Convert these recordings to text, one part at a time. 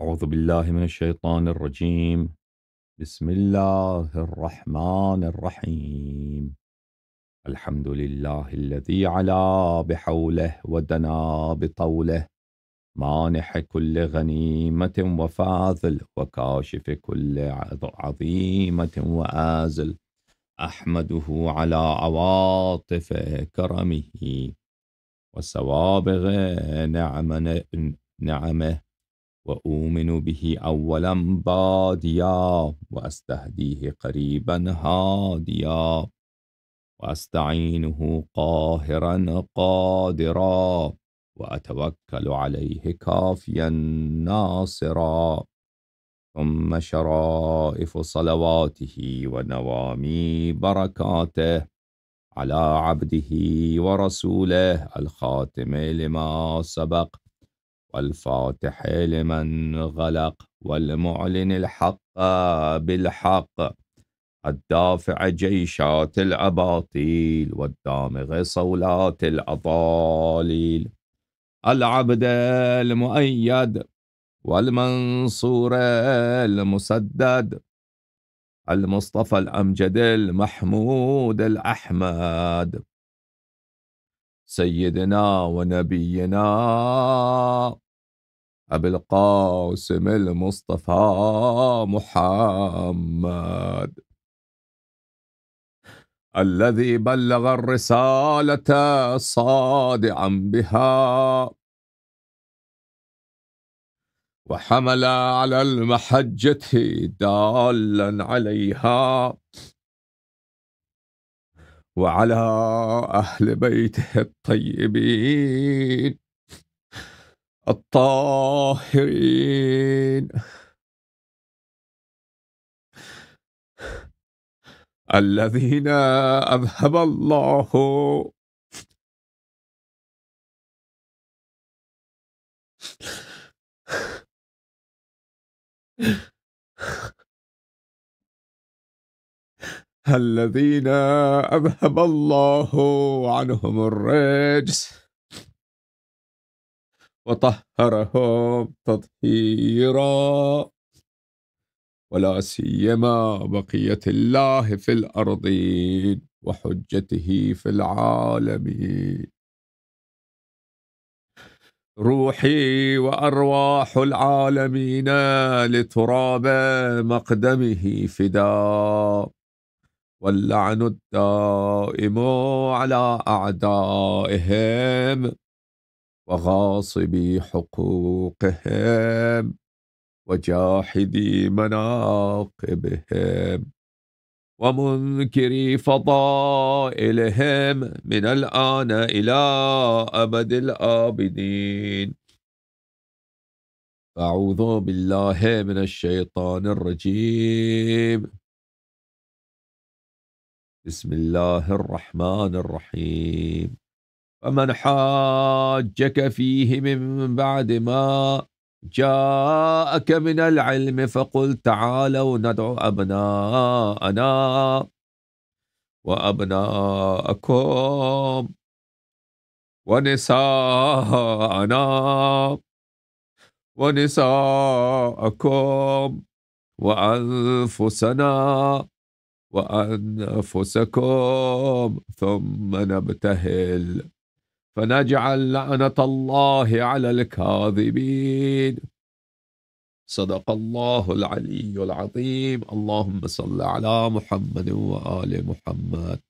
أعوذ بالله من الشيطان الرجيم بسم الله الرحمن الرحيم الحمد لله الذي علا بحوله ودنا بطوله مانح كل غنيمة وفاذل وكاشف كل عظيمة وآزل أحمده على عواطف كرمه وسوابغ نعمه وأؤمن به أولا باديا وأستهديه قريبا هاديا وأستعينه قاهرا قادرا وأتوكل عليه كافيا ناصرا ثم شرائف صلواته ونوامي بركاته على عبده ورسوله الخاتم لما سبق والفاتح لمن غلق والمعلن الحق بالحق الدافع جيشات الأباطيل والدامغ صولات الأضاليل العبد المؤيد والمنصور المسدد المصطفى الأمجد المحمود الأحمد سيدنا ونبينا أبي القاسم المصطفى محمد الذي بلغ الرسالة صادعا بها وحمل على المحجة دالا عليها وعلى أهل بيته الطيبين الطاهرين الذين أذهب الله الذين أذهب الله عنهم الرجس وطهرهم تطهيرا ولا سيما بقية الله في الأرضين وحجته في العالمين روحي وأرواح العالمين لتراب مقدمه فداء واللعن الدائم على أعدائهم وغاصبي حقوقهم وجاحدي مناقبهم ومنكري فضائلهم من الآن إلى أبد الآبدين أعوذ بالله من الشيطان الرجيم بسم الله الرحمن الرحيم فمن حاجك فيه من بعد ما جاءك من العلم فقل تعالوا ندعو أبناءنا وأبناءكم ونساءنا ونساءكم وأنفسنا وأنفسكم ثم نبتهل فنجعل لعنة الله على الكاذبين صدق الله العلي العظيم اللهم صل على محمد وآل محمد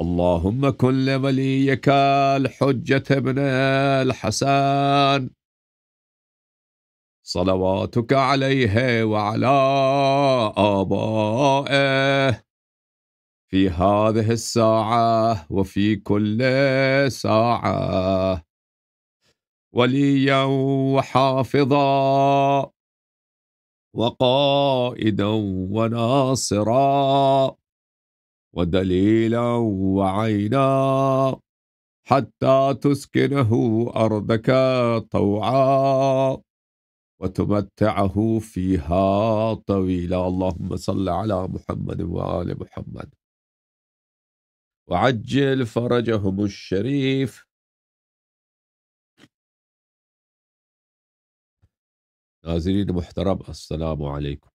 اللهم كن لوليك الحجة ابن الحسن صلواتك عليه وعلى آبائه في هذه الساعة وفي كل ساعة وليا وحافظا وقائدا وناصرا ودليلا وعينا حتى تسكنه أرضك طوعا وتمتعه فيها طويلا اللهم صل على محمد وآل محمد وعجل فرجهم الشريف ناظرین محترم السلام عليكم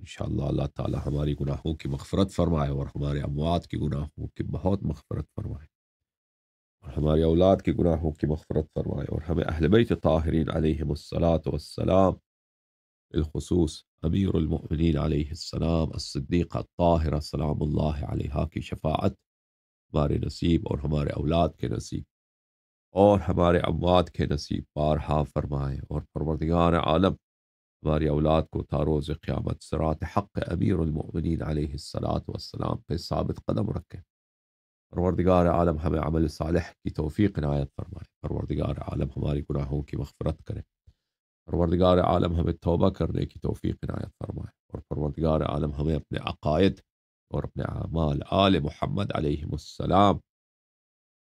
ان شاء الله الله تعالى ہماری گناہوں کی مغفرت فرمائے اور ہمارے اموات کی گناہوں کی بہت مغفرت فرمائے اور ہماری اولاد کی گناہوں کی مغفرت فرمائے اور ہمیں اہل بیت طاہرین علیہم الصلاة والسلام بالخصوص امیر المؤمنین علیہ السلام الصدیقہ طاہرہ سلام اللہ علیہ کی شفاعت ہمارے نصیب اور ہمارے اولاد کے نصیب اور ہمارے اموات کے نصیب بارہا فرمائے اور پروردگار عالم ہماری اولاد کو تاروز قیامت سرات حق امیر المؤمنین علیہ السلات و پہ ثابت قدم رکھے پروردگار عالم ہمیں عمل صالح کی توفیق عنایت فرمائے پروردگار عالم ہماری گناہوں کی مغفرت کرے پروردگار عالم ہمیں توبہ کرنے کی توفیق عنایت فرمائے اور پروردگار عالم ہمیں اپنے عقائد اور اپنے اعمال آل محمد علیہ السلام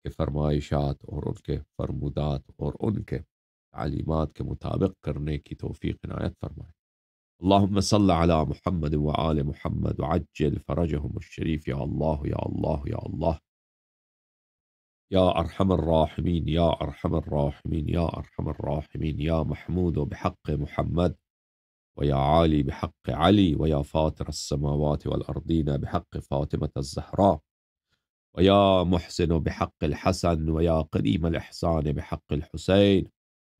کے فرمائشات اور ان کے فرمودات اور ان کے تعلیمات کے مطابق کرنے کی توفیق عنایت فرمائے اللّہ صلی اللہ علیہ محمد وَعل محمد واج الفرج الحمد شریف اللّہ اللہ اللہ يا أرحم الراحمين يا أرحم الراحمين يا أرحم الراحمين يا محمود بحق محمد ويا عالي بحق علي ويا فاطر السماوات والأرضين بحق فاطمة الزهراء ويا محسن بحق الحسن ويا قديم الإحسان بحق الحسين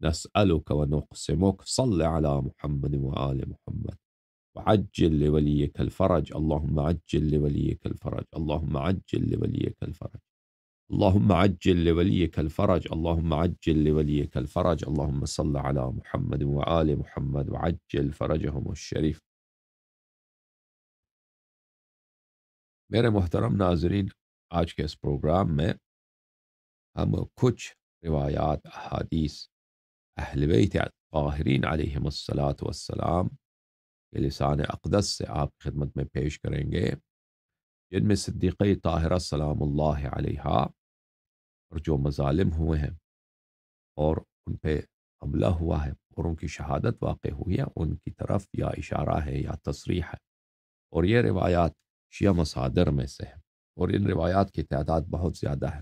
نسألك ونقسمك صل على محمد وآل محمد وعجل لوليك الفرج اللهم عجل لوليك الفرج اللهم عجل لوليك الفرج اللهم عجل لوليك الفرج اللهم عجل لوليك الفرج اللهم صل على محمد وآل محمد وعجل فرجهم شريف میرے محترم ناظرین آج کے اس پروگرام میں ہم کچھ روایات احادیث اہل بیت طاہرین و الصلاۃ والسلام کے لسان اقدس سے آپ خدمت میں پیش کریں گے جن میں صدیقی طاہرہ سلام اللہ علیہ اور جو مظالم ہوئے ہیں اور ان پہ حملہ ہوا ہے اور ان کی شہادت واقع ہوئی ہے ان کی طرف یا اشارہ ہے یا تصریح ہے اور یہ روایات شیعہ مصادر میں سے ہے اور ان روایات کی تعداد بہت زیادہ ہے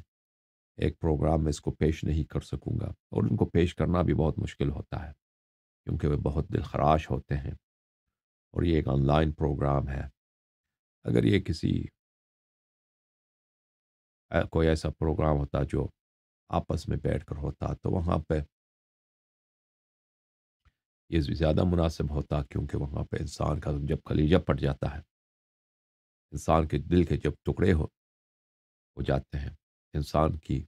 ایک پروگرام میں اس کو پیش نہیں کر سکوں گا اور ان کو پیش کرنا بھی بہت مشکل ہوتا ہے کیونکہ وہ بہت دل خراش ہوتے ہیں اور یہ ایک آن لائن پروگرام ہے اگر یہ کسی کوئی ایسا پروگرام ہوتا جو آپس میں بیٹھ کر ہوتا تو وہاں پہ یہ زیادہ مناسب ہوتا کیونکہ وہاں پہ انسان کا جب خلیجہ پٹ جاتا ہے انسان کے دل کے جب ٹکڑے ہو ہو جاتے ہیں انسان کی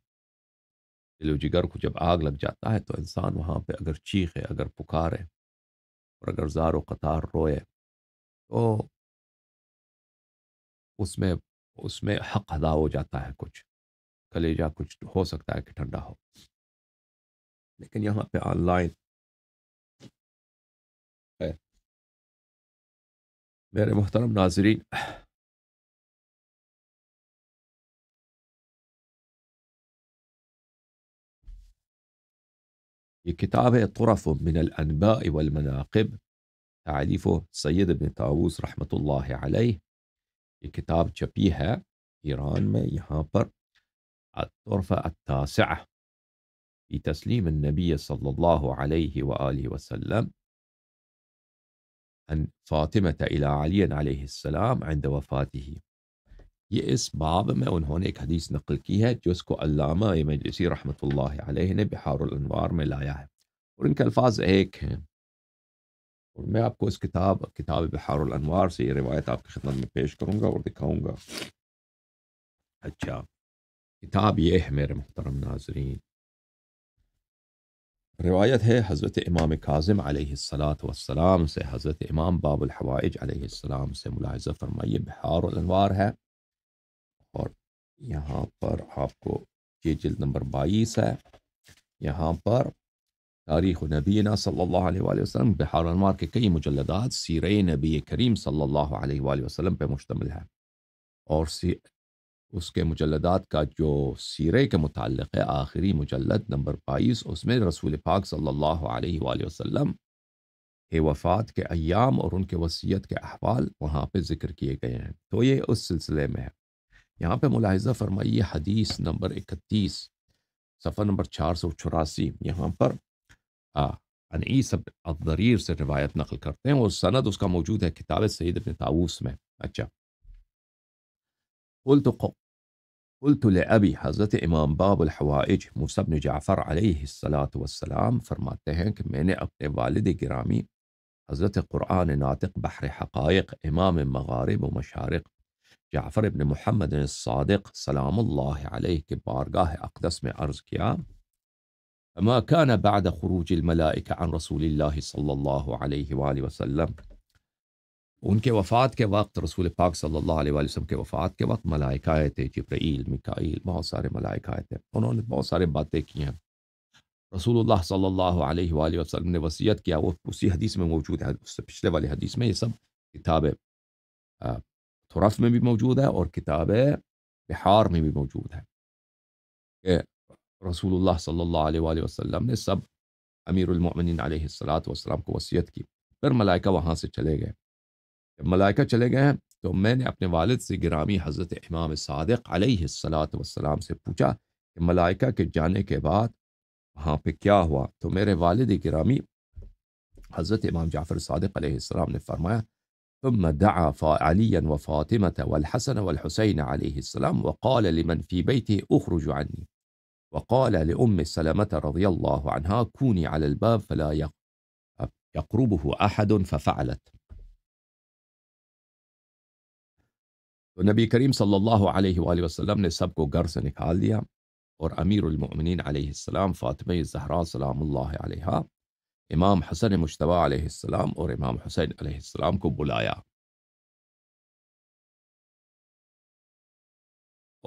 دل و جگر کو جب آگ لگ جاتا ہے تو انسان وہاں پہ اگر چیخے اگر پکارے اور اگر زار و قطار روئے تو اس میں اس میں حق ادا ہو جاتا ہے کچھ کلیجہ کچھ ہو سکتا ہے کہ ٹھنڈا ہو لیکن یہاں پہ آن لائن میرے محترم ناظرین یہ کتاب ہے طرف من الانباء والمناقب تعریف سید ابن تاووس رحمت اللہ علیہ في كتاب شبيهة إيران ما يهابر الطرفة التاسعة في تسليم النبي صلى الله عليه وآله وسلم أن فاطمة إلى علي عليه السلام عند وفاته يأس باب ما أن هناك حديث نقل كيها جوسكو اللاما يمجلسي رحمة الله عليه بحار الأنوار ملايا ورنك الفاز هيك إيه اور میں آپ کو اس کتاب کتاب بحار الانوار سے یہ روایت آپ کی خدمت میں پیش کروں گا اور دکھاؤں گا اچھا کتاب یہ ہے میرے محترم ناظرین روایت ہے حضرت امام کاظم علیہ السلاۃ والسلام سے حضرت امام باب الحوائج علیہ السلام سے ملاحظہ فرمائیے بحار الانوار ہے اور یہاں پر آپ کو یہ جلد نمبر بائیس ہے یہاں پر تاریخ و صلی اللہ علیہ وآلہ وسلم بحار انوار کے کئی مجلدات سیر نبی کریم صلی اللہ علیہ وآلہ وسلم پہ مشتمل ہے اور اس کے مجلدات کا جو سیرے کے متعلق ہے آخری مجلد نمبر بائیس اس میں رسول پاک صلی اللہ علیہ وآلہ وسلم کے وفات کے ایام اور ان کے وصیت کے احوال وہاں پہ ذکر کیے گئے ہیں تو یہ اس سلسلے میں ہے یہاں پہ ملاحظہ فرمائیے حدیث نمبر اکتیس صفحہ نمبر چار سو چوراسی یہاں پر آ عں سب اقدریر سے روایت نقل کرتے ہیں اور سند اس کا موجود ہے کتاب سعید ابن تاؤس میں اچھا قلت قلت ابی حضرت امام باب الحوائج الحواء بن جعفر علیہ السلاۃ وسلام فرماتے ہیں کہ میں نے اپنے والد گرامی حضرت قرآن ناطق بحر حقائق امام مغارب و مشارق جعفر ابن محمد صادق سلام اللہ علیہ کے بارگاہ اقدس میں عرض کیا ما كان بعد خروج مکان عن رسول اللہ صلی اللہ علیہ وسلم ان کے وفات کے وقت رسول پاک صلی اللہ علیہ وسلم کے وفات کے وقت ملائکہ آئے تھے جبرائیل مکائیل بہت سارے ملائکہ آئے تھے انہوں نے بہت سارے باتیں کی ہیں رسول اللہ صلی اللہ علیہ وآلہ وسلم نے وصیت کیا وہ اسی حدیث میں موجود ہے اس سے پچھلے والے حدیث میں یہ سب کتاب تھرس میں بھی موجود ہے اور کتاب بہار میں بھی موجود ہے کہ رسول اللہ صلی اللہ علیہ وآلہ وسلم نے سب امیر المؤمنین علیہ السلات وسلم کو وصیت کی پھر ملائکہ وہاں سے چلے گئے جب ملائکہ چلے گئے ہیں تو میں نے اپنے والد سے گرامی حضرت امام صادق علیہ السلات وسلام سے پوچھا کہ ملائکہ کے جانے کے بعد وہاں پہ کیا ہوا تو میرے والد گرامی حضرت امام جعفر صادق علیہ السلام نے فرمایا تو علی الفاطمت و الحسن و الحسین علیہ السلام وقال لمن فی بیته تھی عنی وقال لأم سلمة رضي الله عنها كوني على الباب فلا يقربه أحد ففعلت والنبي كريم صلى الله عليه وآله وسلم نسبك غرس نكاليا اور امير المؤمنين عليه السلام فاطمة الزهراء سلام الله عليها امام حسن مجتبى عليه السلام اور امام حسين عليه السلام کو بلایا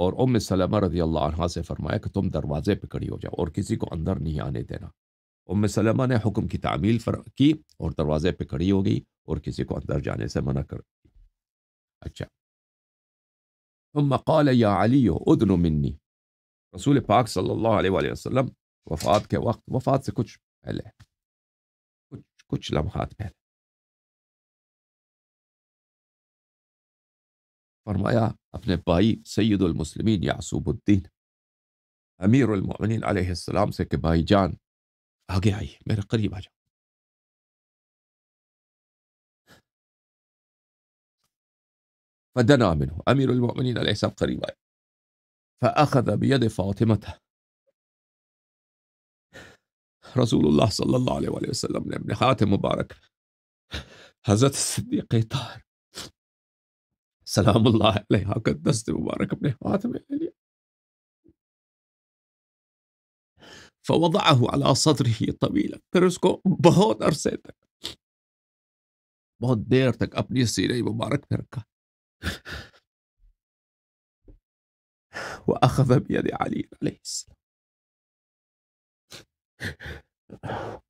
اور ام سلمہ رضی اللہ عنہ سے فرمایا کہ تم دروازے پہ کھڑی ہو جاؤ اور کسی کو اندر نہیں آنے دینا ام سلمہ نے حکم کی تعمیل کی اور دروازے پہ کھڑی ہو گئی اور کسی کو اندر جانے سے منع کر دی اچھا علی ادن منی رسول پاک صلی اللہ علیہ وآلہ وسلم وفات کے وقت وفات سے کچھ پہلے کچھ کچھ لمحات پہلے فرمایا اپنے بھائی سید المسلمین یعصوب الدین امیر المؤمنین علیہ السلام سے کہ بھائی جان آگے آئیے میرے قریب آجا فدنا منه امیر المؤمنین علیہ السلام قریب آئے فأخذ بيد فاطمة رسول الله صلى الله عليه وسلم ابن خاتم مبارك حضرت الصديق طاهر سلام الله عليها قدست مبارك بن حاتم العليا يعني. فوضعه على صدره طويلا फिर بهود बहुत अरसे तक बहुत देर तक अपनी وأخذ بيد علي عليه السلام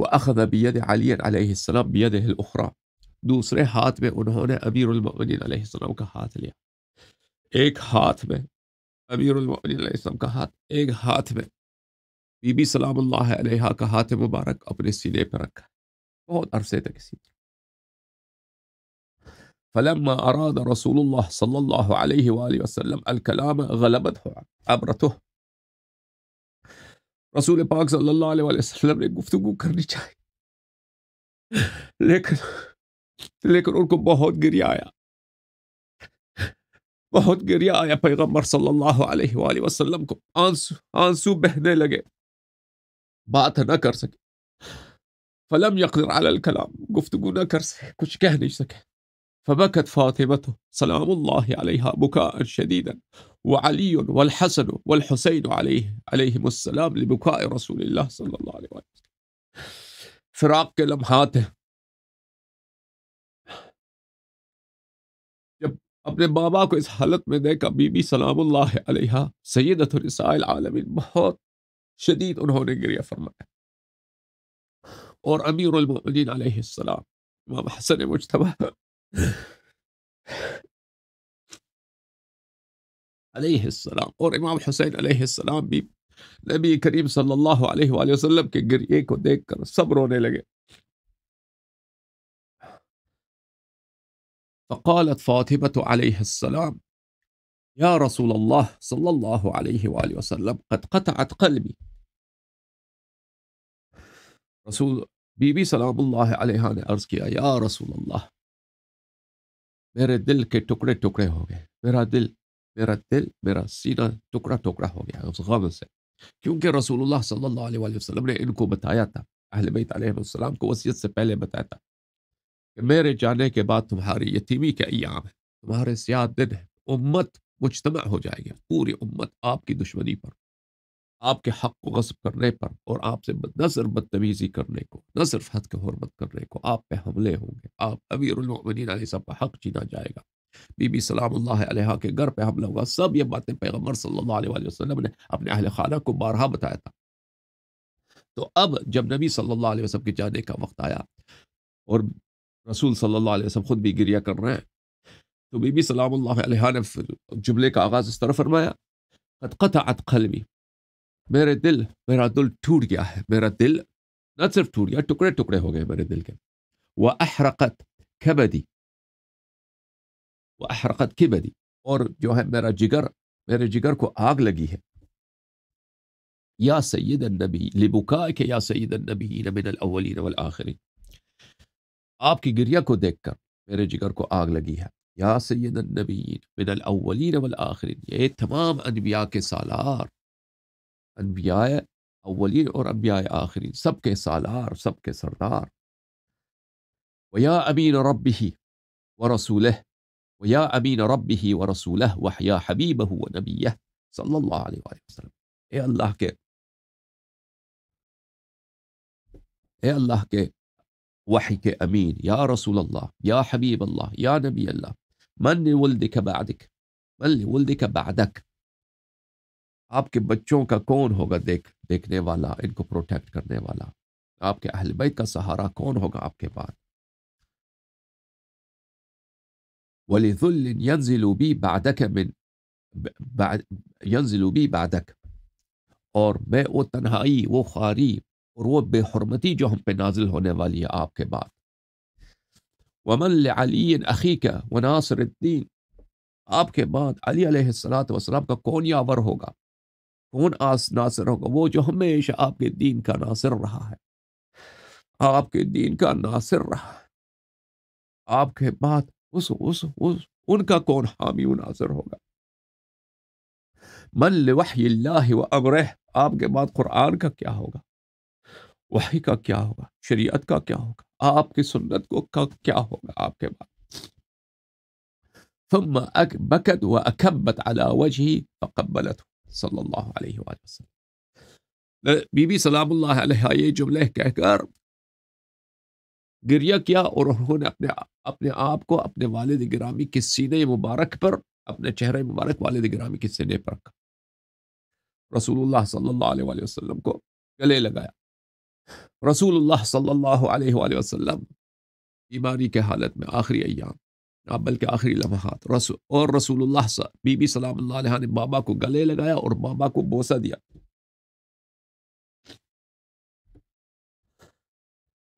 وہ احدید علی علیہ السلّہ دوسرے ہاتھ میں انہوں نے امیر المؤمنین علیہ السلام کا ہاتھ لیا ایک ہاتھ میں امیر المؤمنین علیہ السلام کا ہاتھ ایک ہاتھ میں بی بی سلام اللہ علیہ کا ہاتھ مبارک اپنے سینے پہ رکھا بہت عرصے تک اسی رسول اللہ صلی اللہ علیہ وسلم الکلام غلط اب رتھو رسول باك صلى الله عليه وآلہ وسلم نے گفتگو کرنی چاہیے لكن لكن ان کو بہت گریہ آیا بہت گریہ آیا پیغمبر صلی اللہ علیہ وسلم کو آنسو آنسو بہنے لگے بات نہ کر سکے فلم يقدر على الكلام گفتگو نہ کر سکے کچھ کہہ نہیں سکے فبکت سلام الله عليها بكاء شديدا وعلي والحسن والحسين عليه عليهم السلام لبكاء رسول الله صلى الله عليه وسلم فراق لمحاته جب اپنے بابا کو اس حالت میں دیکھا بی بی سلام اللہ علیہ سیدت النساء العالمین بہت شدید انہوں نے گریہ فرمایا اور امیر المؤمنین علیہ السلام امام حسن مجتبہ عليه السلام اور امام حسين عليه السلام بھی نبی کریم صلی اللہ علیہ وآلہ وسلم کے گریے کو دیکھ کر سب رونے لگے فقالت فاطمة علیہ السلام يا رسول الله صلى الله عليه وآله وسلم قد قطعت قلبي رسول بی بی سلام الله عليه نے عرض کیا یا رسول الله میرے دل کے تكري ٹکڑے ہو گئے میرا دل میرا دل میرا سینہ ٹکڑا ٹکڑا ہو گیا اس غم سے کیونکہ رسول اللہ صلی اللہ علیہ وآلہ وسلم نے ان کو بتایا تھا اہل بیت علیہ السلام کو وسیعت سے پہلے بتایا تھا کہ میرے جانے کے بعد تمہاری یتیمی کے ایام ہے تمہارے سیاہ دن ہے امت مجتمع ہو جائے گی پوری امت آپ کی دشمنی پر آپ کے حق کو غصب کرنے پر اور آپ سے نہ صرف بدتمیزی کرنے کو نہ صرف حد کے حرمت کرنے کو آپ پہ حملے ہوں گے آپ امیر المؤمنین علیہ السلام کا حق جینا جائے گا بی بی سلام اللہ علیہ کے گھر پہ حملہ ہوا صلی اللہ علیہ وسلم نے اپنے اہل خانہ کو بارہا بتایا تھا تو اب جب نبی صلی اللہ علیہ وسلم کے جانے کا وقت آیا اور رسول صلی اللہ علیہ وسلم خود بھی کر رہے ہیں تو بی بی سلام اللہ علیہ نے جملے کا آغاز اس طرح فرمایا قطعت قلبی میرے دل میرا دل ٹوٹ گیا ہے میرا دل نہ صرف ٹوٹ گیا ٹکڑے ٹکڑے ہو گئے میرے دل کے وہ احرقت اہرکت وہ حرکت کی بری اور جو ہے میرا جگر میرے جگر کو آگ لگی ہے یا سید النبی کہ یا سید النبی من الاولین والآخرین آپ کی گریہ کو دیکھ کر میرے جگر کو آگ لگی ہے یا سید النبی من الاولین والآخرین یہ تمام انبیاء کے سالار انبیاء اولین اور انبیاء آخرین سب کے سالار سب کے سردار ویا امین اور ابی وہ رسول ويا أمين ربه ورسوله وحيا حبيبه ونبيه صلى الله عليه وآله وسلم يا الله كي يا الله كي وحيك أمين يا رسول الله يا حبيب الله يا نبي الله من ولدك بعدك من ولدك بعدك آپ کے بچوں کا کون ہوگا دیکھ دیکھنے والا ان کو پروٹیکٹ کرنے والا آپ کے اہل بیت کا سہارا کون ہوگا آپ کے بعد ولذل ينزل بعدك من بعد ينزل یزلوبی بعدك اور میں وہ تنہائی وہ قاری اور وہ بے حرمتی جو ہم پہ نازل ہونے والی ہے آپ کے بعد ومن بات ولیقہ ناصر الدین آپ کے بعد علی علیہ السلاۃ وسلم کا کون یاور ہوگا کون آس ناصر ہوگا وہ جو ہمیشہ آپ کے دین کا ناصر رہا ہے آپ کے دین کا ناصر رہا آپ کے بعد اس اس اس ان کا کون حامی و و ناظر ہوگا من لوحی اللہ امرہ آپ کے بعد قرآن کا کیا ہوگا وحی کا کا کیا کیا ہوگا ہوگا شریعت آپ کی سنت کو کا کیا ہوگا آپ کے بعد ثم علی صلی اللہ علیہ وآلہ وسلم بی بی سلام اللہ علیہ یہ کہہ کر گریہ کیا اور انہوں نے اپنے اپنے آپ کو اپنے والد گرامی کے سینے مبارک پر اپنے چہرے مبارک والد گرامی کے سینے پر رکھا رسول اللہ صلی اللہ علیہ وآلہ وسلم کو گلے لگایا رسول اللہ صلی اللہ علیہ وآلہ وسلم بیماری کے حالت میں آخری ایام بلکہ آخری لمحات رسول اور رسول اللہ بی بی سلام اللہ علیہ نے بابا کو گلے لگایا اور بابا کو بوسہ دیا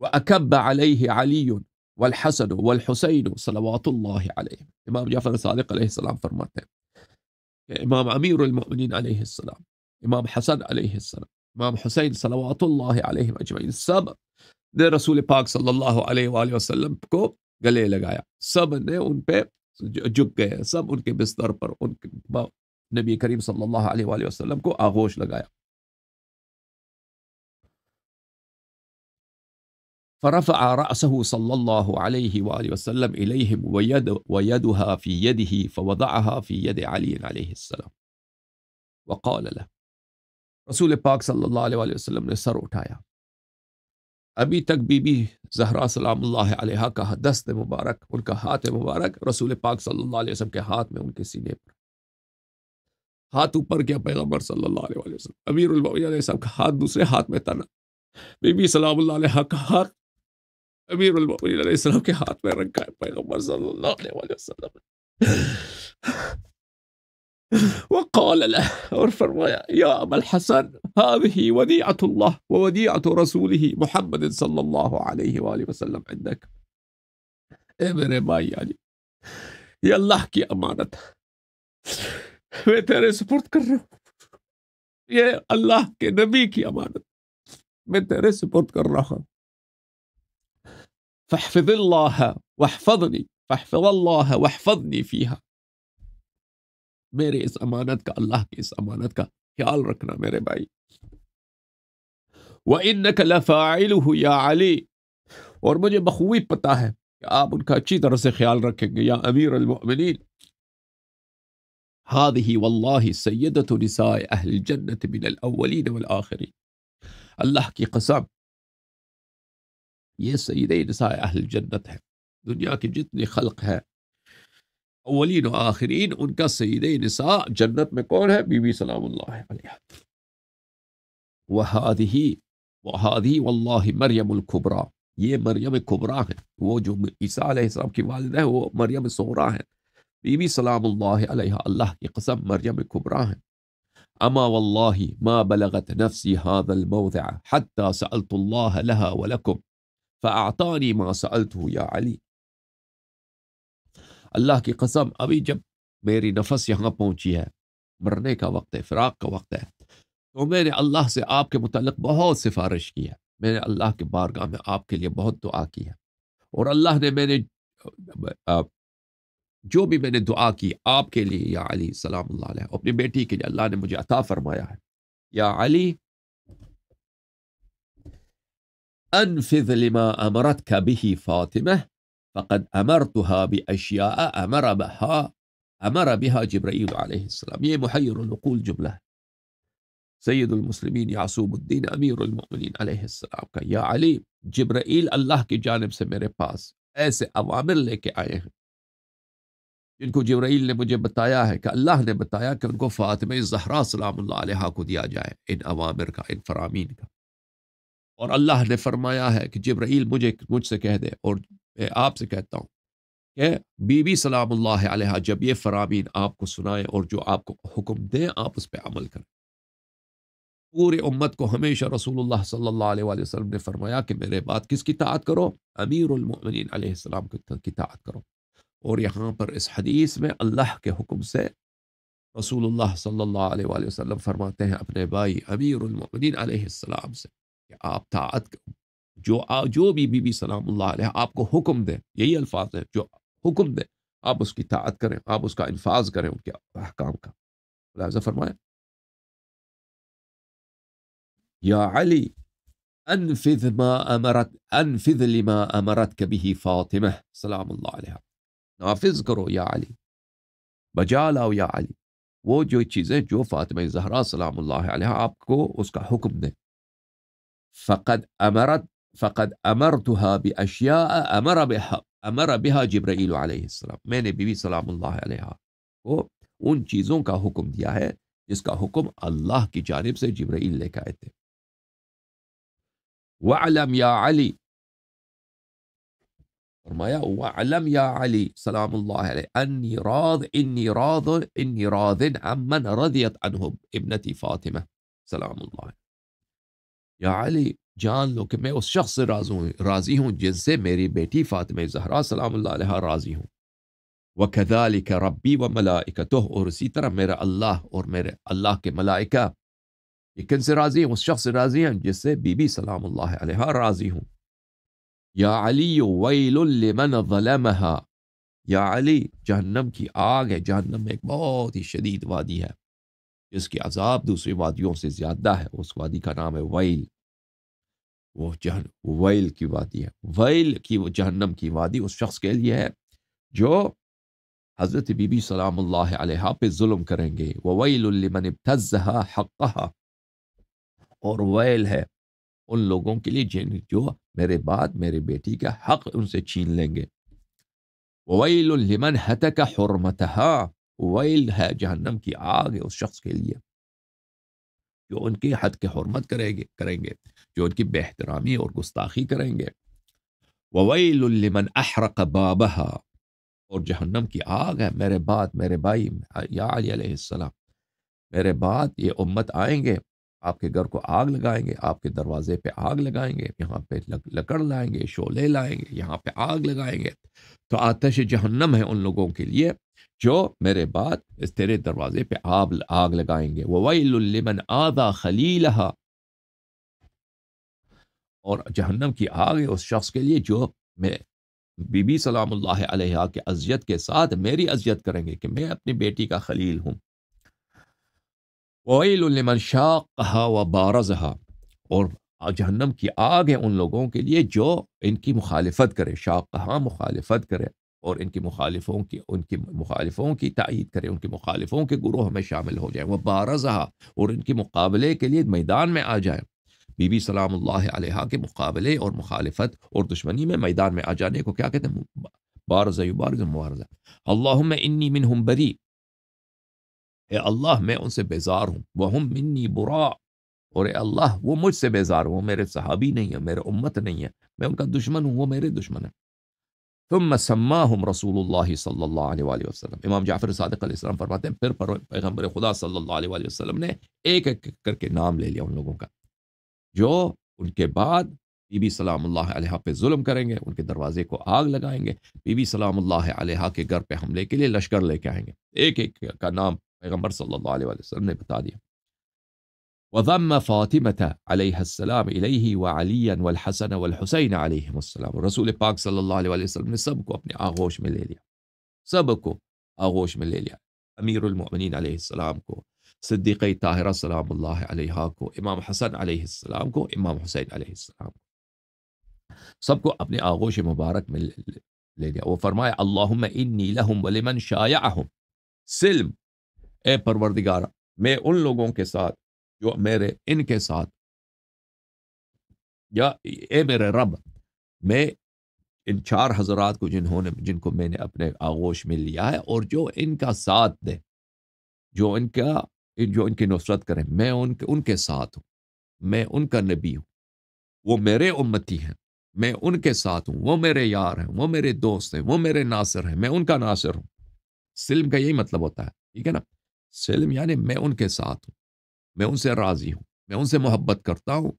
وأكب عليه علي والحسن والحسين صلوات الله عليهم امام جعفر صادق عليه السلام فرماتے امام أمير المؤمنين عليه السلام امام حسن عليه السلام امام حسين صلوات الله علیہ أجمعين سب ده رسول پاک صلى الله عليه وآله وسلم کو گلے لگایا سب نے ان پہ جھک گئے سب ان کے بستر پر ان نبی کریم صلی اللہ علیہ وآلہ وسلم کو آغوش لگایا فرفع رأسه صلى الله عليه وآله وسلم إليهم ويد ويدها في يده فوضعها في يد علي عليه السلام وقال له رسول پاک صلى الله عليه وآله وسلم نے سر اٹھایا ابھی تک بی بی زہرا سلام اللہ علیہا کا دست مبارک ان کا ہاتھ مبارک رسول پاک صلی اللہ علیہ وسلم کے ہاتھ میں ان کے سینے پر ہاتھ اوپر کیا پیغمبر صلی اللہ علیہ وسلم امیر المومنین علیہ السلام کا ہاتھ دوسرے ہاتھ میں تنا بی بی سلام اللہ علیہا کا ہاتھ امير المؤمنين عليه السلام كي ہاتھ بين رکھا ہے پیغمبر صلی اللہ وسلم وقال له اور فرمایا يا ابا الحسن هذه وديعة الله ووديعة رسوله محمد صلى الله عليه وآله وسلم عندك امر ما يعني يا الله كي کی امانت میں تیرے سپرد کر رہا ہوں یہ اللہ کے نبی کی امانت میں تیرے سپرد کر رہا ہوں فاحفظ الله واحفظني فاحفظ الله واحفظني فيها میرے اس امانت کا اللہ کی اس امانت کا خیال رکھنا میرے بھائی وَإِنَّكَ لَفَاعِلُهُ يَا عَلِي اور مجھے بخوی پتا ہے کہ آپ ان کا اچھی طرح سے خیال رکھیں گے یا امیر المؤمنین هذه والله سيدة نساء أهل الجنة من الأولين والآخرين الله کی قسم یہ سید سعید اہل جنت ہے دنیا کے جتنے خلق ہیں اولین و آخرین ان کا سید نساء جنت میں کون ہے بی بی سلام اللہ اللّہ وحادی وحادی مریم الخبرا یہ مریم کھبراہ ہے وہ جو عیسیٰ علیہ السلام کی والدہ ہے وہ مریم سورا ہے بی بی سلام اللہ علیہ اللہ کی قسم مریم کھبراہ ہے اما واللہ ما بلغت نفسی هذا الموضع سألت اللہ فعت ما سألته ہوں یا علی اللہ کی قسم ابھی جب میری نفس یہاں پہنچی ہے مرنے کا وقت ہے فراق کا وقت ہے تو میں نے اللہ سے آپ کے متعلق بہت سفارش کی ہے میں نے اللہ کے بارگاہ میں آپ کے لیے بہت دعا کی ہے اور اللہ نے میں نے جو بھی میں نے دعا کی آپ کے لیے یا علی سلام اللہ علیہ اپنی بیٹی کے اللہ نے مجھے عطا فرمایا ہے یا علی أنفذ لما أمرتك به فاطمة فقد أمرتها بأشياء أمر بها أمر بها جبرائيل عليه السلام يه محير نقول جملة سيد المسلمين يعصوب الدين أمير المؤمنين عليه السلام کا يا علي جبرائیل آيه. الله کی جانب سے میرے پاس ایسے عوامر لے کے آئے ہیں جن کو جبرائیل نے مجھے بتایا ہے کہ اللہ نے بتایا کہ ان کو فاطمہ الزہرہ سلام اللہ علیہ کو دیا جائے ان عوامر کا ان فرامین کا اور اللہ نے فرمایا ہے کہ جبرائیل مجھے مجھ سے کہہ دے اور آپ سے کہتا ہوں کہ بی بی سلام اللہ علیہ جب یہ فرامین آپ کو سنائیں اور جو آپ کو حکم دیں آپ اس پہ عمل کریں پورے امت کو ہمیشہ رسول اللہ صلی اللہ علیہ وآلہ وسلم نے فرمایا کہ میرے بات کس کی طاعت کرو امیر المؤمنین علیہ السلام کی طاعت کرو اور یہاں پر اس حدیث میں اللہ کے حکم سے رسول اللہ صلی اللہ علیہ وآلہ وسلم فرماتے ہیں اپنے بھائی امیر المؤمنین علیہ السلام سے کہ آپ طاعت جو جو بھی بی بی سلام اللہ علیہ آپ کو حکم دے یہی الفاظ ہیں جو حکم دے آپ اس کی طاعت کریں آپ اس کا انفاظ کریں ان کے احکام کا یا علی انفذ انفذ ما امرت امرت لما کبھی فاطمہ سلام اللہ علیہ نافذ کرو یا علی بجا لاؤ یا علی وہ جو چیزیں جو فاطمہ زہرا سلام اللہ علیہ آپ کو اس کا حکم دیں فقد أمرت فقد أمرتها بأشياء أمر بها أمر بها جبرائيل عليه السلام من بي بي سلام الله عليها و ان چیزوں کا حکم دیا ہے جس کا حکم اللہ کی جانب سے جبرائیل لے کر تھے وعلم يا علي فرمایا وعلم يا علي سلام الله عليه اني راض اني راض اني راض عمن رضيت عَنْهُمْ ابنتي فاطمه سلام الله عليه یا علی جان لو کہ میں اس شخص سے راضی ہوں جن سے میری بیٹی فاطمہ زہرا سلام اللہ علیہ راضی ہوں وہ خدا لکھا ربی و ملاقہ اور اسی طرح میرا اللہ اور میرے اللہ کے ملائکہ یہ کن سے راضی ہیں اس شخص سے راضی ہیں جس سے بی بی سلام اللہ علیہ راضی ہوں یا علی ویل لمن ظلمہا یا علی جہنم کی آگ ہے جہنم میں ایک بہت ہی شدید وادی ہے جس کی عذاب دوسری وادیوں سے زیادہ ہے اس وادی کا نام ہے ویل وہ جہن ویل کی وادی ہے ویل کی وہ جہنم کی وادی اس شخص کے لیے ہے جو حضرت بی بی سلام اللہ علیہ پہ ظلم کریں گے وہ ویل المن ابتزہ حقہ اور ویل ہے ان لوگوں کے لیے جن جو میرے بعد میرے بیٹی کا حق ان سے چھین لیں گے ویل المن حت کا حرمت ویل ہے جہنم کی آگ اس شخص کے لیے جو ان کی حد کے حرمت کرے کریں گے جو ان کی بہترامی اور گستاخی کریں گے أَحْرَقَ احرق اور جہنم کی آگ ہے میرے بعد میرے بھائی علیہ السلام میرے بعد یہ امت آئیں گے آپ کے گھر کو آگ لگائیں گے آپ کے دروازے پہ آگ لگائیں گے یہاں پہ لکڑ لائیں گے شولے لائیں گے یہاں پہ آگ لگائیں گے تو آتش جہنم ہے ان لوگوں کے لیے جو میرے بعد اس تیرے دروازے پہ آب آگ لگائیں گے وہ وَلم آدا خلیلہ اور جہنم کی آگ ہے اس شخص کے لیے جو میں بی بی سلام اللہ علیہ کے اذیت کے ساتھ میری اذیت کریں گے کہ میں اپنی بیٹی کا خلیل ہوں ویلالً شاخ کہا و بارزہ اور جہنم کی آگ ہے ان لوگوں کے لیے جو ان کی مخالفت کرے شاخ کہاں مخالفت کرے اور ان کی مخالفوں کی ان کی مخالفوں کی تائید کرے ان کی مخالفوں کے گروہ میں شامل ہو جائیں وہ بارہ اور ان کے مقابلے کے لیے میدان میں آ جائیں بی بی سلام اللہ علیہ کے مقابلے اور مخالفت اور دشمنی میں میدان میں آ جانے کو کیا کہتے ہیں بار ذہیبار مبارزہ اللہ انی منہم بری اے اللہ میں ان سے بیزار ہوں وہ منی برا اور اے اللہ وہ مجھ سے بیزار ہوں میرے صحابی نہیں ہیں میرے امت نہیں ہے میں ان کا دشمن ہوں وہ میرے دشمن ہیں تم مسمّہ ہم رسول اللہ صلی اللہ علیہ وسلم امام جعفر صادق علیہ السلام فرماتے ہیں پھر پیغمبر خدا صلی اللہ علیہ وآلہ وسلم نے ایک ایک کر کے نام لے لیا ان لوگوں کا جو ان کے بعد بی بی سلام اللہ علیہ پہ ظلم کریں گے ان کے دروازے کو آگ لگائیں گے بی بی سلام اللہ علیہ کے گھر پہ حملے کے لیے لشکر لے کے آئیں گے ایک ایک کا نام پیغمبر صلی اللہ علیہ وسلم نے بتا دیا وضم فاطمة علیہ السلام علیہ وعلی والحسن والحسین الحسن و علیہ وسلم رسول پاک صلی اللہ علیہ وسلم نے سب کو اپنے آغوش میں لے لیا سب کو آغوش میں لے لیا امیر المؤمنین علیہ السلام کو صديقى طاہرہ سلام اللہ علیہ کو امام حسن علیہ السلام کو امام حسین علیہ السلام کو سب کو اپنے آغوش مبارک میں لے لیا وہ فرمایا اللہم انی لہم ولمن شایعہم سلم اے پروردگارا میں ان لوگوں کے ساتھ جو میرے ان کے ساتھ یا اے میرے رب میں ان چار حضرات کو جنہوں نے جن کو میں نے اپنے آغوش میں لیا ہے اور جو ان کا ساتھ دے جو ان کا جو ان کی نصرت کرے میں ان کے ان کے ساتھ ہوں میں ان کا نبی ہوں وہ میرے امتی ہیں میں ان کے ساتھ ہوں وہ میرے یار ہیں وہ میرے دوست ہیں وہ میرے ناصر ہیں میں ان کا ناصر ہوں سلم کا یہی مطلب ہوتا ہے ٹھیک ہے نا سلم یعنی میں ان کے ساتھ ہوں میں ان سے راضی ہوں میں ان سے محبت کرتا ہوں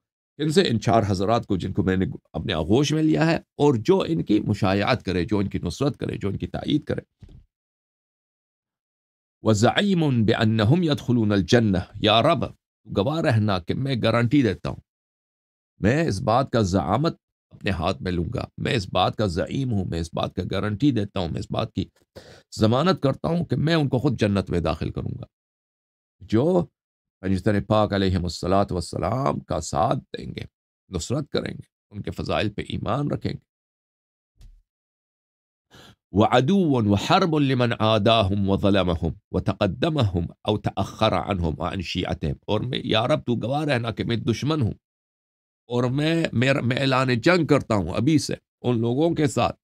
ان سے ان چار حضرات کو جن کو میں نے اپنے آغوش میں لیا ہے اور جو ان کی مشایعت کرے جو ان کی نصرت کرے جو ان کی تائید کرے وزعیم زائم ان الجنہ یا رب گواہ رہنا کہ میں گارنٹی دیتا ہوں میں اس بات کا زعامت اپنے ہاتھ میں لوں گا میں اس بات کا ضعیم ہوں میں اس بات کا گارنٹی دیتا ہوں میں اس بات کی ضمانت کرتا ہوں کہ میں ان کو خود جنت میں داخل کروں گا جو پنجتر پاک علیہ السلاۃ وسلم کا ساتھ دیں گے نصرت کریں گے ان کے فضائل پہ ایمان رکھیں گے ادو و و و حرب المن تقدم ہم او تخر اور میں یارب تو گواہ رہنا کہ میں دشمن ہوں اور میں میرا میں اعلان جنگ کرتا ہوں ابھی سے ان لوگوں کے ساتھ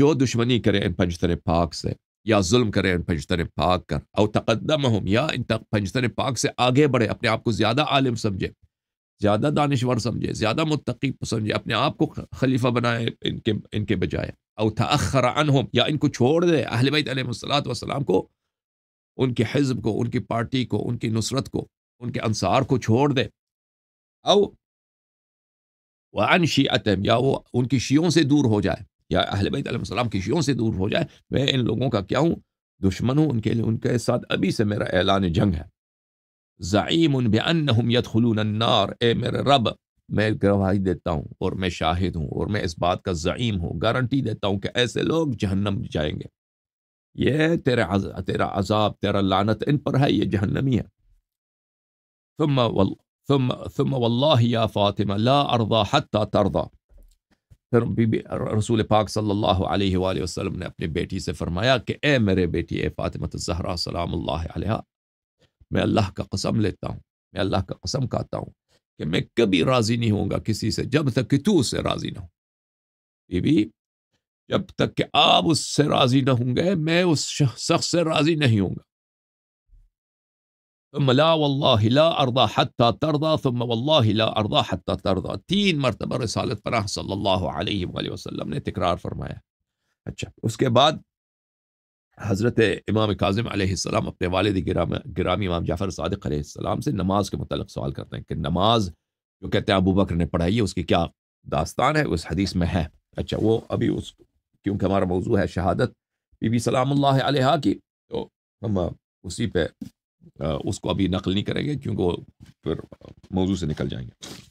جو دشمنی کرے ان پنجتر پاک سے یا ظلم کریں پنجتن پاک کا او تقدم ہم یا ان تک پاک سے آگے بڑھے اپنے آپ کو زیادہ عالم سمجھے زیادہ دانشور سمجھے زیادہ متقی سمجھے اپنے آپ کو خلیفہ بنائے ان کے ان کے بجائے او تاخر عنہم یا ان کو چھوڑ دے اہل بیت علیہ السلام والسلام کو ان کے حزب کو ان کی پارٹی کو ان کی نصرت کو ان کے انصار کو چھوڑ دے او وعن شیعتم یا وہ ان کی شیعوں سے دور ہو جائے یا اہل بیت علیہ السلام کی شیوں سے دور ہو جائے میں ان لوگوں کا کیا ہوں دشمن ہوں ان ان کے کے ساتھ ابھی سے میرا اعلان جنگ ہے یدخلون النار اے میرے گرواہی میں شاہد ہوں اور میں اس بات کا ضائع ہوں گارنٹی دیتا ہوں کہ ایسے لوگ جہنم جائیں گے یہ تیرا تیرا عذاب تیرا لانت ان پر ہے یہ جہنمی ہے ثم ثم ثم والله يا فاطمه لا ارضى حتى ترضى پھر بی بی رسول پاک صلی اللہ علیہ وآلہ وسلم نے اپنی بیٹی سے فرمایا کہ اے میرے بیٹی اے فاطمۃ الزہرا سلام اللہ علیہ میں اللہ کا قسم لیتا ہوں میں اللہ کا قسم کہتا ہوں کہ میں کبھی راضی نہیں ہوں گا کسی سے جب تک کہ تو اس سے راضی نہ ہوں بی جب تک کہ آپ اس سے راضی نہ ہوں گے میں اس شخص سے راضی نہیں ہوں گا ثم ثم لا لا لا والله والله حتى حتى ترضى ترضى تین مرتبہ رسالت صلی اللہ علیہ وآلہ وسلم نے تکرار فرمایا اچھا اس کے بعد حضرت امام کاظم علیہ السلام اپنے والد گرام امام جعفر صادق علیہ السلام سے نماز کے متعلق سوال کرتے ہیں کہ نماز جو کہتے ہیں ابو بکر نے پڑھائی ہے اس کی کیا داستان ہے اس حدیث میں ہے اچھا وہ ابھی اس کیونکہ ہمارا موضوع ہے شہادت بی بی سلام اللہ علیہ کی تو ہم اسی پہ اس کو ابھی نقل نہیں کریں گے کیونکہ وہ پھر موضوع سے نکل جائیں گے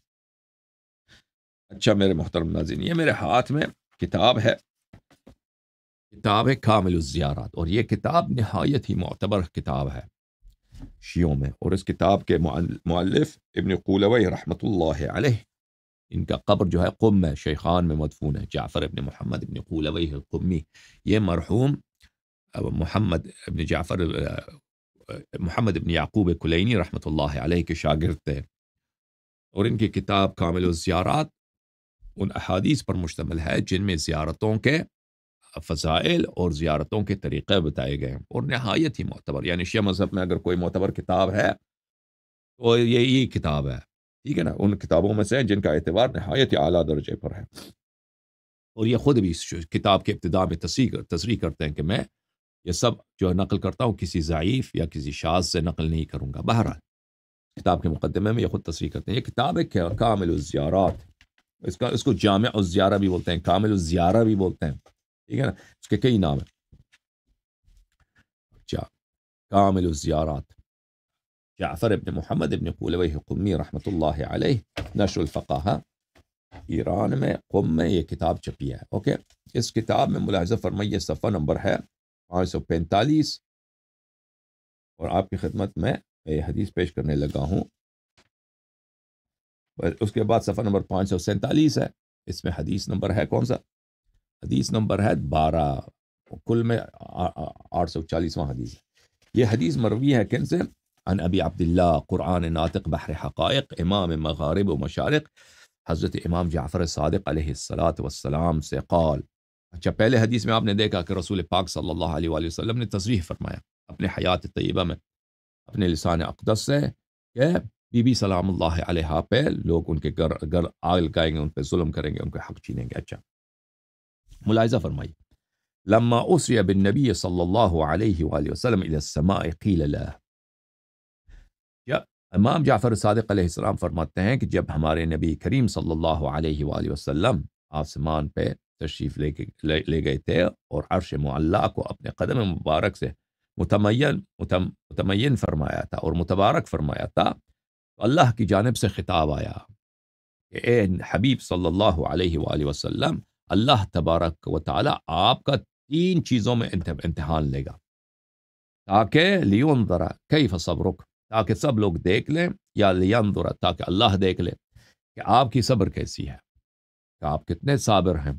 اچھا میرے محترم ناظرین یہ میرے ہاتھ میں کتاب ہے کتاب ہے کامل الزیارات اور یہ کتاب نہایت ہی معتبر کتاب ہے شیعوں میں اور اس کتاب کے مولف ابن قولوِ رحمۃ اللہ علیہ ان کا قبر جو ہے قم ہے شیخ میں مدفون ہے جعفر ابن محمد ابن قولوی قمی یہ مرحوم محمد ابن جعفر محمد ابن یعقوب کلینی رحمۃ اللہ علیہ کے شاگرد تھے اور ان کی کتاب کامل و ان احادیث پر مشتمل ہے جن میں زیارتوں کے فضائل اور زیارتوں کے طریقے بتائے گئے ہیں اور نہایت ہی معتبر یعنی شیعہ مذہب میں اگر کوئی معتبر کتاب ہے تو یہی کتاب ہے ٹھیک ہے نا ان کتابوں میں سے جن کا اعتبار نہایت اعلیٰ درجے پر ہے اور یہ خود بھی اس کتاب کے ابتدا میں تصریح کرتے ہیں کہ میں یہ سب جو ہے نقل کرتا ہوں کسی ضعیف یا کسی شاز سے نقل نہیں کروں گا بہرحال کتاب کے مقدمے میں یہ خود تصریح کرتے ہیں یہ کتاب ایک کامل الزیارات اس کا اس کو جامع الزیارہ بھی بولتے ہیں کامل الزیارہ بھی بولتے ہیں ٹھیک ہے نا اس کے کئی نام ہیں اچھا کامل الزیارات جعفر ابن محمد ابن قولوی قمی رحمۃ اللہ علیہ نشر الفقا ایران میں قم میں یہ کتاب چھپی ہے اوکے اس کتاب میں ملاحظہ فرمائیے صفحہ نمبر ہے پانچ سو پینتالیس اور آپ کی خدمت میں یہ حدیث پیش کرنے لگا ہوں اس کے بعد صفحہ نمبر پانچ سو سینتالیس ہے اس میں حدیث نمبر ہے کون سا حدیث نمبر ہے بارہ کل میں آٹھ سو چالیسواں حدیث ہے یہ حدیث مروی ہے کن سے ان ابی عبداللہ قرآن ناطق بحر حقائق امام مغارب و مشارق حضرت امام جعفر صادق علیہ السلاۃ والسلام سے قال اچھا پہلے حدیث میں آپ نے دیکھا کہ رسول پاک صلی اللہ علیہ وآلہ وسلم نے تصریح فرمایا اپنے حیات طیبہ میں اپنے لسان اقدس سے کہ بی بی سلام اللہ علیہ پہ لوگ ان کے گھر گھر آگ لگائیں گے ان پہ ظلم کریں گے ان کے حق چھینیں گے اچھا ملاحظہ فرمائیے لما اسری بن نبی صلی اللہ علیہ وآلہ وسلم الى السماء قیل کیا امام جعفر صادق علیہ السلام فرماتے ہیں کہ جب ہمارے نبی کریم صلی اللہ علیہ وآلہ وسلم آسمان پہ تشریف لے کے لے گئے تھے اور عرش معلّہ کو اپنے قدم مبارک سے متمین متمین فرمایا تھا اور متبارک فرمایا تھا تو اللہ کی جانب سے خطاب آیا کہ اے حبیب صلی اللہ علیہ وآلہ وسلم اللہ تبارک و تعالی آپ کا تین چیزوں میں امتحان لے گا تاکہ لیون ذرا کئی فصب رخ تاکہ سب لوگ دیکھ لیں یا لی تاکہ اللہ دیکھ لے کہ آپ کی صبر کیسی ہے کہ آپ کتنے صابر ہیں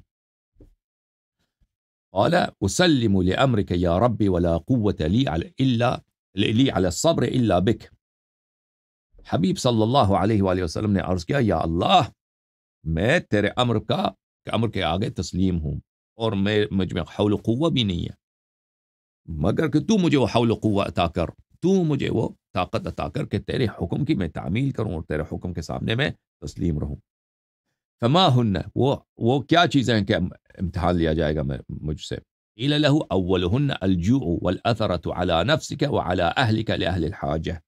قال أسلم لأمرك يا ربي ولا قوة لي على إلا لي على الصبر إلا بك حبيب صلى الله عليه وآله وسلم نعرض يا الله ما ترى أمرك كأمرك يا آگه تسليمهم اور ما مجمع حول قوة بھی نہیں ہے مگر کہ تو مجھے وہ حول قوة عطا کر تو مجھے وہ طاقت عطا کر کہ تیرے حکم کی میں تعمیل کروں اور تیرے حکم کے سامنے میں تسلیم رہوں فما ہن وہ وہ کیا چیزیں ہیں کیا امتحان لیا جائے گا مجھ سے له الجوع على نفسك وعلى الحاجة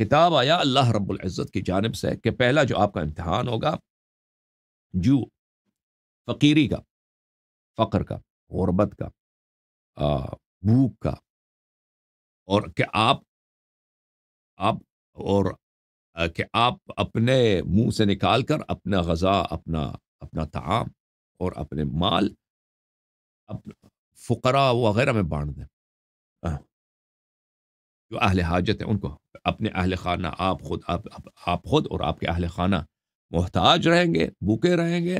خطاب آیا اللہ رب العزت کی جانب سے کہ پہلا جو آپ کا امتحان ہوگا جو فقیری کا فقر کا غربت کا بھوک کا اور کہ آپ آپ اور کہ آپ اپنے منہ سے نکال کر اپنا غذا اپنا اپنا تعام اور اپنے مال فقرا وغیرہ میں بانٹ دیں جو اہل حاجت ہیں ان کو اپنے اہل خانہ آپ خود آپ آپ خود اور آپ کے اہل خانہ محتاج رہیں گے بھوکے رہیں گے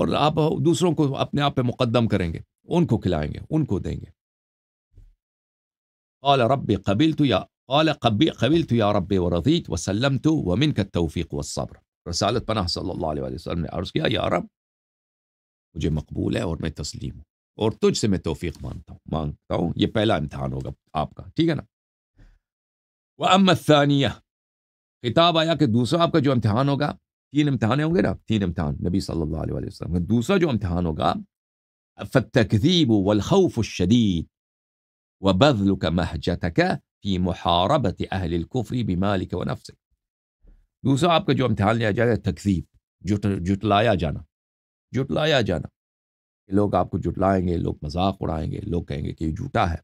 اور آپ دوسروں کو اپنے آپ پہ مقدم کریں گے ان کو کھلائیں گے ان کو دیں گے قال رب قبیل تو یا قال قبلت يا ربي ورضيت وسلمت ومنك التوفيق والصبر رسالة بناه صلى الله عليه وسلم يا يا رب وجه مقبولة ورمي تسليمه اور تجھ سے میں توفیق مانتا ہوں مانتا ہوں یہ پہلا امتحان ہوگا آپ کا ٹھیک ہے نا وَأَمَّا الثَّانِيَةِ خطاب آیا کہ دوسرا آپ کا جو امتحان ہوگا تین امتحانیں ہوں گے نا تین امتحان نبی صلی اللہ علیہ وسلم دوسرا جو امتحان ہوگا فَالتَّكْذِيبُ وَالْخَوْفُ الشَّدِيدُ وَبَذْلُكَ مَحْجَتَكَ في محاربة اہل الكفر بمالك ونفسك دوسرا آپ کا جو امتحان لیا جائے تکذیب جٹلایا جانا جھٹلایا جانا لوگ آپ کو جٹلائیں گے لوگ مذاق اڑائیں گے لوگ کہیں گے کہ یہ جھوٹا ہے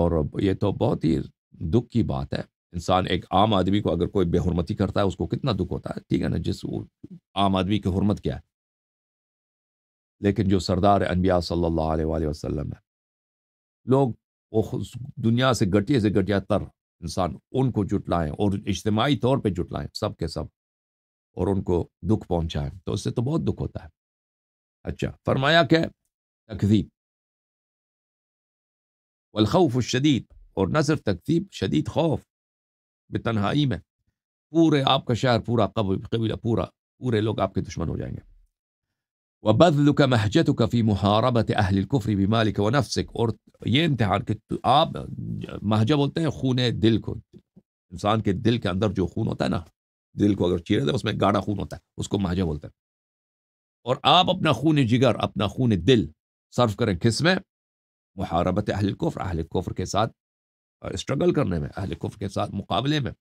اور یہ تو بہت ہی دکھ کی بات ہے انسان ایک عام آدمی کو اگر کوئی بے حرمتی کرتا ہے اس کو کتنا دکھ ہوتا ہے ٹھیک ہے نا جس عام آدمی کی حرمت کیا ہے لیکن جو سردار انبیاء صلی اللہ علیہ وآلہ وسلم ہے لوگ وہ دنیا سے گٹیے سے گٹیا تر انسان ان کو جٹلائیں اور اجتماعی طور پہ جٹلائیں سب کے سب اور ان کو دکھ پہنچائیں تو اس سے تو بہت دکھ ہوتا ہے اچھا فرمایا کہ تقزیب والخوف الشدید اور نہ صرف تقسیب شدید خوف بے تنہائی میں پورے آپ کا شہر پورا قبل قبیلہ پورا پورے لوگ آپ کے دشمن ہو جائیں گے و بد ل مہج و کفی محربت اہل قفری بیمالی کے ون اور یہ امتحان کہ آپ مہجہ بولتے ہیں خون دل کو انسان کے دل کے اندر جو خون ہوتا ہے نا دل کو اگر چیرے دے اس میں گاڑا خون ہوتا ہے اس کو مہجہ بولتے ہیں اور آپ اپنا خون جگر اپنا خون دل صرف کریں کس میں محاربت اہل کفر اہل کفر کے ساتھ اسٹرگل کرنے میں اہل کفر کے ساتھ مقابلے میں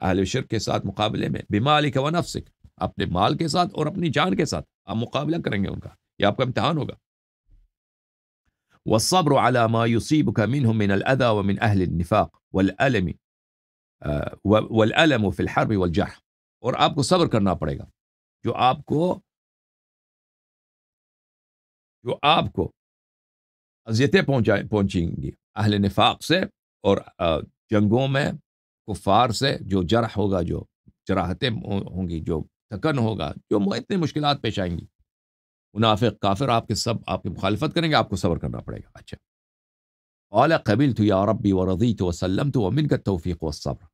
اہل شرک کے ساتھ مقابلے میں بیمالک و نفسک اپنے مال کے ساتھ اور اپنی جان کے ساتھ آپ مقابلہ کریں گے ان کا یہ آپ کا امتحان ہوگا والصبر على ما يصيبك من الأذى ومن أهل النفاق والألم والألم في الحرب والجرح اور آپ کو صبر کرنا پڑے گا جو آپ کو جو آپ کو اذیتیں پہنچیں گی اہل نفاق سے اور جنگوں میں کفار سے جو جرح ہوگا جو جراحتیں ہوں گی جو تھکن ہوگا جو اتنی مشکلات پیش آئیں گی منافق کافر آپ کے سب آپ کی مخالفت کریں گے آپ کو صبر کرنا پڑے گا اچھا اولا قبیل تو یا عربی و رضی تو وسلم تو امن کا توفیق و صبر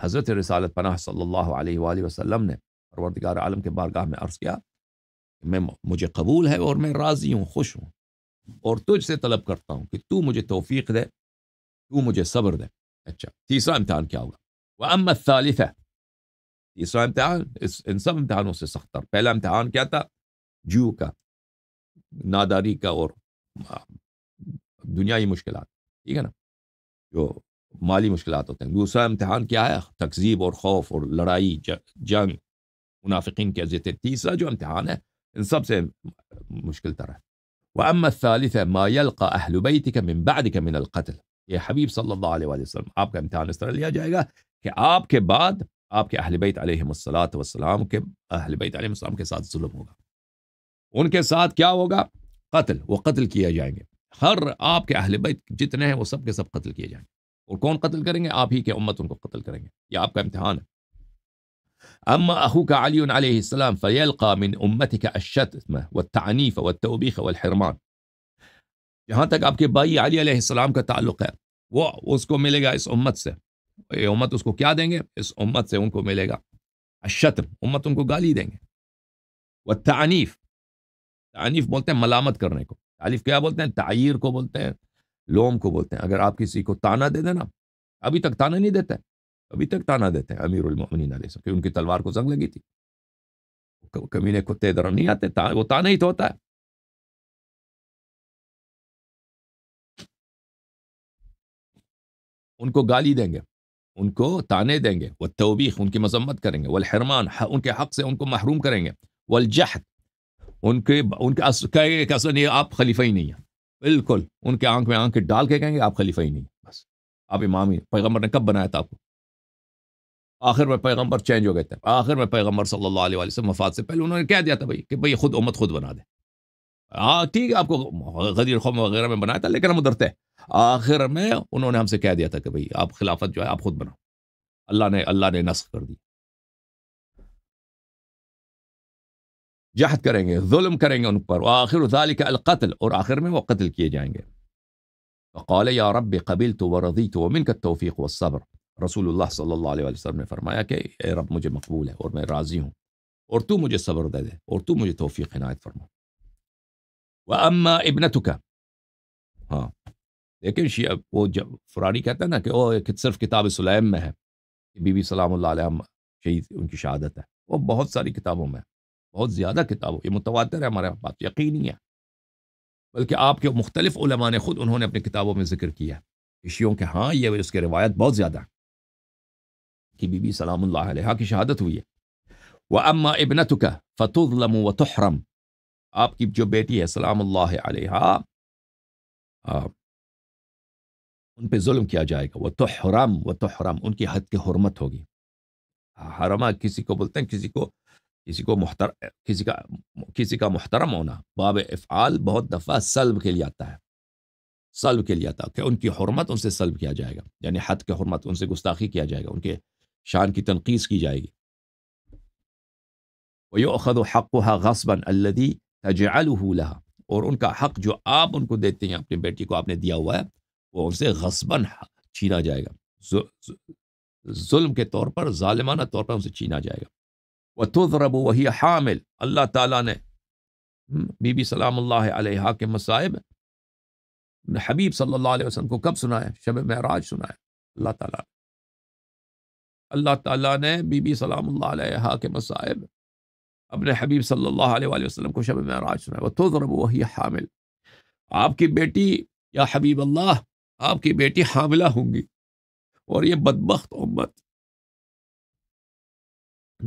حضرت رسالت پناہ صلی اللہ علیہ وآلہ وسلم نے پروردگار عالم کے بارگاہ میں عرض کیا میں مجھے قبول ہے اور میں راضی ہوں خوش ہوں اور تجھ سے طلب کرتا ہوں کہ تو مجھے توفیق دے تو مجھے صبر دے اچھا تیسرا امتحان کیا ہوگا وہ امت ثالث ہے یہ سارا امتحان اس ان سب امتحانوں سے سخت تھا پہلا امتحان کیا تھا جیو کا ناداری کا اور دنیای مشکلات ٹھیک ہے نا جو مالی مشکلات ہوتے ہیں دوسرا امتحان کیا ہے تقزیب اور خوف اور لڑائی جنگ منافقین کی عزیتیں تیسرا جو امتحان ہے ان سب سے مشکل تر ہے وأما الثالثة ما يلقى أهل بيتك من بعدك من القتل يا حبيب صلى الله عليه وسلم آپ کا امتحان اس طرح لیا جائے گا کہ آپ کے بعد آپ کے اہل بیت علیہ وسلاۃ وسلام کے اہل بیت علیہ السلام کے ساتھ ظلم ہوگا ان کے ساتھ کیا ہوگا قتل وہ قتل کیے جائیں گے ہر آپ کے اہل بیت جتنے ہیں وہ سب کے سب قتل کیے جائیں گے اور کون قتل کریں گے آپ ہی کے امت ان کو قتل کریں گے یہ آپ کا امتحان ہے اما اہو کا علی الیہ السلام فی من کامن امت کے اشت و تعنیف و توبیخرمان جہاں تک آپ کے بھائی علی علیہ السلام کا تعلق ہے وہ اس کو ملے گا اس امت سے یہ امت اس کو کیا دیں گے اس امت سے ان کو ملے گا اشتر امت ان کو گالی دیں گے وہ تعنیف تعنیف بولتے ہیں ملامت کرنے کو تعریف کیا بولتے ہیں تعیر کو بولتے ہیں لوم کو بولتے ہیں اگر آپ کسی کو تانا دے دینا ابھی تک تانا نہیں دیتا ہے ابھی تک تانا دیتے ہیں امیر المؤمنین علیہ السلام کہ ان کی تلوار کو زنگ لگی تھی کمینے کتے درم نہیں آتے وہ تانا ہی تو ہوتا ہے ان کو گالی دیں گے ان کو تانے دیں گے وہ توبیخ ان کی مذمت کریں گے والحرمان ان کے حق سے ان کو محروم کریں گے ان کے ان کے ان گے کہ اصل نہیں آپ خلیفہ ہی نہیں ہیں بالکل ان کے آنکھ میں آنکھ ڈال کے کہیں گے آپ خلیفہ ہی نہیں بس آپ امامی پیغمبر نے کب بنایا تھا آپ کو آخر میں پیغمبر چینج ہو گئے تھے آخر میں پیغمبر صلی اللہ علیہ وسلم مفاد سے پہلے انہوں نے کہہ دیا تھا بھائی کہ بھائی خود امت خود بنا دے ہاں ٹھیک ہے آپ کو غدیر قوم وغیرہ میں بنایا تھا لیکن ہم ادھرتے ہیں آخر میں انہوں نے ہم سے کہہ دیا تھا کہ بھائی آپ خلافت جو ہے آپ خود بناؤ اللہ نے اللہ نے نسخ کر دی جہد کریں گے ظلم کریں گے ان پر آخر ظال کے القتل اور آخر میں وہ قتل کیے جائیں گے قول یا رب قبیل تو وہ رضی تو امن کا توفیق و صبر رسول اللہ صلی اللہ علیہ وسلم نے فرمایا کہ اے رب مجھے مقبول ہے اور میں راضی ہوں اور تو مجھے صبر دے دے اور تو مجھے توفیق عنایت فرما و اما ابن کا ہاں لیکن شیعہ وہ جب فراری کہتا ہے نا کہ وہ صرف کتاب سلیم میں ہے بی بی سلام اللہ علیہ شہید ان کی شہادت ہے وہ بہت ساری کتابوں میں بہت زیادہ کتابوں یہ متواتر ہے ہمارے بات یقینی ہے بلکہ آپ کے مختلف علماء نے خود انہوں نے اپنی کتابوں میں ذکر کیا ہے شیعوں کے ہاں یہ اس کے روایت بہت زیادہ ہیں کہ بی بی سلام اللہ علیہ کی شہادت ہوئی ہے وہ اما ابن تو کا فت الم وۃرم آپ کی جو بیٹی ہے سلام اللہ علیہ ان پہ ظلم کیا جائے گا وہ تو حرام وہ تو حرام ان کی حد کے حرمت ہوگی حرما کسی کو بولتے ہیں کسی کو کسی کو محتر کسی کا کسی کا محترم ہونا باب افعال بہت دفعہ سلب کے لیے آتا ہے سلب کے لیے آتا ہے کہ ان کی حرمت ان سے سلب کیا جائے گا یعنی حد کے حرمت ان سے گستاخی کیا جائے گا ان کے شان کی تنقیص کی جائے گی اخد و حق و تَجْعَلُهُ لَهَا الدی اور ان کا حق جو آپ ان کو دیتے ہیں اپنی بیٹی کو آپ نے دیا ہوا ہے غصباً چھینا جائے گا ظلم کے طور پر ظالمانہ طور پر چھینا جائے گا وہ تو ذرب وحیح حامل اللہ تعالیٰ نے بی بی سلام اللہ علیہ کے مصائب حبیب صلی اللہ علیہ وسلم کو کب سنایا شب معراج سنایا اللہ تعالیٰ اللہ تعالیٰ نے بی بی سلام اللہ علیہ کے مصائب اپنے حبیب صلی اللہ علیہ وآلہ وسلم کو شب معراج سنایا ہے تو ذرب وحیۂ حامل آپ کی بیٹی یا حبیب اللہ آپ کی بیٹی حاملہ ہوں گی اور یہ بدبخت امت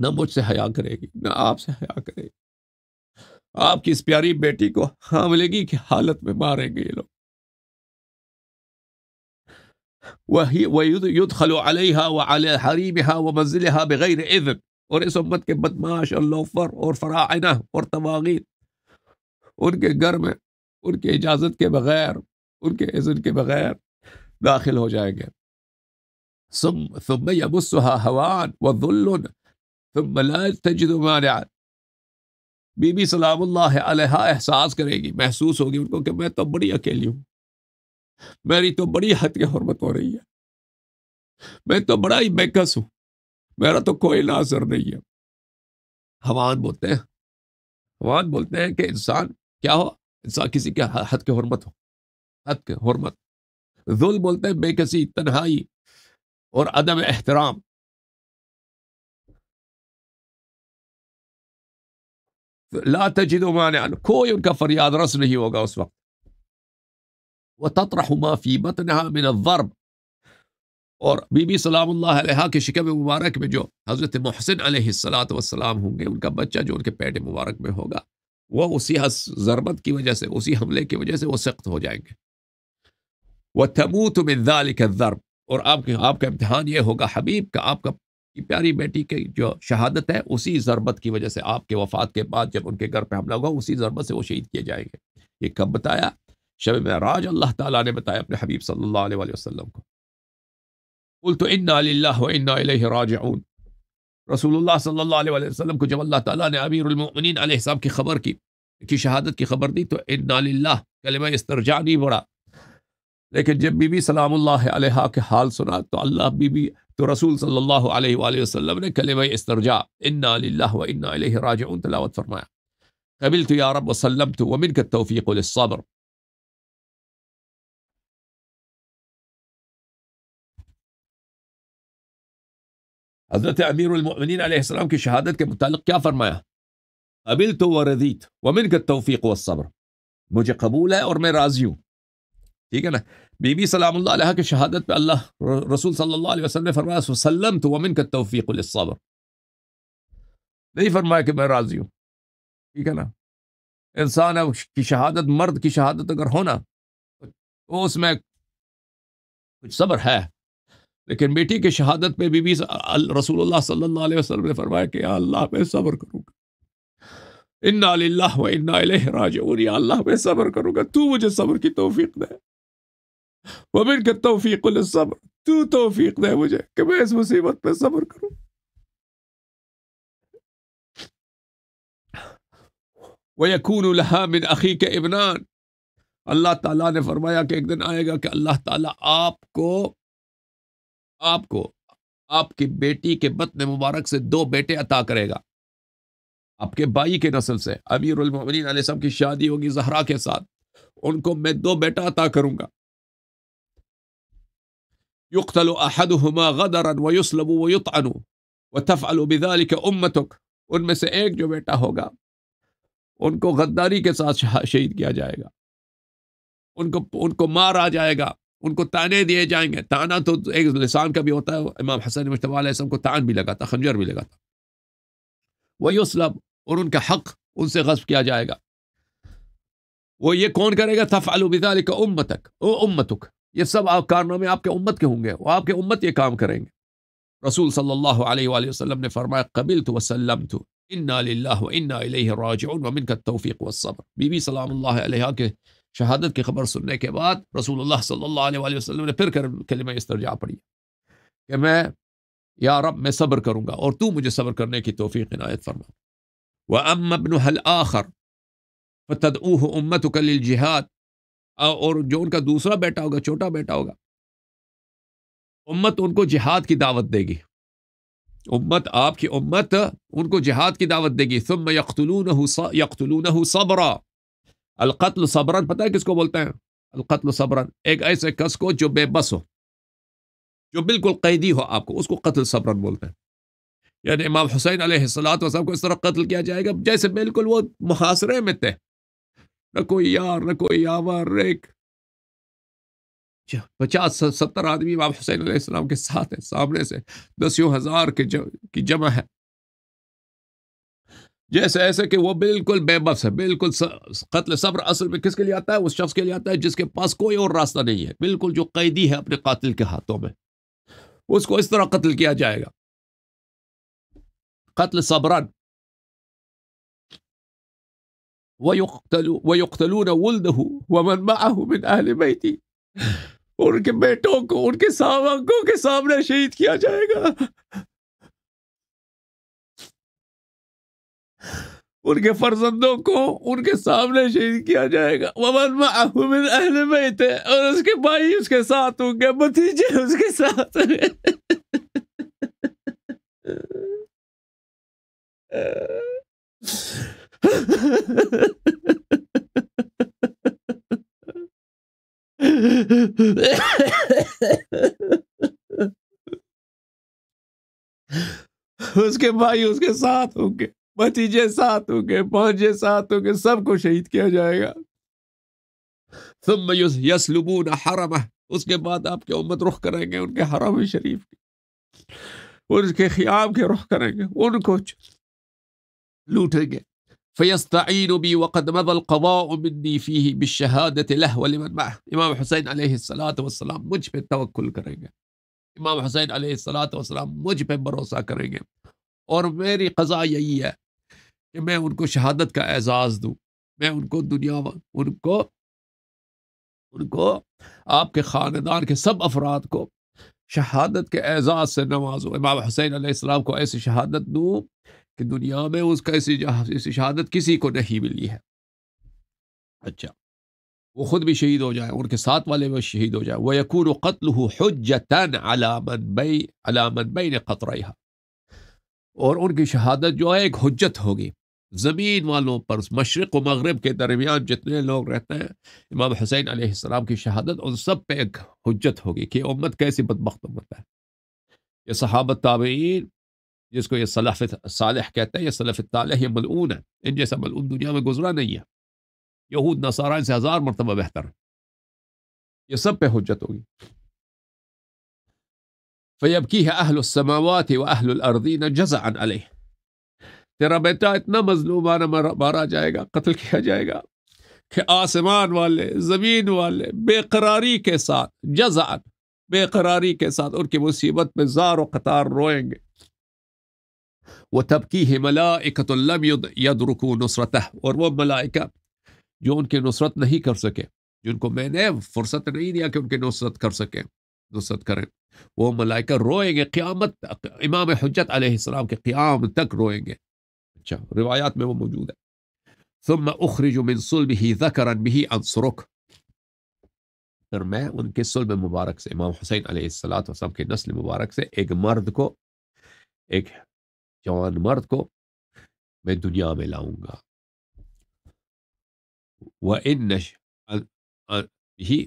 نہ مجھ سے حیا کرے گی نہ آپ سے حیا کرے گی آپ کی اس پیاری بیٹی کو حاملگی کی حالت میں ماریں گے یہ لوگ خلو علیہ و ہا و منزل ہا بغیر عزت اور اس امت کے بدماش اور لوفر اور فراعنہ اور تواغیر ان کے گھر میں ان کے اجازت کے بغیر ان کے عزن کے بغیر داخل ہو جائیں گے ثم ثم لا تجد مانعا بی بی سلام اللہ علیہ احساس کرے گی محسوس ہوگی ان کو کہ میں تو بڑی اکیلی ہوں میری تو بڑی حد کے حرمت ہو رہی ہے میں تو بڑا ہی بیکس ہوں میرا تو کوئی ناظر نہیں ہے حوان بولتے ہیں حوان بولتے ہیں کہ انسان کیا ہو انسان کسی کے حد کے حرمت ہو Atke hormat. Zul bolte hai kisi tanhai aur adab ehtiram. لا تجد مانعا كوي كفر يا درس نهي وقاوس وقت وتطرح ما في بطنها من الضرب اور بی بی سلام اللہ علیہ کے شکم مبارک میں جو حضرت محسن علیہ الصلاة والسلام ہوں گے ان کا بچہ جو ان کے پیٹ مبارک میں ہوگا وہ اسی ضربت کی وجہ سے اسی حملے کی وجہ سے وہ سخت ہو جائیں گے وہ تھبوت تم الضرب اور آپ کے آپ کا امتحان یہ ہوگا حبیب کا آپ کا پیاری بیٹی کی جو شہادت ہے اسی ضربت کی وجہ سے آپ کے وفات کے بعد جب ان کے گھر پہ حملہ ہوگا اسی ضربت سے وہ شہید کیے جائیں گے یہ کب بتایا شب راج اللہ تعالیٰ نے بتایا اپنے حبیب صلی اللہ علیہ وآلہ وسلم کو بول تو اللہ انا الیہ راجعون راج اللہ صلی اللہ علیہ وسلم کو جب اللہ تعالیٰ نے المؤمنین علیہ صاحب کی خبر کی کی شہادت کی خبر دی تو کلمہ نہیں توَرجھا لیکن جب بی بی سلام اللہ علیہ کے حال سنا تو اللہ بی بی تو رسول صلی اللہ علیہ وآلہ وسلم نے کلمہ استرجاع انا للہ و انا الیہ راجعون تلاوت فرمایا قبلت یا رب و سلمت و منک التوفیق للصبر حضرت امیر المؤمنین علیہ السلام کی شہادت کے متعلق کیا فرمایا قبلت و رضیت و منک التوفیق والصبر مجھے قبول ہے اور میں راضی ہوں ٹھیک ہے نا بی بی سلام اللہ علیہ کی شہادت پہ اللہ رسول صلی اللہ علیہ وسلم نے فرمایا وسلم تو ومن کا توفیق الصبر نہیں فرمایا کہ میں راضی ہوں ٹھیک ہے نا انسان کی شہادت مرد کی شہادت اگر ہونا تو اس میں کچھ صبر ہے لیکن بیٹی کی شہادت پہ بی بی رسول اللہ صلی اللہ علیہ وسلم نے فرمایا کہ یا اللہ میں صبر کروں گا انا انا اللہ و الہ راج یا اللہ میں صبر کروں گا تو مجھے صبر کی توفیق دے کا توفیق الصبر تو توفیق دے مجھے کہ میں اس مصیبت پہ صبر کروں ابنان اللہ تعالیٰ نے فرمایا کہ ایک دن آئے گا کہ اللہ تعالیٰ آپ کو آپ کو آپ کی بیٹی کے بطن مبارک سے دو بیٹے عطا کرے گا آپ کے بھائی کے نسل سے امیر المومنین علیہ صاحب کی شادی ہوگی زہرا کے ساتھ ان کو میں دو بیٹا عطا کروں گا يقتل احدهما غدرا ويسلب ویطعن وتفعل بذلك امتك ان میں سے ایک جو بیٹا ہوگا ان کو غداری کے ساتھ شہید کیا جائے گا ان کو ان کو مارا جائے گا ان کو تانے دیے جائیں گے تانا تو ایک لسان کا بھی ہوتا ہے امام حسن مشتبہ علیہ السلام کو تان بھی لگا تھا خنجر بھی لگا تھا وہ اسلب اور ان کا حق ان سے غصب کیا جائے گا وہ یہ کون کرے گا تفعل بذلک امتک او امتک یہ سب آپ کارنامے آپ کے امت کے ہوں گے وہ آپ کے امت یہ کام کریں گے رسول صلی اللہ علیہ وآلہ وسلم نے فرمایا قبل تو وسلم تو انََََََََََََََََََََ اللّہ المن كا توفيق و بی بی سلام اللہ علیہ کے شہادت کی خبر سننے کے بعد رسول اللہ صلی اللہ علیہ وآلہ وسلم نے پھر کلمہ کے لیے میں استر جا پڑی کہ میں یار اب میں صبر کروں گا اور تو مجھے صبر کرنے کی توفیق عنايت فرما وَأَمَّ ام ابن و حل آخر امت اور جو ان کا دوسرا بیٹا ہوگا چھوٹا بیٹا ہوگا امت ان کو جہاد کی دعوت دے گی امت آپ کی امت ان کو جہاد کی دعوت دے گی ثم یکخلون صبرا القتل صبرن پتہ ہے کس کو بولتے ہیں القتل صبرن ایک ایسے کس کو جو بے بس ہو جو بالکل قیدی ہو آپ کو اس کو قتل صبرن بولتے ہیں یعنی امام حسین علیہ سلاد وسلم کو اس طرح قتل کیا جائے گا جیسے بالکل وہ محاصرے میں تھے نہ کوئی یار نہ کوئی آوار ایک جی، پچاس ستر آدمی امام حسین علیہ السلام کے ساتھ ہیں سامنے سے دسیوں ہزار کے کی جمع ہے جیسے ایسے کہ وہ بالکل بے بس ہے بالکل قتل صبر اصل میں کس کے لیے آتا ہے اس شخص کے لیے آتا ہے جس کے پاس کوئی اور راستہ نہیں ہے بالکل جو قیدی ہے اپنے قاتل کے ہاتھوں میں اس کو اس طرح قتل کیا جائے گا قتل صبرن ان کے بیٹوں کو ان کے کے سامنے شہید کیا جائے گا ان کے فرزندوں کو ان کے سامنے شہید کیا جائے گا ومن معه من اہل تھے اور اس کے بھائی اس کے ساتھ ہوں گے بھتیجے اس کے ساتھ ہوں گے اس کے بھائی اس کے ساتھ ہوں گے بھتیجے ساتھ ہوں گے پہنچے ساتھ ہوں گے سب کو شہید کیا جائے گا یس لبون حرم اس کے بعد آپ کی امت رخ کریں گے ان کے حرم شریف کی اس کے خیام کے رخ کریں گے ان کو لوٹیں گے فيستعين بي وقد مضى القضاء مني فيه بالشهادة له ولمن معه إمام حسين عليه الصلاة والسلام مجب التوكل كرنجة إمام حسين عليه الصلاة والسلام مجب بروسا كرنجة اور ميري قضائية کہ میں ان کو شہادت کا اعزاز دوں میں ان کو دنیا ان کو ان کو آپ کے خاندان کے سب افراد کو شہادت کے اعزاز سے نوازوں امام حسین علیہ السلام کو ایسی شہادت دوں کہ دنیا میں اس کا اسی شہادت کسی کو نہیں ملی ہے اچھا وہ خود بھی شہید ہو جائے ان کے ساتھ والے بھی شہید ہو جائے وہ یقور و قتل ہو حجن علامت بئی علامت بئی نے اور ان کی شہادت جو ہے ایک حجت ہوگی زمین والوں پر مشرق و مغرب کے درمیان جتنے لوگ رہتے ہیں امام حسین علیہ السلام کی شہادت ان سب پہ ایک حجت ہوگی کہ امت کیسی بدبخت امت ہے یہ صحابت تابعین جس کو یہ صلاف صالح کہتے ہیں یہ صلاف طالح یہ ملعون ہے ان جیسا ملعون دنیا میں گزرا نہیں ہے یہود نہ سے ہزار مرتبہ بہتر یہ سب پہ حجت ہوگی فیب کی ہے جز ان علیہ تیرا بیٹا اتنا مظلومانہ مارا جائے گا قتل کیا جائے گا کہ آسمان والے زمین والے بے قراری کے ساتھ جز بے قراری کے ساتھ ان کی مصیبت میں زار و قطار روئیں گے طبقت نسرت اور وہ ملائکہ ملائکہ جو ان ان کے نصرت نصرت نصرت نہیں نہیں کر کر سکے جن کو میں میں نے فرصت دیا کہ کریں وہ وہ روئیں روئیں گے گے قیامت امام حجت علیہ السلام قیام تک اچھا روایات موجود ہے ثم اخرج من صلبه ذکرا به انصرك پھر میں ان کے صلب مبارک سے امام حسین علیہ السلات نسل مبارک سے ایک مرد کو ایک جوان مرد کو میں دنیا میں لاؤں گا وہ ان نش ہی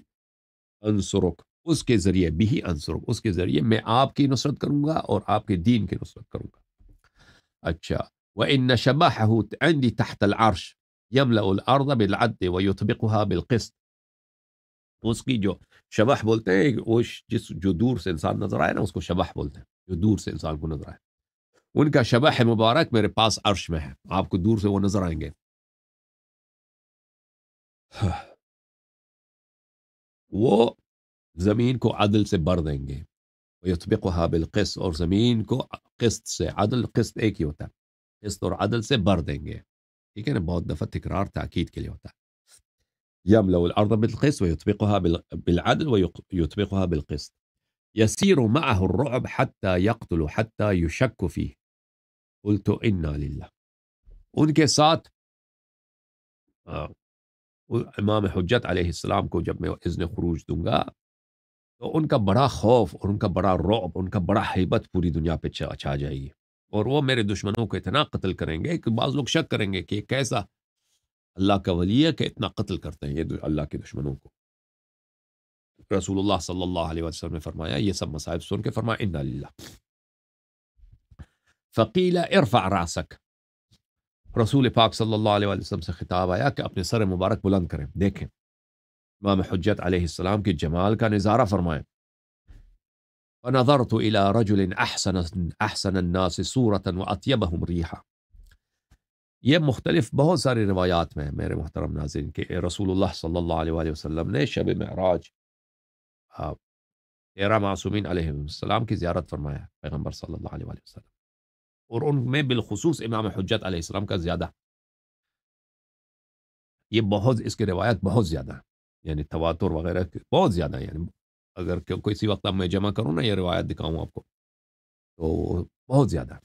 انسرک اس کے ذریعے بھی ہی انسرخ اس کے ذریعے میں آپ کی نصرت کروں گا اور آپ کے دین کی نصرت کروں گا اچھا وہ ان شبہ ويطبقها بالقسط اس کی جو شبح بولتے ہیں وہ جس جو دور سے انسان نظر آئے نا اس کو شبح بولتے ہیں جو دور سے انسان کو نظر آئے ونكا شباح مبارك ميري باس ارش مها عابك الدور سوى نزران جيم و زمينكو عدل سي بردن جيم ويطبقها بالقس اور زمينكو قسط سي عدل قسط ايك يوتا قسط اور عدل سي بردن جيم هي كان بعد دفع تكرار تأكيد كل يوتا يملأ الأرض بالقس ويطبقها بالعدل ويطبقها بالقسط يسير معه الرعب حتى يقتل حتى يشك فيه ال تو ان ان کے ساتھ امام حجت علیہ السلام کو جب میں عزن خروج دوں گا تو ان کا بڑا خوف اور ان کا بڑا رعب ان کا بڑا حیبت پوری دنیا پہ چھا جائے گی اور وہ میرے دشمنوں کو اتنا قتل کریں گے کہ بعض لوگ شک کریں گے کہ کیسا اللہ کا ولی ہے کہ اتنا قتل کرتے ہیں یہ اللہ کے دشمنوں کو رسول اللہ صلی اللہ علیہ وسلم نے فرمایا یہ سب مصائب سن کے فرمایا ان اللہ فکیل ارفع راسک رسول پاک صلی اللہ علیہ وسلم سے خطاب آیا کہ اپنے سر مبارک بلند کریں دیکھیں امام حجت علیہ السلام کے جمال کا نظارہ فرمائیں احسن سورتیبہ ریہ یہ مختلف بہت ساری روایات میں میرے محترم ناظرین کہ رسول اللہ صلی اللہ علیہ وسلم نے شب معراج تیرہ معصومین علیہ السلام کی زیارت فرمایا پیغمبر صلی اللہ علیہ وسلم اور ان میں بالخصوص امام حجت علیہ السلام کا زیادہ یہ بہت اس کے روایت بہت زیادہ یعنی يعني تواتر وغیرہ بہت زیادہ یعنی يعني. اگر کسی وقت اب میں جمع کروں نا یہ روایت دکھاؤں آپ کو تو بہت زیادہ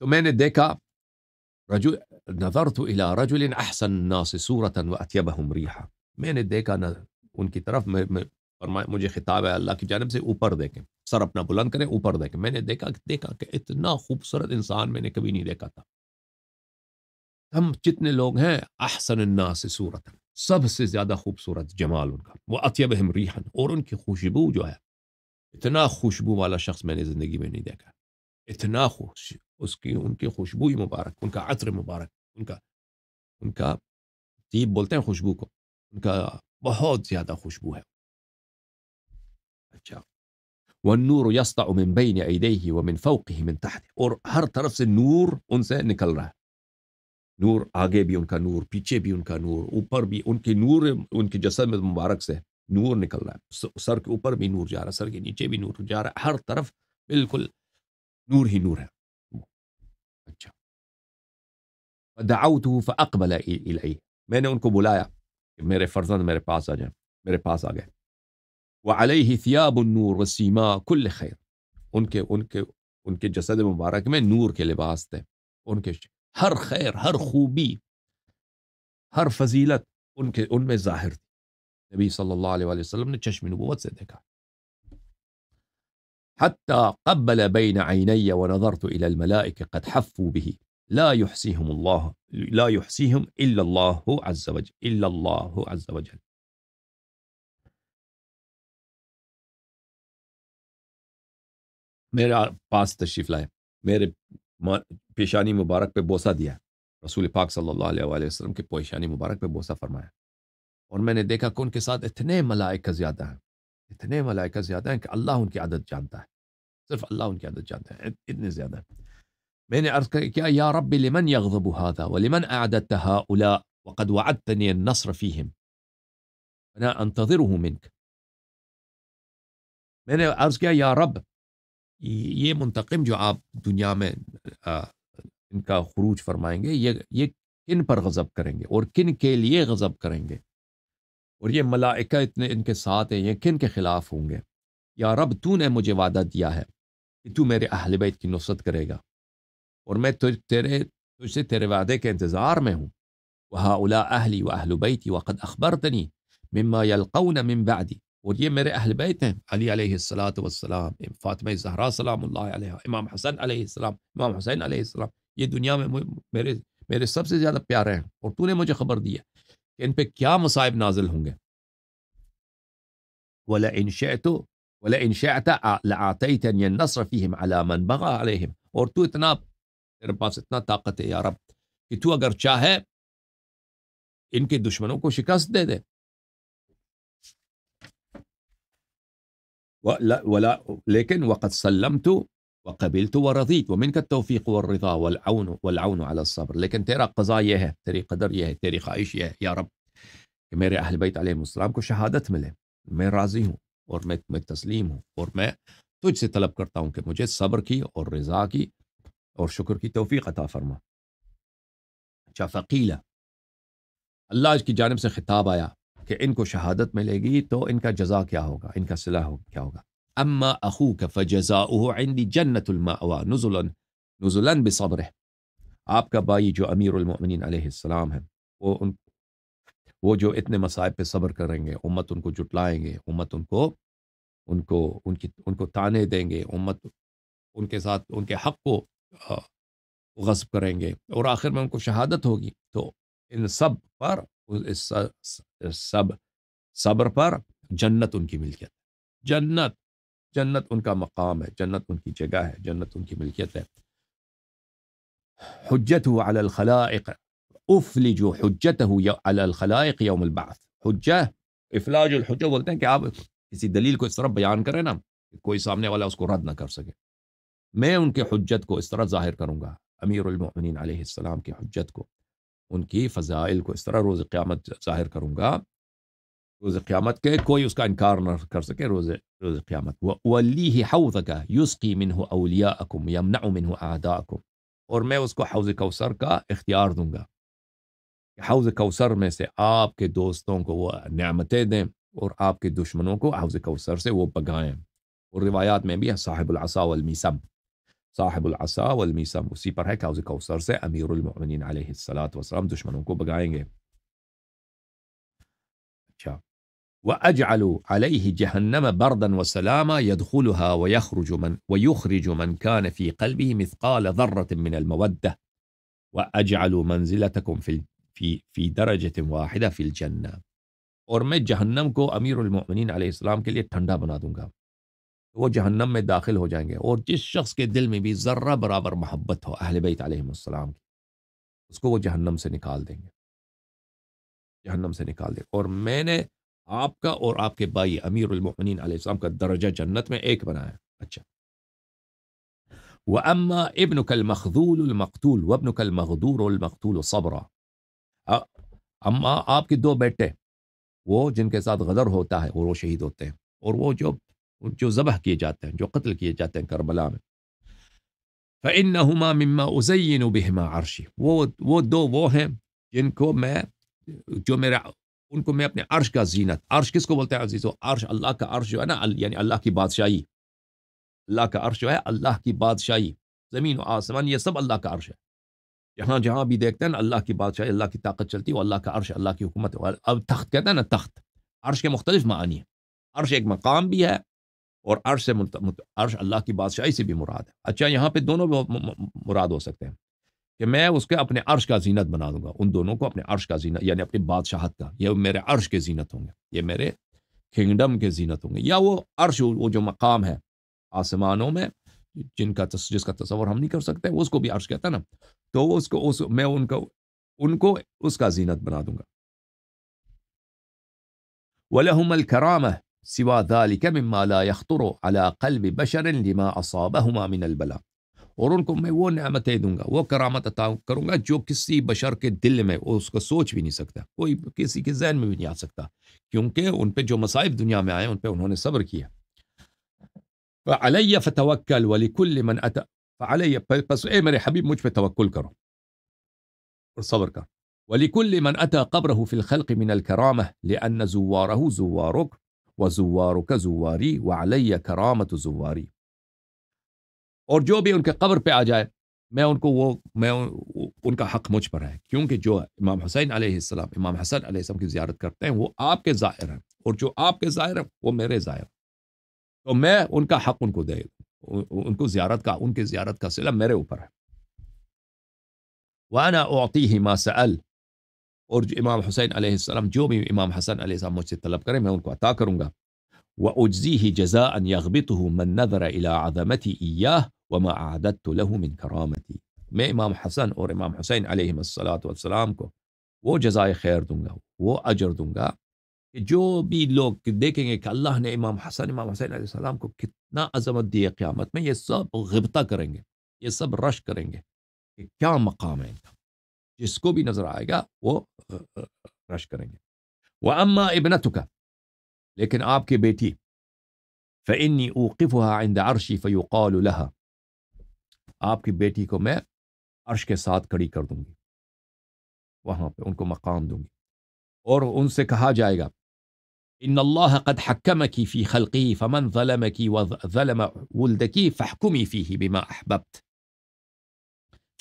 تو میں نے دیکھا رجو نظرت الى رجل احسن الناس صورتا واتيبهم ريحا میں نے دیکھا ان کی طرف میں اور مجھے خطاب ہے اللہ کی جانب سے اوپر دیکھیں سر اپنا بلند کریں اوپر دیکھیں میں نے دیکھا کہ دیکھا کہ اتنا خوبصورت انسان میں نے کبھی نہیں دیکھا تھا ہم جتنے لوگ ہیں احسن الناس سے صورت سب سے زیادہ خوبصورت جمال ان کا وہ اطیب ریحن اور ان کی خوشبو جو ہے اتنا خوشبو والا شخص میں نے زندگی میں نہیں دیکھا اتنا خوش اس کی ان کی خوشبو ہی مبارک ان کا عطر مبارک ان کا ان کا جیب بولتے ہیں خوشبو کو ان کا بہت زیادہ خوشبو ہے الأحجار والنور يسطع من بين أيديه ومن فوقه من تحت تحته هر طرف النور أنسى نكال راه نور آگه بي أنك نور پيچه بي أنك نور اوپر بي أنك نور أنك جسم مبارك سه نور نکل رہا سر کے اوپر بھی نور جا رہا سر کے نیچے بھی نور جا رہا ہر طرف بالکل نور ہی نور ہے اچھا فدعوته فاقبل الیہ میں نے ان کو بلایا کہ میرے فرزند میرے پاس آ جائیں میرے پاس آ گئے وعليه ثياب النور وسيما كل خير انكه انكه انكه جسد مبارك من نور کے لباس تھے ان ہر خیر ہر خوبی ہر فضیلت ان کے ان میں ظاہر تھی نبی صلی اللہ علیہ وآلہ وسلم نے چشم نبوت سے دیکھا حتى قبل بين عيني ونظرت الى الملائكه قد حفوا به لا يحصيهم الله لا يحصيهم الا الله عز وجل الا الله عز وجل میرا پاس تشریف لائے میرے پیشانی مبارک پہ بوسہ دیا رسول پاک صلی اللہ علیہ وآلہ وسلم کے پیشانی مبارک پہ بوسہ فرمایا اور میں نے دیکھا کہ ان کے ساتھ اتنے ملائکہ زیادہ ہیں اتنے ملائکہ زیادہ ہیں کہ اللہ ان کی عادت جانتا ہے صرف اللہ ان کی عادت جانتا ہے اتنے زیادہ ہیں میں نے عرض کیا یا رب لمن یغضب هذا ولمن هؤلاء وقد وعدتني النصر فيهم انا انتظره منك میں نے عرض کیا یا رب یہ منتقم جو آپ دنیا میں ان کا خروج فرمائیں گے یہ یہ کن پر غضب کریں گے اور کن کے لیے غضب کریں گے اور یہ ملائکہ اتنے ان کے ساتھ ہیں یہ کن کے خلاف ہوں گے یا رب تو نے مجھے وعدہ دیا ہے کہ تو میرے اہل بیت کی نصرت کرے گا اور میں تجھ تیرے سے تیرے وعدے کے انتظار میں ہوں وہاں اولا اہلی اہل بیتی وقت اخبر تنی مما یلقون من بعدی اور یہ میرے اہل بیت ہیں نعم. علی علیہ الصلات والسلام فاطمہ زہرا سلام اللہ علیہا امام حسن علیہ السلام امام حسین علیہ السلام یہ دنیا میں میرے میرے سب سے زیادہ پیارے ہیں اور تو نے مجھے خبر دیا کہ ان پہ کیا مصائب نازل ہوں گے ولا ان شئت ولا ان شئت لاعطيتني النصر فيهم على من بغى عليهم اور تو اتنا تیرے پاس اتنا طاقت ہے یا رب کہ تو اگر چاہے ان کے دشمنوں کو شکست دے دے لیکن وقت سلم تو و قبیل تو و رضیق و من کا توفیق و رغا ولاؤن ولاؤن علیہ صبر لیکن تیرا قضا یہ ہے تری قدر یہ ہے تیری خواہش یہ ہے یارب کہ میرے اہلب علیہ السلام کو شہادت ملے میں راضی ہوں اور میں تسلیم ہوں اور میں تجھ سے طلب کرتا ہوں کہ مجھے صبر کی اور رضا کی اور شکر کی توفیق عطا فرما اچھا فقیلہ اللہ کی جانب سے خطاب آیا کہ ان کو شہادت ملے گی تو ان کا جزا کیا ہوگا ان کا صلاح کیا ہوگا اما جنت الماوا نزلا نزلا بصبر آپ کا بھائی جو امیر المؤمنین علیہ السلام ہے وہ ان وہ جو اتنے مصائب پہ صبر کریں گے امت ان کو جٹلائیں گے امت ان کو ان کو ان کی ان کو تانے دیں گے امت ان کے ساتھ ان کے حق کو غصب کریں گے اور آخر میں ان کو شہادت ہوگی تو ان سب پر سب صبر پر جنت ان کی ملکیت جنت جنت ان کا مقام ہے جنت ان کی جگہ ہے جنت ان کی ملکیت ہے حجت ہوا الخلائق افلی جو حجت ہو یا الخلائق یوم البعث حجہ افلاج الحجہ بولتے ہیں کہ آپ کسی دلیل کو اس طرح بیان کریں نا کوئی سامنے والا اس کو رد نہ کر سکے میں ان کے حجت کو اس طرح ظاہر کروں گا امیر المؤمنین علیہ السلام کے حجت کو ان کی فضائل کو اس طرح روز قیامت ظاہر کروں گا روز قیامت کے کوئی اس کا انکار نہ کر سکے روز روز قیامت وہ اولی ہی کا یوس کی من و اکم یمن امن و اکم اور میں اس کو حوض کوثر کا اختیار دوں گا حوض کوثر میں سے آپ کے دوستوں کو وہ نعمتیں دیں اور آپ کے دشمنوں کو حوض کوثر سے وہ بگائیں اور روایات میں بھی صاحب العصا والمیسم صاحب العصا والميسام وسيبر هيك عاوز كوثر سي امير المؤمنين عليه الصلاه والسلام دشمنون كو بغاينغي واجعل عليه جهنم بردا وسلاما يدخلها ويخرج من ويخرج من كان في قلبه مثقال ذره من الموده واجعل منزلتكم في في في درجه واحده في الجنه اور جهنم كو امير المؤمنين عليه السلام كلي تندا بنا دونغا وہ جہنم میں داخل ہو جائیں گے اور جس شخص کے دل میں بھی ذرہ برابر محبت ہو اہل بیت علیہ السلام کی اس کو وہ جہنم سے نکال دیں گے جہنم سے نکال دیں اور میں نے آپ کا اور آپ کے بھائی امیر المؤمنین علیہ السلام کا درجہ جنت میں ایک بنایا اچھا وہ اماں ابن کل مخدول المختول و ابن کل مخدول المختول صبر اماں آپ کے دو بیٹے وہ جن کے ساتھ غدر ہوتا ہے اور وہ شہید ہوتے ہیں اور وہ جو جو ذبح کیے جاتے ہیں جو قتل کیے جاتے ہیں کربلا میں فعنہ مماضین عرش وہ وہ وہ دو ہیں جن کو میں جو میرا ان کو میں اپنے عرش کا زینت عرش کس کو بولتے ہیں عرش اللہ کا عرش جو ہے نا یعنی اللہ کی بادشاہی اللہ کا عرش جو ہے اللہ کی بادشاہی زمین و آسمان یہ سب اللہ کا عرش ہے جہاں جہاں بھی دیکھتے ہیں نا اللہ کی بادشاہی اللہ کی طاقت چلتی ہے اللہ کا عرش اللہ کی حکومت اب تخت کہتے ہیں نا تخت عرش کے مختلف معنی ہیں عرش ایک مقام بھی ہے اور عرش سے عرش اللہ کی بادشاہی سے بھی مراد ہے اچھا یہاں پہ دونوں مراد ہو سکتے ہیں کہ میں اس کے اپنے عرش کا زینت بنا دوں گا ان دونوں کو اپنے عرش کا زینت یعنی اپنی بادشاہت کا یہ میرے عرش کے زینت ہوں گے یہ میرے کنگڈم کے زینت ہوں گے یا وہ عرش وہ جو مقام ہے آسمانوں میں جن کا جس کا تصور ہم نہیں کر سکتے اس کو بھی عرش کہتا نا تو اس کو اس میں ان کو ان کو اس کا زینت بنا دوں گا ولحم الکرام ہے سوى ذلك مما لا يخطر على قلب بشر لما أصابهما من البلاء اور ان کو میں وہ نعمتیں دوں گا وہ کرامت عطا کروں گا جو کسی بشر کے دل میں وہ اس کو سوچ بھی نہیں سکتا کوئی کسی کے ذہن میں بھی نہیں آ سکتا کیونکہ ان پہ جو مصائب دنیا میں آئے آية، ان پہ انہوں نے صبر کیا فَعَلَيَّ فَتَوَكَّلْ وَلِكُلِّ مَنْ أَتَ فَعَلَيَّ پس اے إيه میرے حبیب مجھ پہ توکل کرو اور صبر کر وَلِكُلِّ مَنْ أَتَى قَبْرَهُ فِي الْخَلْقِ مِنَ الْكَرَامَةِ لِأَنَّ زُوَّارَهُ زُوَّارُكَ علیہ کرام تو ظواری اور جو بھی ان کے قبر پہ آ جائے میں ان کو وہ میں ان کا حق مجھ پر ہے کیونکہ جو امام حسین علیہ السلام امام حسن علیہ السلام کی زیارت کرتے ہیں وہ آپ کے ظاہر ہیں اور جو آپ کے ظاہر ہیں وہ میرے ظاہر تو میں ان کا حق ان کو دے ان کو زیارت کا ان کی زیارت کا سلم میرے اوپر ہے وانا اوقی ماسل اور جو امام حسین علیہ السلام جو بھی امام حسن علیہ السلام مجھ سے طلب کریں میں ان کو عطا کروں گا وہ اجزی ہی جزا اندمتی و ما عادت میں امام حسن اور امام حسین علیہ السلّۃ والسلام کو وہ جزائے خیر دوں گا وہ اجر دوں گا کہ جو بھی لوگ دیکھیں گے کہ اللہ نے امام حسن امام حسین علیہ السلام کو کتنا عظمت دیے قیامت میں یہ سب غبطہ کریں گے یہ سب رش کریں گے کہ کیا مقام ہے جس کو بھی نظر آئے گا وہ رش کریں گے وہ اما ابن تک لیکن آپ کی بیٹی اوقف عرشی آپ کی بیٹی کو میں عرش کے ساتھ کھڑی کر دوں گی وہاں پہ ان کو مقام دوں گی اور ان سے کہا جائے گا ان اللہ قد حقم کی فی خلقی فمن فحکمی احببت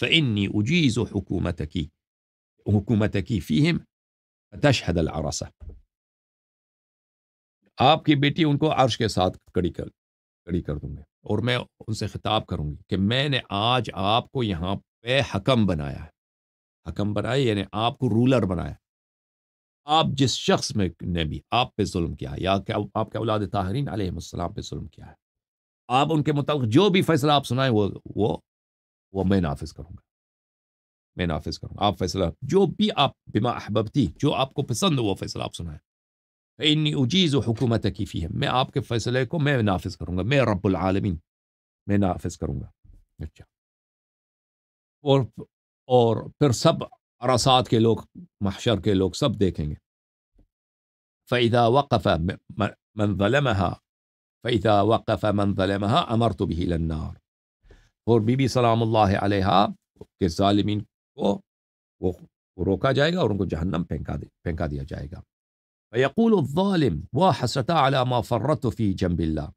فإني أجيز حكومتك حکومت کی فہم تشہد آپ کی بیٹی ان کو عرش کے ساتھ کڑی کر کڑی کر دوں گا اور میں ان سے خطاب کروں گی کہ میں نے آج آپ کو یہاں پہ حکم بنایا ہے حکم بنایا یعنی آپ کو رولر بنایا آپ جس شخص میں نے بھی آپ پہ ظلم کیا ہے یا آپ کے اولاد تاہرین علیہ السلام پہ ظلم کیا ہے آپ ان کے مطابق جو بھی فیصلہ آپ وہ وہ وہ میں نافذ کروں گا میں نافذ کروں گا آپ فیصلہ جو بھی آپ بما احببتی جو آپ کو پسند ہو وہ فیصلہ آپ سنائیں انی اِن اجیز و حکومت کیفی ہے میں آپ کے فیصلے کو میں نافذ کروں گا میں رب العالمین میں نافذ کروں گا اچھا اور اور پھر سب ارساد کے لوگ محشر کے لوگ سب دیکھیں گے فیدہ وقفہ منظلم فی دہ وقفہ منظلم ہاں امر تو بلّہ اور اور بی بی سلام اللہ علیہ کے ظالمین کو وہ روکا جائے گا اور ان کو جہنم پھینکا پھینکا دیا جائے گا یقول الظالم و حسرت علامہ فی جنب اللہ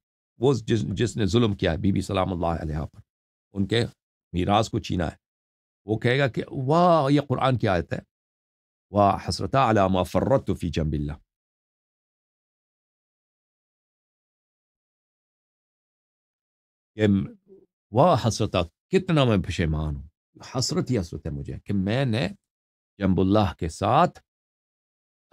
وہ جس جس نے ظلم کیا ہے بی بی سلام اللہ علیہ پر ان کے میراث کو چھینا ہے وہ کہے گا کہ واہ یہ قرآن کی آیت ہے واہ حسرت علامہ فی جنب اللہ کہ وحسرتك كتنا من پشمانو حسرت حسرت مجھے کہ میں نے جنب اللہ کے ساتھ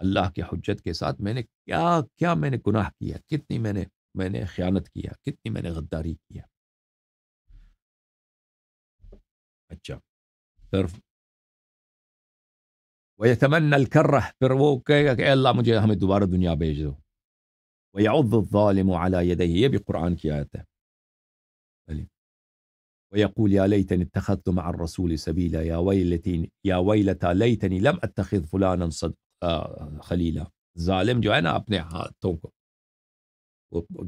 اللہ کی حجت کے ساتھ میں نے کیا کیا میں نے گناہ کیا کتنی میں نے میں نے خیانت کیا کتنی میں نے غداری کیا اچھا پھر ويتمنى الكره پھر وہ کہے کہ اے اللہ مجھے ہمیں دوبارہ دنیا بھیج دو ويعض الظالم على يديه یہ بھی قرآن کی آیت ہے علی. ويقول يا ليتني اتخذت مع الرسول سبيلا يا ويلتي يا ويلتا ليتني لم اتخذ فلانا صد آه، خليلا ظالم جو انا اپنے ہاتھوں کو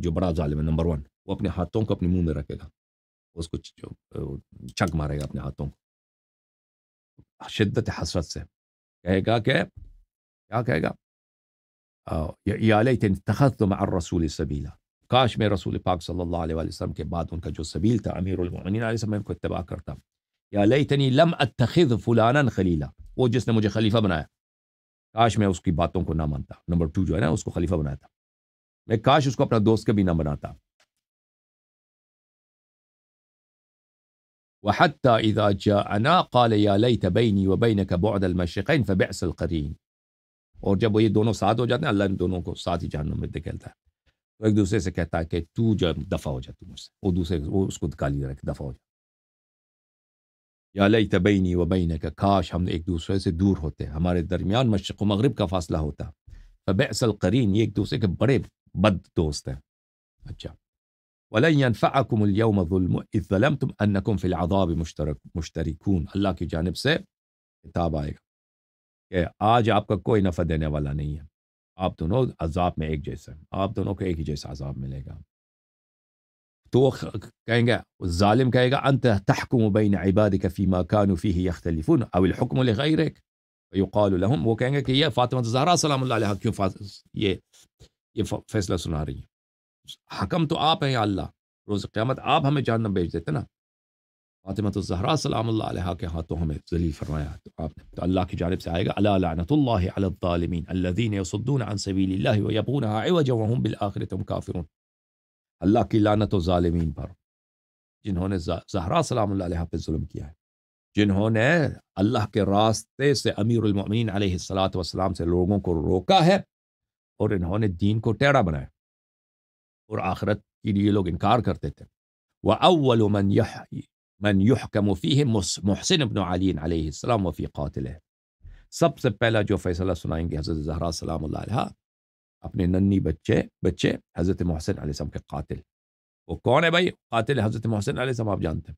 جو بڑا ظالم نمبر 1 وہ اپنے ہاتھوں کو اپنے منہ میں رکھے گا اس کو چھک مارے گا اپنے ہاتھوں کو شدت حسرت سے کہے گا کہ کیا کہے گا یا ليتني اتخذت مع الرسول سبيلا کاش میں رسول پاک صلی اللہ علیہ وآلہ وسلم کے بعد ان کا جو سبیل تھا امیر المؤمنین علیہ وسلم میں کو اتباع کرتا یا لیتنی لم اتخذ فلانا خلیلا وہ جس نے مجھے خلیفہ بنایا کاش میں اس کی باتوں کو نہ مانتا نمبر ٹو جو ہے نا اس کو خلیفہ بنایا تھا میں کاش اس کو اپنا دوست کبھی نہ بناتا وحتى اذا جاءنا قال يا ليت بيني وبينك بعد المشرقين فبعث القرين اور جب وہ یہ دونوں ساتھ ہو جاتے ہیں اللہ ان دونوں کو ساتھ ہی جہنم میں دکھلتا ہے تو ایک دوسرے سے کہتا ہے کہ تو جو دفعہ ہو جا تو مجھ سے وہ دوسرے وہ اس کو دکھا لیا رکھ دفاع ہو جا یا لئی تبینی و بین کا کاش ہم ایک دوسرے سے دور ہوتے ہمارے درمیان مشرق و مغرب کا فاصلہ ہوتا سب صل یہ ایک دوسرے کے بڑے بد دوست ہیں اچھا الْيَوْمَ ولیکملیہ ظلم تم انکم فلاغ مشترک مشترکن اللہ کی جانب سے کتاب آئے گا کہ آج آپ کا کوئی نفع دینے والا نہیں ہے آپ دونوں عذاب میں ایک جیسے آپ دونوں کو ایک ہی جیسا عذاب ملے گا تو وہ کہیں گے ظالم کہے گا انت تحکم بین عبادك فيما كانوا فيه يختلفون او الحكم لغيرك ويقال لهم وہ کہیں گے کہ یہ فاطمہ زہرا سلام اللہ علیہ کیوں یہ یہ فیصلہ سنا رہی ہے حکم تو آپ ہیں یا اللہ روز قیامت آپ ہمیں جہنم بھیج دیتے نا زہرا سلام اللہ علیہ کے ہاتھوں ہمیں ذلیل فرمایا تو آپ نے تو اللہ کی جانب سے آئے گا اللہ علتہ اللہ علی الظالمین الذین یصدون عن سبیل اللہ عوجا وهم بالآخرۃ کافرون اللہ کی لعنت و ظالمین پر جنہوں نے زہرا سلام اللہ علیہ پہ ظلم کیا ہے جنہوں نے اللہ کے راستے سے امیر المؤمنین علیہ الصلاۃ والسلام سے لوگوں کو روکا ہے اور انہوں نے دین کو ٹیڑھا بنایا اور آخرت کے لیے لوگ انکار کرتے تھے وہ اول من من یحکم کا محسن ابن علی علیہ السلام وفی قاتل ہے سب سے پہلا جو فیصلہ سنائیں گے حضرت زہر سلام اللہ علیہ اپنے ننی بچے بچے حضرت محسن علیہ السلام کے قاتل وہ کون ہے بھائی قاتل حضرت محسن علیہ السلام آپ جانتے ہیں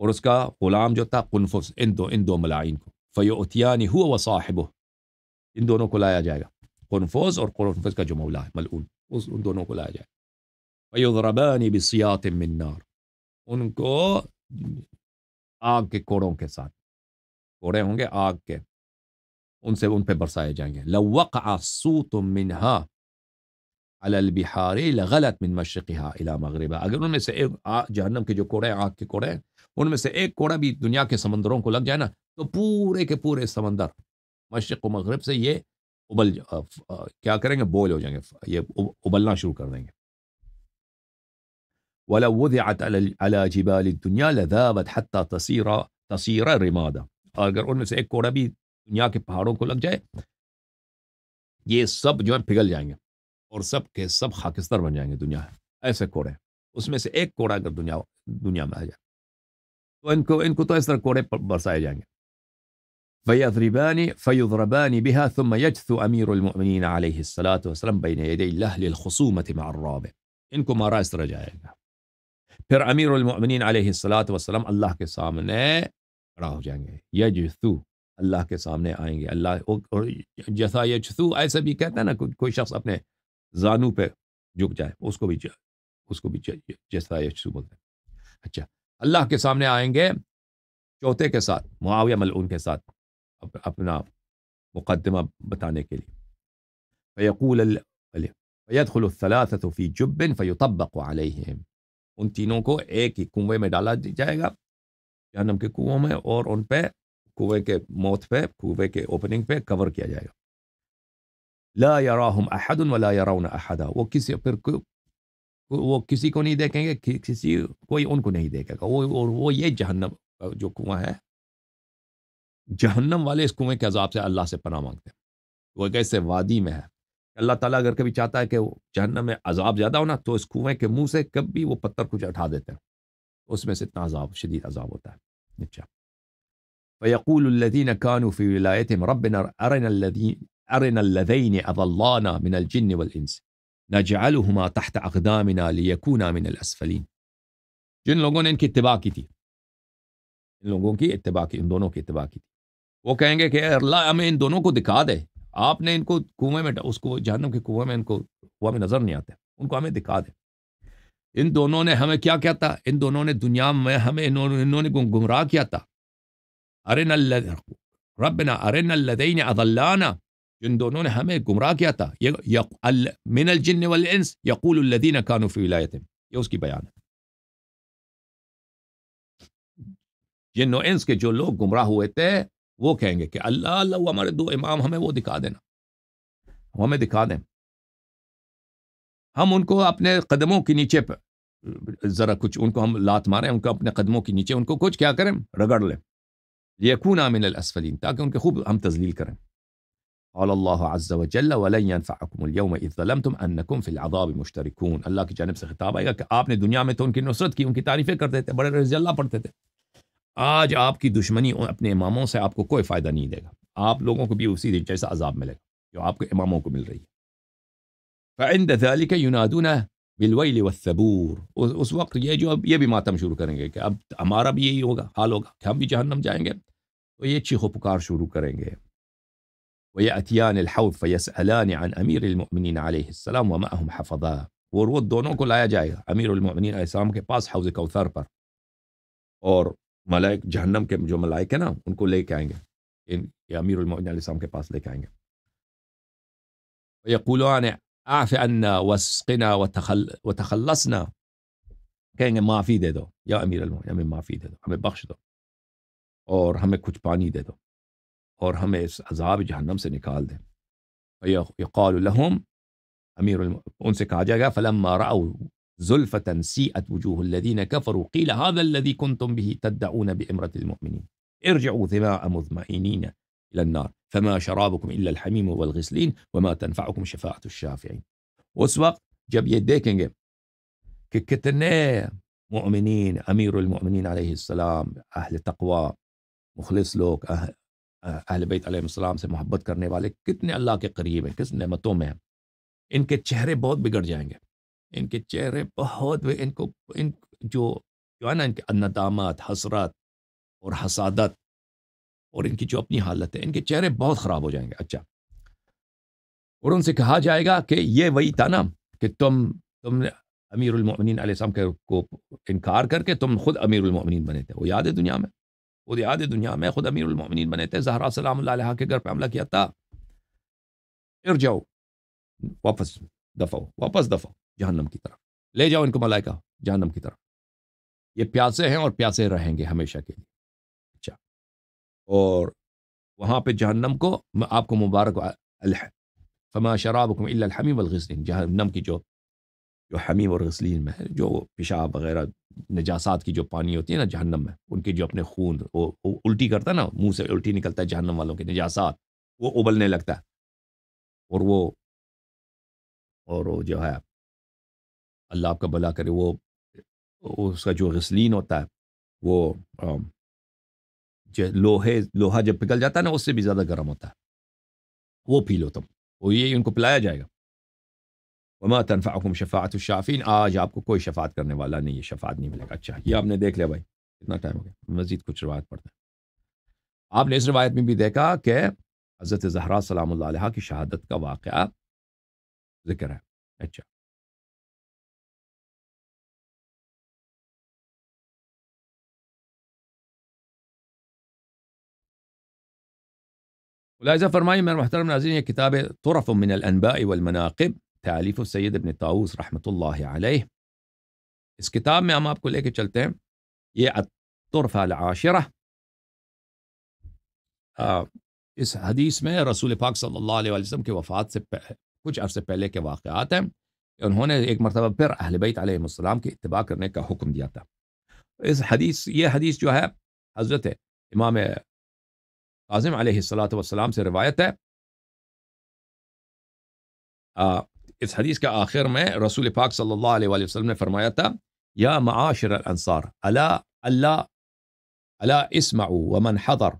اور اس کا غلام جو تھا قنفس ان دو ان دو ملائین کو فیو ہوا ہو و صاحب ان دونوں کو لایا جائے گا قنف اور قرف کا جو مولا ہے ملعون اس ان دونوں کو لایا جائے فیضربانی بسیات من نار ان کو آگ کے کوڑوں کے ساتھ کوڑے ہوں گے آگ کے ان سے ان پہ برسائے جائیں گے لوق آسو تو منہا الل غلط من مشق ہا علام مغربہ اگر ان میں سے ایک جہنم کے جو کوڑے آگ کے کوڑے ہیں ان میں سے ایک کوڑا بھی دنیا کے سمندروں کو لگ جائے نا تو پورے کے پورے سمندر مشرق و مغرب سے یہ ابل کیا کریں گے بول ہو جائیں گے یہ ابلنا شروع کر دیں گے ولو وضعت على جبال الدنيا لذابت حتى تصير تصير رماदा अगर उनमें से एक कोड़ा भी दुनिया के पहाड़ों को लग जाए ये सब जो है पिघल जाएंगे और सब के सब ایسے کوڑے اس میں سے ایک کوڑا اگر دنیا دنیا میں آ جائے تو ان کو ان کو تو اس طرح کوڑے برسائے جائیں گے فيضربان فيضربان بها ثم يجثو أمير المؤمنين عليه الصلاة والسلام بين يدي الله للخصومة مع الرابع إنكم ما رأس رجائنا फिर अमीर उलमिन सलाम अल्लाह के सामने खड़ा हो जाएंगे यजसू अल्लाह के सामने आएंगे अल्लाह और जैसा यजसू ऐसे भी कहता है ना को, कोई शख्स अपने जानू पे झुक जाए उसको भी उसको भी जैसा यजसू बोलते हैं अच्छा अल्लाह के सामने आएंगे चौथे के साथ मुआविया मलून के साथ अप, अपना मुकदमा बताने के लिए फ़यकूल फ़यदखलफ़ी जुब्बिन फ़यतबक ان تینوں کو ایک ہی کنویں میں ڈالا جائے گا جہنم کے کنووں میں اور ان پہ کنویں کے موت پہ کنویں کے اوپننگ پہ کور کیا جائے گا لا یراہم احد ولا یراؤن احدا وہ کسی پھر وہ کسی کو نہیں دیکھیں گے کسی کوئی ان کو نہیں دیکھے گا وہ یہ جہنم جو کنواں ہے جہنم والے اس کنویں کے عذاب سے اللہ سے پناہ مانگتے ہیں وہ کیسے وادی میں ہے اللہ تعالیٰ اگر کبھی چاہتا ہے کہ وہ جہنم میں عذاب زیادہ ہونا تو اس کنویں کے منہ سے کبھی وہ پتھر کچھ اٹھا دیتے ہیں اس میں سے اتنا عذاب شدید عذاب ہوتا ہے اچھا فیقول الدین قانو فی ولایت البن ارن الدین الجن والانس نجعلهما تحت اقدامنا ليكونا من سے جن لوگوں نے ان کی اتباع کی تھی ان لوگوں کی اتباع کی ان دونوں کی اتباع کی تھی وہ کہیں گے کہ اللہ ہمیں ان دونوں کو دکھا دے آپ نے ان کو کنویں میں اس کو جہنم کے کنویں میں ان کو کنواں میں نظر نہیں آتے ان کو ہمیں دکھا دیں ان دونوں نے ہمیں کیا کیا تھا ان دونوں نے دنیا میں ہمیں انہوں نے گمراہ کیا تھا ان دونوں نے ہمیں گمراہ کیا تھا من الجن والانس یقول یقول اللّین فی ولایت یہ اس کی بیان ہے جن و انس کے جو لوگ گمراہ ہوئے تھے وہ کہیں گے کہ اللہ اللہ ہمارے دو امام ہمیں وہ دکھا دینا ہمیں دکھا دیں ہم ان کو اپنے قدموں کے نیچے پہ ذرا کچھ ان کو ہم لات ماریں ان کو اپنے قدموں کے نیچے ان کو کچھ کیا کریں رگڑ لیں یہ خون امن الاسفلین تاکہ ان کے خوب ہم تزلیل کریں قال اللہ عز تم کم فلاب مشترک اللہ کی جانب سے خطاب آئے گا کہ آپ نے دنیا میں تو ان کی نصرت کی ان کی تعریفیں کرتے تھے بڑے رضی اللہ پڑھتے تھے آج آپ کی دشمنی اپنے اماموں سے آپ کو کوئی فائدہ نہیں دے گا آپ لوگوں کو بھی اسی دن جیسا عذاب ملے گا جو آپ کے اماموں کو مل رہی ہے فعند ذلک ینادون کے والثبور اس وقت یہ جو اب یہ بھی ماتم شروع کریں گے کہ اب ہمارا بھی یہی ہوگا حال ہوگا کہ ہم بھی جہنم جائیں گے تو یہ چیخ و پکار شروع کریں گے وَيَأْتِيَانِ الْحَوْضِ فَيَسْأَلَانِ عَنْ أَمِيرِ الْمُؤْمِنِينَ عَلَيْهِ السَّلَامُ وَمَأَهُمْ وم اور وہ دونوں کو لایا جائے گا امیر المؤمنین علیہ السلام کے پاس حوض کوثر پر اور ملائک جہنم کے جو ملائک ہیں نا ان کو لے کے آئیں گے ان امیر المعین علیہ السلام کے پاس لے کے آئیں گے یقولان اعف عنا واسقنا وتخلصنا کہیں گے معافی دے دو یا امیر المعین ہمیں معافی دے دو ہمیں بخش دو اور ہمیں کچھ پانی دے دو اور ہمیں اس عذاب جہنم سے نکال دیں یقال لهم امیر المؤمنین ان سے کہا جائے گا فلما راوا زلفة سيئت وجوه الذين كفروا قيل هذا الذي كنتم به تدعون بإمرة المؤمنين ارجعوا ثماء مضمئنين إلى النار فما شرابكم إلا الحميم والغسلين وما تنفعكم شفاعة الشافعين وسوق جب जब ये مؤمنين أمير المؤمنين عليه السلام أهل تقوى مخلص لوك أه، أه، أهل, بيت عليهم السلام से मोहब्बत करने كتنا कितने अल्लाह كسنا करीब إنك किस नमतों में हैं ان کے چہرے بہت ان کو ان جو جو ہے نا ان کے اندامات حسرت اور حسادت اور ان کی جو اپنی حالت ہے ان کے چہرے بہت خراب ہو جائیں گے اچھا اور ان سے کہا جائے گا کہ یہ وہی تھا نا کہ تم تم نے امیر المومنین علیہ السلام کے کو انکار کر کے تم خود امیر المومنین بنے تھے وہ یاد ہے دنیا میں خود یاد ہے دنیا میں خود امیر المومنین بنے تھے زہرا سلام اللہ علیہ کے گھر پہ حملہ کیا تھا پھر جاؤ واپس دفاع واپس دفاع جہنم کی طرف لے جاؤ ان کو ملائکہ جہنم کی طرف یہ پیاسے ہیں اور پیاسے رہیں گے ہمیشہ کے لیے اچھا اور وہاں پہ جہنم کو میں آپ کو مبارک فما شراب الحمیم الغسلین جہنم کی جو جو حمیم اور غسلین میں ہے جو پیشاب وغیرہ نجاسات کی جو پانی ہوتی ہے نا جہنم میں ان کے جو اپنے خون وہ الٹی کرتا ہے نا منہ سے الٹی نکلتا ہے جہنم والوں کے نجاسات وہ ابلنے لگتا ہے اور وہ اور وہ جو ہے آپ اللہ آپ کا بھلا کرے وہ اس کا جو غسلین ہوتا ہے وہ لوہے لوہا جب پگھل جاتا ہے نا اس سے بھی زیادہ گرم ہوتا ہے وہ پی لو تم وہ یہ ان کو پلایا جائے گا وما تنفعکم شفاعت الشافین آج آپ کو کوئی شفاعت کرنے والا نہیں یہ شفاعت نہیں ملے گا اچھا یہ آپ نے دیکھ لیا بھائی کتنا ٹائم ہو گیا مزید کچھ روایت پڑھتے ہے آپ نے اس روایت میں بھی دیکھا کہ حضرت زہرا سلام اللہ علیہ کی شہادت کا واقعہ ذکر ہے اچھا لائزہ فرمائی میرے محترم ناظرین یہ کتاب طرف من الانباء والمناقب تعلیف مناقب سید ابن تاؤ رحمۃ اللہ علیہ اس کتاب میں ہم آپ کو لے کے چلتے ہیں یہ طورف العاشرہ اس حدیث میں رسول پاک صلی اللہ علیہ وسلم کے وفات سے کچھ عرصے پہلے کے واقعات ہیں انہوں نے ایک مرتبہ پھر اہل بیت علیہ السلام کی اتباع کرنے کا حکم دیا تھا اس حدیث یہ حدیث جو ہے حضرت امام اعظم علیہ السلۃۃ والسلام سے روایت ہے اس حدیث کا آخر میں رسول پاک صلی اللہ علیہ وآلہ وسلم نے فرمایا تھا یا معاشر الانصار معاشرۂ اون حدر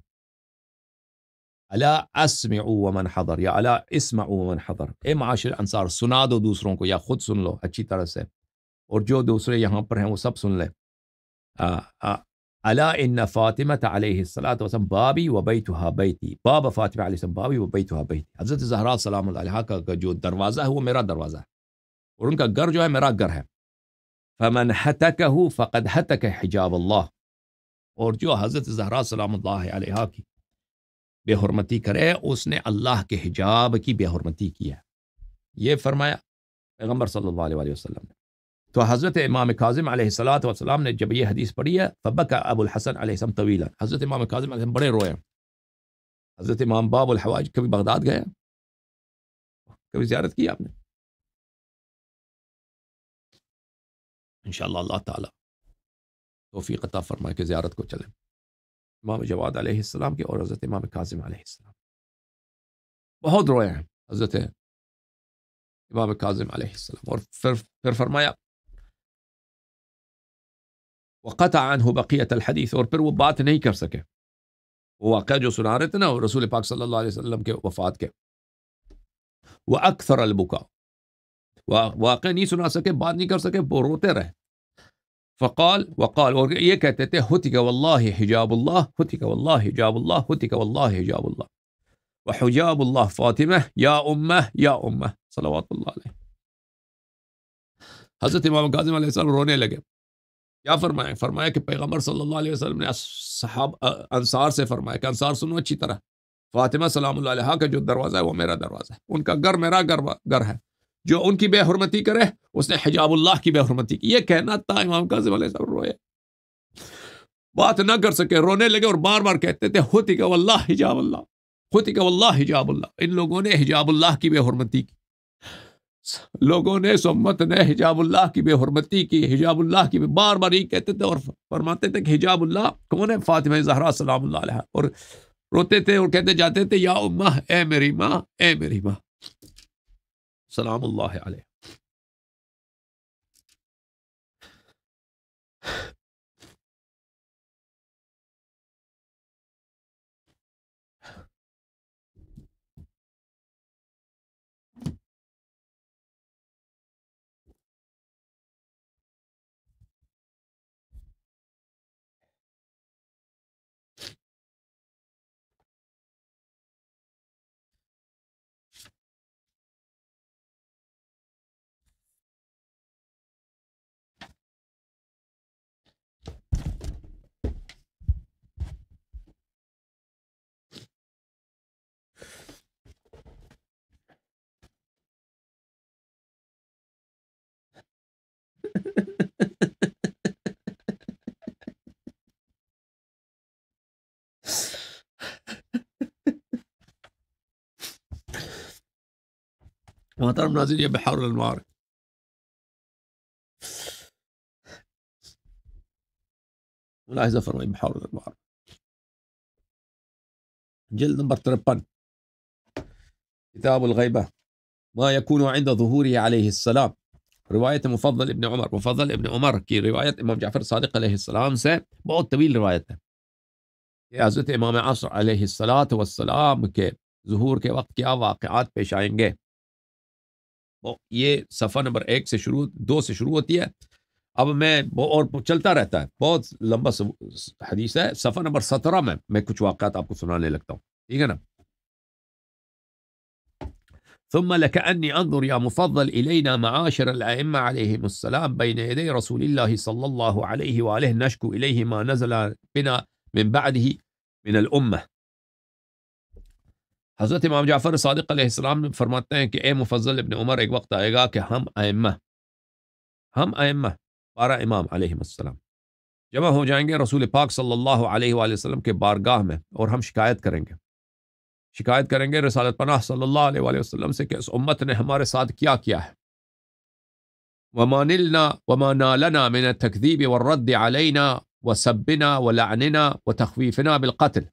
او ومن حضر حضر ومن یا حسم ومن حضر اے معاشر انصار سنا دو دوسروں کو یا خود سن لو اچھی طرح سے اور جو دوسرے یہاں پر ہیں وہ سب سن لے ان فاطمہ علیہ السلاۃ وسلم بابی و بیت بیتی باب فاطمہ علیہ وسم بابی و بیت بیتی حضرت زہرا سلام علیہ کا جو دروازہ ہے وہ میرا دروازہ ہے اور ان کا گھر جو ہے میرا گھر ہے فمن ہت فقد حتق حجاب اللہ اور جو حضرت زہرا سلام اللہ علیہ کی بے حرمتی کرے اس نے اللہ کے حجاب کی بے حرمتی کی ہے یہ فرمایا پیغمبر صلی اللہ علیہ وسلم نے تو حضرت امام کاظم علیہ السلاۃ وسلام نے جب یہ حدیث پڑھی ہے وبق ابو الحسن علیہ السم طویلا حضرت امام کاظم علیہ بڑے روئے حضرت امام باب الحواج کبھی بغداد گئے کبھی زیارت کی آپ نے ان شاء اللّہ اللہ تعالیٰ توفیق عطا فرمائے کہ زیارت کو چلیں امام جواد علیہ السلام کے اور حضرت امام کاظم علیہ السلام بہت روئے ہیں حضرت امام کاظم علیہ السلام اور پھر پھر فرمایا وہ قطعین بقیۃ الحدیث اور پھر وہ بات نہیں کر سکے وہ واقعہ جو سنا رہے تھے نا رسول پاک صلی اللہ علیہ وسلم کے وفات کے وہ اکثر البکا واقعہ نہیں سنا سکے بات نہیں کر سکے وہ روتے رہے فقال وقال اور یہ کہتے تھے حتق و اللہ حجاب اللہ ہتِ اللہ حجاب اللہ حتق و اللہ حجاب اللہ یاب اللہ فاطمہ یا امہ یا امہ صلوات اللہ علیہ حضرت امام غازم علیہ السلام رونے لگے کیا فرمایا فرمایا کہ پیغمبر صلی اللہ علیہ وسلم نے صحاب انصار سے فرمایا کہ انصار سنو اچھی طرح فاطمہ سلام اللہ علیہ کا جو دروازہ ہے وہ میرا دروازہ ہے ان کا گھر میرا گھر گھر ہے جو ان کی بے حرمتی کرے اس نے حجاب اللہ کی بے حرمتی کی یہ کہنا تھا امام علیہ السلام روئے بات نہ کر سکے رونے لگے اور بار بار کہتے تھے خود کا اللہ حجاب اللہ ہوتی کا اللہ حجاب اللہ ان لوگوں نے حجاب اللہ کی بے حرمتی کی لوگوں نے سمت نے حجاب اللہ کی بے حرمتی کی حجاب اللہ کی بے بار بار یہ کہتے تھے اور فرماتے تھے کہ حجاب اللہ کون ہے فاطمہ زہرا سلام اللہ علیہ اور روتے تھے اور کہتے جاتے تھے یا اے میری ماں اے میری ماں سلام اللہ علیہ محترم ناظرین یہ بحر المار ملاحظہ فرمائیں بحر المار جلد نمبر 53 كتاب الغيبة ما يكون عند ظهوره عليه السلام روايه مفضل ابن عمر مفضل ابن عمر كي روايه امام جعفر صادق عليه السلام سے بہت طويل روايته يا زت امام عصر عليه الصلاه والسلام كي ظهور كي وقت كي واقعات پیش صفحہ نمبر ایک سے شروع دو سے شروع ہوتی ہے اب میں اور چلتا رہتا ہے بہت لمبا حدیث ہے صفحہ نمبر سترہ میں میں کچھ واقعات آپ کو سنانے لگتا ہوں ٹھیک ہے نا ثم لكأني أنظر يا مفضل إلينا معاشر الأئمة عليهم السلام بين يدي رسول الله صلى الله عليه وآله نشكو إليه ما نزل بنا من بعده من الأمة حضرت امام جعفر صادق علیہ السلام فرماتے ہیں کہ اے مفضل ابن عمر ایک وقت آئے گا کہ ہم ائمہ ہم ائمہ امہ امام علیہ السلام جمع ہو جائیں گے رسول پاک صلی اللہ علیہ وآلہ وسلم کے بارگاہ میں اور ہم شکایت کریں گے شکایت کریں گے رسالت پناہ صلی اللہ علیہ وآلہ وسلم سے کہ اس امت نے ہمارے ساتھ کیا کیا ہے ومانل و مانالا میں نے تخدیب و رد علینہ و سبنا و لََہ و تخفیفنا بالقتل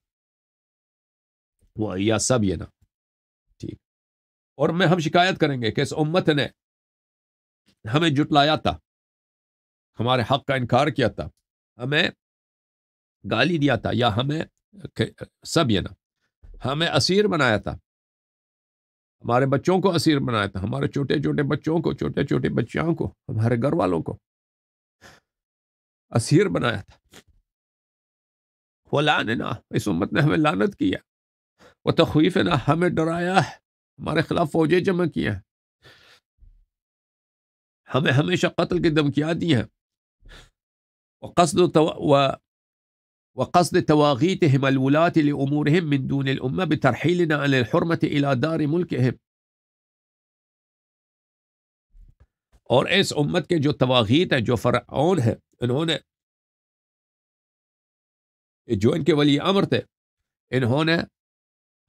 وہ یا سب یہ نا ٹھیک اور میں ہم شکایت کریں گے کہ اس امت نے ہمیں جٹلایا تھا ہمارے حق کا انکار کیا تھا ہمیں گالی دیا تھا یا ہمیں سب یہ نا ہمیں اسیر بنایا تھا ہمارے بچوں کو اسیر بنایا تھا ہمارے چھوٹے چھوٹے بچوں کو چھوٹے چھوٹے بچیاں کو ہمارے گھر والوں کو اسیر بنایا تھا وہ لانا اس امت نے ہمیں لانت کیا وتخويف ان حمد درايح ما خلاف فوجي جمع كيا همي هميشه قتل قدام كيا ديها وقصد تو... وقصد تواغيتهم الولاة لأمورهم من دون الأمة بترحيلنا عن الحرمة إلى دار ملكهم اور اس امت کے جو تواغیت ہے جو فرعون ہے انہوں نے جو ان کے ولی امر تھے انہوں نے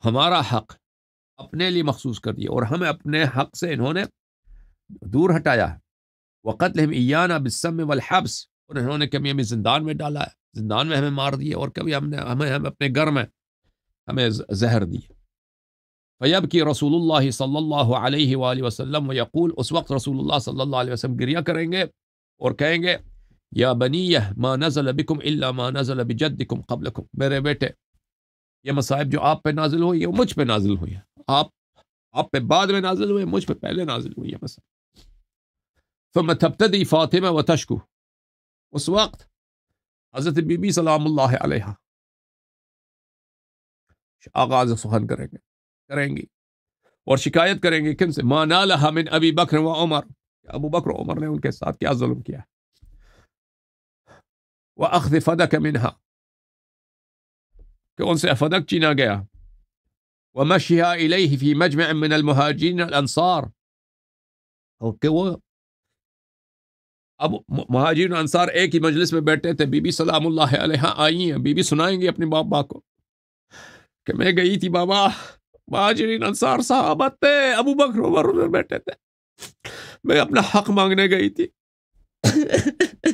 ہمارا حق اپنے لیے مخصوص کر دیا اور ہمیں اپنے حق سے انہوں نے دور ہٹایا وہ قتل ہمانہ بسم والحبس اور انہوں نے کبھی ہمیں زندان میں ڈالا ہے زندان میں ہمیں مار دیے اور کبھی ہم نے ہمیں ہم اپنے گھر میں ہمیں زہر دیے فیب کی رسول اللہ صلی اللہ علیہ وآلہ وسلم و یقول اس وقت رسول اللہ صلی اللہ علیہ وسلم گریہ کریں گے اور کہیں گے یا بنی ما نزل بکم الا ما نزل بجدکم قبلکم میرے بیٹے یہ مصائب جو آپ پہ نازل ہوئی ہے مجھ پہ نازل ہوئی ہیں آپ آپ پہ بعد میں نازل ہوئے مجھ پہ پہلے نازل ہوئی ہے مصائب تو میں فاتح میں وہ تشکو اس وقت حضرت بی بی سلام اللہ علیہ آغاز سہن کریں گے کریں گی اور شکایت کریں گے کن سے مانا ابھی بکر و عمر ابو بکر عمر نے ان کے ساتھ کیا ظلم کیا وہ اخذ فدق منہا کہ ان سے فدق چینا گیا فی مجمع من المہاجرین الانصار کہ وہ اب مہاجرین انصار ایک ہی مجلس میں بیٹھے تھے بی بی سلام اللہ علیہ آئی ہیں بی بی سنائیں گے اپنے بابا کو کہ میں گئی تھی بابا مہاجرین انصار تھے ابو بکر عمر بیٹھے تھے میں اپنا حق مانگنے گئی تھی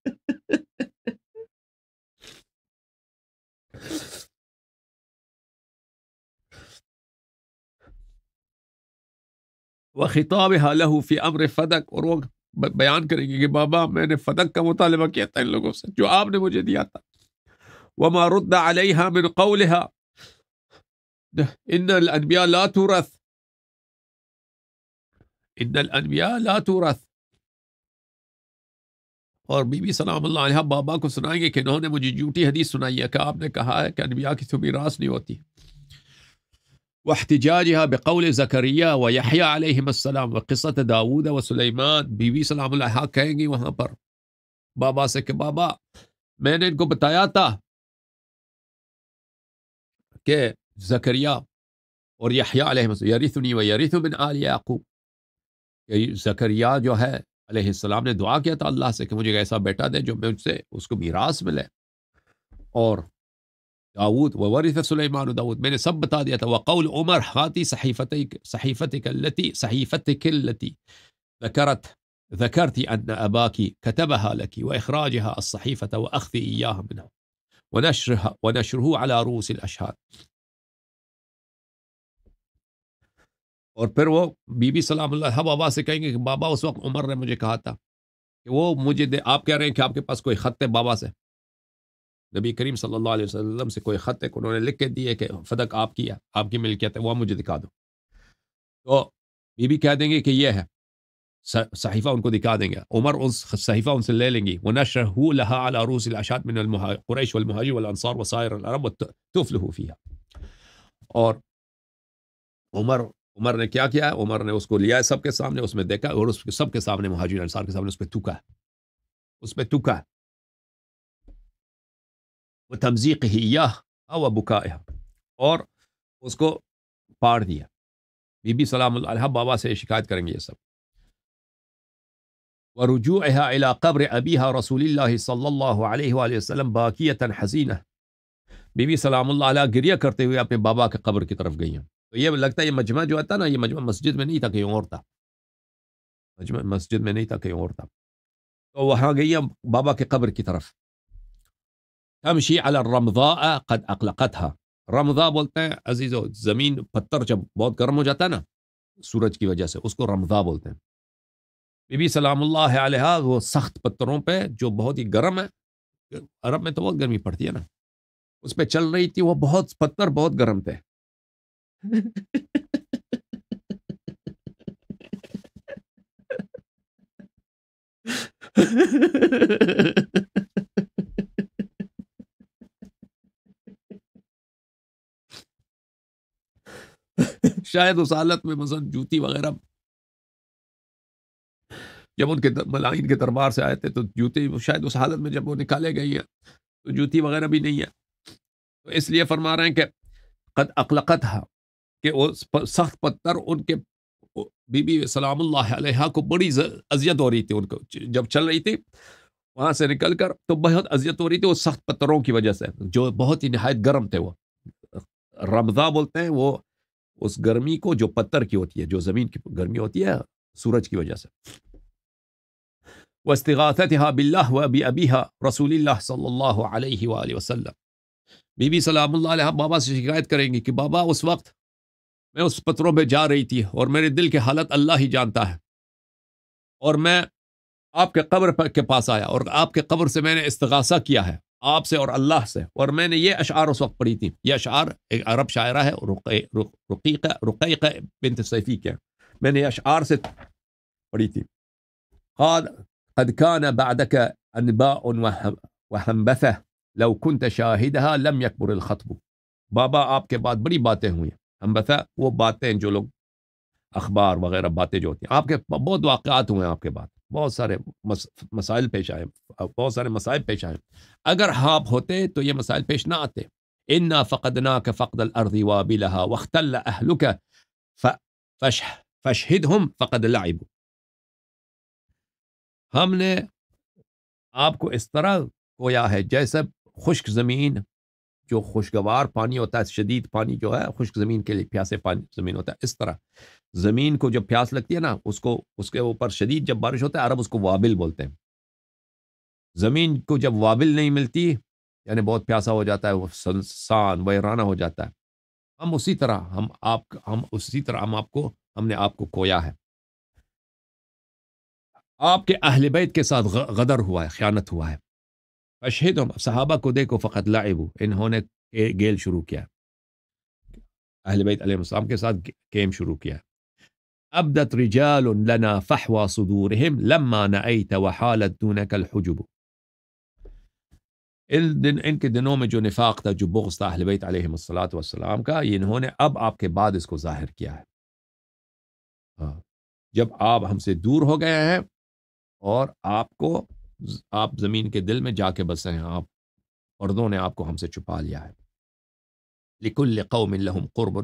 وہ خطاب حالہ فی امر فدق اور وہ بیان کریں گے کہ بابا میں نے فدق کا مطالبہ کیا تھا تھا ان ان ان لوگوں سے جو آپ نے مجھے دیا علیہ من الانبیاء الانبیاء لا لا تورث تورث اور بی بی سلام اللہ علیہ بابا کو سنائیں گے کہ انہوں نے مجھے جھوٹی حدیث سنائی ہے کہ آپ نے کہا ہے کہ انبیاء کی راس نہیں ہوتی واحتجاجها بقول زكريا ويحيى عليهم السلام وقصة داوود وسليمان بيبي سلام الله كاين وهم بر بابا سك بابا میں نے ان کو بتایا تھا کہ زکریا اور یحیٰ علیہ السلام یریثنی و یریث من آل یعقوب زكريا زکریا جو ہے علیہ السلام نے دعا کیا تھا اللہ سے کہ مجھے ایسا بیٹا دے جو میں سے اس کو میراث ملے اور داود وورث سليمان داود من سب تادية وقول عمر هاتي صحيفتك صحيفتك التي صحيفتك التي ذكرت ذكرت أن أباك كتبها لك وإخراجها الصحيفة وأخذ إياها منها ونشرها ونشره على رؤوس الأشهار اور پھر وہ بی بی سلام اللہ ہاں بابا سے کہیں گے کہ بابا اس وقت عمر نے مجھے کہا تھا کہ وہ مجھے دے آپ کہہ رہے ہیں کہ آپ کے پاس کوئی خط ہے بابا سے नबी करीम सल्लल्लाहु अलैहि वसल्लम से कोई ख़त है उन्होंने लिख के दिए कि फ़दक आपकी है आपकी मिल्कियत है वह मुझे दिखा दो तो बीबी कह देंगे कि यह है सहीफ़ा उनको दिखा देंगे उमर उस सहीफ़ा उनसे ले लेंगी वना शहू लहारूसलाशात मिन कुरैश वलमहाजी वलसार वसायर अरब तफलहूफ़िया और उमर उमर ने क्या किया उमर ने उसको लिया है सबके सामने उसमें देखा और उसके सबके सामने महाजिर अंसार के सामने उस पर थूका है उस पर थूका है وہ تمزیق ہی و بکایا اور اس کو پاڑ دیا بی بی سلام اللّہ بابا سے شکایت کریں گے یہ سب وہ رجوع الا قبر ابی رسول اللہ صلی اللہ علیہ وََِ وسلم باقیت حسین بی بی سلام اللہ علیہ گریہ کرتے ہوئے اپنے بابا کے قبر کی طرف گئی ہیں تو یہ لگتا ہے یہ مجمع جو آتا نا یہ مجمع مسجد میں نہیں تھا کہیں اور تھا مجمع مسجد میں نہیں تھا کہیں اور تھا تو وہاں گئی گئیں بابا کے قبر کی طرف ہمشی الرمضاء قد اخلاقت رمضاء بولتے ہیں عزیز و زمین پتھر جب بہت گرم ہو جاتا ہے نا سورج کی وجہ سے اس کو رمضان بولتے ہیں بی بی سلام اللہ علیہ وہ سخت پتھروں پہ جو بہت ہی گرم ہے عرب میں تو بہت گرمی پڑتی ہے نا اس پہ چل رہی تھی وہ بہت پتھر بہت گرم تھے شاید اس حالت میں مثلا جوتی وغیرہ جب ان کے ملائن کے دربار سے آئے تھے تو جوتی شاید اس حالت میں جب وہ نکالے گئی ہیں تو جوتی وغیرہ بھی نہیں ہے تو اس لیے فرما رہے ہیں کہ قد اقلقت ہا کہ وہ سخت پتھر ان کے بی بی سلام اللہ علیہ کو بڑی اذیت ہو رہی تھی ان کو جب چل رہی تھی وہاں سے نکل کر تو بہت اذیت ہو رہی تھی وہ سخت پتھروں کی وجہ سے جو بہت ہی نہایت گرم تھے وہ رمضا بولتے ہیں وہ اس گرمی کو جو پتھر کی ہوتی ہے جو زمین کی گرمی ہوتی ہے سورج کی وجہ سے وہ استغاثہ تھی ہلّہ اب ابھی رسول اللہ صلی اللہ علیہ وآلہ وسلم بی بی سلام اللہ علیہ بابا سے شکایت کریں گے کہ بابا اس وقت میں اس پتھروں پہ جا رہی تھی اور میرے دل کی حالت اللہ ہی جانتا ہے اور میں آپ کے قبر کے پاس آیا اور آپ کے قبر سے میں نے استغاثہ کیا ہے آپ سے اور اللہ سے اور میں نے یہ اشعار اس وقت پڑھی تھی یہ اشعار ایک عرب شاعرہ ہے رقیقہ رقیقہ بنت صیفی کیا میں نے اشعار سے پڑھی تھی قد قد كان بعدك انباء وحنبثه لو كنت شاهدها لم يكبر الخطب بابا آپ کے بعد بڑی باتیں ہوئی ہیں حنبثہ وہ باتیں جو لوگ اخبار وغیرہ باتیں جو ہوتی ہیں آپ کے بہت واقعات ہوئے ہیں آپ کے بعد بہت سارے مسائل پیش آئے بہت سارے مسائل پیش آئے اگر ہاپ ہوتے تو یہ مسائل پیش نہ آتے انا فقدنا کے فقد العرضی وابلہ وخت اللہ فشد ہم فقط الائب ہم نے آپ کو اس طرح کویا ہے جیسے خشک زمین جو خوشگوار پانی ہوتا ہے شدید پانی جو ہے خشک زمین کے لیے پیاسے پانی زمین ہوتا ہے اس طرح زمین کو جب پیاس لگتی ہے نا اس کو اس کے اوپر شدید جب بارش ہوتا ہے عرب اس کو وابل بولتے ہیں زمین کو جب وابل نہیں ملتی یعنی بہت پیاسا ہو جاتا ہے وہ سنسان ویرانہ ہو جاتا ہے ہم اسی طرح ہم آپ ہم اسی طرح ہم آپ کو ہم نے آپ کو کھویا ہے آپ کے اہل بیت کے ساتھ غدر ہوا ہے خیانت ہوا ہے اشہد صحابہ کو دیکھو فقط لعبو انہوں نے گیل شروع کیا اہل بیت علیہ السلام کے ساتھ گیم شروع کیا ابدت رجال لنا فحوا صدورهم لما نعیت وحالت دونک الحجب ان, دن ان کے دنوں میں جو نفاق تھا جو بغض تھا اہل بیت علیہ السلام والسلام کا یہ انہوں نے اب آپ کے بعد اس کو ظاہر کیا ہے ہاں۔ جب آپ ہم سے دور ہو گئے ہیں اور آپ کو آپ زمین کے دل میں جا کے بسے ہیں آپ اردو نے آپ کو ہم سے چھپا لیا ہے لکل قوم لهم قرب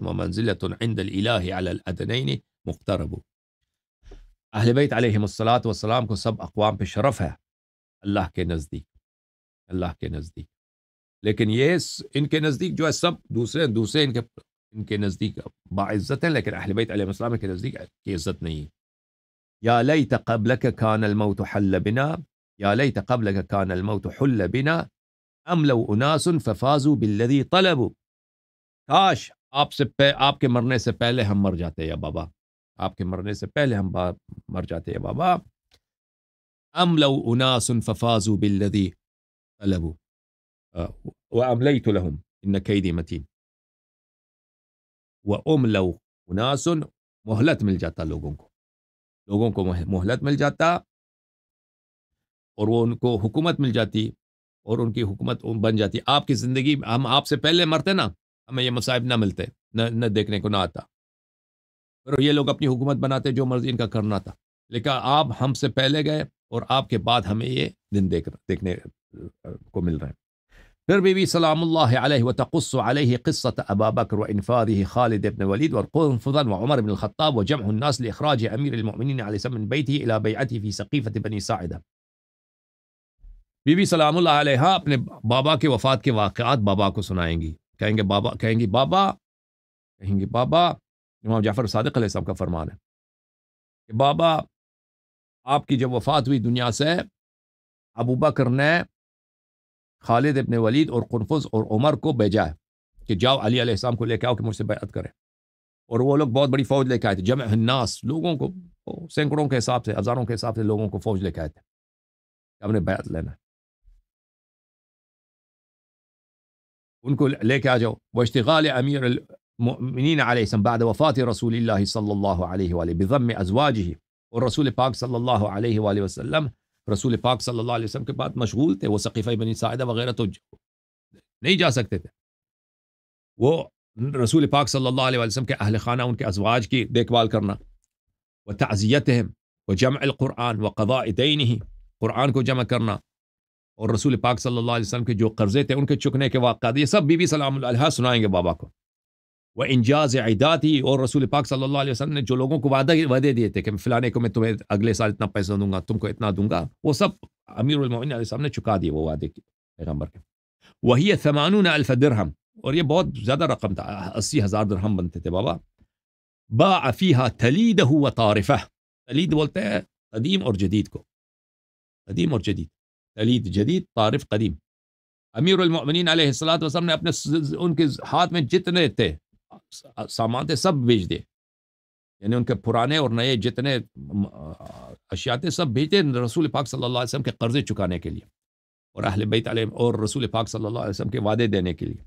عند مقترب اہل بیت الین مختار والسلام کو سب اقوام پہ شرف ہے اللہ کے نزدیک اللہ کے نزدیک لیکن یہ ان کے نزدیک جو ہے سب دوسرے دوسرے ان کے ان کے نزدیک باعزت ہیں لیکن اہل بیت علیہ السلام کے نزدیک کی عزت نہیں ہے یا لیت قبلک کان الموت حل بنا يا ليت قبلك كان الموت حل بنا أم لو أناس ففازوا بالذي طلبوا كاش آپ سے پہ آپ کے مرنے سے پہلے بابا آپ کے مرنے سے پہلے ہم بابا أم لو أناس ففازوا بالذي طلبوا آه، وأمليت لهم إن كيدي متين وأم لو أناس مهلت مل جاتا لوگوں کو مهلت مل جاتا اور وہ ان کو حکومت مل جاتی اور ان کی حکومت بن جاتی آپ کی زندگی ہم آپ سے پہلے مرتے نا ہمیں یہ مصائب نہ ملتے نہ نہ دیکھنے کو نہ آتا اور یہ لوگ اپنی حکومت بناتے جو مرضی ان کا کرنا تھا لیکن آپ ہم سے پہلے گئے اور آپ کے بعد ہمیں یہ دن دیکھ دیکھنے کو مل رہے ہیں پھر بی بی سلام اللہ علیہ و تقس و علیہ بکر و انفاطحِ خالد ابن ولید اور قرآن و عمر الخطاب و جمع الناس اخراج امیر المؤمنین علیہ البی علابۂ ثقیفت بنی ساعدہ بی بی سلام اللہ علیہ اپنے بابا کے وفات کے واقعات بابا کو سنائیں گی کہیں گے بابا کہیں گی بابا کہیں گے بابا امام جعفر صادق علیہ صاحب کا فرمان ہے کہ بابا آپ کی جب وفات ہوئی دنیا سے ابو بکر نے خالد ابن ولید اور قرفذ اور عمر کو بھیجا ہے کہ جاؤ علی علیہ السلام کو لے کے آؤ کہ مجھ سے بیعت کریں اور وہ لوگ بہت بڑی فوج لے کے آئے تھے جمع الناس لوگوں کو سینکڑوں کے حساب سے ہزاروں کے حساب سے لوگوں کو فوج لے کے آئے تھے کہ نے بیعت لینا ہے ان کو لے کے آ جاؤ وہ اشتغال امیر المؤمنین علیہ وسلم بعد وفات رسول اللہ صلی اللہ علیہ وآلہ بضم ازواج ہی اور رسول پاک صلی اللہ علیہ وآلہ وسلم رسول پاک صلی اللہ علیہ وسلم کے بعد مشغول تھے وہ ثقیفہ بنی ساعدہ وغیرہ تو نہیں جا سکتے تھے وہ رسول پاک صلی اللہ علیہ وسلم کے اہل خانہ ان کے ازواج کی دیکھ بھال کرنا وہ تعزیت ہے وہ جمع القرآن و قواعتعین ہی قرآن کو جمع کرنا اور رسول پاک صلی اللہ علیہ وسلم کے جو قرضے تھے ان کے چکنے کے واقعات یہ سب بی بی سلام اللہ سنائیں گے بابا کو وہ انجاز اعداد ہی اور رسول پاک صلی اللہ علیہ وسلم نے جو لوگوں کو وعدہ وعدے دیے تھے کہ فلاں کو میں تمہیں اگلے سال اتنا پیسہ دوں گا تم کو اتنا دوں گا وہ سب امیر المعین علیہ السلام نے چکا دیے وہ وعدے کی پیغمبر کے وہی فیمان الف الفدرحم اور یہ بہت زیادہ رقم تھا اسی ہزار درہم بنتے تھے بابا با افیہ تلید ہو و تعارفہ تلید بولتے ہیں قدیم اور جدید کو قدیم اور جدید تلید جدید تعارف قدیم امیر المؤمنین علیہ السلاۃ وسلم نے اپنے ان کے ہاتھ میں جتنے تھے سامان تھے سب بھیج دے یعنی ان کے پرانے اور نئے جتنے اشیاء تھے سب بیچتے رسول پاک صلی اللہ علیہ وسلم کے قرضے چکانے کے لیے اور اہل بیت علیہ اور رسول پاک صلی اللہ علیہ وسلم کے وعدے دینے کے لیے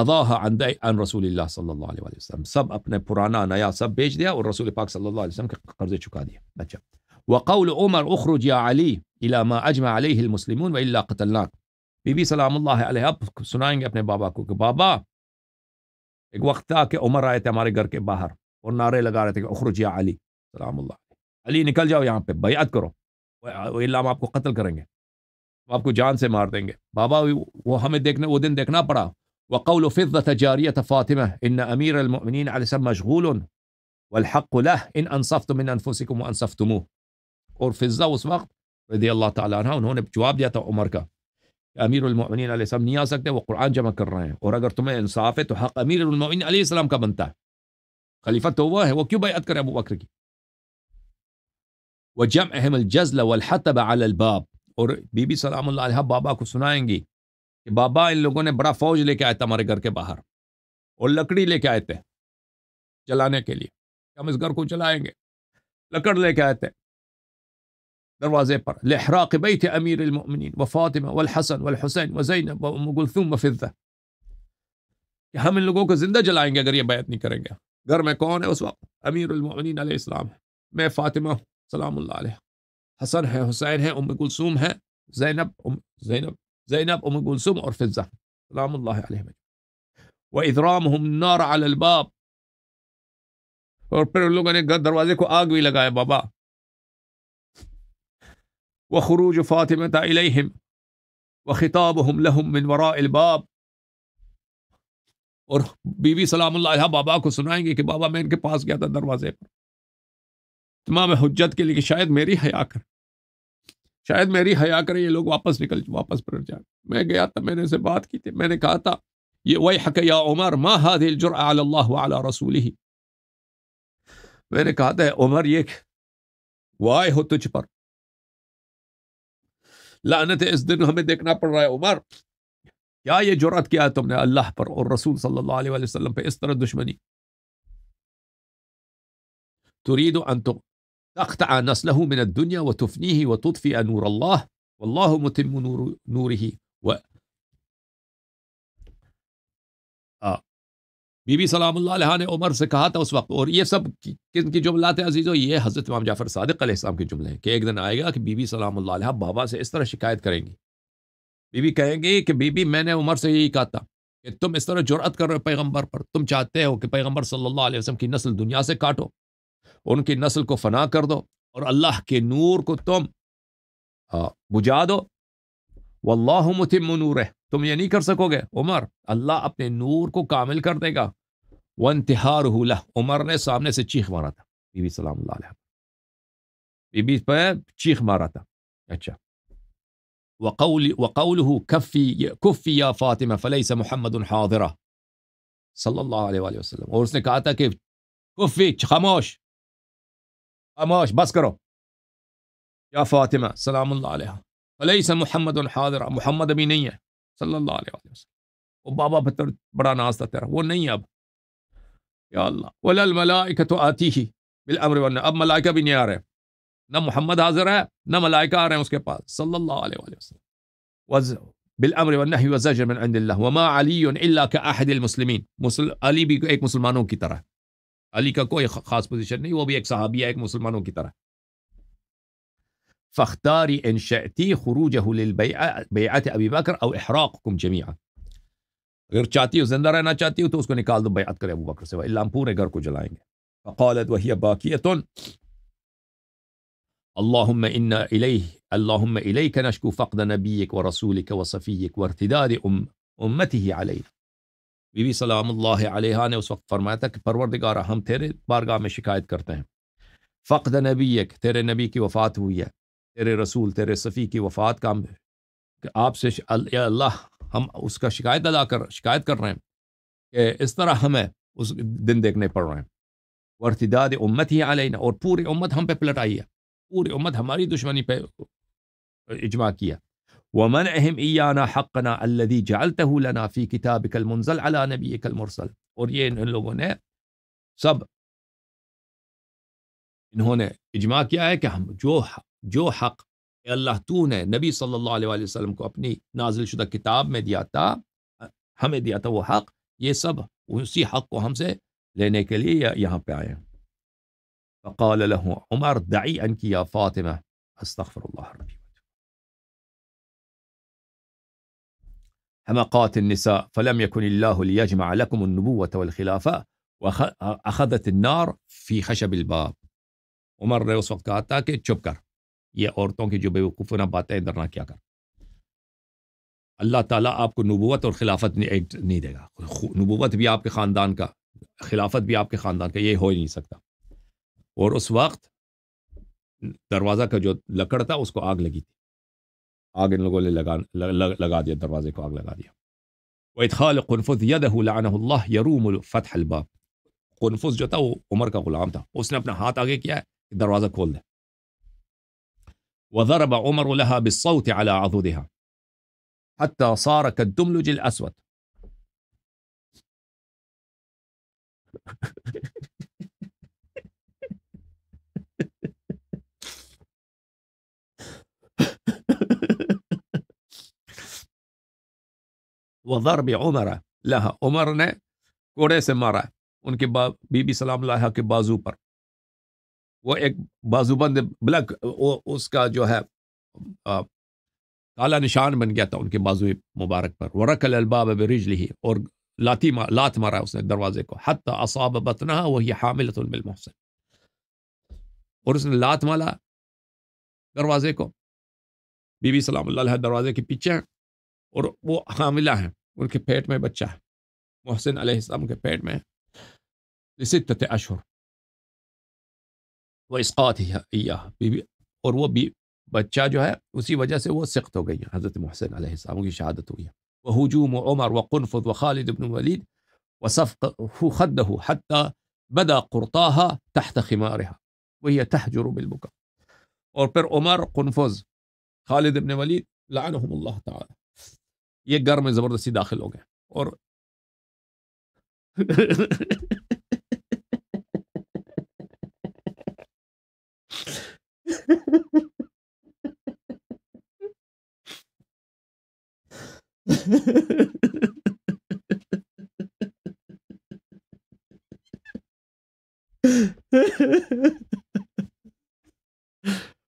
ان رسول اللہ صلی اللہ علیہ وسلم سب اپنے پرانا نیا سب بیچ دیا اور رسول پاک صلی اللہ علیہ وسلم کے قرضے چکا دیا اچھا وقول عمر اخرج یا علی علامہ اجما علیہ المسلمون و بی بی سلام اللہ علیہ علیہف سنائیں گے اپنے بابا کو کہ بابا ایک وقت تھا کہ عمر آئے تھے ہمارے گھر کے باہر اور نعرے لگا رہے تھے کہ اخرج یا علی سلام اللہ علی نکل جاؤ یہاں پہ بیعت کرو اللہ ہم آپ کو قتل کریں گے آپ کو جان سے مار دیں گے بابا وہ ہمیں دیکھنے وہ دن دیکھنا پڑا وقول قول و فطے جاریہ فاتمہ ان امیر المؤمنین المین الصم مشغول والحق له ان انصفتم من انفوصم وانصفتموه اور فضا اس وقت رضی اللہ تعالیٰ عنہ انہوں نے جواب دیا تھا عمر کا کہ امیر المولین علیہ السلام نہیں آ سکتے وہ قرآن جمع کر رہے ہیں اور اگر تمہیں انصاف ہے تو حق امیر المعمین علیہ السلام کا بنتا ہے خلیفہ تو وہ ہے وہ کیوں بیعت کرے ابو بکر کی وہ جم احم الجزل والط علی الباب اور بی بی سلام اللہ علیہ بابا کو سنائیں گی کہ بابا ان لوگوں نے بڑا فوج لے کے آیا تھا ہمارے گھر کے باہر اور لکڑی لے کے آئے تھے جلانے کے لیے ہم اس گھر کو چلائیں گے لکڑ لے کے آئے تھے دروازے پر لحراق بیت بئی تھے امیر الم فاطمہ والحسن والحسین حسین و زینب و امر غلطم و فضا کہ ہم ان لوگوں کو زندہ جلائیں گے اگر یہ بیعت نہیں کریں گے گھر میں کون ہے اس وقت امیر المؤمنین علیہ السلام ہے میں فاطمہ ہوں سلام اللہ علیہ حسن ہے حسین ہے ام کلثوم ہے زینب ام زینب زینب ام کلثوم اور فضہ سلام اللہ علیہ اللّہ الباب اور پھر ان لوگوں نے گھر دروازے کو آگ بھی لگایا بابا وہ خروج فاطم طام و خطاب ہمل منورا الباب اور بی بی سلام اللّہ بابا کو سنائیں گے کہ بابا میں ان کے پاس گیا تھا دروازے پر تمام حجت کے لیے کہ شاید میری حیا کر شاید میری حیا کرے یہ لوگ واپس نکل واپس پڑھ جائیں میں گیا تھا میں نے اسے بات کی تھی میں نے کہا تھا یہ وہی حق یا عمر ما ماں ہل جہ رسول ہی میں نے کہا تھا عمر یہ وائے ہو تجھ پر لعنت اس دن ہمیں دیکھنا پڑ رہا ہے عمر کیا یہ جرات کیا ہے تم نے اللہ پر اور رسول صلی اللہ علیہ وسلم پہ اس طرح دشمنی تريد ان تقطع نسله من الدنيا وتفنيه وتطفئ نور الله والله متم نوره بی بی سلام اللہ علیہ نے عمر سے کہا تھا اس وقت اور یہ سب کن کی جملات عزیز عزیزو یہ حضرت امام جعفر صادق علیہ السلام کے جملے ہیں کہ ایک دن آئے گا کہ بی بی سلام اللہ علیہ بابا سے اس طرح شکایت کریں گی بی بی کہیں گی کہ بی بی میں نے عمر سے یہی کہا تھا کہ تم اس طرح جرأت کر رہے پیغمبر پر تم چاہتے ہو کہ پیغمبر صلی اللہ علیہ وسلم کی نسل دنیا سے کاٹو ان کی نسل کو فنا کر دو اور اللہ کے نور کو تم بجھا دو واللہ متم نور ہے تم یہ نہیں کر سکو گے عمر اللہ اپنے نور کو کامل کر دے گا وانتحار له عمر نے سامنے سے چیخ مارا تھا بی بی سلام اللہ علیہ بی بی پہ چیخ مارا تھا اچھا وقول وقوله كفي كفي يا فاطمه فليس محمد حاضرا صلى الله عليه واله وسلم اور اس نے کہا تھا کہ کفی خاموش خاموش بس کرو يا فاطمه سلام الله عليها وليس محمد حاضر محمد ابھی نہیں ہے صلی اللہ علیہ وسلم وہ بابا پتر بڑا ناز تھا تیرا وہ نہیں اب یا اللہ ولا الْمَلَائِكَةُ آتی بالامر والنہ اب ملائکہ بھی نہیں آ رہے نہ محمد حاضر ہے نہ ملائکہ آ رہے ہیں اس کے پاس صلی اللہ علیہ وآلہ وسلم بالامر والنہی وزجر من عند اللہ وما علی الا کاحد المسلمین مسل... علی بھی ایک مسلمانوں کی طرح علی کا کوئی خاص پوزیشن نہیں وہ بھی ایک صحابی ہے ایک مسلمانوں کی طرح فاختاري إن شئت خروجه للبيعة بيعة أبي بكر أو إحراقكم جميعا غير چاہتی ہو زندہ رہنا چاہتی ہو تو اس کو نکال دو بیعت کرے ابو بکر الا أن پورے گھر کو جلائیں فقالت وهي باكية اللهم انا إليه اللهم إليك نشكو فقد نبيك ورسولك وصفيك وارتداد ام امته علی بی بی سلام اللہ علیہا نے اس وقت فرمایا تھا کہ پروردگارہ ہم تیرے بارگاہ میں شکایت کرتے ہیں فقد نبیک تیرے نبی کی وفات ہوئی ہے تیرے رسول تیرے صفی کی وفات کا کہ آپ سے یا اللہ ہم اس کا شکایت ادا کر شکایت کر رہے ہیں کہ اس طرح ہمیں اس دن دیکھنے پڑ رہے ہیں ورتداد امت ہی علینا اور پوری امت ہم پہ پلٹ آئی ہے پوری امت ہماری دشمنی پہ اجماع کیا ومن اہم ایانا حقنا الدی اللہی لنا فی کتاب کل منزل علا نبی کل مرسل اور یہ ان لوگوں نے سب انہوں نے اجماع کیا ہے کہ ہم جو جو حق اللہ تو نے نبی صلی اللہ علیہ وسلم کو اپنی نازل شدہ کتاب میں دیا تھا ہمیں دیا تھا وہ حق یہ سب اسی حق کو ہم سے لینے کے لیے یہاں پہ آئے ہیں فقال له عمر دعی انکی يا فاطمه استغفر الله ربی حمقات النساء فلم يكن الله ليجمع لكم النبوة والخلافة وأخذت النار في خشب الباب ومر ريوس وقت كاتاكي تشبكر یہ عورتوں کی جو بے وقف نہ باتیں ادھر نہ کیا کر اللہ تعالیٰ آپ کو نبوت اور خلافت نہیں دے گا نبوت بھی آپ کے خاندان کا خلافت بھی آپ کے خاندان کا یہ ہو ہی نہیں سکتا اور اس وقت دروازہ کا جو لکڑ تھا اس کو آگ لگی تھی آگ ان لوگوں نے لگا لگا دیا دروازے کو آگ لگا دیا خنفز جو تھا وہ عمر کا غلام تھا اس نے اپنا ہاتھ آگے کیا ہے دروازہ کھول دے وضرب عمر لها بالصوت على عضدها حتى صار كالدملج الأسود وضرب عمر لها عمر ने कोड़े से मारा उनके بی बीबी सलाम लाहा के बाजू وہ ایک بازو بند بلک وہ اس کا جو ہے کالا نشان بن گیا تھا ان کے بازو مبارک پر ورق الباب رج لی اور لاتی لات مارا اس نے دروازے کو حت اصاب بتنا وہی حامل محسن اور اس نے لات مالا دروازے کو بی بی سلام اللہ علیہ دروازے کے پیچھے ہیں اور وہ حاملہ ہیں ان کے پیٹ میں بچہ ہے محسن علیہ السلام کے پیٹ میں صفت اشور وہ اسقات اور وہ بچہ جو ہے اسی وجہ سے وہ سخت ہو گئی ہیں حضرت محسن علیہ السلام کی شہادت ہوئی گیا وہ ہجوم و عمر و قنف و خالد ابن ولید و صفق صفد حتیٰ بدا خرطاہ تہ تخیم وہی تہ جرو اور پھر عمر قنفذ ابن ولید لعنہم اللہ تعالی یہ گھر میں زبردستی داخل ہو گئے اور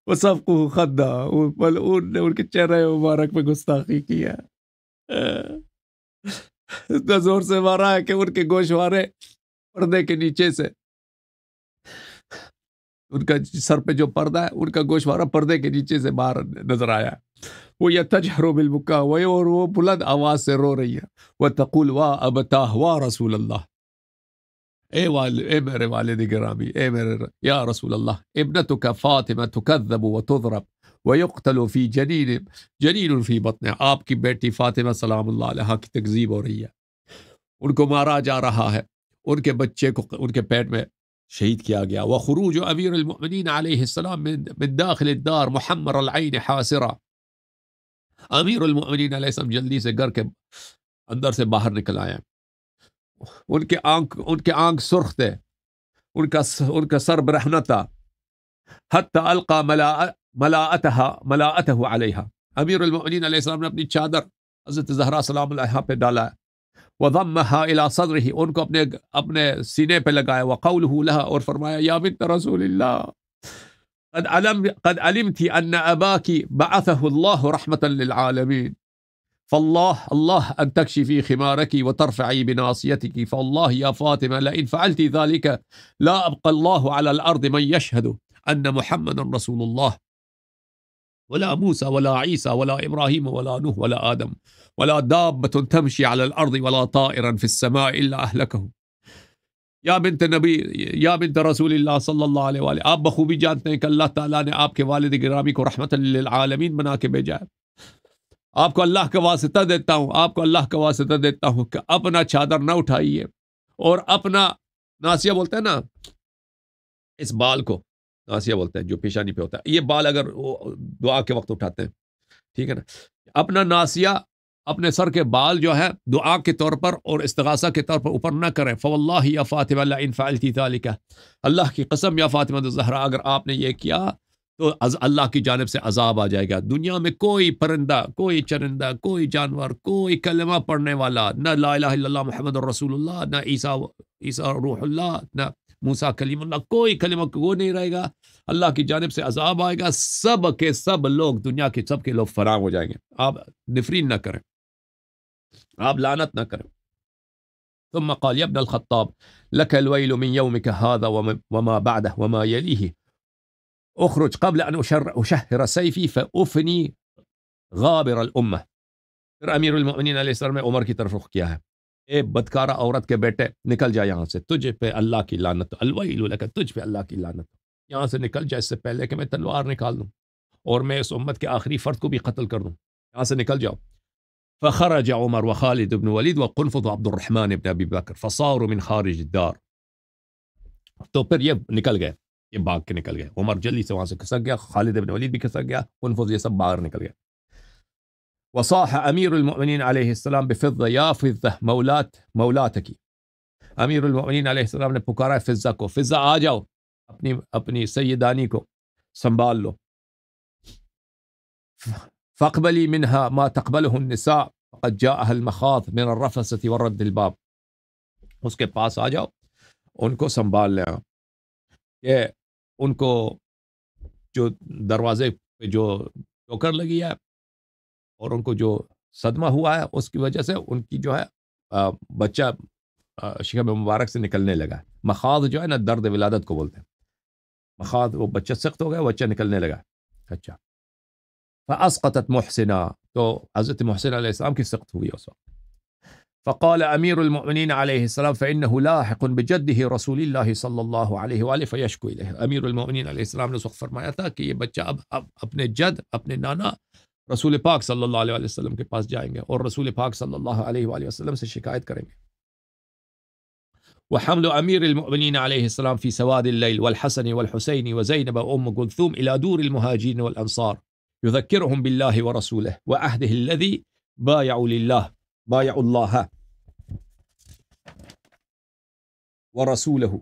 وہ سب کو خدا ان نے ان کے چہرے مبارک میں گستاخی کیا اتنا زور سے مارا ہے کہ ان کے گوشوارے پردے کے نیچے سے ان کا سر پہ جو پردہ ہے ان کا گوشوارہ پردے کے نیچے سے باہر نظر آیا وہ یہ تجہر و بالبکا وہ بلند آواز سے رو رہی ہے وہ تقول و اب تا رسول اللہ اے اے میرے والد گرامی اے میرے یا رسول اللہ ابن تُکہ فاتم تب و تو یقلفی جنی اب جنین الفی بت نے آپ کی بیٹی فاطمہ سلام اللہ علیہ کی تغذیب ہو رہی ہے ان کو مارا جا رہا ہے ان کے بچے کو ان کے پیٹ میں شہید کیا گیا وہ قرو جو امیر المعن علیہ السّلام میں بداخلار محمر علعین حاصرہ امیر المع الین علیہ السلام جلدی سے گھر کے اندر سے باہر نکل آئے ان کے آنکھ ان کے آنکھ سرخ تھے ان کا ان کا سر برہنا تھا حت القا ملا ملاۃ ملا علیہ امیر المؤمنین علیہ السلام نے اپنی چادر حضرت زہرا سلام علیہ پہ ڈالا الى صدره ان کو اپنے اپنے سینے پہ لگایا وقوله لها اور فرمایا फरमाया بنت رسول الله قد علم قد علمت ان اباك بعثه الله رحمه للعالمين فالله الله أن تكشفي خمارك وترفعي بناصيتك فالله يا فاطمة لئن فعلت ذلك لا أبقى الله على الأرض من يشهد أن محمد رسول الله ولا موسى ولا عيسى ولا ابراهيم ولا نوح ولا ادم ولا دابه تمشي على الارض ولا طائرا في السماء الا اهلكه يا بنت النبي يا بنت رسول الله صلى الله عليه واله اب بخو بي جانتے ہیں کہ اللہ تعالی نے اپ کے والد گرامی کو رحمت للعالمین بنا کے بھیجا ہے اپ کو اللہ کا واسطہ دیتا ہوں اپ کو اللہ کا واسطہ دیتا ہوں کہ اپنا چادر نہ اٹھائیے اور اپنا ناسیہ بولتے ہیں نا اس بال کو ناسیہ بولتے ہیں جو پیشانی پہ ہوتا ہے یہ بال اگر وہ دعا کے وقت اٹھاتے ہیں ٹھیک ہے نا اپنا ناسیہ اپنے سر کے بال جو ہے دعا کے طور پر اور استغاثہ کے طور پر اوپر نہ کریں فو اللہ یا فاطمہ اللہ انفاع اللہ کی قسم یا فاطمہ زہرا اگر آپ نے یہ کیا تو اللہ کی جانب سے عذاب آ جائے گا دنیا میں کوئی پرندہ کوئی چرندہ کوئی جانور کوئی کلمہ پڑھنے والا نہ لا الہ الا اللہ محمد الرسول اللہ نہ عیسیٰ عیسیٰ روح اللہ نہ موسا کلیم اللہ کوئی کلمہ وہ نہیں رہے گا اللہ کی جانب سے عذاب آئے گا سب کے سب لوگ دنیا کے سب کے لوگ فراہم ہو جائیں گے آپ نفرین نہ کریں آپ لانت نہ کریں ثم قال يا ابن الخطاب لك الويل من يومك هذا وما وما بعده يليه اخرج قبل ان اشهر سيفي فافني غابر الامه پھر امیر المؤمنین علیہ السلام نے عمر کی طرف رخ کیا ہے اے بدکارہ عورت کے بیٹے نکل جا یہاں سے تجھ پہ اللہ کی لانت الویل لک تجھ پہ اللہ کی لانت یہاں سے نکل جا اس سے پہلے کہ میں تلوار نکال دوں اور میں اس امت کے آخری فرد کو بھی قتل کر دوں یہاں سے نکل جاؤ فخرج عمر وخالد بن ولید وقنفض عبد الرحمن بن ابی بکر فصاروا من خارج الدار تو پھر یہ نکل گئے یہ باغ کے نکل گئے عمر جلی سے وہاں سے کھسک گیا خالد بن ولید بھی کھسک گیا قنفض یہ سب باہر نکل گئے وصاح امیر المؤمنین علیہ السلام بفضہ یا فضہ مولات مولاتکی امیر المؤمنین علیہ السلام نے پکارا فضہ کو فضہ آ اپنی اپنی سیدانی کو سنبھال لو فقبلی منہا ما تقبل ہن نسا جا اہل مخاط من رف ورد الباب دل اس کے پاس آ جاؤ ان کو سنبھال لیں کہ ان کو جو دروازے پہ جو ٹوکر لگی ہے اور ان کو جو صدمہ ہوا ہے اس کی وجہ سے ان کی جو ہے بچہ شکم مبارک سے نکلنے لگا ہے مخاض جو ہے نا درد ولادت کو بولتے ہیں مخاض बच्चा सख्त हो गया बच्चा निकलने लगा अच्छा فأسقطت محسنة तो हज़रत मोहसिन अलैहिस्सलाम की सख्त हुई उस वक्त فقال أمير المؤمنين عليه السلام فإنه لاحق بجده رسول الله صلى الله عليه وآله فيشكو إليه أمير المؤمنين عليه السلام ने उस वक्त फरमाया था कि ये बच्चा अब, अब अपने जद अपने नाना रसूल पाक सल्लल्लाहु अलैहि वसल्लम के पास जाएंगे और रसूल पाक सल्लल्लाहु अलैहि वसल्लम से शिकायत करेंगे وحمل أمير المؤمنين عليه السلام في سواد الليل والحسن والحسين وزينب وأم كلثوم إلى دور المهاجرين والأنصار يذكرهم بالله ورسوله وعهده الذي بايعوا لله بايعوا الله ورسوله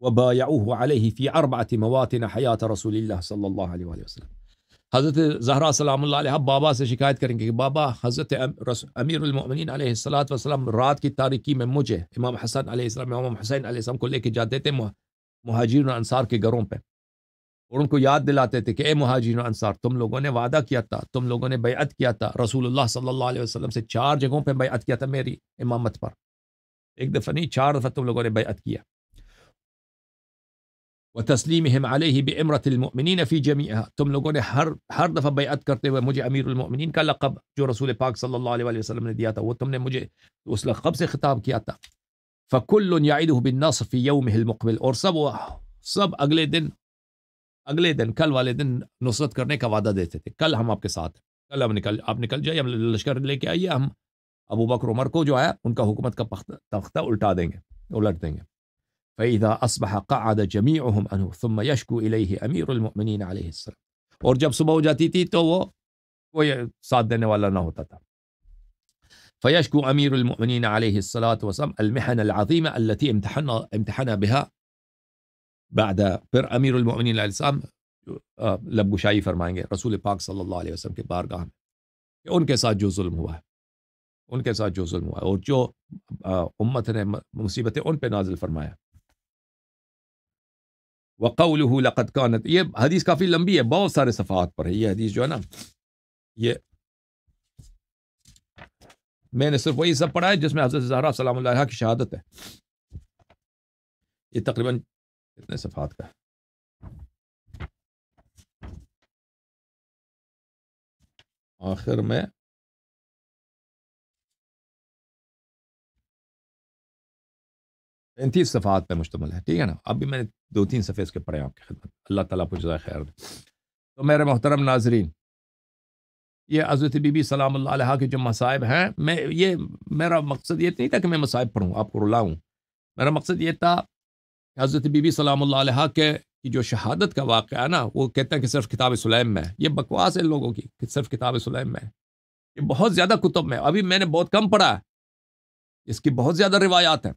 وبايعوه عليه في أربعة مواطن حياة رسول الله صلى الله عليه وسلم حضرت زہرا سلام اللہ علیہ بابا سے شکایت کریں گے کہ بابا حضرت امیر المؤمنین علیہ السلاۃ وسلم رات کی تاریکی میں مجھے امام حسن علیہ السلام امام حسین علیہ السلام کو لے کے جاتے تھے مہاجرین انصار کے گھروں پہ اور ان کو یاد دلاتے تھے کہ اے مہاجرین انصار تم لوگوں نے وعدہ کیا تھا تم لوگوں نے بیعت کیا تھا رسول اللہ صلی اللہ علیہ وسلم سے چار جگہوں پہ بیعت کیا تھا میری امامت پر ایک دفعہ نہیں چار دفعہ تم لوگوں نے بیعت کیا وہ تسلیم ہم علیہ بے المؤمنین فی افی تم لوگوں نے ہر ہر دفعہ بیعت کرتے ہوئے مجھے امیر المؤمنین کا لقب جو رسول پاک صلی اللہ علیہ وسلم نے دیا تھا وہ تم نے مجھے اس لقب سے خطاب کیا تھا فکل النیاد بالنصف فی یوم المقبل اور سب وہ سب اگلے دن اگلے دن کل والے دن نصرت کرنے کا وعدہ دیتے تھے کل ہم آپ کے ساتھ کل ہم نکل آپ نکل جائیے ہم لشکر لے کے آئیے ہم ابو بکر عمر کو جو ہے ان کا حکومت کا تختہ الٹا دیں گے الٹ دیں گے فإذا أصبح قعد جميعهم عنه ثم يشكو إليه أمير المؤمنين عليه السلام اور جب صبح ہو جاتی تھی تو وہ کوئی ساتھ دینے والا نہ ہوتا تھا فيشكو أمير المؤمنين عليه الصلاة والسلام المحن العظيمة التي امتحن امتحن بها بعد پھر امیر المؤمنین علیہ السلام لبو گشائی فرمائیں گے رسول پاک صلی اللہ علیہ وسلم کے بارگاہ میں کہ ان کے ساتھ جو ظلم ہوا ہے ان کے ساتھ جو ظلم ہوا ہے اور جو امت نے مصیبتیں ان پہ نازل فرمایا کانت یہ حدیث کافی لمبی ہے بہت سارے صفحات پر ہے یہ حدیث جو ہے نا یہ میں نے صرف وہی سب پڑھا ہے جس میں حضرت زہرا سلام اللہ کی شہادت ہے یہ تقریباً کتنے صفحات کا ہے آخر میں انتیس صفحات پر مشتمل ہے ٹھیک ہے نا اب بھی میں نے دو تین صفحے اس کے پڑھے ہیں اللہ تعالیٰ کو جزائے خیر دے تو میرے محترم ناظرین یہ حضرت بی بی سلام اللہ علیہ کے جو مصائب ہیں میں یہ میرا مقصد یہ نہیں تھا کہ میں مصائب پڑھوں آپ کو رلاؤں میرا مقصد یہ تھا کہ حضرت بی سلام اللہ علیہ کے کی جو شہادت کا واقعہ ہے نا وہ کہتے ہیں کہ صرف کتاب سلیم میں یہ بکواس ہے لوگوں کی کہ صرف کتاب سلیم میں یہ بہت زیادہ کتب میں ابھی میں نے بہت کم پڑھا ہے اس کی بہت زیادہ روایات ہیں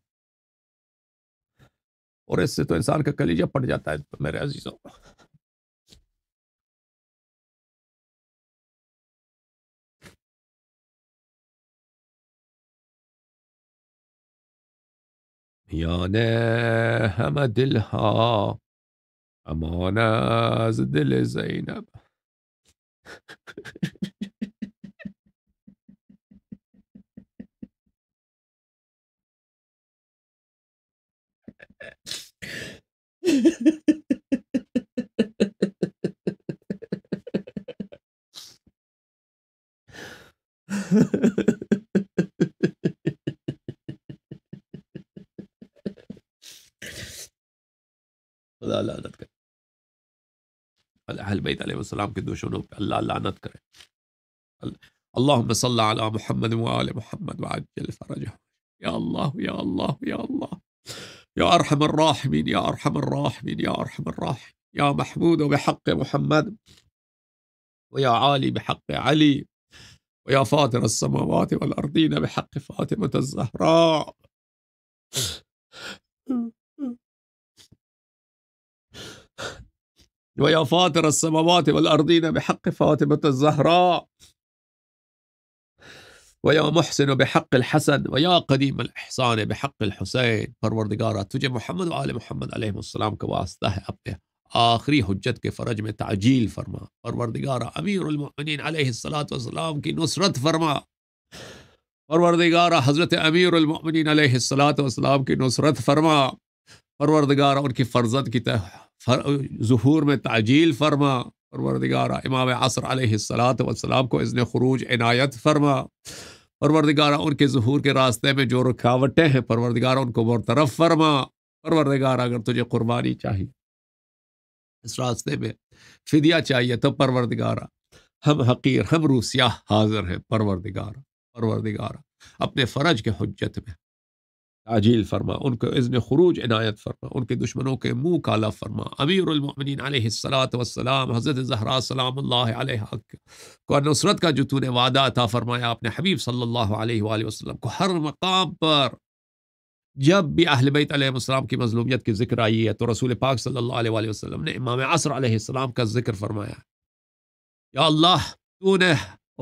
اور اس سے تو انسان کا کلیجہ پڑ جاتا ہے میرے عزیزوں میانه همه دلها امان از دل زینب لا لعنت करे अहल बैत अलैहिस्सलाम के दुश्मनों पे لا لا करे اللهم صل على محمد وآل محمد وعجل فرجهم يا الله يا الله يا الله يا أرحم الراحمين يا أرحم الراحمين يا أرحم الراحمين يا محمود بحق محمد ويا عالي بحق علي ويا فاطر السماوات والأرضين بحق فاطمة الزهراء ويا فاطر السماوات والأرضين بحق فاطمة الزهراء ويا محسن بحق الحسن ويا قديم الإحسان بحق الحسين پروردگارا تجھے محمد وآل محمد علیہ السلام كواسطة واسطہ ہے اپنے آخری حجت کے فرج میں تعجیل فرما پروردگارا امیر المؤمنین علیہ السلام کی نصرت فرما پروردگارا حضرت امیر المؤمنین علیہ الصلاة والسلام کی نصرت فرما پروردگارا ان کی فرزت کی فر... ظہور میں تعجیل فرما پروردگارا امام عصر علیہ الصلاة والسلام کو اذن خروج عنایت فرما پروردگارہ ان کے ظہور کے راستے میں جو رکاوٹیں ہیں پروردگارہ ان کو برطرف فرما پروردگارہ اگر تجھے قربانی چاہیے اس راستے میں فدیہ چاہیے تو پروردگارہ ہم حقیر ہم روسیا حاضر ہیں پروردگارہ پروردگارہ اپنے فرج کے حجت میں تاجیل فرما ان کو اذن خروج عنایت فرما ان کے دشمنوں کے منہ کالا فرما امیر المؤمنین علیہ السلاۃ وسلام حضرت زہرا سلام اللہ علیہ کو نصرت کا جو تو نے وعدہ تھا فرمایا اپنے حبیب صلی اللہ علیہ وآلہ وسلم کو ہر مقام پر جب بھی اہل بیت علیہ وسلم کی مظلومیت کی ذکر آئی ہے تو رسول پاک صلی اللہ علیہ وآلہ وسلم نے امام عصر علیہ السلام کا ذکر فرمایا یا اللہ تو نے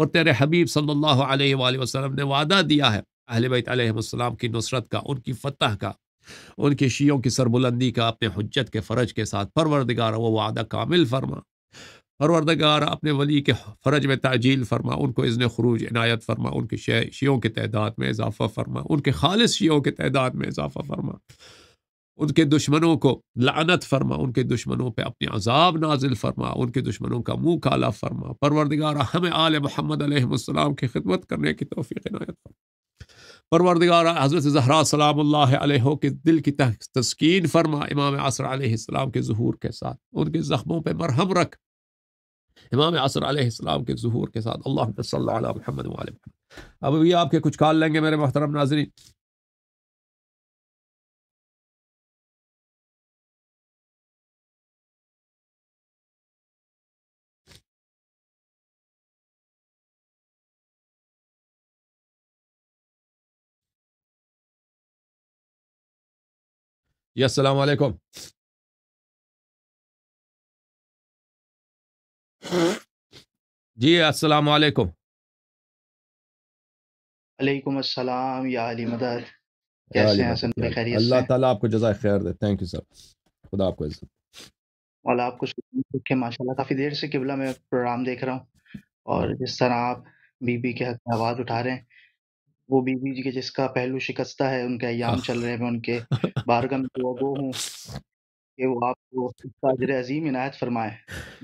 اور تیرے حبیب صلی اللہ علیہ وآلہ وسلم نے وعدہ دیا ہے اہل بیت علیہ السلام کی نصرت کا ان کی فتح کا ان کے شیعوں کی سربلندی کا اپنے حجت کے فرج کے ساتھ پروردگار وہ وعدہ کامل فرما پروردگار اپنے ولی کے فرج میں تعجیل فرما ان کو اذن خروج عنایت فرما ان کے شیعوں شیوں کے تعداد میں اضافہ فرما ان کے خالص شیعوں کے تعداد میں اضافہ فرما ان کے دشمنوں کو لعنت فرما ان کے دشمنوں پہ اپنے عذاب نازل فرما ان کے دشمنوں کا منہ کالا فرما پروردگار ہمیں آل محمد علیہ السلام کی خدمت کرنے کی توفیق عنایت فرما پروردگار حضرت زہرا سلام اللہ علیہ کے دل کی تسکین فرما امام آصر علیہ السلام کے ظہور کے ساتھ ان کے زخموں پہ مرہم رکھ امام آصر علیہ السلام کے ظہور کے ساتھ اللہ صلی اللہ علیہ محمد, اب بھی آپ کے کچھ کال لیں گے میرے محترم ناظرین جی السلام علیکم جی السلام علیکم علیکم السلام یا علی مدد کیسے ہیں اللہ تعالیٰ آپ کو جزائے خیر دے تھینک یو سر خدا آپ کو عزت مولا آپ کو شکریہ کہ ماشاءاللہ کافی دیر سے قبلہ میں پروگرام دیکھ رہا ہوں اور جس طرح آپ بی بی کے حق میں آواز اٹھا رہے ہیں وہ بیوی جی کے جس کا پہلو شکستہ ہے ان کے ایام چل رہے ہیں ان کے بارگاہ میں دعا گو ہوں کہ وہ آپ کو اجر عظیم عنایت فرمائے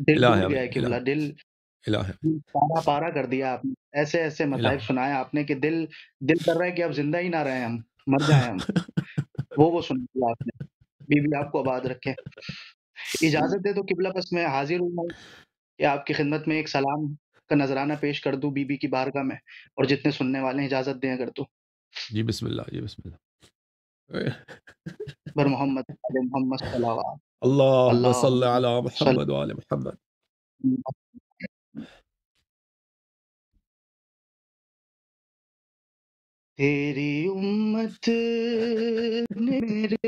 دل دل گیا کہ اللہ پارا پارا کر دیا آپ نے ایسے ایسے مطالب سنایا آپ نے کہ دل دل کر رہا ہے کہ آپ زندہ ہی نہ رہے ہم مر جائیں ہم وہ وہ آپ آپ نے کو آباد رکھے اجازت دے تو قبلہ بس میں حاضر ہوں کہ آپ کی خدمت میں ایک سلام کا نظرانہ پیش کر دوں بی بی کی بارگاہ میں اور جتنے سننے والے ہیں اجازت دیں اگر تو جی بسم اللہ جی بسم اللہ بر محمد محمد صلی اللہ اللہ اللہ صلی علی محمد وعلی محمد تیری امت نے میرے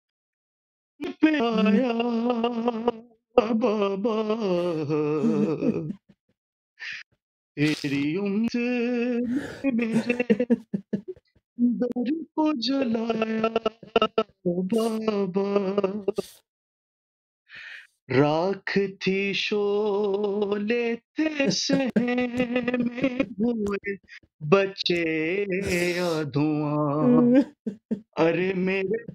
پیا بابا تیری میرے در کو جلایا بابا راکھ تھی شو لیتے سہن میں ہوئے بچے یا دھواں ارے میرے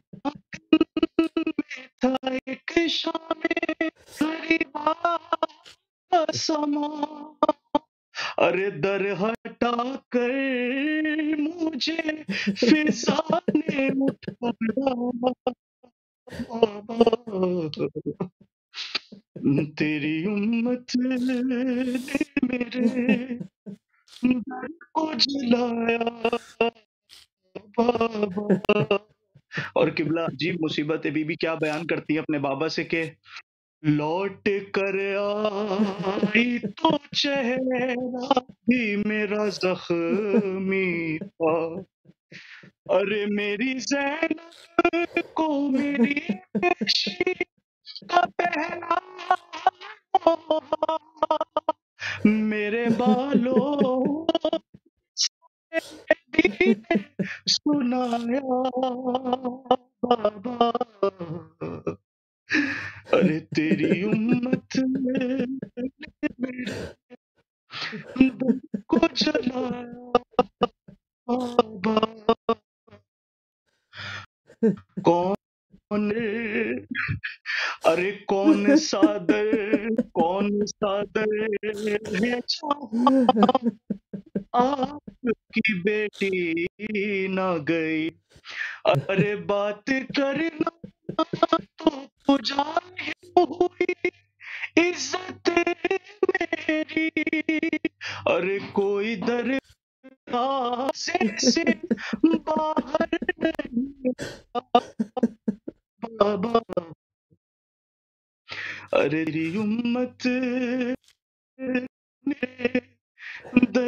سما ارے در ہٹا کر مجھے فسانے اٹھا تیری امت نے میرے کو جلایا بابا اور قبلہ عجیب مصیبت بی بی کیا بیان کرتی ہے اپنے بابا سے کہ لوٹ کر آئی تو چہرہ بھی میرا زخمی تھا ارے میری زینب کو میری پیشی کا پہنا میرے بالوں سنایا بابا ارے تیری امت کو جلایا کون ارے کون سادر کون سادر ہے آپ کی بیٹی نہ گئی ارے بات کرنا تو پجاری ہوئی عزت میری ارے کوئی در سے باہر بابا ارے امت میرے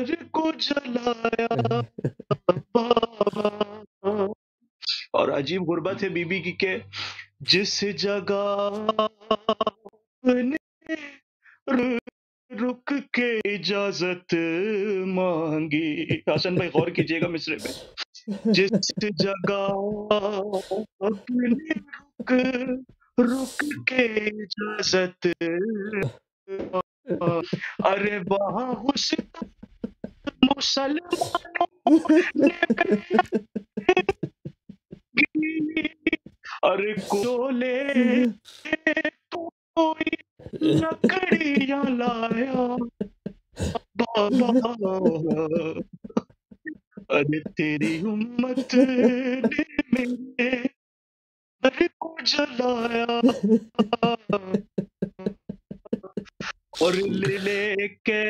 تجھ کو جلایا بابا اور عجیب غربت ہے بی بی کی کہ جس جگہ رک کے اجازت مانگی حسن بھائی غور کیجئے گا مصرے میں جس جگہ اپنے رک رک کے اجازت ارے وہاں حسن سلے ارے تیری امت ملے ارے کو جلایا اور لے لے کے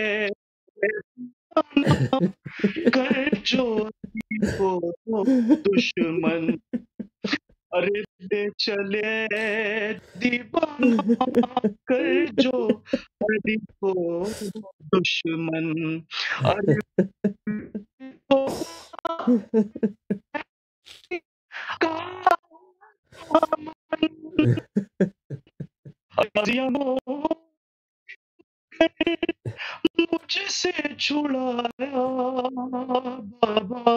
دشمن ارے چلے کر کو دشمن ہری مجھ سے چھڑایا بابا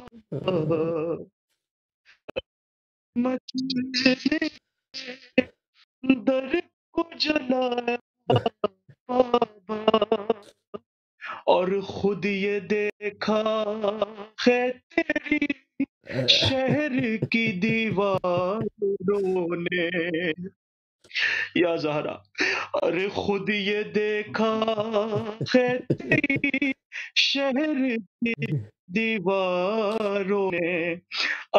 در کو جلایا بابا اور خود یہ دیکھا ہے تیری شہر کی دیوار یا زہرا ارے خود یہ دیکھا شہر کی دیواروں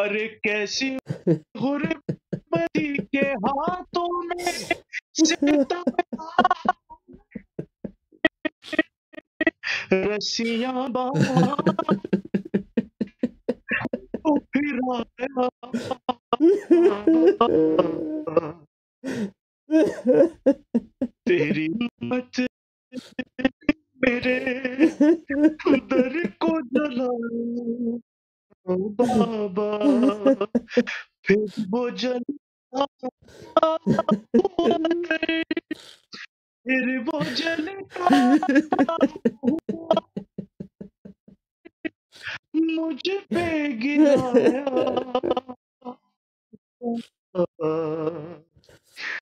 ارے کیسی غربتی کے ہاتھوں میں رسیاں بابا تیری محبت میرے در کو جلا بابا پھر وہ جن پھر وہ جن مجھ پہ گرایا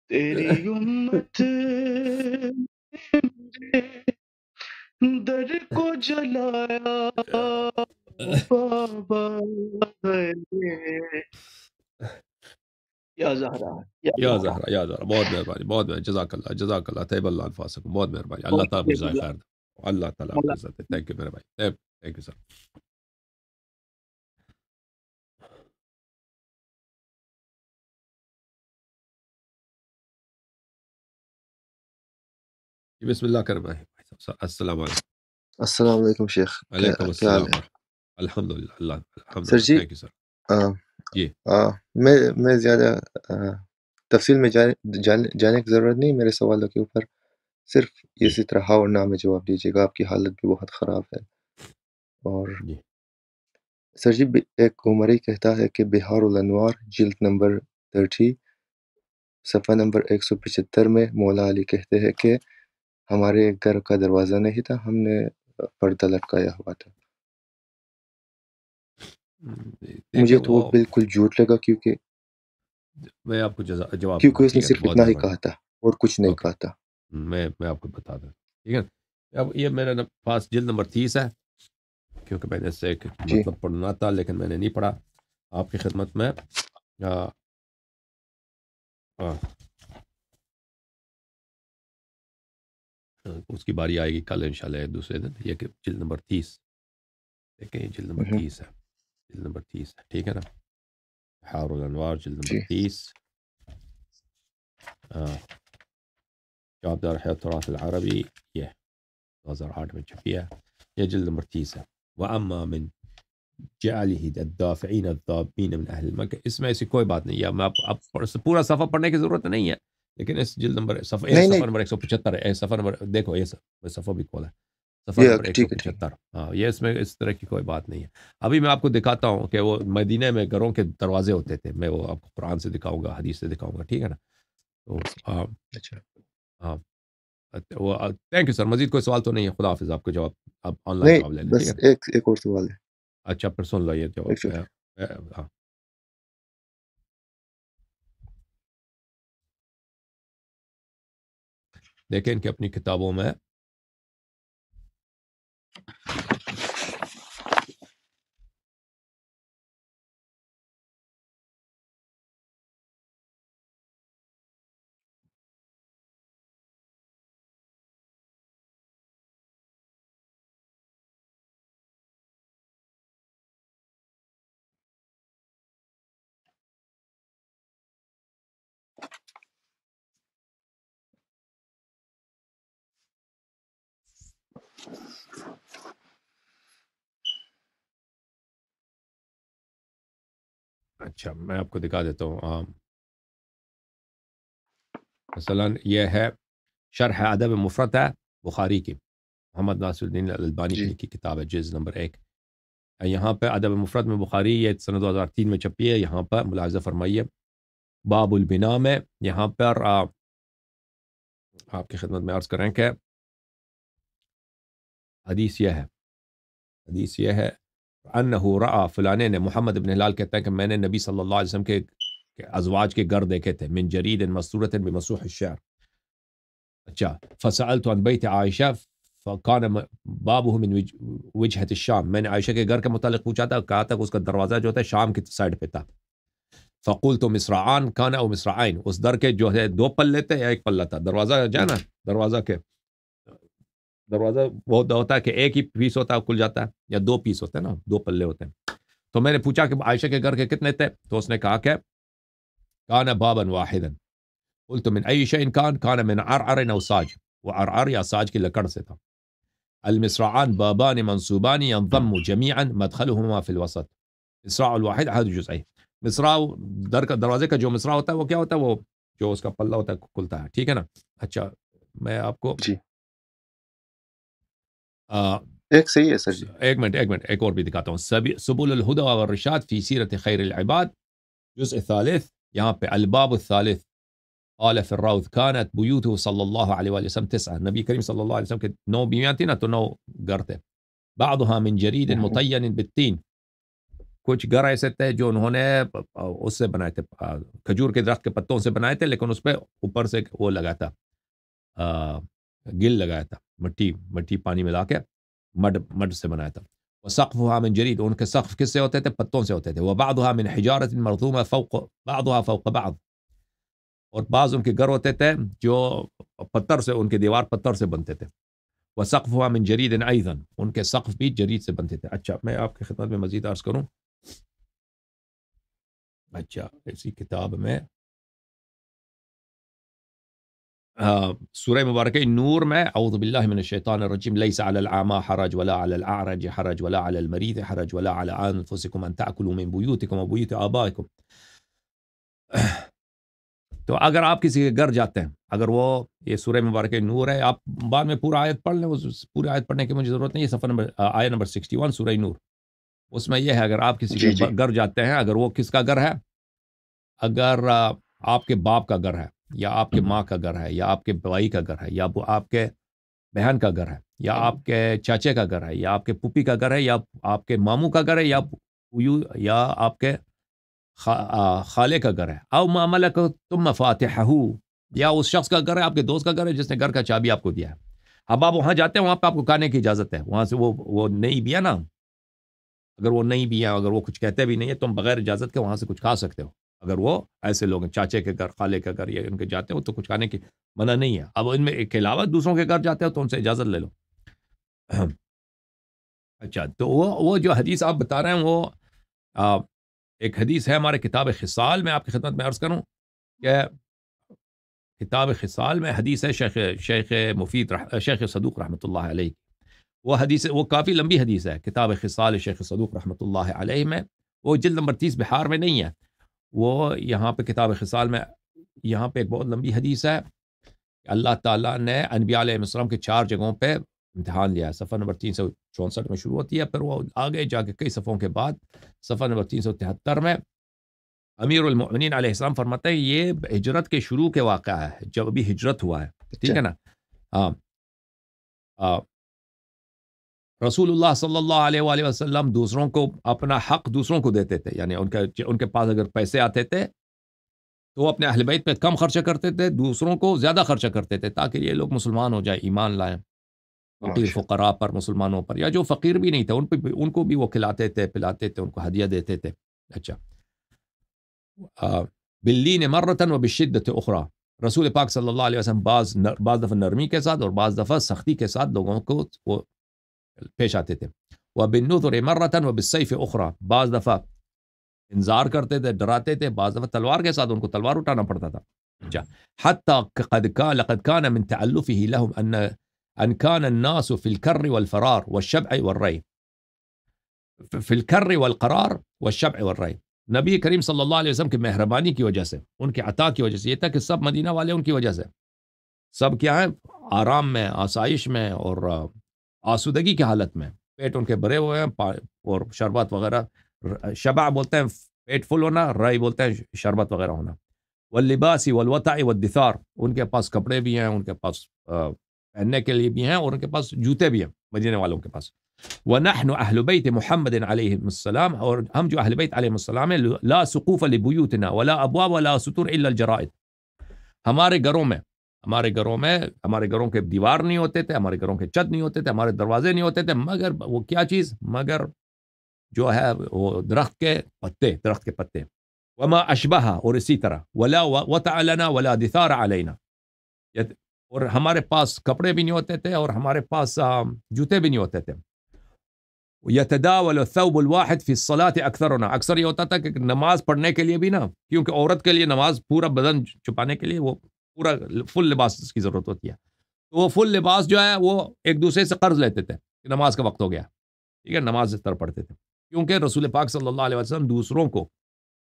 تیری امت در کو جلایا بابا یا زہرا یا زہرا بہت مہربانی بہت مہربانی جزاک اللہ جزاک اللہ طیب اللہ انفاسکم بہت مہربانی اللہ تعالیٰ مجھے خیر دے اللہ تعالیٰ عزت ہے تھینک یو میرے بھائی تھینک یو سر بسم اللہ السلام علیکم شیخ الحمد اللہ جی؟ جی. میں زیادہ تفصیل میں جانے کی ضرورت نہیں میرے سوالوں کے اوپر صرف جی. اسی طرح ہاں اور نہ میں جواب دیجیے گا آپ کی حالت بھی بہت خراب ہے اور سر جی ایک عمر ہی کہتا ہے کہ بہار الانوار جلد نمبر تھرٹی صفحہ نمبر ایک سو پچہتر میں مولا علی کہتے ہیں کہ ہمارے گھر کا دروازہ نہیں تھا ہم نے پردہ لٹکایا ہوا تھا مجھے تو بالکل جھوٹ لگا کیونکہ اس نے صرف اتنا ہی کہا تھا اور کچھ نہیں کہا تھا میں آپ کو بتا دوں ٹھیک ہے اب یہ میرا پاس جلد نمبر تیس ہے کیونکہ میں نے اس سے ایک جی۔ مطلب پڑھنا تھا لیکن میں نے نہیں پڑھا آپ کی خدمت میں اس کی باری آئے گی کل انشاءاللہ دوسرے دن یہ یہ جلد جلد جلد جی۔ جلد نمبر نمبر نمبر نمبر تیس تیس تیس تیس دیکھیں ہے ہے ہے ٹھیک نا الانوار ان شاء اللہ عربی آٹھ میں چھپی ہے یہ جلد نمبر تیس ہے وَأَمَّا مِن الدَّافِعِينَ مِنْ اس میں ایسی کوئی بات نہیں ہے میں پورا صفحہ پڑھنے کی ضرورت نہیں ہے لیکن اس جلد نمبر نمبر پچہتر دیکھو یہ بھی کھولا ہے ہاں، یہ اس میں اس طرح کی کوئی بات نہیں ہے ابھی میں آپ کو دکھاتا ہوں کہ وہ مدینہ میں گھروں کے دروازے ہوتے تھے میں وہ آپ کو قرآن سے دکھاؤں گا حدیث سے دکھاؤں گا ٹھیک ہے نا اچھا ہاں تھینک یو سر مزید کوئی سوال تو نہیں ہے خدا حافظ آپ کو جواب آپ آن لائن جواب لے ہے اچھا پھر سن لو یہ جواب ہاں دیکھیں ان کے اپنی کتابوں میں اچھا میں آپ کو دکھا دیتا ہوں مثلا مثلاً یہ ہے شرح ادب مفرت ہے بخاری کی محمد ناصر الدین البانی جی۔ کی کتاب ہے جز نمبر ایک یہاں پہ ادب مفرت میں بخاری یہ سن دو ہزار تین میں چھپی ہے یہاں پر ملاحظہ فرمائیے باب البنا میں یہاں پر آپ کی خدمت میں عرض کریں کہ حدیث یہ ہے حدیث یہ ہے انہ را فلانے نے محمد ابن ہلال کہتا ہے کہ میں نے نبی صلی اللہ علیہ وسلم کے ازواج کے گھر دیکھے تھے من جرید ان مسورت ان مسوح الشعر اچھا فسألت عن بیت عائشہ فکان بابه من وجہة الشام میں نے عائشہ کے گھر کے متعلق پوچھا تھا کہا تھا کہ اس کا دروازہ جو تھا شام کی سائڈ پہ تھا فقول تو مصرعان کانا او مصرعین اس در کے جو ہے دو پل لیتے یا ایک پل لیتا دروازہ جانا دروازہ کے دروازہ وہ ہوتا ہے کہ ایک ہی پیس ہوتا ہے کھل جاتا ہے یا دو پیس ہوتے ہیں نا دو پلے ہوتے ہیں تو میں نے پوچھا کہ عائشہ کے گھر کے کتنے تھے تو اس نے کہا کہ کان بابن واحد قلت من عیشہ ان کان کان ساج وہ لکڑ سے تھا المصرعان بابان جميعا مدخلهما في الوسط الواحد احد المسرا ان در کا دروازے کا جو مصرعہ ہوتا ہے وہ کیا ہوتا ہے وہ جو اس کا پلہ ہوتا ہے کھلتا ہے ٹھیک ہے نا اچھا میں آپ کو جی. هيك آه. سيء سجل اجمنت اجمنت هيك اور بدي كاتون سبل الهدى والرشاد في سيره خير العباد الجزء الثالث يا الباب الثالث قال في الروض كانت بيوته صلى الله عليه واله وسلم تسعه النبي الكريم صلى الله عليه وسلم نو بيانتينا تو نو قرته بعضها من جريد نعم. مطين بالتين كوتش قرا ستة جون هنا اس بنايت آه، كجور كي درخت پتوں سے بنايت لكن اس پہ اوپر سے وہ لگاتا گل لگاتا مٹی مٹی پانی میں لا کے مڈ مڈ سے بنایا تھا وہ سقف من جرید ان کے سقف کس سے ہوتے تھے پتوں سے ہوتے تھے وہ بعد بعد من حجارت فوق فوق بادنت اور بعض ان کے گھر ہوتے تھے جو پتھر سے ان کے دیوار پتھر سے بنتے تھے وہ سقف ہوا من جرید ایزن ان کے سقف بھی جرید سے بنتے تھے اچھا میں آپ کی خدمت میں مزید عرض کروں اچھا ایسی کتاب میں سورہ مبارک نور میں الشیطان الرجیم لیس علی العاما حرج ولا الاعرج حرج ولا حرج ولا من بیوت آبائکم تو اگر آپ کسی کے گھر جاتے ہیں اگر وہ یہ سورہ مبارک نور ہے آپ بعد میں پورا آیت پڑھ لیں پورا آیت پڑھنے کی مجھے ضرورت نہیں سفر نمبر آیا نمبر سکسٹی ون سورہ نور اس میں یہ ہے اگر آپ کسی کے جی، جی۔ گھر جاتے ہیں اگر وہ کس کا گھر ہے اگر آپ کے باپ کا گھر ہے یا آپ کے ماں کا گھر ہے یا آپ کے بھائی کا گھر ہے یا آپ کے بہن کا گھر ہے یا آپ کے چاچے کا گھر ہے یا آپ کے پپی کا گھر ہے یا آپ کے ماموں کا گھر ہے یا یا آپ کے خالے کا گھر ہے او معاملہ کو تم مفاد یا اس شخص کا گھر ہے آپ کے دوست کا گھر ہے جس نے گھر کا چابی آپ کو دیا ہے اب آپ وہاں جاتے ہیں وہاں پہ آپ کو کھانے کی اجازت ہے وہاں سے وہ وہ نہیں بیا نا اگر وہ نہیں ہے اگر وہ کچھ کہتے بھی نہیں ہے تم بغیر اجازت کے وہاں سے کچھ کھا سکتے ہو اگر وہ ایسے لوگ ہیں چاچے کے گھر خالے کے گھر یا ان کے جاتے ہیں تو کچھ کھانے کی منع نہیں ہے اب ان میں ایک علاوہ دوسروں کے گھر جاتے ہو تو ان سے اجازت لے لو اچھا تو وہ وہ جو حدیث آپ بتا رہے ہیں وہ ایک حدیث ہے ہمارے کتاب خصال میں آپ کی خدمت میں عرض کروں کہ کتاب خصال میں حدیث ہے شیخ شیخ مفید شیخ صدوق رحمۃ اللہ علیہ وہ حدیث وہ کافی لمبی حدیث ہے کتاب خصال شیخ صدوق رحمۃ اللہ علیہ میں وہ جلد نمبر تیس بہار میں نہیں ہے وہ یہاں پہ کتاب خسال میں یہاں پہ ایک بہت لمبی حدیث ہے اللہ تعالیٰ نے انبیاء علیہ السلام کے چار جگہوں پہ امتحان لیا ہے صفحہ نمبر تین سو چونسٹھ میں شروع ہوتی ہے پھر وہ آگے جا کے کئی صفحوں کے بعد صفحہ نمبر تین سو تہتر میں امیر المؤمنین علیہ السلام فرماتے یہ ہجرت کے شروع کے واقعہ ہے جب ابھی ہجرت ہوا ہے ٹھیک اچھا۔ ہے نا ہاں رسول اللہ صلی اللہ علیہ وآلہ وسلم دوسروں کو اپنا حق دوسروں کو دیتے تھے یعنی ان کے ان کے پاس اگر پیسے آتے تھے تو وہ اپنے اہل بیت پہ کم خرچہ کرتے تھے دوسروں کو زیادہ خرچہ کرتے تھے تاکہ یہ لوگ مسلمان ہو جائیں ایمان لائیں فقیر فقراء پر مسلمانوں پر یا جو فقیر بھی نہیں تھے ان پہ ان کو بھی وہ کھلاتے تھے پلاتے تھے ان کو ہدیہ دیتے تھے اچھا بلی نے مرتن و بشدت اخرا رسول پاک صلی اللہ علیہ وسلم بعض بعض دفعہ نرمی کے ساتھ اور بعض دفعہ سختی کے ساتھ لوگوں کو وہ البيش اتتم وبالنذر مرة وبالسيف أخرى بعض دفع انذار کرتے تھے دراتے تھے بعض دفع تلوار کے ساتھ ان کو تلوار اٹھانا پڑتا تھا حتى قد كان لقد كان من تعلفه لهم أن أن كان الناس في الكر والفرار والشبع والري في الكر والقرار والشبع والري نبی کریم صلی اللہ علیہ وسلم کی مہربانی کی وجہ سے ان کے عطا کی وجہ سے یہ تھا کہ سب مدینہ والے ان کی وجہ سے سب کیا ہیں آرام میں آسائش میں اور آسودگی کی حالت میں پیٹ ان کے بھرے ہوئے ہیں اور شربت وغیرہ شبع بولتے ہیں پیٹ فل ہونا رائی بولتے ہیں شربت وغیرہ ہونا و لباسی ولوطا و دفار ان کے پاس کپڑے بھی ہیں ان کے پاس پہننے کے لیے بھی ہیں اور ان کے پاس جوتے بھی ہیں مدینے والوں کے پاس اہل بیت محمد علیہ السلام اور ہم جو اہل بیت علیہ وسلام ہے اللہ سکوف علی بوتنا ولا ابواب الا الجرائد ہمارے گھروں میں ہمارے گھروں میں ہمارے گھروں کے دیوار نہیں ہوتے تھے ہمارے گھروں کے چھت نہیں ہوتے تھے ہمارے دروازے نہیں ہوتے تھے مگر وہ کیا چیز مگر جو ہے وہ درخت کے پتے درخت کے پتے وما اشبہ اور اسی طرح ولا وط علنا ولا دثار علینا اور ہمارے پاس کپڑے بھی نہیں ہوتے تھے اور ہمارے پاس جوتے بھی نہیں ہوتے تھے یتداول الثوب الواحد فی الصلاة اکثر ہونا اکثر یہ ہوتا تھا کہ نماز پڑھنے کے لیے بھی نا کیونکہ عورت کے لیے نماز پورا بدن چھپانے کے لیے وہ پورا فل لباس کی ضرورت ہوتی ہے تو وہ فل لباس جو ہے وہ ایک دوسرے سے قرض لیتے تھے کہ نماز کا وقت ہو گیا ٹھیک ہے نماز اس طرح پڑھتے تھے کیونکہ رسول پاک صلی اللہ علیہ وسلم دوسروں کو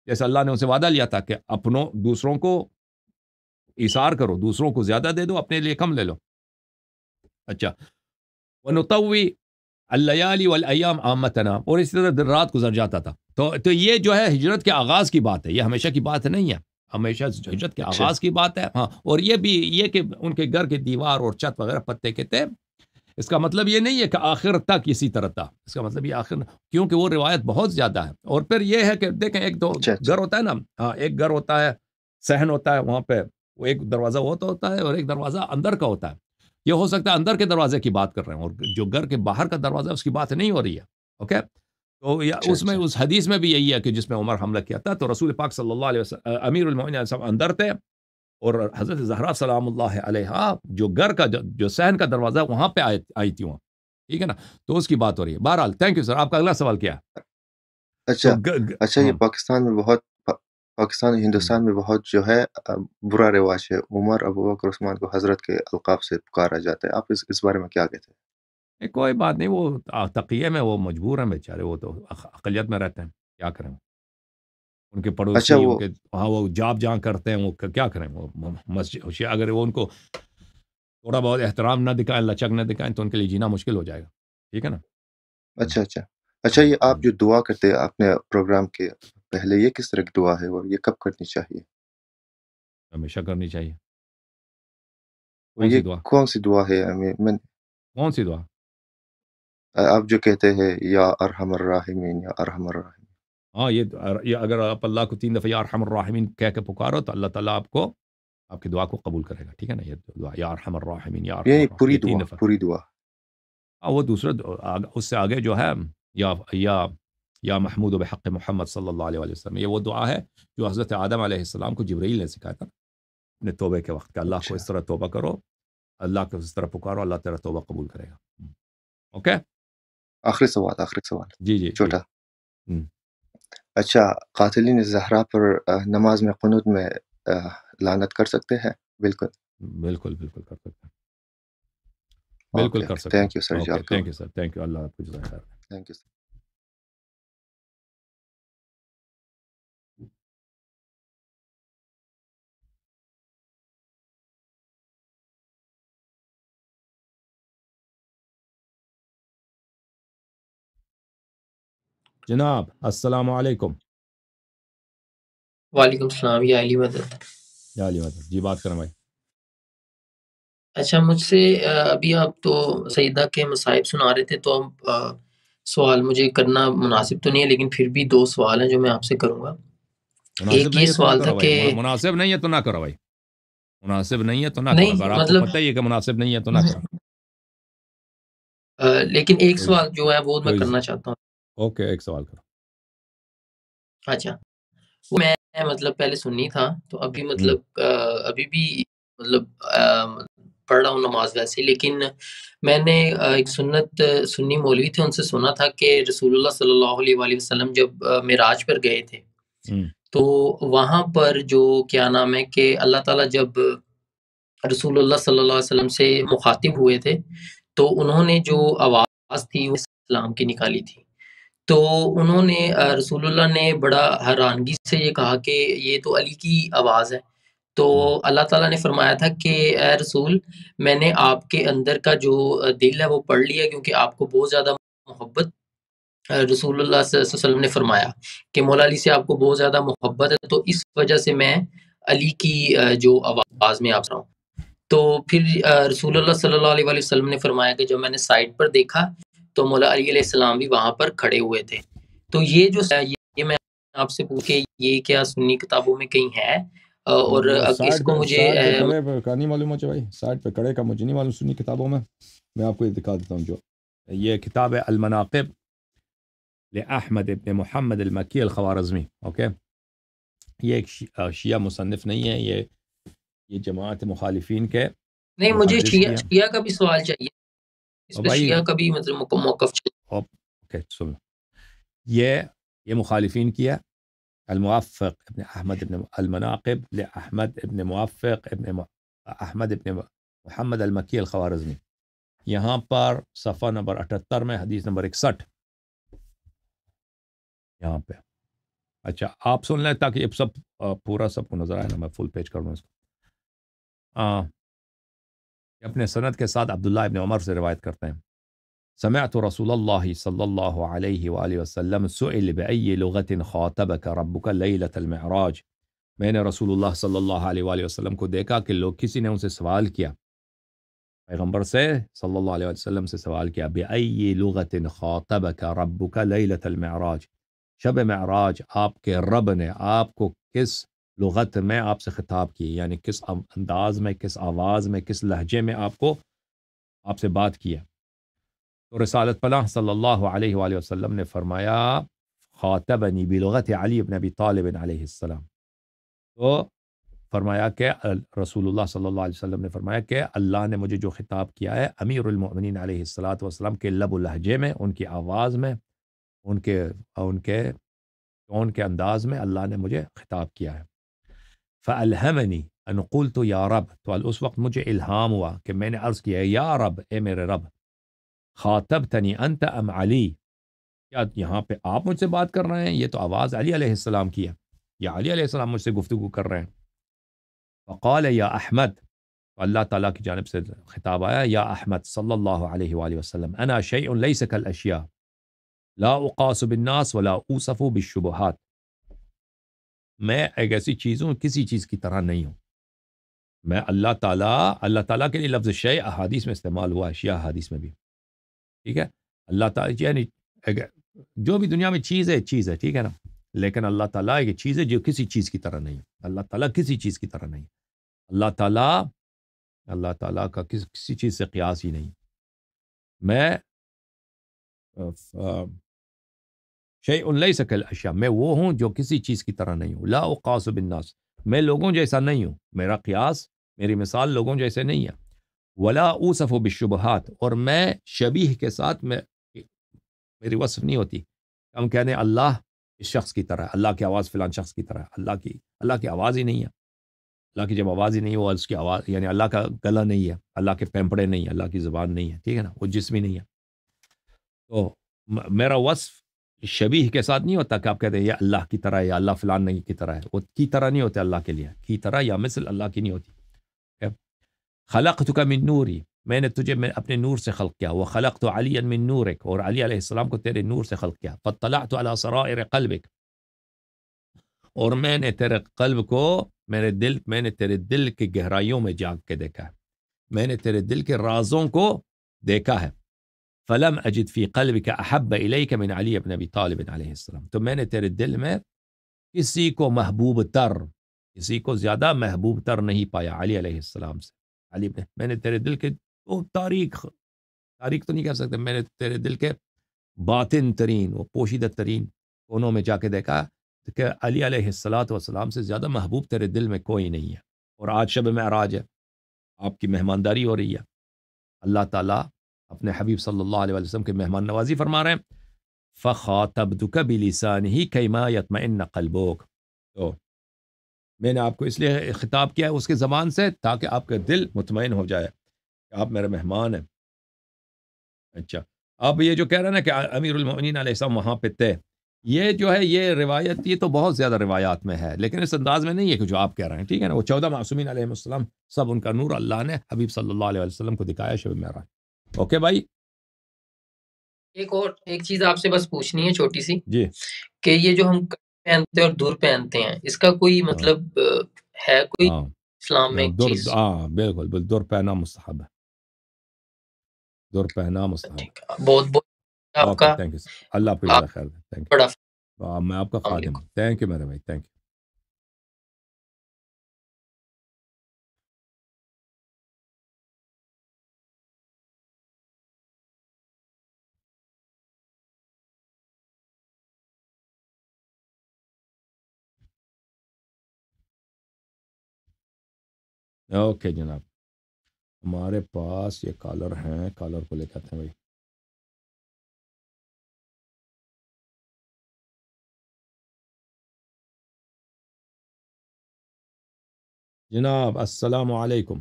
جیسے اللہ نے ان سے وعدہ لیا تھا کہ اپنوں دوسروں کو اثار کرو دوسروں کو زیادہ دے دو اپنے لیے کم لے لو اچھا اللہ علی ولیام احمد اور اسی طرح دن رات گزر جاتا تھا تو تو یہ جو ہے ہجرت کے آغاز کی بات ہے یہ ہمیشہ کی بات نہیں ہے ہمیشہ ہجرت کے آغاز کی بات ہے ہاں اور یہ بھی یہ کہ ان کے گھر کی دیوار اور چھت وغیرہ پتے کے تھے اس کا مطلب یہ نہیں ہے کہ آخر تک اسی طرح تھا اس کا مطلب یہ آخر کیونکہ وہ روایت بہت زیادہ ہے اور پھر یہ ہے کہ دیکھیں ایک دو اچھا، اچھا۔ گھر ہوتا ہے نا ہاں ایک گھر ہوتا ہے صحن ہوتا ہے وہاں پہ وہ ایک دروازہ وہ تو ہوتا ہے اور ایک دروازہ اندر کا ہوتا ہے یہ ہو سکتا ہے اندر کے دروازے کی بات کر رہے ہیں اور جو گھر کے باہر کا دروازہ اس کی بات نہیں ہو رہی ہے اوکے تو یا اچھا، اس میں اچھا۔ اس حدیث میں بھی یہی ہے کہ جس میں عمر حملہ کیا تھا تو رسول پاک صلی اللہ علیہ وسلم امیر المعین صاحب اندر تھے اور حضرت زہرا سلام اللہ علیہ جو گھر کا جو سہن کا دروازہ ہے وہاں پہ آئے آئی تھی وہاں ٹھیک ہے نا تو اس کی بات ہو رہی ہے بہرحال تھینک یو سر آپ کا اگلا سوال کیا اچھا اچھا یہ ہاں۔ پاکستان میں بہت پاکستان ہندوستان ہاں۔ میں بہت جو ہے برا رواج ہے عمر ابو بکر عثمان کو حضرت کے القاب سے پکارا جاتا ہے آپ اس اس بارے میں کیا کہتے ہیں کوئی بات نہیں وہ تقیے میں وہ مجبور ہیں بیچارے وہ تو اقلیت میں رہتے ہیں کیا کریں ان کے پڑوسی اچھا وہ ہاں، جاب جہاں کرتے ہیں وہ کیا کریں وہ مسجد اگر وہ ان کو تھوڑا بہت احترام نہ دکھائیں لچک نہ دکھائیں تو ان کے لیے جینا مشکل ہو جائے گا ٹھیک ہے نا اچھا اچھا اچھا یہ آپ جو دعا کرتے ہیں اپنے پروگرام کے پہلے یہ کس طرح کی دعا ہے اور یہ کب کرنی چاہیے ہمیشہ کرنی چاہیے کون سی دعا ہے کون سی دعا آپ جو کہتے ہیں یا ارحم ارحم الراحمین یا الراحمین ہاں یہ اگر آپ اللہ کو تین دفعہ یا ارحم الراحمین کہہ کے پکارو تو اللہ تعالیٰ آپ کو آپ کی دعا کو قبول کرے گا ٹھیک ہے نا یہ دعا یا ارحم الراحمین یعنی دفعہ پوری دعا پوری ہاں وہ دوسرا اس سے آگے جو ہے یا یا یا محمود و بحق محمد صلی اللہ علیہ وسلم یہ وہ دعا ہے جو حضرت آدم علیہ السلام کو جبریل نے سکھایا تھا اپنے توبے کے وقت اللہ کو اچھا۔ اس طرح توبہ کرو اللہ کو اس طرح پکارو اللہ تعالیٰ توبہ قبول کرے گا اوکے آخری سوال آخری سوال جی جی, جی۔ چھوٹا اچھا قاتل زہرا پر نماز میں قنوت میں لانت کر سکتے ہیں بالکل بالکل بالکل کر سکتے ہیں بالکل کر سکتے ہیں thank you sir thank you sir thank you اللہ آپ کو تھینک یو سر جناب السلام علیکم وعلیکم السلام یا علی مدد یا علی مدد جی بات کریں بھائی اچھا مجھ سے ابھی آپ تو سیدہ کے مصائب سنا رہے تھے تو اب سوال مجھے کرنا مناسب تو نہیں ہے لیکن پھر بھی دو سوال ہیں جو میں آپ سے کروں گا ایک یہ سوال تھا کہ مناسب نہیں ہے تو نہ کرو بھائی مناسب نہیں ہے تو نہ کرو مطلب پتہ ہی ہے کہ مناسب نہیں ہے تو نہ کرو لیکن ایک سوال جو ہے وہ میں کرنا چاہتا ہوں اوکے ایک سوال کرو اچھا میں مطلب پہلے سنی تھا تو ابھی مطلب ابھی بھی مطلب پڑھ رہا ہوں نماز ویسے لیکن میں نے ایک سنت سنی مولوی تھے ان سے سنا تھا کہ رسول اللہ صلی اللہ علیہ وآلہ وسلم جب معراج پر گئے تھے تو وہاں پر جو کیا نام ہے کہ اللہ تعالیٰ جب رسول اللہ صلی اللہ علیہ وسلم سے مخاطب ہوئے تھے تو انہوں نے جو آواز تھی وہ اسلام کی نکالی تھی تو انہوں نے رسول اللہ نے بڑا حیرانگی سے یہ کہا کہ یہ تو علی کی آواز ہے تو اللہ تعالیٰ نے فرمایا تھا کہ اے رسول میں نے آپ کے اندر کا جو دل ہے وہ پڑھ لیا کیونکہ آپ کو بہت زیادہ محبت رسول اللہ صلی اللہ علیہ وسلم نے فرمایا کہ مولا علی سے آپ کو بہت زیادہ محبت ہے تو اس وجہ سے میں علی کی جو آواز میں آپ رہا ہوں تو پھر رسول اللہ صلی اللہ علیہ وسلم نے فرمایا کہ جب میں نے سائٹ پر دیکھا تو مولا علی علیہ السلام بھی وہاں پر کھڑے ہوئے تھے تو یہ جو یہ میں آپ سے پوچھے یہ کیا سنی کتابوں میں کہیں ہے اور اس کو مجھے نہیں معلوم ہو بھائی سائٹ پہ کڑے کا مجھے نہیں معلوم سنی کتابوں میں میں آپ کو یہ دکھا دیتا ہوں جو یہ کتاب ہے المناقب احمد ابن محمد المکی الخوارزمی اوکے یہ ایک شیعہ مصنف نہیں ہے یہ یہ جماعت مخالفین کے نہیں مجھے شیعہ شیعہ کا بھی سوال چاہیے مطلب یہ یہ مخالفین کیا الموافق ابن احمد ابن المناقب لاحمد ابن ابن احمد ابن محمد المکی الخوارزمی یہاں پر صفحہ نمبر اٹھتر میں حدیث نمبر اکسٹھ یہاں پہ اچھا آپ سن لیں تاکہ سب پورا سب کو نظر آئے نا میں فل پیج کر دوں اس کو اپنے صنعت کے ساتھ عبداللہ ابن عمر سے روایت کرتے ہیں سمعت رسول اللہ صلی اللہ علیہ وآلہ وسلم سئل کا رب کا لئی لطل المعراج میں نے رسول اللہ صلی اللہ علیہ وآلہ وسلم کو دیکھا کہ لوگ کسی نے ان سے سوال کیا پیغمبر سے صلی اللہ علیہ وسلم سے سوال کیا بےآئی لغت خواطب کا رب المعراج شب معراج آپ کے رب نے آپ کو کس لغت میں آپ سے خطاب کی یعنی کس انداز میں کس آواز میں کس لہجے میں آپ کو آپ سے بات کیا تو رسالت پناہ صلی اللہ علیہ وآلہ وسلم نے فرمایا خاطبنی بلغت لغت علی ابی طالب علیہ السلام تو فرمایا کہ رسول اللہ صلی اللہ علیہ وسلم نے فرمایا کہ اللہ نے مجھے جو خطاب کیا ہے امیر المؤمنین علیہ السلاۃ وسلم کے لب لہجے میں ان کی آواز میں ان کے ان کے ٹون کے انداز میں اللہ نے مجھے خطاب کیا ہے فألهمني أن قلت يا رب توالوس وقت مجي إلهام كماني أرسك يا, رب أمر رب خاطبتني أنت أم علي يا يهان پہ آپ مجھ سے بات کر رہے ہیں آواز علی علیہ السلام کی يا علي عليه السلام مجھ سے گفتگو کر رہے فقال يا احمد اللہ تعالیٰ کی جانب سے خطاب آیا يا احمد صلى الله عليه وآله وسلم انا شيء ليس كالاشياء لا اقاس بالناس ولا اوصف بالشبهات میں ایک ایسی چیز ہوں کسی چیز کی طرح نہیں ہوں میں اللہ تعالیٰ اللہ تعالیٰ کے لیے لفظ شے احادیث میں استعمال ہوا شیعہ احادیث میں بھی ٹھیک ہے اللہ تعالیٰ یعنی جو بھی دنیا میں چیز ہے چیز ہے ٹھیک ہے نا لیکن اللہ تعالیٰ ایک چیز ہے جو کسی چیز کی طرح نہیں ہے اللہ تعالیٰ کسی چیز کی طرح نہیں ہے اللہ تعالیٰ اللہ تعالیٰ کا کسی چیز سے قیاس ہی نہیں میں شیع اللہ سکل اشیا میں وہ ہوں جو کسی چیز کی طرح نہیں ہوں لا اقاس و میں لوگوں جیسا نہیں ہوں میرا قیاس میری مثال لوگوں جیسے نہیں ہے ولا اوصف و بشبہات اور میں شبیح کے ساتھ میں میری وصف نہیں ہوتی ہم کہہ دیں اللہ اس شخص کی طرح اللہ کی آواز فلان شخص کی طرح اللہ کی اللہ کی آواز ہی نہیں ہے اللہ کی جب آواز ہی نہیں ہو اس کی آواز یعنی اللہ کا گلا نہیں ہے اللہ کے پیمپڑے نہیں ہیں اللہ کی زبان نہیں ہے ٹھیک ہے نا وہ جسمی نہیں ہے تو میرا وصف شبیح کے ساتھ نہیں ہوتا کہ آپ کہتے ہیں یہ اللہ کی طرح ہے یا اللہ فلان نہیں کی طرح ہے وہ کی طرح نہیں ہوتے اللہ کے لیے کی طرح یا مثل اللہ کی نہیں ہوتی خلق کا من نوری میں نے تجھے میں اپنے نور سے خلق کیا وہ خلق تو علی من نورک اور علی علیہ السلام کو تیرے نور سے خلق کیا فطلع تو علی سرائر قلبک اور میں نے تیرے قلب کو میرے دل میں نے تیرے دل کی گہرائیوں میں جاگ کے دیکھا ہے میں نے تیرے دل کے رازوں کو دیکھا ہے فلم اجدفی قلب کے احب علیہ کے مین علی اپنبی طالب علیہ السلام تو میں نے تیرے دل میں کسی کو محبوب تر کسی کو زیادہ محبوب تر نہیں پایا علی علیہ السلام سے علی میں نے تیرے دل کے وہ تاریخ تاریخ تو نہیں کہہ سکتے میں نے تیرے دل کے باطن ترین وہ پوشیدہ ترین کونوں میں جا کے دیکھا کہ علی علیہ السلاۃ والسلام سے زیادہ محبوب تیرے دل میں کوئی نہیں ہے اور آج شب میں آراج ہے آپ کی مہمانداری ہو رہی ہے اللہ تعالیٰ اپنے حبیب صلی اللہ علیہ وسلم کے مہمان نوازی فرما رہے ہیں فخا تبد کبیلی ہی خیما نقل بوک تو میں نے آپ کو اس لیے خطاب کیا ہے اس کے زبان سے تاکہ آپ کا دل مطمئن ہو جائے کہ آپ میرے مہمان ہیں اچھا اب یہ جو کہہ رہے ہیں نا کہ امیر المعین علیہ السلام وہاں پہ تھے یہ جو ہے یہ روایت یہ تو بہت زیادہ روایات میں ہے لیکن اس انداز میں نہیں ہے کہ جو آپ کہہ رہے ہیں ٹھیک ہے نا وہ چودہ معصومین علیہ السلام سب ان کا نور اللہ نے حبیب صلی اللہ علیہ وسلم کو دکھایا شب مہران اوکے بھائی ایک اور ایک چیز آپ سے بس پوچھنی ہے چھوٹی سی جی کہ یہ جو ہم پہنتے اور دور پہنتے ہیں اس کا کوئی ہاں۔ مطلب ہے کوئی ہاں۔ اسلام میں ہاں بالکل دور پہنا مستحب ہے دور پہنا مستحب بہت بہت آپ کا اللہ آپ کو خیر میں آپ کا خادم ہوں تھینک یو میرے بھائی تھینک یو اوکے جناب ہمارے پاس یہ کالر ہیں کالر کو لے کے آتے ہیں بھائی جناب السلام علیکم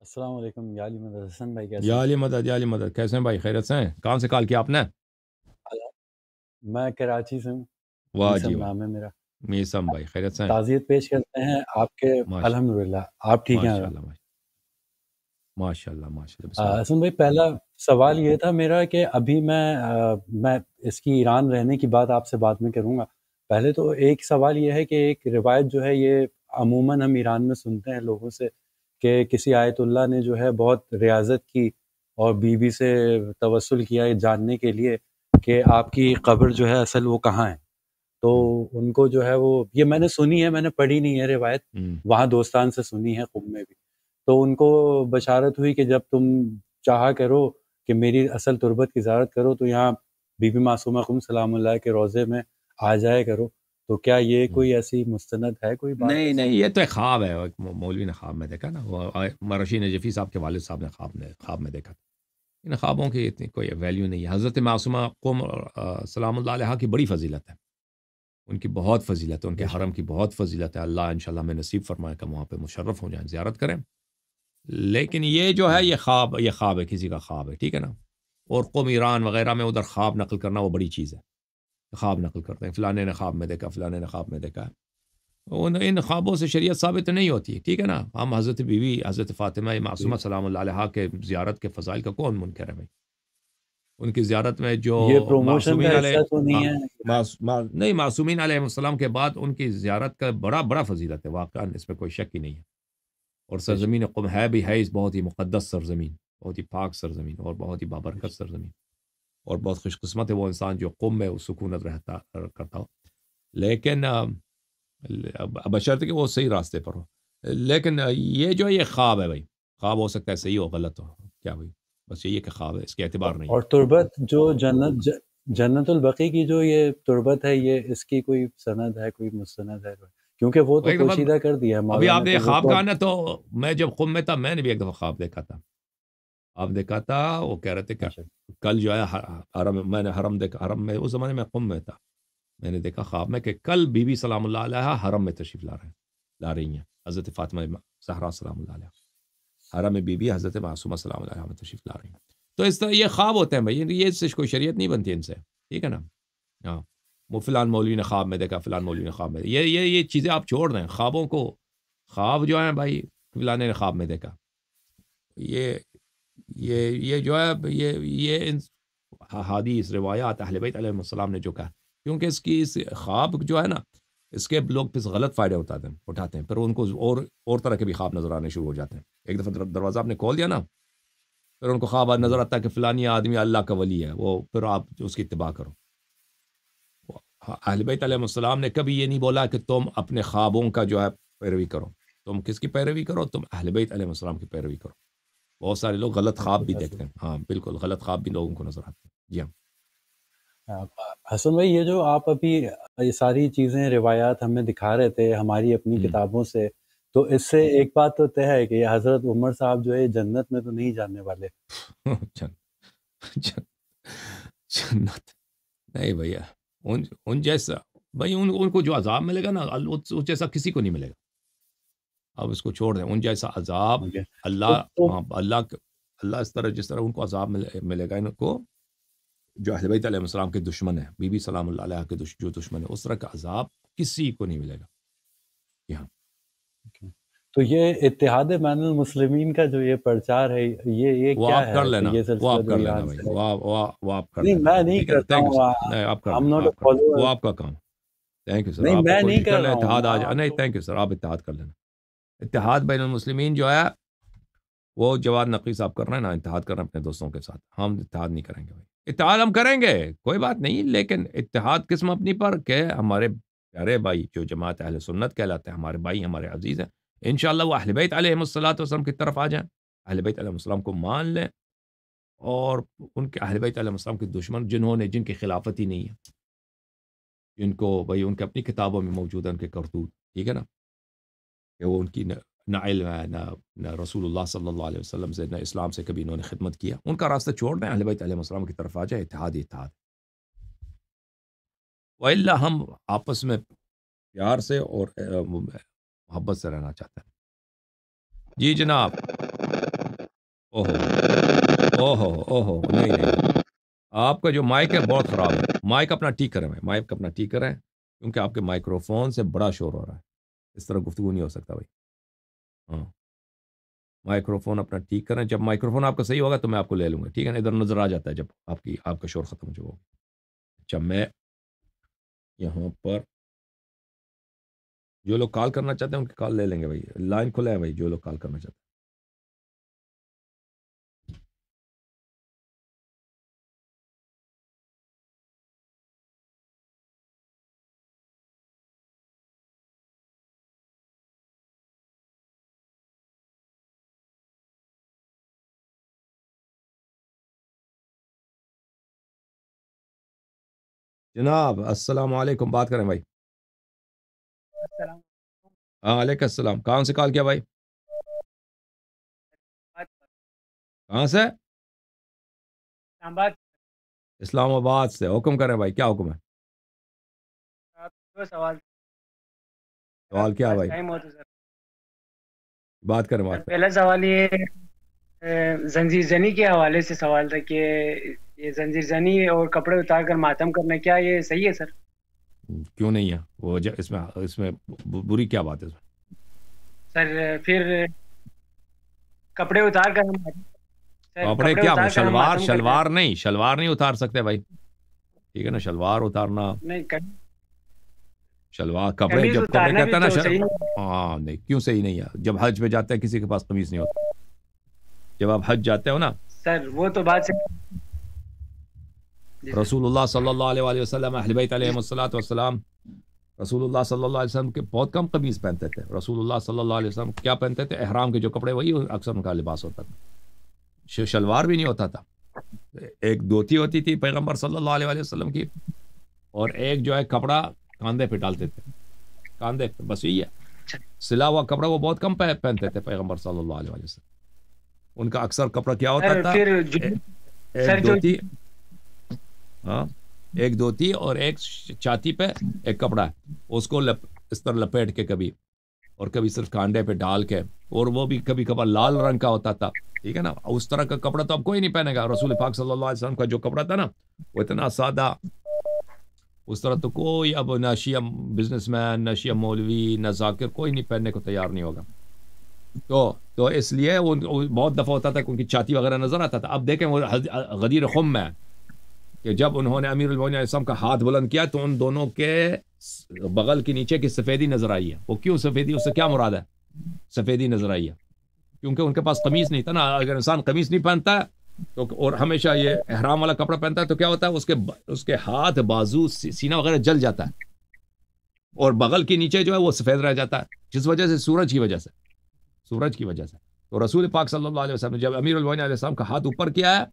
السلام علیکم یالی مدد حسن بھائی یالی مدد مدد کیسے ہیں بھائی خیرت سے ہیں کہاں سے کال کیا آپ نے میں کراچی سے ہوں جی میرا میسم بھائی سے تعزیت پیش کرتے ہیں آپ کے الحمد للہ آپ ٹھیک ہیں ماشاء اللہ پہلا سوال یہ تھا میرا کہ ابھی میں میں اس کی ایران رہنے کی بات آپ سے بات میں کروں گا پہلے تو ایک سوال یہ ہے کہ ایک روایت جو ہے یہ عموماً ہم ایران میں سنتے ہیں لوگوں سے کہ کسی آیت اللہ نے جو ہے بہت ریاضت کی اور بی بی سے توسل کیا یہ جاننے کے لیے کہ آپ کی قبر جو ہے اصل وہ کہاں ہے تو ان کو جو ہے وہ یہ میں نے سنی ہے میں نے پڑھی نہیں ہے روایت وہاں دوستان سے سنی ہے قم میں بھی تو ان کو بشارت ہوئی کہ جب تم چاہا کرو کہ میری اصل تربت کی زیارت کرو تو یہاں بی بی معصوم قم سلام اللہ کے روزے میں آ جائے کرو تو کیا یہ کوئی ایسی مستند ہے کوئی بات نہیں نہیں یہ تو خواب ہے مولوی نے خواب میں دیکھا نا مرشی نجفی صاحب کے والد صاحب نے خواب نے خواب میں دیکھا ان خوابوں کی اتنی کوئی ویلیو نہیں ہے حضرت معصومہ قوم سلام اللہ علیہ کی بڑی فضیلت ہے ان کی بہت فضیلت ہے ان کے حرم کی بہت فضیلت ہے اللہ انشاءاللہ میں نصیب فرمائے کہ وہاں پہ مشرف ہو جائیں زیارت کریں لیکن یہ جو ہے یہ خواب یہ خواب ہے کسی کا خواب ہے ٹھیک ہے نا اور قوم ایران وغیرہ میں ادھر خواب نقل کرنا وہ بڑی چیز ہے خواب نقل کرتے ہیں فلاں نے خواب میں دیکھا نے خواب میں دیکھا ان ان خوابوں سے شریعت ثابت نہیں ہوتی ہے ٹھیک ہے نا ہم حضرت بیوی حضرت فاطمہ معصومہ جی۔ سلام اللہ علیہ کے زیارت کے فضائل کا کون منکر ہے بھائی ان کی زیارت میں جو نہیں معصومین علیہ السلام کے بعد ان کی زیارت کا بڑا بڑا فضیلت ہے واقعہ اس میں کوئی شک ہی نہیں ہے اور سرزمین قم ہے بھی ہے اس بہت ہی مقدس سرزمین بہت ہی پاک سرزمین اور بہت ہی بابرکت سرزمین اور بہت خوش قسمت ہے وہ انسان جو قم میں وہ سکونت رہتا کرتا ہو لیکن بشرط کہ وہ صحیح راستے پر ہو لیکن یہ جو ہے یہ خواب ہے بھائی خواب ہو سکتا ہے صحیح ہو غلط ہو کیا بھائی بس یہ کہ خواب ہے اس کے اعتبار نہیں اور تربت جو جنت جنت البقی کی جو یہ تربت ہے یہ اس کی کوئی سند ہے کوئی مستند ہے کیونکہ وہ تو پوشیدہ کر دیا ابھی آپ نے خواب کہا نا تو میں جب خم میں تھا میں نے بھی ایک دفعہ خواب دیکھا تھا آپ دیکھا تھا وہ کہہ رہے تھے کہ اچھا۔ کل جو ہے حرم میں نے حرم دیکھا حرم میں اس زمانے میں قم میں تھا میں نے دیکھا خواب میں کہ کل بی بی سلام اللہ علیہ حرم میں تشریف لا رہے ہیں لا رہی ہیں حضرت فاطمہ حرم بی بی حضرت رحمۃ وسلام لا اللہ علیہ تو اس طرح یہ خواب ہوتے ہیں بھائی یہ سے کوئی شریعت نہیں بنتی ان سے ٹھیک ہے نا ہاں وہ فلان مولوی نے خواب میں دیکھا فلان مولوی نے خواب میں یہ یہ یہ چیزیں آپ چھوڑ دیں خوابوں کو خواب جو ہیں بھائی فلانے نے خواب میں دیکھا یہ یہ یہ جو ہے یہ یہ حادیث روایات اہل بیت علیہ السلام نے جو کہا کیونکہ اس کی اس خواب جو ہے نا اس کے لوگ پھر غلط فائدے اٹھاتے ہیں اٹھاتے ہیں پھر ان کو اور اور طرح کے بھی خواب نظر آنے شروع ہو جاتے ہیں ایک دفعہ دروازہ آپ نے کھول دیا نا پھر ان کو خواب نظر آتا ہے کہ فلانی آدمی اللہ کا ولی ہے وہ پھر آپ اس کی اتباع کرو ہاں، اہل بیت علیہ السلام نے کبھی یہ نہیں بولا کہ تم اپنے خوابوں کا جو ہے پیروی کرو تم کس کی پیروی کرو تم اہل بیت علیہ السلام کی پیروی کرو بہت سارے لوگ غلط خواب بھی دیکھتے ہیں ہاں بالکل غلط خواب بھی لوگوں کو نظر آتے ہیں جی ہاں حسن بھائی یہ جو آپ ابھی یہ ساری چیزیں روایات ہمیں دکھا رہے تھے ہماری اپنی کتابوں سے تو اس سے ایک بات تو طے ہے کہ حضرت عمر صاحب جو ہے جنت میں تو نہیں جانے والے جنت نہیں بھیا ان جیسا بھائی ان کو جو عذاب ملے گا نا اس جیسا کسی کو نہیں ملے گا اب اس کو چھوڑ دیں ان جیسا عذاب اللہ ہاں، اللہ اللہ اس طرح جس طرح ان کو عذاب ملے گا ان کو جو اہل بیت علیہ السلام کے دشمن ہیں بی بی سلام اللہ علیہ کے جو دشمن ہے اس طرح کا عذاب کسی کو نہیں ملے گا یہاں تو یہ اتحاد بین المسلمین کا جو یہ پرچار ہے یہ آپ کا کام آ جا نہیں کر لینا اتحاد بین المسلمین جو ہے وہ جواد نقی صاحب کر رہے ہیں نا اتحاد کر رہے ہیں اپنے دوستوں کے ساتھ ہم اتحاد نہیں کریں گے اتحاد ہم کریں گے کوئی بات نہیں لیکن اتحاد قسم اپنی پر کہ ہمارے پیارے بھائی جو جماعت اہل سنت کہلاتے ہیں ہمارے بھائی ہمارے عزیز ہیں ان شاء اللہ وہ بیت علیہ الحمد وسلم کی طرف آ جائیں اہل بیت علیہ السلام کو مان لیں اور ان کے اہل بیت علیہ السلام کے دشمن جنہوں نے جن کی خلافت ہی نہیں ہے جن کو بھائی ان کے اپنی کتابوں میں موجود ہیں ان کے کرتوت ٹھیک ہے نا کہ وہ ان کی نہ علم ہے نہ رسول اللہ صلی اللہ علیہ وسلم سے نہ اسلام سے کبھی انہوں نے خدمت کیا ان کا راستہ چھوڑ دیں اہل بیت علیہ السلام کی طرف آ جائے اتحاد اتحاد و اللہ ہم آپس میں پیار سے اور محبت سے رہنا چاہتے ہیں جی جناب اوہو او ہو ہو او ہو نہیں آپ کا جو مائک ہے بہت خراب ہے مائک اپنا ٹھیک میں مائک اپنا ٹھیک کریں کیونکہ آپ کے مائکرو فون سے بڑا شور ہو رہا ہے اس طرح گفتگو نہیں ہو سکتا بھائی ہاں مائکرو فون اپنا ٹھیک کریں جب مائکرو فون آپ کا صحیح ہوگا تو میں آپ کو لے لوں گا ٹھیک ہے نا ادھر نظر آ جاتا ہے جب آپ کی آپ کا شور ختم جو ہو اچھا میں یہاں پر جو لوگ کال کرنا چاہتے ہیں ان کی کال لے لیں گے بھائی لائن کھلے ہیں بھائی جو لوگ کال کرنا چاہتے ہیں جناب السلام علیکم بات کریں بھائی ہاں علیکم السلام کہاں سے کال کیا بھائی کہاں سے اسلام آباد سے حکم کریں بھائی کیا حکم ہے سوال سوال کیا بھائی بات کریں بات پہلا سوال یہ زنجی زنی کے حوالے سے سوال تھا کہ یہ زنجیر زنی اور کپڑے اتار کر ماتم کرنا کیا یہ صحیح ہے سر کیوں نہیں ہے وہ اس میں اس میں بری کیا بات ہے سر سر پھر کپڑے اتار کر کپڑے کیا شلوار شلوار نہیں شلوار نہیں اتار سکتے بھائی ٹھیک ہے نا شلوار اتارنا نہیں شلوار کپڑے جب کپڑے کہتا ہے نا ہاں نہیں کیوں صحیح نہیں ہے جب حج میں جاتے ہیں کسی کے پاس قمیض نہیں ہوتا جب آپ حج جاتے ہو نا سر وہ تو بات رسول اللہ صلی اللہ علیہ وسلم اہل بیت علیہ والسلام رسول اللہ صلی اللہ علیہ وسلم کے بہت کم قمیض پہنتے تھے رسول اللہ صلی اللہ علیہ وسلم کیا پہنتے تھے احرام کے جو کپڑے وہی اکثر ان کا لباس ہوتا تھا شلوار بھی نہیں ہوتا تھا ایک دھوتی ہوتی تھی پیغمبر صلی اللہ علیہ وسلم کی اور ایک جو ہے کپڑا کاندھے پہ ڈالتے تھے کاندھے پہ بس یہی ہے اچھا۔ سلا ہوا کپڑا وہ بہت کم پہنتے تھے پیغمبر صلی اللہ علیہ وسلم ان کا اکثر کپڑا کیا ہوتا تھا ہاں ایک دھوتی اور ایک چھاتی پہ ایک کپڑا اس کو لپ اس طرح لپیٹ کے کبھی اور کبھی صرف کانڈے پہ ڈال کے اور وہ بھی کبھی کبھار لال رنگ کا ہوتا تھا ٹھیک ہے نا اس طرح کا کپڑا تو اب کوئی نہیں پہنے گا رسول پاک صلی اللہ علیہ وسلم کا جو کپڑا تھا نا وہ اتنا سادہ اس طرح تو کوئی اب نشیا بزنس مین نشیا مولوی نہ ذاکر کوئی نہیں پہننے کو تیار نہیں ہوگا تو تو اس لیے وہ بہت دفعہ ہوتا تھا کہ ان کی چھاتی وغیرہ نظر آتا تھا اب دیکھیں وہ غدیر خم میں کہ جب انہوں نے امیر علم السلام کا ہاتھ بلند کیا تو ان دونوں کے بغل کے نیچے کی سفیدی نظر آئی ہے وہ کیوں سفیدی اس سے کیا مراد ہے سفیدی نظر آئی ہے کیونکہ ان کے پاس قمیض نہیں تھا نا اگر انسان قمیض نہیں پہنتا تو اور ہمیشہ یہ احرام والا کپڑا پہنتا ہے تو کیا ہوتا ہے اس کے اس کے ہاتھ بازو سینہ وغیرہ جل جاتا ہے اور بغل کے نیچے جو ہے وہ سفید رہ جاتا ہے جس وجہ سے سورج کی وجہ سے سورج کی وجہ سے تو رسول پاک صلی اللہ علیہ وسلم نے جب امیر المین علیہ السلام کا ہاتھ اوپر کیا ہے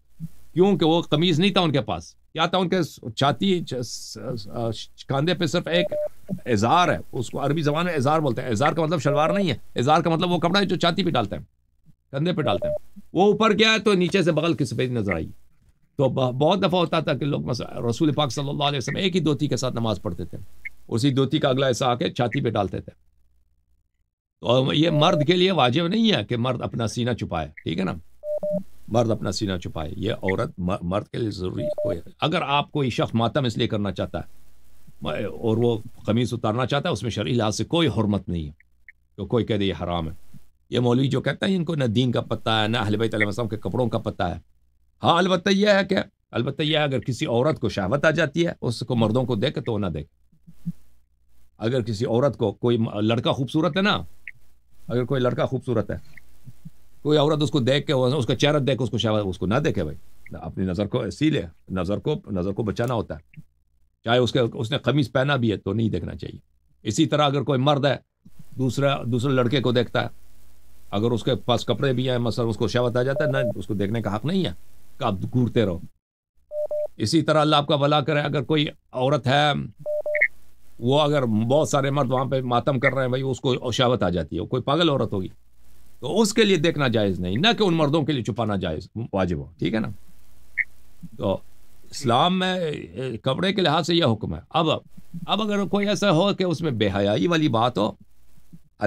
کیوں کہ وہ قمیض نہیں تھا ان کے پاس کیا تھا ان کے چھاتی کاندھے پہ صرف ایک اظہار ہے اس کو عربی زبان میں اظہار بولتے ہیں اظہار کا مطلب شلوار نہیں ہے اظہار کا مطلب وہ کپڑا ہے جو چھاتی پہ ڈالتے ہیں کندھے پہ ڈالتے ہیں وہ اوپر کیا ہے تو نیچے سے بغل کی سفید نظر آئی تو بہت دفعہ ہوتا تھا کہ لوگ رسول پاک صلی اللہ علیہ وسلم ایک ہی دوتی کے ساتھ نماز پڑھتے تھے اسی دوتی کا اگلا حصہ آ کے چھاتی پہ ڈالتے تھے تو یہ مرد کے لیے واجب نہیں ہے کہ مرد اپنا سینہ چھپائے ٹھیک ہے نا مرد اپنا سینہ چھپائے یہ عورت مرد کے لیے ضروری ہے اگر آپ کوئی شخص ماتم اس لیے کرنا چاہتا ہے اور وہ قمیض اتارنا چاہتا ہے اس میں شرعی لحاظ سے کوئی حرمت نہیں ہے تو کوئی کہہ دے یہ حرام ہے یہ مولوی جو کہتا ہے ان کو نہ دین کا پتہ ہے نہ اہل علیہ وسلم کے کپڑوں کا پتہ ہے ہاں البتہ یہ ہے کہ البتہ یہ ہے اگر کسی عورت کو شہوت آ جاتی ہے اس کو مردوں کو دیکھے تو نہ دیکھ اگر کسی عورت کو کوئی لڑکا خوبصورت ہے نا اگر کوئی لڑکا خوبصورت ہے کوئی عورت اس کو دیکھ کے اس کا چہرہ دیکھ اس کو شاید اس کو نہ دیکھے بھائی اپنی نظر کو اسی لیے نظر کو نظر کو بچانا ہوتا ہے چاہے اس کے اس نے قمیض پہنا بھی ہے تو نہیں دیکھنا چاہیے اسی طرح اگر کوئی مرد ہے دوسرا دوسرے لڑکے کو دیکھتا ہے اگر اس کے پاس کپڑے بھی ہیں مثلا اس کو شاوت آ جاتا ہے نہ اس کو دیکھنے کا حق نہیں ہے کہ آپ گورتے رہو اسی طرح اللہ آپ کا بھلا کرے اگر کوئی عورت ہے وہ اگر بہت سارے مرد وہاں پہ ماتم کر رہے ہیں بھائی اس کو شہوت آ جاتی ہے کوئی پاگل عورت ہوگی تو اس کے لیے دیکھنا جائز نہیں نہ کہ ان مردوں کے لیے چھپانا جائز واجب ہو ٹھیک ہے نا تو اسلام میں کپڑے کے لحاظ سے یہ حکم ہے اب اب اگر کوئی ایسا ہو کہ اس میں بے حیائی والی بات ہو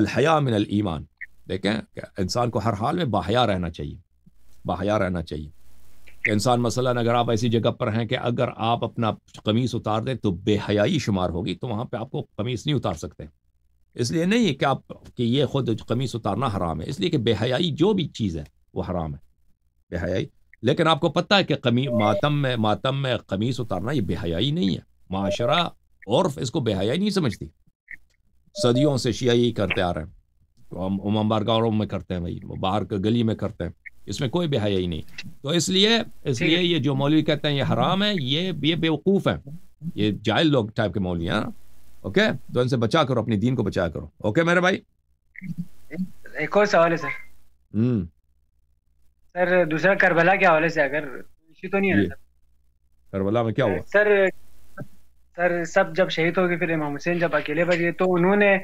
الحیا من المان دیکھیں کہ انسان کو ہر حال میں باحیا رہنا چاہیے باحیا رہنا چاہیے کہ انسان مثلاً اگر آپ ایسی جگہ پر ہیں کہ اگر آپ اپنا قمیص اتار دیں تو بے حیائی شمار ہوگی تو وہاں پہ آپ کو قمیص نہیں اتار سکتے اس لیے نہیں ہے کہ یہ خود قمیص اتارنا حرام ہے اس لیے کہ بے حیائی جو بھی چیز ہے وہ حرام ہے بے حیائی لیکن آپ کو پتہ ہے کہ قمی ماتم میں ماتم میں قمیص اتارنا یہ بے حیائی نہیں ہے معاشرہ عرف اس کو بے حیائی نہیں سمجھتی صدیوں سے شیعی کرتے آ رہے ہیں امام بارگاہوں میں کرتے ہیں بھائی باہر کے گلی میں کرتے ہیں اس میں کوئی بے حیائی نہیں تو اس لیے اس لیے یہ جو مولوی کہتے ہیں یہ حرام ہے یہ یہ بیوقوف ہے یہ جائل لوگ ٹائپ کے مولوی ہیں اوکے تو ان سے بچا کرو اپنی دین کو بچایا کرو اوکے میرے بھائی ایک اور سوال ہے سر ہوں سر دوسرا کربلا کے حوالے سے اگر اسی تو نہیں ہے جی۔ کربلا میں کیا ہوا سر سر سب جب شہید ہو گئے پھر امام حسین جب اکیلے بچ گئے تو انہوں نے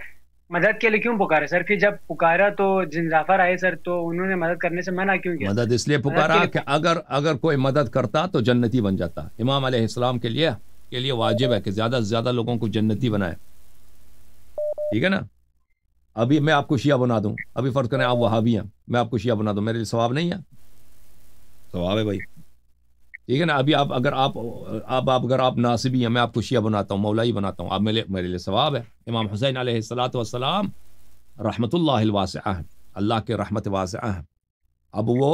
مدد کے لیے کیوں پکارا سر پھر جب پکارا تو جن جعفر آئے سر تو انہوں نے مدد کرنے سے منع کیوں کیا مدد اس لیے پکارا کہ اگر اگر کوئی مدد کرتا تو جنتی بن جاتا امام علیہ السلام کے لیے کے لیے واجب ہے کہ زیادہ سے زیادہ لوگوں کو جنتی بنائے ٹھیک ہے نا ابھی میں آپ کو شیعہ بنا دوں ابھی فرض کریں آپ وہاں بھی ہیں میں آپ کو شیعہ بنا دوں میرے لیے ثواب نہیں ہے ثواب ہے بھائی ٹھیک ہے نا ابھی آپ اگر آپ آپ آپ اگر آپ ناصبی ہیں میں آپ کو شیعہ بناتا ہوں مولائی بناتا ہوں آپ میرے میرے لیے ثواب ہے امام حسین علیہ السلاۃ وسلام رحمۃ اللہ اہم اللہ کے رحمت واسع اہم اب وہ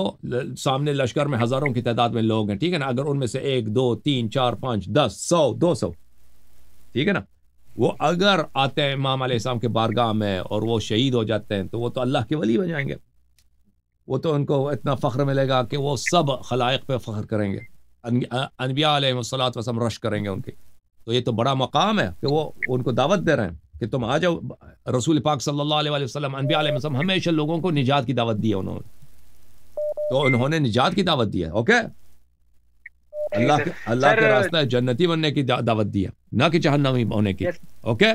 سامنے لشکر میں ہزاروں کی تعداد میں لوگ ہیں ٹھیک ہے نا اگر ان میں سے ایک دو تین چار پانچ دس سو دو سو ٹھیک ہے نا وہ اگر آتے ہیں امام علیہ السلام کے بارگاہ میں اور وہ شہید ہو جاتے ہیں تو وہ تو اللہ کے ولی ہو جائیں گے وہ تو ان کو اتنا فخر ملے گا کہ وہ سب خلائق پہ فخر کریں گے انبیاء علیہ وسلات وسلم رش کریں گے ان کی تو یہ تو بڑا مقام ہے کہ وہ ان کو دعوت دے رہے ہیں کہ تم آ جاؤ رسول پاک صلی اللہ علیہ وسلم انبیاء علیہ وسلم ہمیشہ لوگوں کو نجات کی دعوت دی ہے انہوں نے تو انہوں نے نجات کی دعوت دی ہے جنتی بننے کی دعوت دی نہ کہ جہنمی ہونے کی اوکے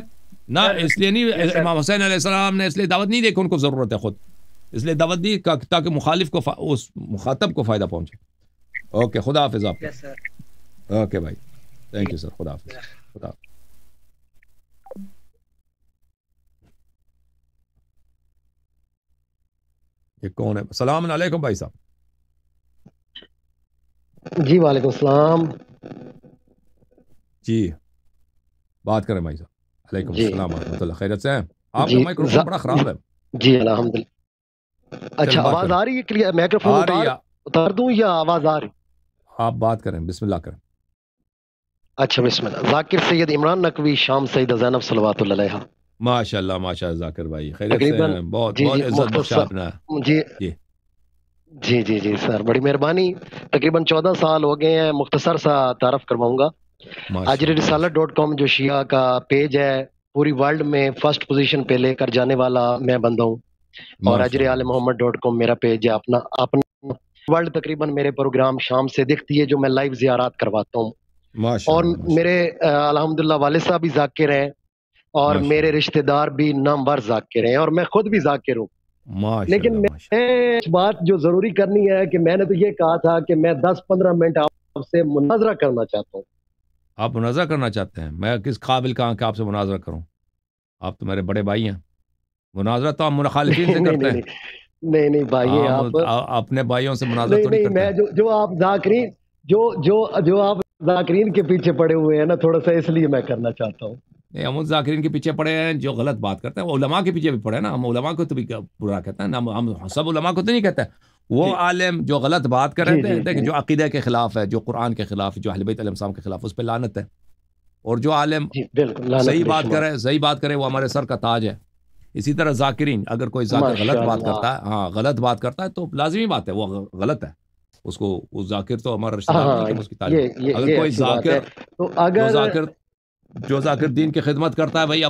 نہ اس لیے نہیں امام حسین علیہ السلام نے اس لیے دعوت نہیں دیکھی ان کو ضرورت ہے خود اس لیے دعوت دی تاکہ مخالف کو اس مخاطب کو فائدہ پہنچے اوکے خدا حافظ آپ اوکے بھائی تھینک یو سر خدا حافظ خدا حافظ یہ کون ہے السلام علیکم بھائی صاحب جی وعلیکم السلام جی بات کریں بھائی صاحب علیکم جی. السلام و رحمۃ اللہ خیرت سے آپ کا جی، مائکروفون ز... بڑا خراب ہے جی الحمد اچھا آواز آ رہی ہے کلیئر مائکروفون اتار, اتار دوں یا آواز آ رہی آپ بات کریں بسم اللہ کریں اچھا بسم اللہ ذاکر سید عمران نقوی شام سید زینب صلوات اللہ علیہ ماشاء ماشاء اللہ اللہ ذاکر بھائی بہت جی، جی، عزت جی۔, جی جی جی جی سر بڑی مہربانی تقریباً چودہ سال ہو گئے ہیں مختصر سا تعارف کرواؤں گا ڈاٹ کام جو شیعہ کا پیج ہے پوری ورلڈ میں فرسٹ پوزیشن پہ لے کر جانے والا میں بندہ ہوں اور حجر عال محمد ڈاٹ کام میرا پیج ہے اپنا اپنا ورلڈ تقریباً میرے پروگرام شام سے دکھتی ہے جو میں لائیو زیارات کرواتا ہوں اور میرے الحمدللہ والد صاحب بھی ذاکر ہیں اور میرے رشتہ دار بھی نامور ذاکر ہیں اور میں خود بھی ذاکر ہوں لیکن میں بات جو ضروری کرنی ہے کہ میں نے تو یہ کہا تھا کہ میں دس پندرہ منٹ آپ سے مناظرہ کرنا چاہتا ہوں آپ مناظرہ کرنا چاہتے ہیں میں کس قابل کہاں کہ آپ سے مناظرہ کروں آپ تو میرے بڑے بھائی ہیں مناظرہ تو آپ سے کرتے ہیں نہیں نہیں بھائی آپ اپنے بھائیوں سے مناظرہ تو نہیں کرتے جو آپ ذاکرین کے پیچھے پڑے ہوئے ہیں نا تھوڑا سا اس لیے میں کرنا چاہتا ہوں ہم ذاکرین کے پیچھے پڑے ہیں جو غلط بات کرتے ہیں وہ علماء کے پیچھے بھی پڑے نا ہم علماء کو تو بھی برا کہتے ہیں ہم سب علماء کو تو نہیں کہتے وہ جی۔ عالم جو غلط بات کر رہے ہیں جی، جی، جو عقیدہ کے خلاف ہے جو قرآن کے خلاف جو علیہ السلام کے خلاف اس پہ لانت ہے اور جو عالم صحیح بات کرے صحیح بات کرے وہ ہمارے سر کا تاج ہے اسی طرح ذاکرین اگر کوئی ذاکر غلط بات کرتا ہے ہاں غلط بات کرتا ہے تو لازمی بات ہے وہ غلط ہے اس کو ذاکر تو ہمارا رشتہ ہاں، اگر کوئی ذاکر جو ذاکر دین کی خدمت کرتا ہے بھائی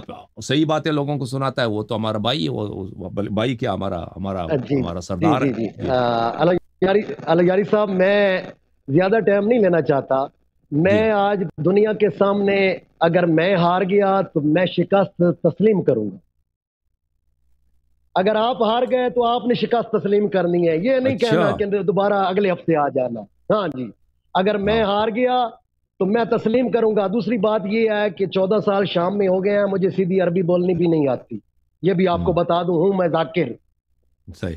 صحیح باتیں لوگوں کو سناتا ہے وہ تو ہمارا بھائی ہے وہ بھائی کیا ہمارا ہمارا جی، جی، ہمارا سردار جی، الگ یاری صاحب میں زیادہ ٹائم نہیں لینا چاہتا میں آج دنیا کے سامنے اگر میں ہار گیا تو میں شکست تسلیم کروں گا اگر آپ ہار گئے تو آپ نے شکست تسلیم کرنی ہے یہ نہیں اچھا۔ کہنا کہ دوبارہ اگلے ہفتے آ جانا ہاں جی اگر میں ہاں۔ ہار گیا تو میں تسلیم کروں گا دوسری بات یہ ہے کہ چودہ سال شام میں ہو گئے ہیں مجھے سیدھی عربی بولنی بھی نہیں آتی یہ بھی آپ کو بتا دوں ہوں میں ذاکر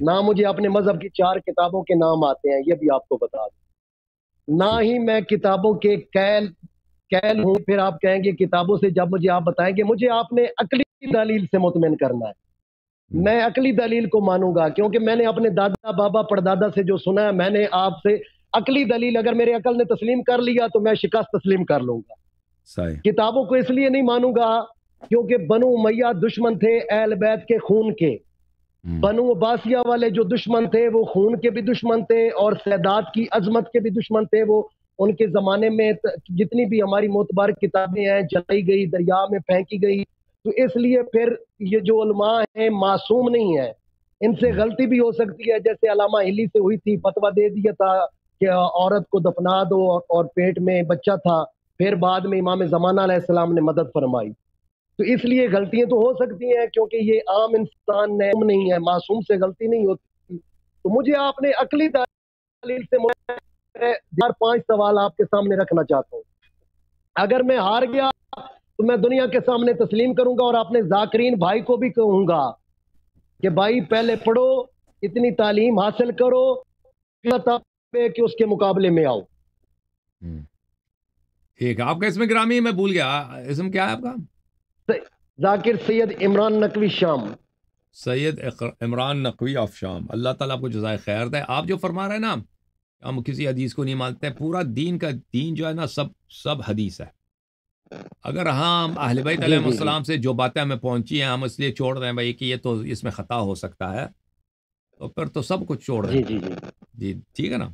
نہ مجھے اپنے مذہب کی چار کتابوں کے نام آتے ہیں یہ بھی آپ کو بتا دوں نہ ہی میں کتابوں کے کیل کیل ہوں پھر آپ کہیں گے کتابوں سے جب مجھے آپ بتائیں گے مجھے آپ نے عقلی دلیل سے مطمئن کرنا ہے میں عقلی دلیل کو مانوں گا کیونکہ میں نے اپنے دادا بابا پردادا سے جو سنا ہے میں نے آپ سے عقلی دلیل اگر میرے عقل نے تسلیم کر لیا تو میں شکست تسلیم کر لوں گا کتابوں کو اس لیے نہیں مانوں گا کیونکہ بنو میاں دشمن تھے اہل بیت کے خون کے بنو باسیہ والے جو دشمن تھے وہ خون کے بھی دشمن تھے اور سیدات کی عظمت کے بھی دشمن تھے وہ ان کے زمانے میں جتنی بھی ہماری معتبارک کتابیں ہیں جلائی گئی دریا میں پھینکی گئی تو اس لیے پھر یہ جو علماء ہیں معصوم نہیں ہیں ان سے غلطی بھی ہو سکتی ہے جیسے علامہ ہلی سے ہوئی تھی فتویٰ دے دیا تھا کہ عورت کو دفنا دو اور پیٹ میں بچہ تھا پھر بعد میں امام زمانہ علیہ السلام نے مدد فرمائی تو اس لیے غلطیاں تو ہو سکتی ہیں کیونکہ یہ عام انسان نیم نہیں ہے معصوم سے غلطی نہیں ہوتی تو مجھے آپ نے عقلی ہر پانچ سوال آپ کے سامنے رکھنا چاہتا ہوں اگر میں ہار گیا تو میں دنیا کے سامنے تسلیم کروں گا اور اپنے ذاکرین بھائی کو بھی کہوں گا کہ بھائی پہلے پڑھو اتنی تعلیم حاصل کرو آپ کا اس میں گرامی میں بھول گیا اسم کیا ہے آپ کا ذاکر سید عمران نقوی شام سید عمران نقوی آف شام اللہ تعالیٰ آپ کو جزائے خیر دے آپ جو فرما رہے ہیں نا ہم کسی حدیث کو نہیں مانتے پورا دین کا دین جو ہے نا سب سب حدیث ہے اگر ہم اہل بیت جی، علیہ جی، جی۔ السلام سے جو باتیں ہمیں پہنچی ہیں ہم اس لیے چھوڑ رہے ہیں بھائی کہ یہ تو اس میں خطا ہو سکتا ہے تو تو پھر سب کچھ چھوڑ رہے ہیں جی ٹھیک ہے نا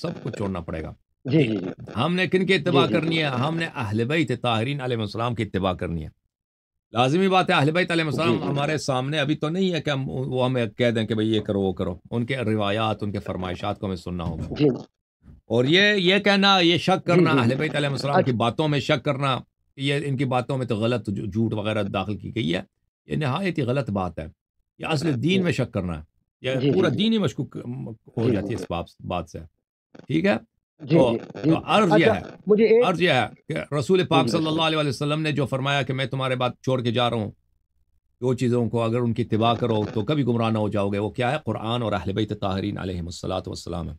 سب کو چھوڑنا پڑے گا جی, جی،, جی۔ ہم نے کن کی اتباع جی، کرنی ہے ہم نے اہل بیت تاہرین علیہ السلام کی اتباع کرنی ہے لازمی بات ہے اہل بیت علیہ السلام ہمارے سامنے ابھی تو نہیں ہے کہ ہم وہ ہمیں کہہ دیں کہ بھئی یہ کرو وہ کرو ان کے روایات ان کے فرمائشات کو ہمیں سننا ہوگا اور یہ یہ کہنا یہ شک کرنا اہل بیت علیہ السلام کی اچھا۔ باتوں میں شک کرنا یہ ان کی باتوں میں تو غلط جھوٹ وغیرہ داخل کی گئی ہے یہ نہایت ہی غلط بات ہے یہ اصل دین میں شک کرنا ہے یہ پورا دین ہی مشکوک ہو جاتی ہے اس بات سے ٹھیک ہے تو رسول پاک جی۔ صلی اللہ علیہ وسلم نے جو فرمایا کہ میں تمہارے بات چھوڑ کے جا رہا ہوں دو چیزوں کو اگر ان کی تباہ کرو تو کبھی گمراہ نہ ہو جاؤ گے وہ کیا ہے قرآن اور اہل بیت طاہرین علیہ والسلام ہے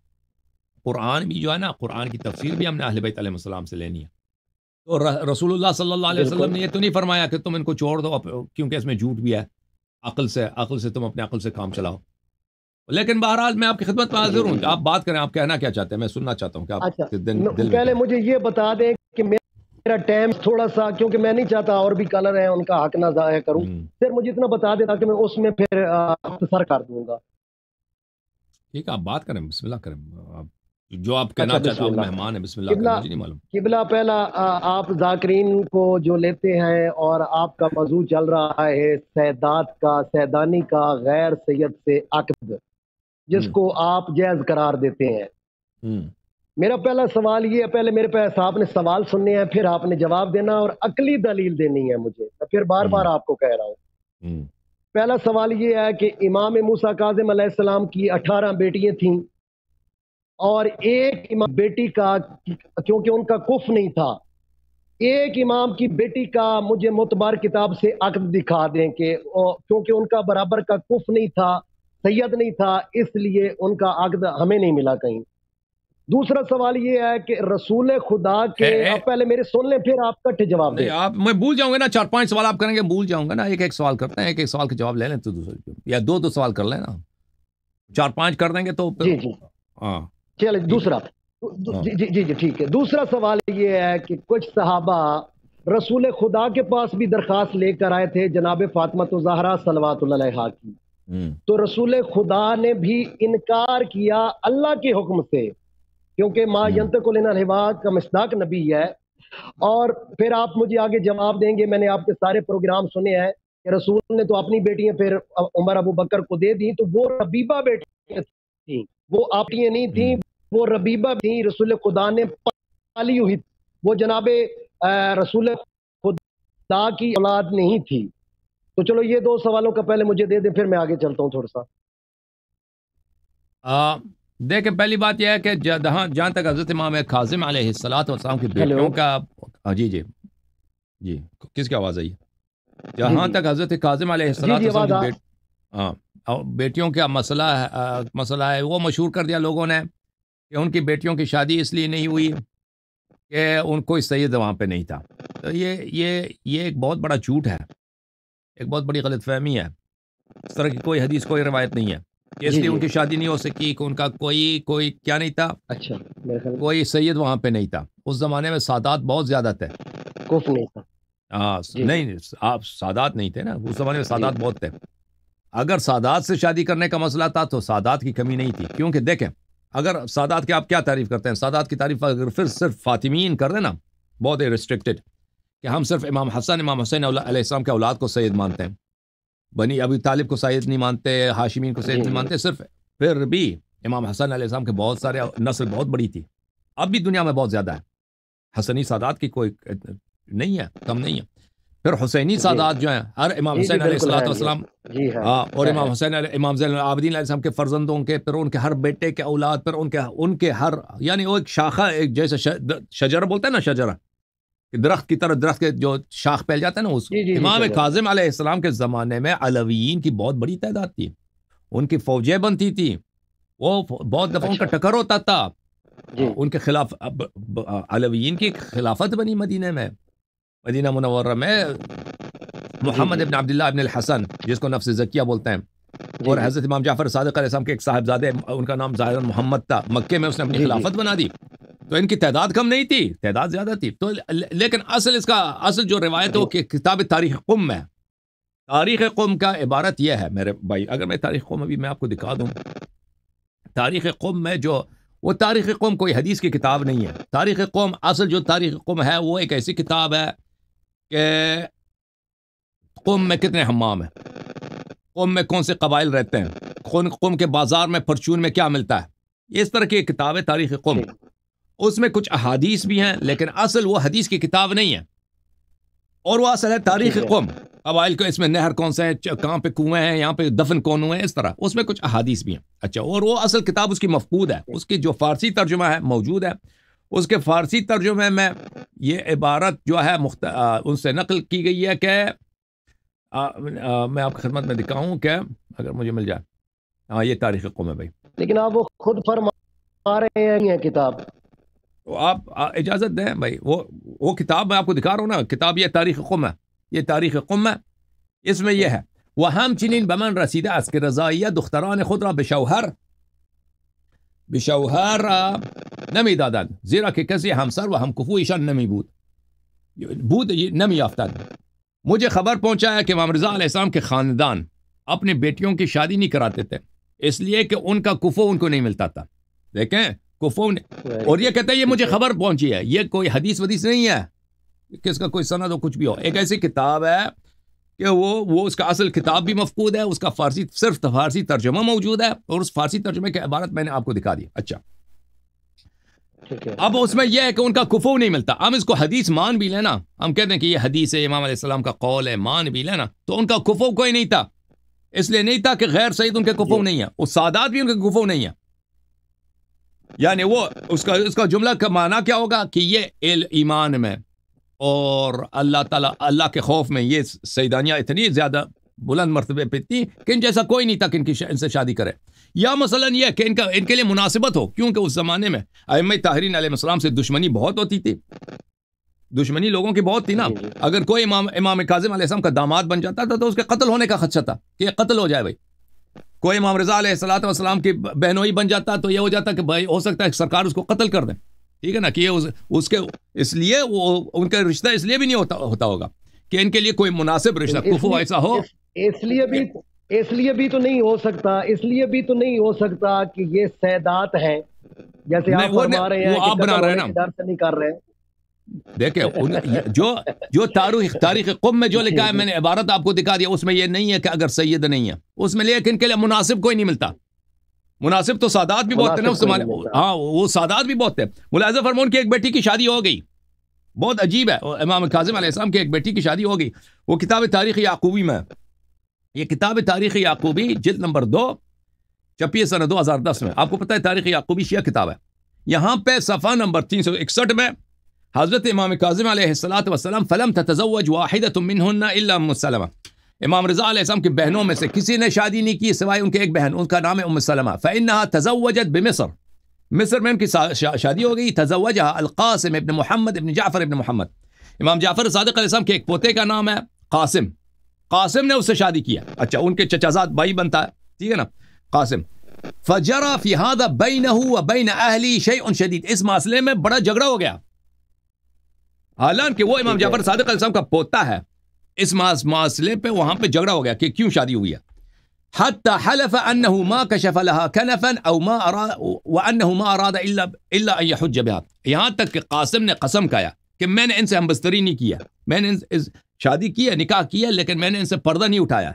قرآن بھی جو ہے نا قرآن کی تفصیل بھی ہم نے اہل بیت علیہ السلام سے لینی ہے تو رسول اللہ صلی اللہ علیہ وسلم نے یہ تو نہیں فرمایا کہ تم ان کو چھوڑ دو کیونکہ اس میں جھوٹ بھی ہے عقل سے عقل سے تم اپنے عقل سے کام چلاؤ لیکن بہرحال میں آپ کی خدمت میں حاضر ہوں آپ بات کریں آپ کہنا کیا چاہتے ہیں میں سننا چاہتا ہوں کہ آپ پہلے مجھے یہ بتا دیں کہ میرا ٹائم تھوڑا سا کیونکہ میں نہیں چاہتا اور بھی کلر ہیں ان کا حق نہ ضائع کروں پھر مجھے اتنا بتا دیں تاکہ میں اس میں پھر اختصار کر دوں گا ٹھیک ہے آپ بات کریں بسم اللہ کریں جو آپ کہنا اچھا، چاہتا ہوں مہمان ہیں بسم اللہ کریں مجھے نہیں معلوم قبلہ پہلا آپ ذاکرین کو جو لیتے ہیں اور آپ کا موضوع چل رہا ہے سیدات کا سیدانی کا غیر سید سے عقد جس کو آپ جائز قرار دیتے ہیں میرا پہلا سوال یہ ہے پہلے میرے پاس آپ نے سوال سننے ہیں پھر آپ نے جواب دینا اور عقلی دلیل دینی ہے مجھے میں پھر بار بار آپ کو کہہ رہا ہوں پہلا سوال یہ ہے کہ امام موسا کاظم علیہ السلام کی اٹھارہ بیٹیاں تھیں اور ایک امام بیٹی کا کیونکہ ان کا کف نہیں تھا ایک امام کی بیٹی کا مجھے متبار کتاب سے عقد دکھا دیں کہ کیونکہ ان کا برابر کا کف نہیں تھا سید نہیں تھا اس لیے ان کا عقد ہمیں نہیں ملا کہیں دوسرا سوال یہ ہے کہ رسول خدا کے آپ پہلے میرے سن لیں پھر آپ کٹھے جواب دیں میں بھول جاؤں گا نا چار پانچ سوال آپ کریں گے بھول جاؤں گا نا ایک ایک سوال کرتے ہیں ایک ایک سوال کے جواب لے لیں تو دوسرے یا دو دو سوال کر لیں نا چار پانچ کر دیں گے تو جی جی ہاں۔ چلے دوسرا ہاں۔ جی،, جی جی جی ٹھیک ہے دوسرا سوال یہ ہے کہ کچھ صحابہ رسول خدا کے پاس بھی درخواست لے کر آئے تھے جناب فاطمہ تو زہرا صلوات اللہ علیہ کی تو رسول خدا نے بھی انکار کیا اللہ کے حکم سے کیونکہ ماں یت کلینک کا مصداق نبی ہے اور پھر آپ مجھے آگے جواب دیں گے میں نے آپ کے سارے پروگرام سنے ہیں کہ رسول نے تو اپنی بیٹیاں پھر عمر ابو بکر کو دے دی تو وہ ربیبہ تھیں وہ آپ نہیں تھیں وہ ربیبہ تھیں رسول خدا نے پالی ہوئی وہ جناب رسول خدا کی اولاد نہیں تھی تو چلو یہ دو سوالوں کا پہلے مجھے دے دیں پھر میں آگے چلتا ہوں تھوڑا سا دیکھیں پہلی بات یہ ہے کہ جہاں تک حضرت امام علیہ والسلام میں خاضم کا جی جی جی کس کی آواز آئی جہاں جی، جی۔ تک حضرت ہاں بیٹیوں کا مسئلہ مسئلہ ہے وہ مشہور کر دیا لوگوں نے کہ ان کی بیٹیوں کی شادی اس لیے نہیں ہوئی کہ ان کو سید وہاں پہ نہیں تھا تو یہ یہ ایک بہت بڑا جھوٹ ہے ایک بہت بڑی غلط فہمی ہے اس طرح کی کوئی حدیث کوئی روایت نہیں ہے اس جی، لیے جی۔ ان کی شادی نہیں ہو سکی کہ ان کا کوئی کوئی کیا نہیں تھا اچھا کوئی سید وہاں پہ نہیں تھا اس زمانے میں سادات بہت زیادہ تھے ہاں، جی، نہیں آپ سادات نہیں تھے نا اس زمانے میں سادات بہت تھے اگر سادات سے شادی کرنے کا مسئلہ تھا تو سادات کی کمی نہیں تھی کیونکہ دیکھیں اگر سادات کی آپ کیا تعریف کرتے ہیں سادات کی تعریف اگر پھر صرف فاطمین کر دیں نا بہت ہی ریسٹرکٹیڈ کہ ہم صرف امام حسن امام حسین علیہ السلام کے اولاد کو سید مانتے ہیں بنی ابھی طالب کو سید نہیں مانتے ہاشمین کو سید نہیں جی۔ مانتے صرف پھر بھی امام حسن علیہ السلام کے بہت سارے نسل بہت بڑی تھی اب بھی دنیا میں بہت زیادہ ہے حسنی سادات کی کوئی نہیں ہے کم نہیں ہے پھر حسینی جی۔ سادات جو ہیں ہر امام جی، حسین علیہ السلام علام ہاں۔, ہاں اور امام حسین علیہ امام زین العابدین علیہ السلام کے فرزندوں کے پھر ان کے ہر بیٹے کے اولاد پھر ان کے ان کے ہر یعنی وہ ایک شاخہ ایک جیسے شجرہ بولتے ہیں نا شجرہ کہ درخت کی طرح درخت کے جو شاخ پھیل جاتا ہے نا اس جی جی کاظم جی، علیہ السلام کے زمانے میں علویین کی بہت بڑی تعداد تھی ان کی فوجیں بنتی تھی وہ بہت دفعہ ان کا اچھا۔ ٹکر ہوتا تھا جی۔ ان کے خلاف علویین کی خلافت بنی مدینہ میں مدینہ منورہ میں محمد جی، ابن عبداللہ ابن الحسن جس کو نفس ذکیہ بولتے ہیں اور حضرت امام جعفر صادق علیہ السلام کے ایک صاحبزادے ان کا نام زائد محمد تھا مکے میں اس نے اپنی خلافت بنا دی تو ان کی تعداد کم نہیں تھی تعداد زیادہ تھی تو لیکن اصل اس کا اصل جو روایت ہو یعنی کہ کتاب تاریخ قم ہے تاریخ قم کا عبارت یہ ہے میرے بھائی اگر میں تاریخ قم ابھی میں آپ کو دکھا دوں تاریخ قم میں جو وہ تاریخ قوم کوئی حدیث کی کتاب نہیں ہے تاریخ قوم اصل جو تاریخ قوم ہے وہ ایک ایسی کتاب ہے کہ قوم میں کتنے حمام ہیں قوم میں کون سے قبائل رہتے ہیں قوم کے بازار میں پرچون میں کیا ملتا ہے اس طرح کی کتاب ہے تاریخ قم اس میں کچھ احادیث بھی ہیں لیکن اصل وہ حدیث کی کتاب نہیں ہے اور وہ اصل ہے تاریخ قوم قبائل کو اس میں نہر کون سے کہاں پہ کنویں ہیں یہاں پہ دفن کون ہوئے ہیں اس طرح اس میں کچھ احادیث بھی ہیں اچھا اور وہ اصل کتاب اس کی مفقود ہے اس کی جو فارسی ترجمہ ہے موجود ہے اس کے فارسی ترجمے میں یہ عبارت جو ہے مخت... آ, ان سے نقل کی گئی ہے کہ آ, آ, میں آپ کی خدمت میں دکھاؤں کہ اگر مجھے مل جائے ہاں یہ تاریخ قوم ہے بھائی لیکن آپ وہ خود فرما رہے ہیں کتاب آپ اجازت دیں بھائی وہ وہ کتاب میں آپ کو دکھا رہا ہوں نا کتاب یہ تاریخ قم ہے یہ تاریخ قم ہے اس میں یہ ہے وہ ہم چنین بمن رسیدہ اس کے رضائیہ دختران خود را بشوہر بشوہر نمی دادن زیرا کہ کسی ہمسر و ہم کفو ایشان نمی بود بود نمی یافتن مجھے خبر پہنچایا کہ امام رضا علیہ السلام کے خاندان اپنے بیٹیوں کی شادی نہیں کراتے تھے اس لیے کہ ان کا کفو ان کو نہیں ملتا تھا دیکھیں کو فون اور یہ کہتا ہے یہ مجھے خبر پہنچی ہے یہ کوئی حدیث ودیث نہیں ہے کہ اس کا کوئی سند ہو کچھ بھی ہو ایک ایسی کتاب ہے کہ وہ وہ اس کا اصل کتاب بھی مفقود ہے اس کا فارسی صرف فارسی ترجمہ موجود ہے اور اس فارسی ترجمے کے عبارت میں نے آپ کو دکھا دی اچھا اب اس میں یہ ہے کہ ان کا کفو نہیں ملتا ہم اس کو حدیث مان بھی لینا ہم کہتے ہیں کہ یہ حدیث ہے امام علیہ السلام کا قول ہے مان بھی لینا تو ان کا کفو کوئی نہیں تھا اس لیے نہیں تھا کہ غیر سعید ان کے کفو نہیں ہے اس سادات بھی ان کے کفو نہیں ہے یعنی وہ اس اس کا کا جملہ کا معنی کیا ہوگا کہ یہ ایمان میں اور اللہ تعالیٰ اللہ کے خوف میں یہ سیدانیاں اتنی زیادہ بلند مرتبہ ان جیسا کوئی نہیں تھا کہ ان سے شادی کرے یا مثلا یہ کہ ان کا ان کے لیے مناسبت ہو کیونکہ اس زمانے میں احمد تاہرین علیہ السلام سے دشمنی بہت ہوتی تھی دشمنی لوگوں کی بہت تھی نا جی، جی۔ اگر کوئی امام امام کاظم علیہ السلام کا داماد بن جاتا تھا تو اس کے قتل ہونے کا خدشہ تھا کہ قتل ہو جائے بھائی کوئی امام رضا علیہ وسلام کی بہنوئی بن جاتا تو یہ ہو جاتا کہ بھائی ہو سکتا ہے سرکار اس کو قتل کر دیں ٹھیک ہے نا کہ اس کے اس لیے وہ ان کا رشتہ اس لیے بھی نہیں ہوتا ہوتا ہوگا کہ ان کے لیے کوئی مناسب رشتہ کفو ایسا ہو اس لیے بھی اس لیے بھی تو نہیں ہو سکتا اس لیے بھی تو نہیں ہو سکتا کہ یہ سیدات ہیں جیسے آپ رہے ہیں نہیں کر رہے ہیں دیکھیں جو جو جو تاریخ تاریخ قم میں جی، لکھا ہے جی. میں نے عبارت آپ کو دکھا دیا اس میں یہ نہیں ہے کہ اگر سید نہیں ہے اس میں لیکن کے لیے مناسب کوئی نہیں ملتا مناسب تو سادات بھی بہت بہت نا ہاں وہ سادات بھی فرمون کی ایک بیٹی کی شادی ہو گئی بہت عجیب ہے امام کاظم علیہ السلام کی ایک بیٹی کی شادی ہو گئی وہ کتاب تاریخ یعقوبی میں یہ کتاب تاریخ یعقوبی جلد نمبر دو چپی سن دو ہزار دس میں آپ کو پتہ ہے تاریخ یعقوبی شیعہ کتاب ہے یہاں پہ صفحہ نمبر تین سو اکسٹھ میں حضرت امام کاظم علیہ السلات وسلم فلم تھا سلمہ امام رضا علیہ السلام کی بہنوں میں سے کسی نے شادی نہیں کی سوائے ان کے ایک بہن ان کا نام ہے ام ابلحا تزوجت بے مصر مصر کی شادی ہو گئی تزا القاسم ابن محمد ابن جعفر ابن محمد امام جعفر صادق علیہ السلام کے ایک پوتے کا نام ہے قاسم قاسم نے اس سے شادی کیا اچھا ان کے چچا زاد بھائی بنتا ہے ٹھیک ہے نا قاسم فجرا شدید اس مسئلے میں بڑا جھگڑا ہو گیا حالانکہ وہ امام جعفر صادق علیہ السلام کا پوتا ہے اس مسئلے پہ وہاں پہ جھگڑا ہو گیا کہ کیوں شادی ہوئی ہے حتى حلف انه ما كشف لها كنفا او ما اراد وانه ما اراد الا الا ان يحج بها یہاں تک کہ قاسم نے قسم کھایا کہ میں نے ان سے ہمبستری نہیں کیا میں نے شادی کی ہے نکاح کیا لیکن میں نے ان سے پردہ نہیں اٹھایا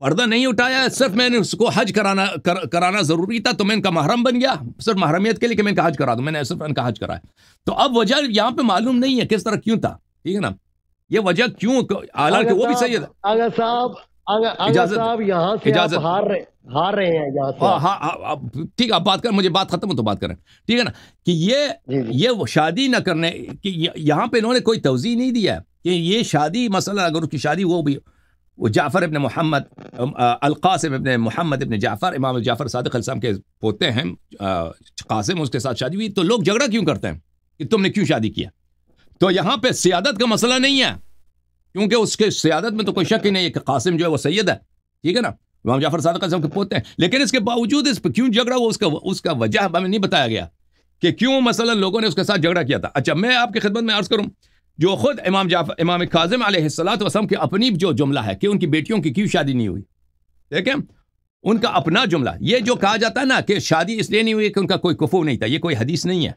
پردہ نہیں اٹھایا صرف میں نے اس کو حج کرانا کر, کرانا ضروری تھا تو میں ان کا محرم بن گیا صرف محرمیت کے لیے کہ میں ان کا حج کرا دوں میں نے صرف ان کا حج کرایا تو اب وجہ یہاں پہ معلوم نہیں ہے کس طرح کیوں تھا ٹھیک ہے نا یہ وجہ کیوں آلار وہ بھی صحیح تھا آگا صاحب اجازت ٹھیک ہے آپ بات کریں مجھے بات ختم ہو تو بات کریں ٹھیک ہے نا کہ یہ جی، جی۔ یہ شادی نہ کرنے کہ یہاں پہ انہوں نے کوئی توضیح نہیں دیا ہے کہ یہ شادی مسئلہ اگر اس کی شادی وہ بھی وہ جعفر ابن محمد القاسم ابن محمد ابن جعفر امام الجعفر علیہ السلام کے پوتے ہیں قاسم اس کے ساتھ شادی ہوئی تو لوگ جھگڑا کیوں کرتے ہیں کہ تم نے کیوں شادی کیا تو یہاں پہ سیادت کا مسئلہ نہیں ہے کیونکہ اس کے سیادت میں تو کوئی شک ہی نہیں ہے کہ قاسم جو ہے وہ سید ہے ٹھیک ہے نا امام جعفر صادق السلام کے پوتے ہیں لیکن اس کے باوجود اس پہ کیوں جھگڑا ہوا اس کا اس کا وجہ ہمیں نہیں بتایا گیا کہ کیوں مثلا لوگوں نے اس کے ساتھ جھگڑا کیا تھا اچھا میں آپ کی خدمت میں عرض کروں جو خود امام جاف امام کاظم علیہ السلاۃ وسلم کے اپنی جو جملہ ہے کہ ان کی بیٹیوں کی کیوں شادی نہیں ہوئی ٹھیک ہے ان کا اپنا جملہ یہ جو کہا جاتا ہے نا کہ شادی اس لیے نہیں ہوئی کہ ان کا کوئی کفو نہیں تھا یہ کوئی حدیث نہیں ہے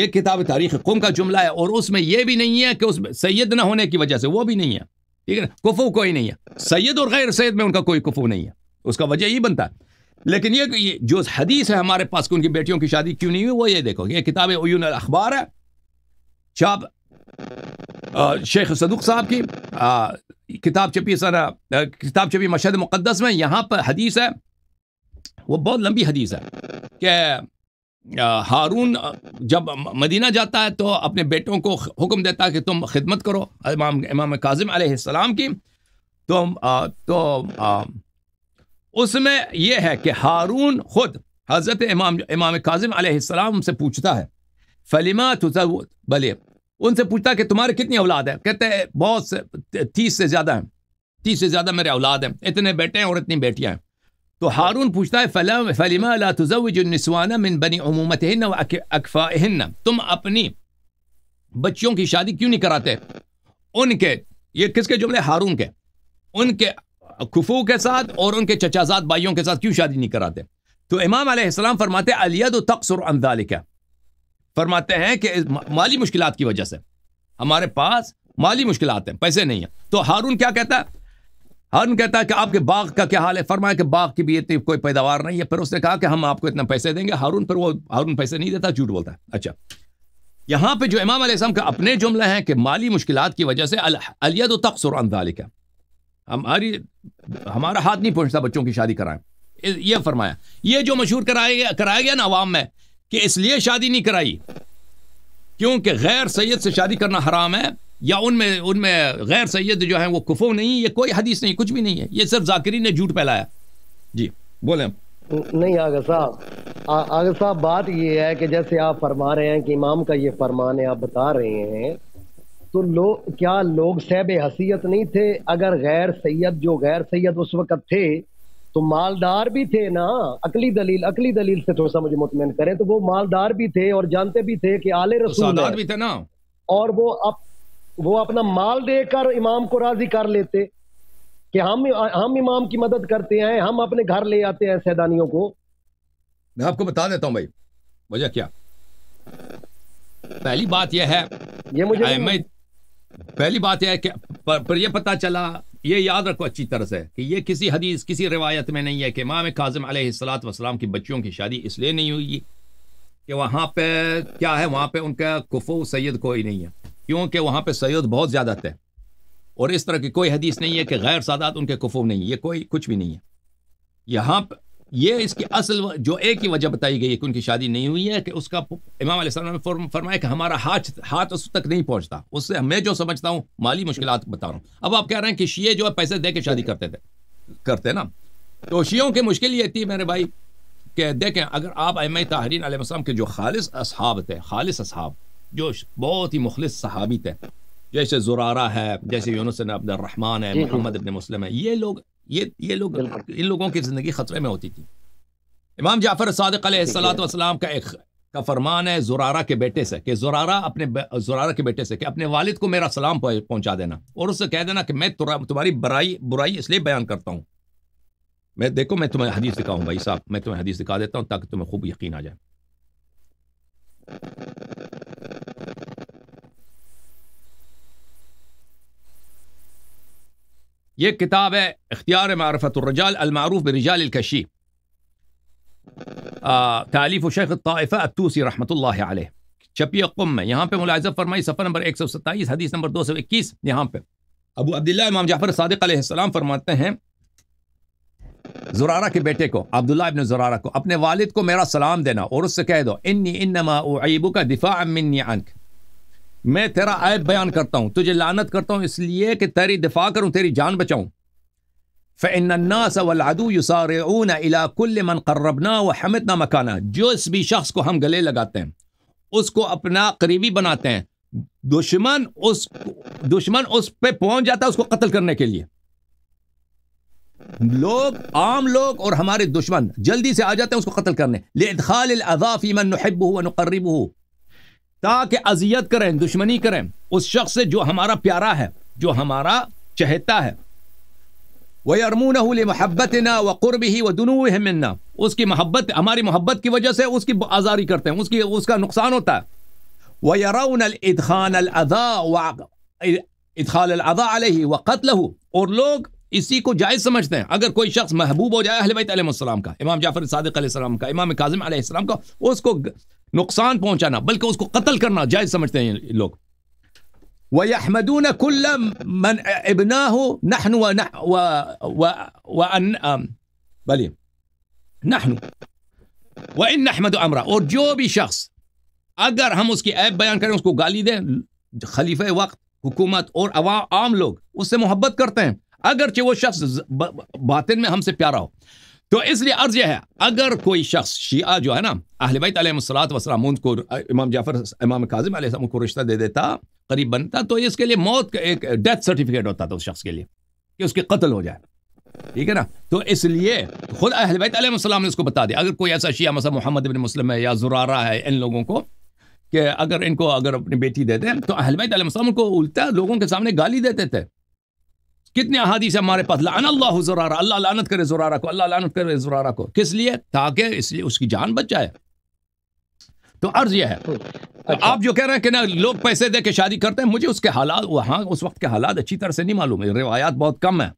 یہ کتاب تاریخ قوم کا جملہ ہے اور اس میں یہ بھی نہیں ہے کہ اس سید نہ ہونے کی وجہ سے وہ بھی نہیں ہے ٹھیک ہے کفو کوئی نہیں ہے سید اور غیر سید میں ان کا کوئی کفو نہیں ہے اس کا وجہ یہ بنتا ہے لیکن یہ جو حدیث ہے ہمارے پاس کہ ان کی بیٹیوں کی شادی کیوں نہیں ہوئی وہ یہ دیکھو یہ کتاب اخبار ہے چاپ شیخ صدوق صاحب کی کتاب چپی سر کتاب چپی مشہد مقدس میں یہاں پر حدیث ہے وہ بہت لمبی حدیث ہے کہ ہارون جب مدینہ جاتا ہے تو اپنے بیٹوں کو حکم دیتا ہے کہ تم خدمت کرو امام امام کاظم علیہ السلام کی تو تو اس میں یہ ہے کہ ہارون خود حضرت امام امام کاظم علیہ السلام سے پوچھتا ہے فلیمہ بلے ان سے پوچھتا کہ تمہارے کتنی اولاد ہیں کہتے ہیں بہت سے سے سے تیس تیس زیادہ زیادہ ہیں میرے اولاد ہیں اتنے بیٹے ہیں اور اتنی بیٹیاں ہیں تو ہارون پوچھتا ہے فلیما من بنی عمومت تم اپنی بچیوں کی شادی کیوں نہیں کراتے ان کے یہ کس کے جملے ہارون کے ان کے خفو کے ساتھ اور ان کے زاد بھائیوں کے ساتھ کیوں شادی نہیں کراتے تو امام علیہ السلام فرماتے کیا فرماتے ہیں کہ مالی مشکلات کی وجہ سے ہمارے پاس مالی مشکلات ہیں پیسے نہیں ہیں تو ہارون کیا کہتا ہے ہارون کہتا ہے کہ آپ کے باغ کا کیا حال ہے فرمایا کہ باغ کی بھی اتنی کوئی پیداوار نہیں ہے پھر اس نے کہا کہ ہم آپ کو اتنا پیسے دیں گے ہارون پھر وہ ہارون پیسے نہیں دیتا جھوٹ بولتا ہے اچھا یہاں پہ جو امام علیہ السلام کا اپنے جملہ ہیں کہ مالی مشکلات کی وجہ سے الید و تقسر اندالکہ ہماری ہمارا ہاتھ نہیں پہنچتا بچوں کی شادی کرائیں یہ فرمایا یہ جو مشہور کرایا گیا کرایا گیا نا عوام میں کہ اس لیے شادی نہیں کرائی کیونکہ غیر سید سے شادی کرنا حرام ہے یا ان میں ان میں غیر سید جو ہیں وہ کفو نہیں یہ کوئی حدیث نہیں کچھ بھی نہیں ہے یہ صرف ذاکرین نے جھوٹ پھیلایا جی بولیں نہیں آگا صاحب آگا صاحب بات یہ ہے کہ جیسے آپ فرما رہے ہیں کہ امام کا یہ فرمانے آپ بتا رہے ہیں تو لوگ کیا لوگ صحب حسیت نہیں تھے اگر غیر سید جو غیر سید اس وقت تھے تو مالدار بھی تھے نا اکلی دلیل اکلی دلیل سے تھوڑا سا مجھے مطمئن کریں تو وہ مالدار بھی تھے اور جانتے بھی تھے کہ آل رسول اور وہ اپنا مال دے کر امام کو راضی کر لیتے کہ ہم ہم امام کی مدد کرتے ہیں ہم اپنے گھر لے آتے ہیں سیدانیوں کو میں آپ کو بتا دیتا ہوں بھائی کیا پہلی بات یہ ہے یہ پہلی بات یہ ہے کہ پر یہ پتا چلا یہ یاد رکھو اچھی طرح سے کہ یہ کسی حدیث کسی روایت میں نہیں ہے کہ امام کاظم علیہ السلاۃ وسلام کی بچیوں کی شادی اس لیے نہیں ہوئی کہ وہاں پہ کیا ہے وہاں پہ ان کا کفو سید کوئی نہیں ہے کیونکہ وہاں پہ سید بہت زیادہ تھے اور اس طرح کی کوئی حدیث نہیں ہے کہ غیر سادات ان کے کفو نہیں ہے یہ کوئی کچھ بھی نہیں ہے یہاں پہ یہ اس کی اصل جو ایک ہی وجہ بتائی گئی ہے کہ ان کی شادی نہیں ہوئی ہے کہ اس کا امام علیہ السلام نے فرمایا کہ ہمارا ہاتھ ہاتھ اس تک نہیں پہنچتا اس سے میں جو سمجھتا ہوں مالی مشکلات بتا رہا ہوں اب آپ کہہ رہے ہیں کہ شیعہ جو ہے پیسے دے کے شادی کرتے تھے کرتے نا تو شیعوں کی مشکل یہ تھی میرے بھائی کہ دیکھیں اگر آپ اے تاہرین علیہ السلام کے جو خالص اصحاب تھے خالص اصحاب جو بہت ہی مخلص صحابی تھے جیسے زرارہ ہے جیسے یونس الرحمن ہے جی، ہاں۔ محمد ابن مسلم ہے یہ لوگ یہ یہ لوگ ان لوگوں کی زندگی خطرے میں ہوتی تھی امام جعفر صادق علیہ والسلام کا ایک کا فرمان ہے زرارہ کے بیٹے سے کہ زرارہ اپنے زرارہ کے بیٹے سے کہ اپنے والد کو میرا سلام پہنچا دینا اور اسے کہہ دینا کہ میں تمہاری برائی برائی اس لیے بیان کرتا ہوں میں دیکھو میں تمہیں حدیث دکھاؤں بھائی صاحب میں تمہیں حدیث دکھا دیتا ہوں تاکہ تمہیں خوب یقین آ جائے یہ کتاب ہے اختیار معرفت الرجال المعروف برجال الکشی تعلیف و شیخ الطائفہ التوسی رحمۃ اللہ علیہ چپی قم میں یہاں پہ ملاحظہ فرمائی صفحہ نمبر ایک سو ستائیس حدیث نمبر دو سو اکیس یہاں پہ ابو عبداللہ امام جعفر صادق علیہ السلام فرماتے ہیں زرارہ کے بیٹے کو عبداللہ ابن زرارہ کو اپنے والد کو میرا سلام دینا اور اس سے کہہ دو انی انما اعیبک دفاعا منی عنک میں تیرا عیب بیان کرتا ہوں تجھے لانت کرتا ہوں اس لیے کہ تیری دفاع کروں تیری جان بچاؤں منقربنا مکانا جو اس بھی شخص کو ہم گلے لگاتے ہیں اس کو اپنا قریبی بناتے ہیں دشمن اس دشمن اس پہ پہنچ جاتا ہے اس کو قتل کرنے کے لیے لوگ عام لوگ اور ہمارے دشمن جلدی سے آ جاتے ہیں اس کو قتل کرنے لالب من نحبه ونقربه تاکہ اذیت کریں دشمنی کریں اس شخص سے جو ہمارا پیارا ہے جو ہمارا چہتا ہے وہ ارمون محبت نہ و قرب ہی و دنو اس کی محبت ہماری محبت کی وجہ سے اس کی آزاری کرتے ہیں اس کی اس کا نقصان ہوتا ہے وہ یارون الدخان الدا و ادخال الدا علیہ و قتل ہو اور لوگ اسی کو جائز سمجھتے ہیں اگر کوئی شخص محبوب ہو جائے اہل بیت علیہ السلام کا امام جعفر صادق علیہ السلام کا امام کاظم علیہ السلام کا اس کو نقصان پہنچانا بلکہ اس کو قتل کرنا جائز سمجھتے ہیں لوگ وَيَحْمَدُونَ كُلَّ مَنْ نَحْنُ وَأَنْ بلی نَحْمَدُ عَمْرَ اور جو بھی شخص اگر ہم اس کی عیب بیان کریں اس کو گالی دیں خلیفہ وقت حکومت اور عام لوگ اس سے محبت کرتے ہیں اگرچہ وہ شخص باطن میں ہم سے پیارا ہو تو اس لیے عرض یہ ہے اگر کوئی شخص شیعہ جو ہے نا اہل بیت علیہ وسلاۃ وسلم کو امام جعفر امام کاظم علیہ السلام کو رشتہ دے دیتا قریب بنتا تو اس کے لیے موت کا ایک ڈیتھ سرٹیفکیٹ ہوتا تھا اس شخص کے لیے کہ اس کے قتل ہو جائے ٹھیک ہے نا تو اس لیے خود اہل بیت علیہ السلام نے اس کو بتا دیا اگر کوئی ایسا شیعہ مسلم محمد بن مسلم ہے یا زرارہ ہے ان لوگوں کو کہ اگر ان کو اگر اپنی بیٹی دیتے تو اہل بیت علیہ السلام کو الٹا لوگوں کے سامنے گالی دیتے تھے کتنے احادیث سے ہمارے پاس لعن اللہ زرارہ اللہ لعنت لعنت کرے کرے زرارہ کو اللہ زرارہ کو کس لیے تاکہ اس لیے اس کی جان بچ جائے تو عرض یہ ہے اچھا۔ آپ جو کہہ رہے ہیں کہ نا لوگ پیسے دے کے شادی کرتے ہیں مجھے اس کے حالات وہاں اس وقت کے حالات اچھی طرح سے نہیں معلوم روایات بہت کم ہیں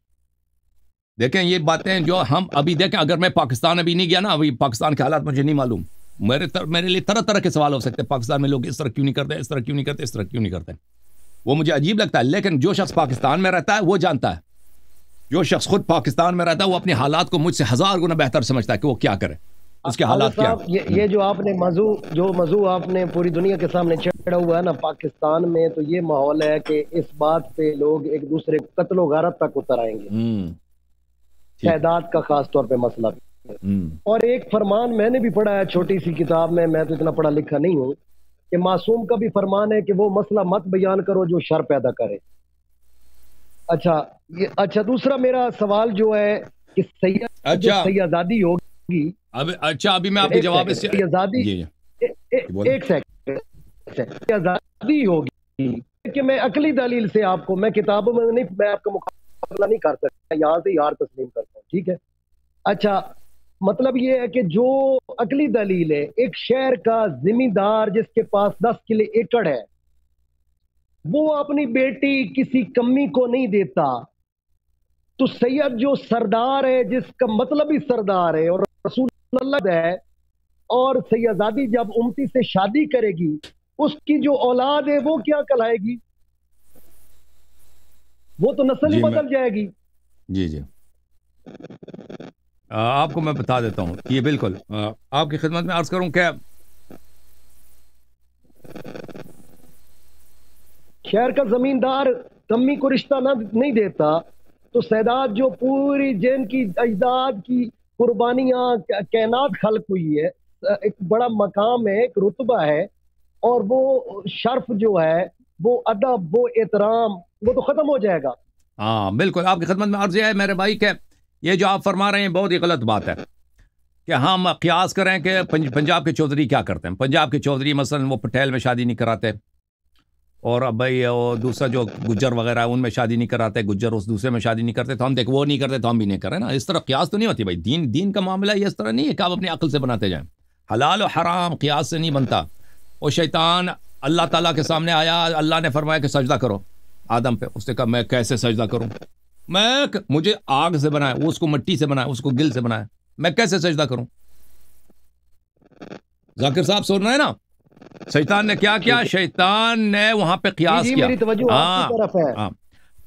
دیکھیں یہ باتیں جو ہم ابھی دیکھیں اگر میں پاکستان ابھی نہیں گیا نا ابھی پاکستان کے حالات مجھے نہیں معلوم میرے لیے طرح طرح کے سوال ہو سکتے ہیں پاکستان میں لوگ اس طرح کیوں نہیں کرتے اس طرح کیوں نہیں کرتے اس طرح کیوں نہیں کرتے وہ مجھے عجیب لگتا ہے لیکن جو شخص پاکستان میں رہتا ہے وہ جانتا ہے جو شخص خود پاکستان میں رہتا ہے وہ اپنے حالات کو مجھ سے ہزار گنا بہتر سمجھتا ہے کہ وہ کیا کرے اس کے حالات کیا یہ جو آپ نے موضوع جو موضوع آپ نے پوری دنیا کے سامنے چھڑا ہوا ہے نا پاکستان میں تو یہ ماحول ہے کہ اس بات پہ لوگ ایک دوسرے قتل و غارت تک اتر آئیں گے تعداد کا خاص طور پہ مسئلہ بھی اور ایک فرمان میں نے بھی پڑھا ہے چھوٹی سی کتاب میں میں تو اتنا پڑھا لکھا نہیں ہوں کہ معصوم کا بھی فرمان ہے کہ وہ مسئلہ مت بیان کرو جو شر پیدا کرے اچھا اچھا دوسرا میرا سوال جو ہے کہ آزادی اچھا۔ ہوگی اچھا ابھی میں آپ کے جواب سے آزادی جی، جی۔ آزادی ہوگی کہ میں اکلی دلیل سے آپ کو میں کتابوں میں نہیں میں آپ کا مقابلہ نہیں کر سکتا یہاں سے تسلیم کرتا ہوں ٹھیک ہے اچھا مطلب یہ ہے کہ جو اگلی دلیل ہے ایک شہر کا ذمہ دار جس کے پاس دس کلو ایکڑ ہے وہ اپنی بیٹی کسی کمی کو نہیں دیتا تو سید جو سردار ہے جس کا مطلب ہی سردار ہے اور رسول اللہ ہے اور سیدادی جب امتی سے شادی کرے گی اس کی جو اولاد ہے وہ کیا کلائے گی وہ تو نسل ہی جی، بدل جائے گی جی جی آپ کو میں بتا دیتا ہوں یہ بالکل آپ کی خدمت میں عرض کروں کیا شہر کا زمیندار کو رشتہ نہ نہیں دیتا تو سیداد جو پوری جین کی اجداد کی قربانیاں کائنات خلق ہوئی ہے ایک بڑا مقام ہے ایک رتبہ ہے اور وہ شرف جو ہے وہ ادب وہ احترام وہ تو ختم ہو جائے گا ہاں بالکل آپ کی خدمت میں عرض ہے میرے بھائی کہ یہ جو آپ فرما رہے ہیں بہت ہی غلط بات ہے کہ ہاں، ہم قیاس کریں کہ پنجاب کے چودھری کیا کرتے ہیں پنجاب کے چودھری مثلا وہ پٹیل میں شادی نہیں کراتے اور اب بھائی وہ دوسرا جو گجر وغیرہ ان میں شادی نہیں کراتے گجر اس دوسرے میں شادی نہیں کرتے تو ہم دیکھ وہ نہیں کرتے تو ہم بھی نہیں کریں نا اس طرح قیاس تو نہیں ہوتی بھائی دین دین کا معاملہ یہ اس طرح نہیں ہے کہ آپ اپنی عقل سے بناتے جائیں حلال و حرام قیاس سے نہیں بنتا وہ شیطان اللہ تعالیٰ کے سامنے آیا اللہ نے فرمایا کہ سجدہ کرو آدم پہ اس نے کہا میں کیسے سجدہ کروں میں مجھے آگ سے بنایا اس کو مٹی سے بنایا اس کو گل سے بنایا میں کیسے سجدہ کروں ذاکر صاحب سن رہے ہیں نا شیطان نے کیا کیا شیطان نے وہاں پہ قیاس جی، جی، کیا ہاں، ہاں۔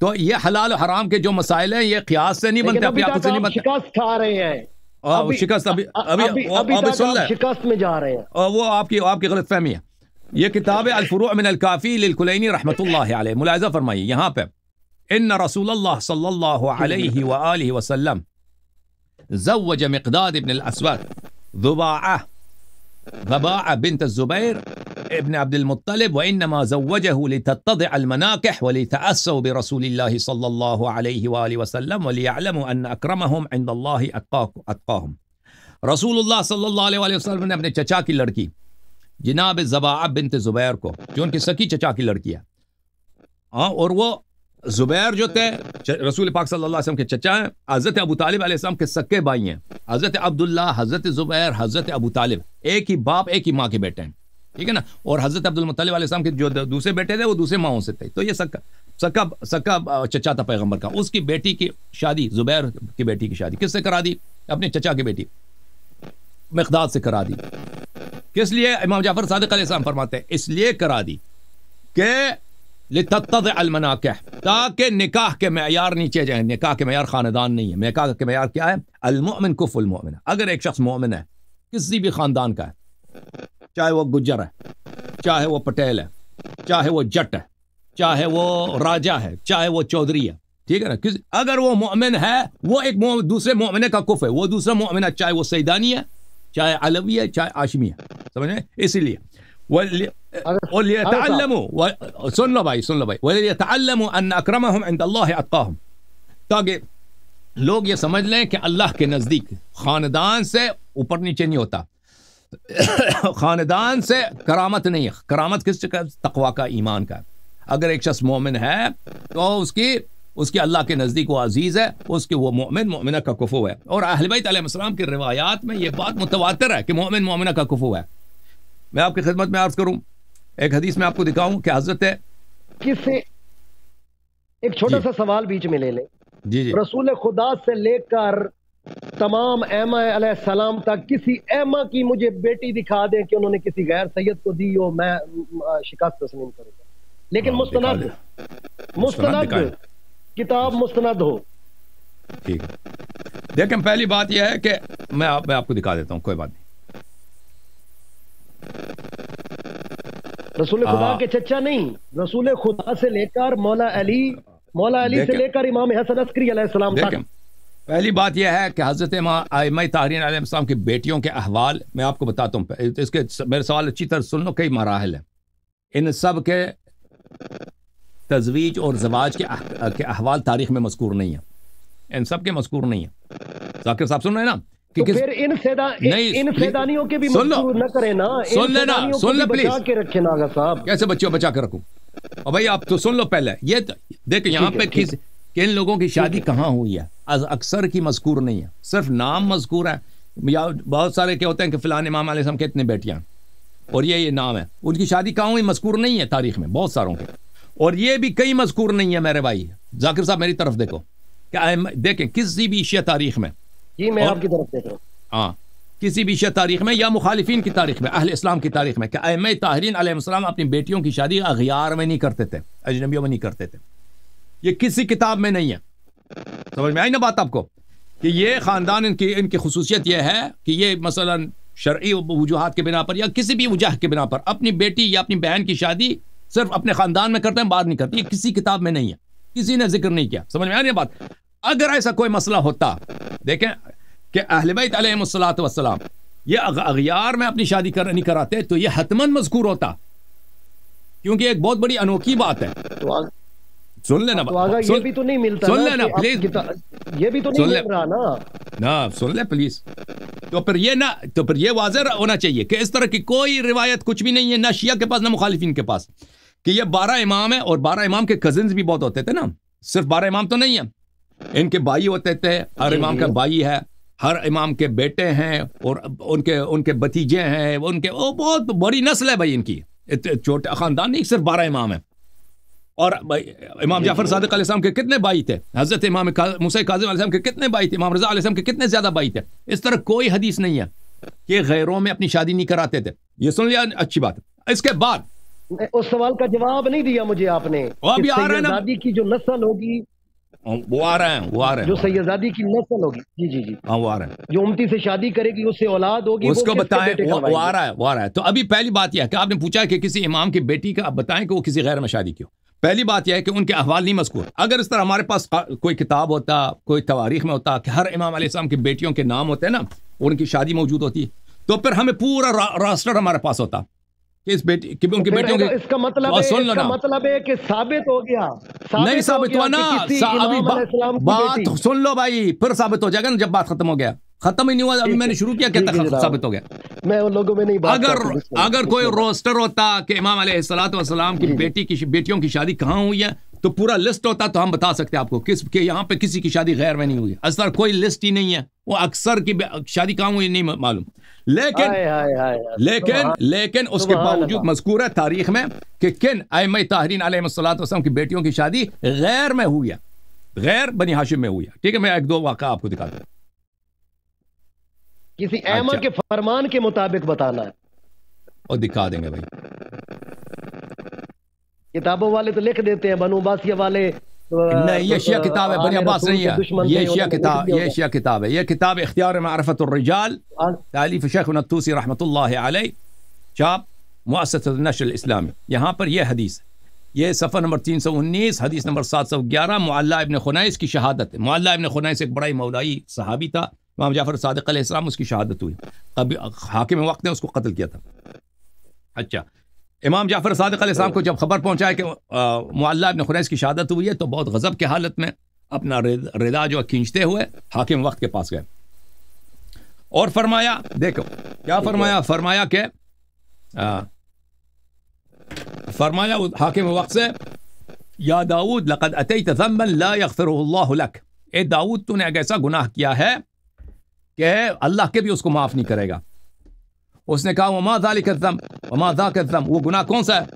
تو یہ حلال و حرام کے جو مسائل ہیں یہ قیاس سے نہیں بنتے اپنے آپ سے نہیں بنتے شکست کھا رہے ہیں شکست ابھی ابھی سن لیں شکست میں جا رہے ہیں وہ آپ کی آپ کی غلط فہمی ہے یہ کتاب الفروع من الکافی للکلینی رحمت اللہ علیہ ملاحظہ فرمائیے یہاں پہ إن رسول الله صلى الله عليه وآله وسلم زوج مقداد بن الأسود ضباعة ضباعة بنت الزبير ابن عبد المطلب وإنما زوجه لتتضع المناكح وليتأسوا برسول الله صلى الله عليه وآله وسلم وليعلموا أن أكرمهم عند الله أتقاهم رسول الله صلى الله عليه وآله وسلم ابن लड़की जनाब جناب زباعة بنت زبيركو जो उनकी सकी चचा की लड़की है زبیر جو تھے رسول پاک صلی اللہ علیہ وسلم کے چچا ہیں حضرت ابو طالب علیہ السلام کے سکے بھائی ہیں حضرت عبداللہ حضرت زبیر حضرت ابو طالب ایک ہی باپ ایک ہی ماں کے بیٹے ہیں ٹھیک ہے نا اور حضرت عبد المطلب علیہ السلام کے جو دوسرے بیٹے تھے وہ دوسرے ماؤں سے تھے تو یہ سکا سکا سکا چچا تھا پیغمبر کا اس کی بیٹی کی شادی زبیر کی بیٹی کی شادی کس سے کرا دی اپنے چچا کی بیٹی مقداد سے کرا دی کس لیے امام جعفر صادق علیہ السلام فرماتے ہیں اس لیے کرا دی کہ لتتضع المناکح تاکہ نکاح کے معیار نیچے جائیں نکاح کے معیار خاندان نہیں ہے نکاح کے معیار کیا ہے المؤمن کف المؤمن اگر ایک شخص مؤمن ہے کسی بھی خاندان کا ہے چاہے وہ گجر ہے چاہے وہ پٹیل ہے چاہے وہ جٹ ہے چاہے وہ راجہ ہے چاہے وہ چودھری ہے ٹھیک ہے نا اگر وہ مؤمن ہے وہ ایک مومن دوسرے مؤمنے کا کف ہے وہ دوسرا مؤمن ہے چاہے وہ سیدانی ہے چاہے علوی ہے چاہے آشمی ہے سمجھ رہے اسی لیے ولیتعلموا و... سن لو بھائی سن لو بھائی وليتعلموا ان اکرمهم عند الله اتقاهم تاکہ لوگ یہ سمجھ لیں کہ اللہ کے نزدیک خاندان سے اوپر نیچے نہیں ہوتا خاندان سے کرامت نہیں ہے کرامت کس کا تقوا کا ایمان کا اگر ایک شخص مومن ہے تو اس کی اس کے اللہ کے نزدیک وہ عزیز ہے اس کے وہ مومن مومنہ کا کفو ہے اور اہل بیت علیہ السلام کی روایات میں یہ بات متواتر ہے کہ مومن مومنہ کا کفو ہے میں آپ کی خدمت میں عرض کروں ایک حدیث میں آپ کو دکھاؤں کہ حضرت ہے کس ایک چھوٹا جی۔ سا سوال بیچ میں لے لیں جی, جی۔ رسول خدا سے لے کر تمام ایما السلام تک کسی ایما کی مجھے بیٹی دکھا دیں کہ انہوں نے کسی غیر سید کو دی میں شکاست تسلیم کروں گا لیکن ہاں، مستند مستند کتاب مستند ہو ٹھیک دیکھیں پہلی بات یہ ہے کہ میں آپ کو دکھا دیتا ہوں کوئی بات نہیں رسول خدا کے چچا نہیں رسول خدا سے لے کر مولا علی مولا علی سے لے کر امام حسن عسکری علیہ السلام تک پہلی بات یہ ہے کہ حضرت امہ تاہرین علیہ السلام کی بیٹیوں کے احوال میں آپ کو بتاتا ہوں اس کے میرے سوال اچھی طرح سن لو کئی مراحل ہیں ان سب کے تزویج اور زواج کے احوال تاریخ میں مذکور نہیں ہیں ان سب کے مذکور نہیں ہیں ذاکر صاحب سن رہے ہیں نا کیونکہ پھر ان فیدہ ان فیدانیوں کے بھی مجبور نہ کرے نا سن لینا سن لو پلیز بچا کے رکھے ناگا صاحب کیسے بچوں بچا کے رکھوں اور بھائی آپ تو سن لو پہلے یہ دیکھ یہاں پہ کس کن لوگوں کی شادی کہاں ہوئی ہے اکثر کی مذکور نہیں ہے صرف نام مذکور ہے یا بہت سارے کیا ہوتے ہیں کہ فلاں امام علیہ السلام کے اتنے بیٹیاں اور یہ یہ نام ہے ان کی شادی کہاں ہوئی مذکور نہیں ہے تاریخ میں بہت ساروں کے اور یہ بھی کئی مذکور نہیں ہے میرے بھائی ذاکر صاحب میری طرف دیکھو کہ دیکھیں کسی بھی ایشیا تاریخ میں میں آپ کی طرف ہوں ہاں کسی بھی شہ تاریخ میں یا مخالفین کی تاریخ میں اہل اسلام کی تاریخ میں کہ علیہ السلام اپنی بیٹیوں کی شادی اغیار میں نہیں کرتے تھے اجنبیوں میں نہیں کرتے تھے یہ کسی کتاب میں نہیں ہے سمجھ میں آئی نا بات آپ کو کہ یہ خاندان ان کی خصوصیت یہ ہے کہ یہ مثلا شرعی وجوہات کے بنا پر یا کسی بھی وجہ کے بنا پر اپنی بیٹی یا اپنی بہن کی شادی صرف اپنے خاندان میں کرتے ہیں بات نہیں کرتے یہ کسی کتاب میں نہیں ہے کسی نے ذکر نہیں کیا سمجھ میں رہی ہے بات اگر ایسا کوئی مسئلہ ہوتا دیکھیں کہ اہل بیت علیہ وسلام یہ اغیار میں اپنی شادی کر نہیں کراتے تو یہ حتمن مذکور ہوتا کیونکہ ایک بہت بڑی انوکھی بات ہے سن سن لینا لینا یہ یہ بھی بھی تو تو نہیں نہیں ملتا پلیز مل رہا نا سن لے پلیز تو پھر یہ نہ تو پھر یہ واضح ہونا چاہیے کہ اس طرح کی کوئی روایت کچھ بھی نہیں ہے نہ شیعہ کے پاس نہ مخالفین کے پاس کہ یہ بارہ امام ہے اور بارہ امام کے کزنز بھی بہت ہوتے تھے نا صرف بارہ امام تو نہیں ہے ان کے بھائی ہوتے تھے ہر جی، امام جی، کا جی۔ بھائی ہے ہر امام کے بیٹے ہیں اور ان ان ان کے کے کے ہیں وہ بہت بڑی نسل ہے بھائی ان کی خاندان نہیں صرف بارہ امام ہیں اور امام جعفر صادق علیہ السلام کے کتنے بھائی تھے حضرت امام علیہ السلام کے کتنے بائی تھے امام رضا علیہ السلام کے کتنے زیادہ بھائی تھے اس طرح کوئی حدیث نہیں ہے کہ غیروں میں اپنی شادی نہیں کراتے تھے یہ سن لیا اچھی بات ہے اس کے بعد اس سوال کا جواب نہیں دیا مجھے آپ نے کی جو نسل ہوگی ہاں، وہ آ رہا ہے وہ آ رہا ہے جو سیزادی کی نسل ہوگی جی جی جی ہاں وہ آ رہا ہے جو امتی سے شادی کرے گی اس سے اولاد ہوگی اس کو بتائیں وہ آ رہا ہے وہ آ رہا ہے تو ابھی پہلی بات یہ ہے کہ آپ نے پوچھا کہ کسی امام کی بیٹی کا آپ بتائیں کہ وہ کسی غیر میں شادی کیوں پہلی بات یہ ہے کہ ان کے احوال نہیں مذکور اگر اس طرح ہمارے پاس کوئی کتاب ہوتا کوئی تواریخ میں ہوتا کہ ہر امام علیہ السلام کی بیٹیوں کے نام ہوتے ہیں نا ان کی شادی موجود ہوتی ہے تو پھر ہمیں پورا راسٹر ہمارے پاس ہوتا بیٹی بی اس کا مطلب مطلب ہو گیا نہیں ثابت ہوا نا بات سن لو بھائی پھر ثابت ہو جائے گا نا جب بات ختم ہو گیا ختم ہی نہیں ہوا ابھی میں نے شروع کیا ثابت ہو گیا میں ان لوگوں میں نہیں اگر اگر کوئی روسٹر ہوتا کہ امام علیہ السلام والسلام کی جی۔ بیٹی کی بیٹیوں کی شادی کہاں ہوئی ہے تو پورا لسٹ ہوتا تو ہم بتا سکتے آپ کو کس کہ یہاں پہ کسی کی شادی غیر میں نہیں ہوئی اثر کوئی لسٹ ہی نہیں ہے وہ اکثر کی شادی کہاں ہوئی نہیں معلوم لیکن لیکن لیکن اس کے باوجود مذکور ہے تاریخ میں کہ کن ایم تاہرین علیہ وسلاۃ وسلم کی بیٹیوں کی شادی غیر میں ہوئی ہے غیر بنی ہاشم میں ہوئی ہے ٹھیک ہے میں ایک دو واقعہ آپ کو دکھاتا ہوں کسی احمد اچھا۔ کے فرمان کے مطابق بتانا ہے اور دکھا دیں گے بھائی کتابوں والے تو لکھ دیتے ہیں بنو باسیہ والے نہیں یہ شیعہ کتاب ہے بنی عباس نہیں ہے یہ شیعہ کتاب یہ شیعہ کتاب ہے یہ کتاب اختیار معرفت الرجال تعلیف شیخ الطوسی رحمت اللہ علیہ چاپ مؤسسۃ النشر الاسلامی یہاں پر یہ حدیث ہے یہ صفحہ نمبر تین سو انیس حدیث نمبر سات سو گیارہ معلّہ ابن خنائس کی شہادت ہے معلّہ ابن خنائس ایک بڑا مولائی صحابی تھا امام جعفر صادق علیہ السلام اس کی شہادت ہوئی حاکم وقت نے اس کو قتل کیا تھا اچھا امام جعفر صادق علیہ السلام کو جب خبر پہنچا ہے کہ معلّہ ابن خریش کی شہادت ہوئی ہے تو بہت غضب کے حالت میں اپنا ردا جو کھینچتے ہوئے حاکم وقت کے پاس گئے اور فرمایا دیکھو کیا فرمایا فرمایا کہ فرمایا حاکم وقت سے یا داود لقد لا تزم اللہ اے داود تو نے ایک ایسا گناہ کیا ہے کہ اللہ کے بھی اس کو معاف نہیں کرے گا اس نے کہا وما ذالی کدم وما ذا کدم وہ گناہ کون سا ہے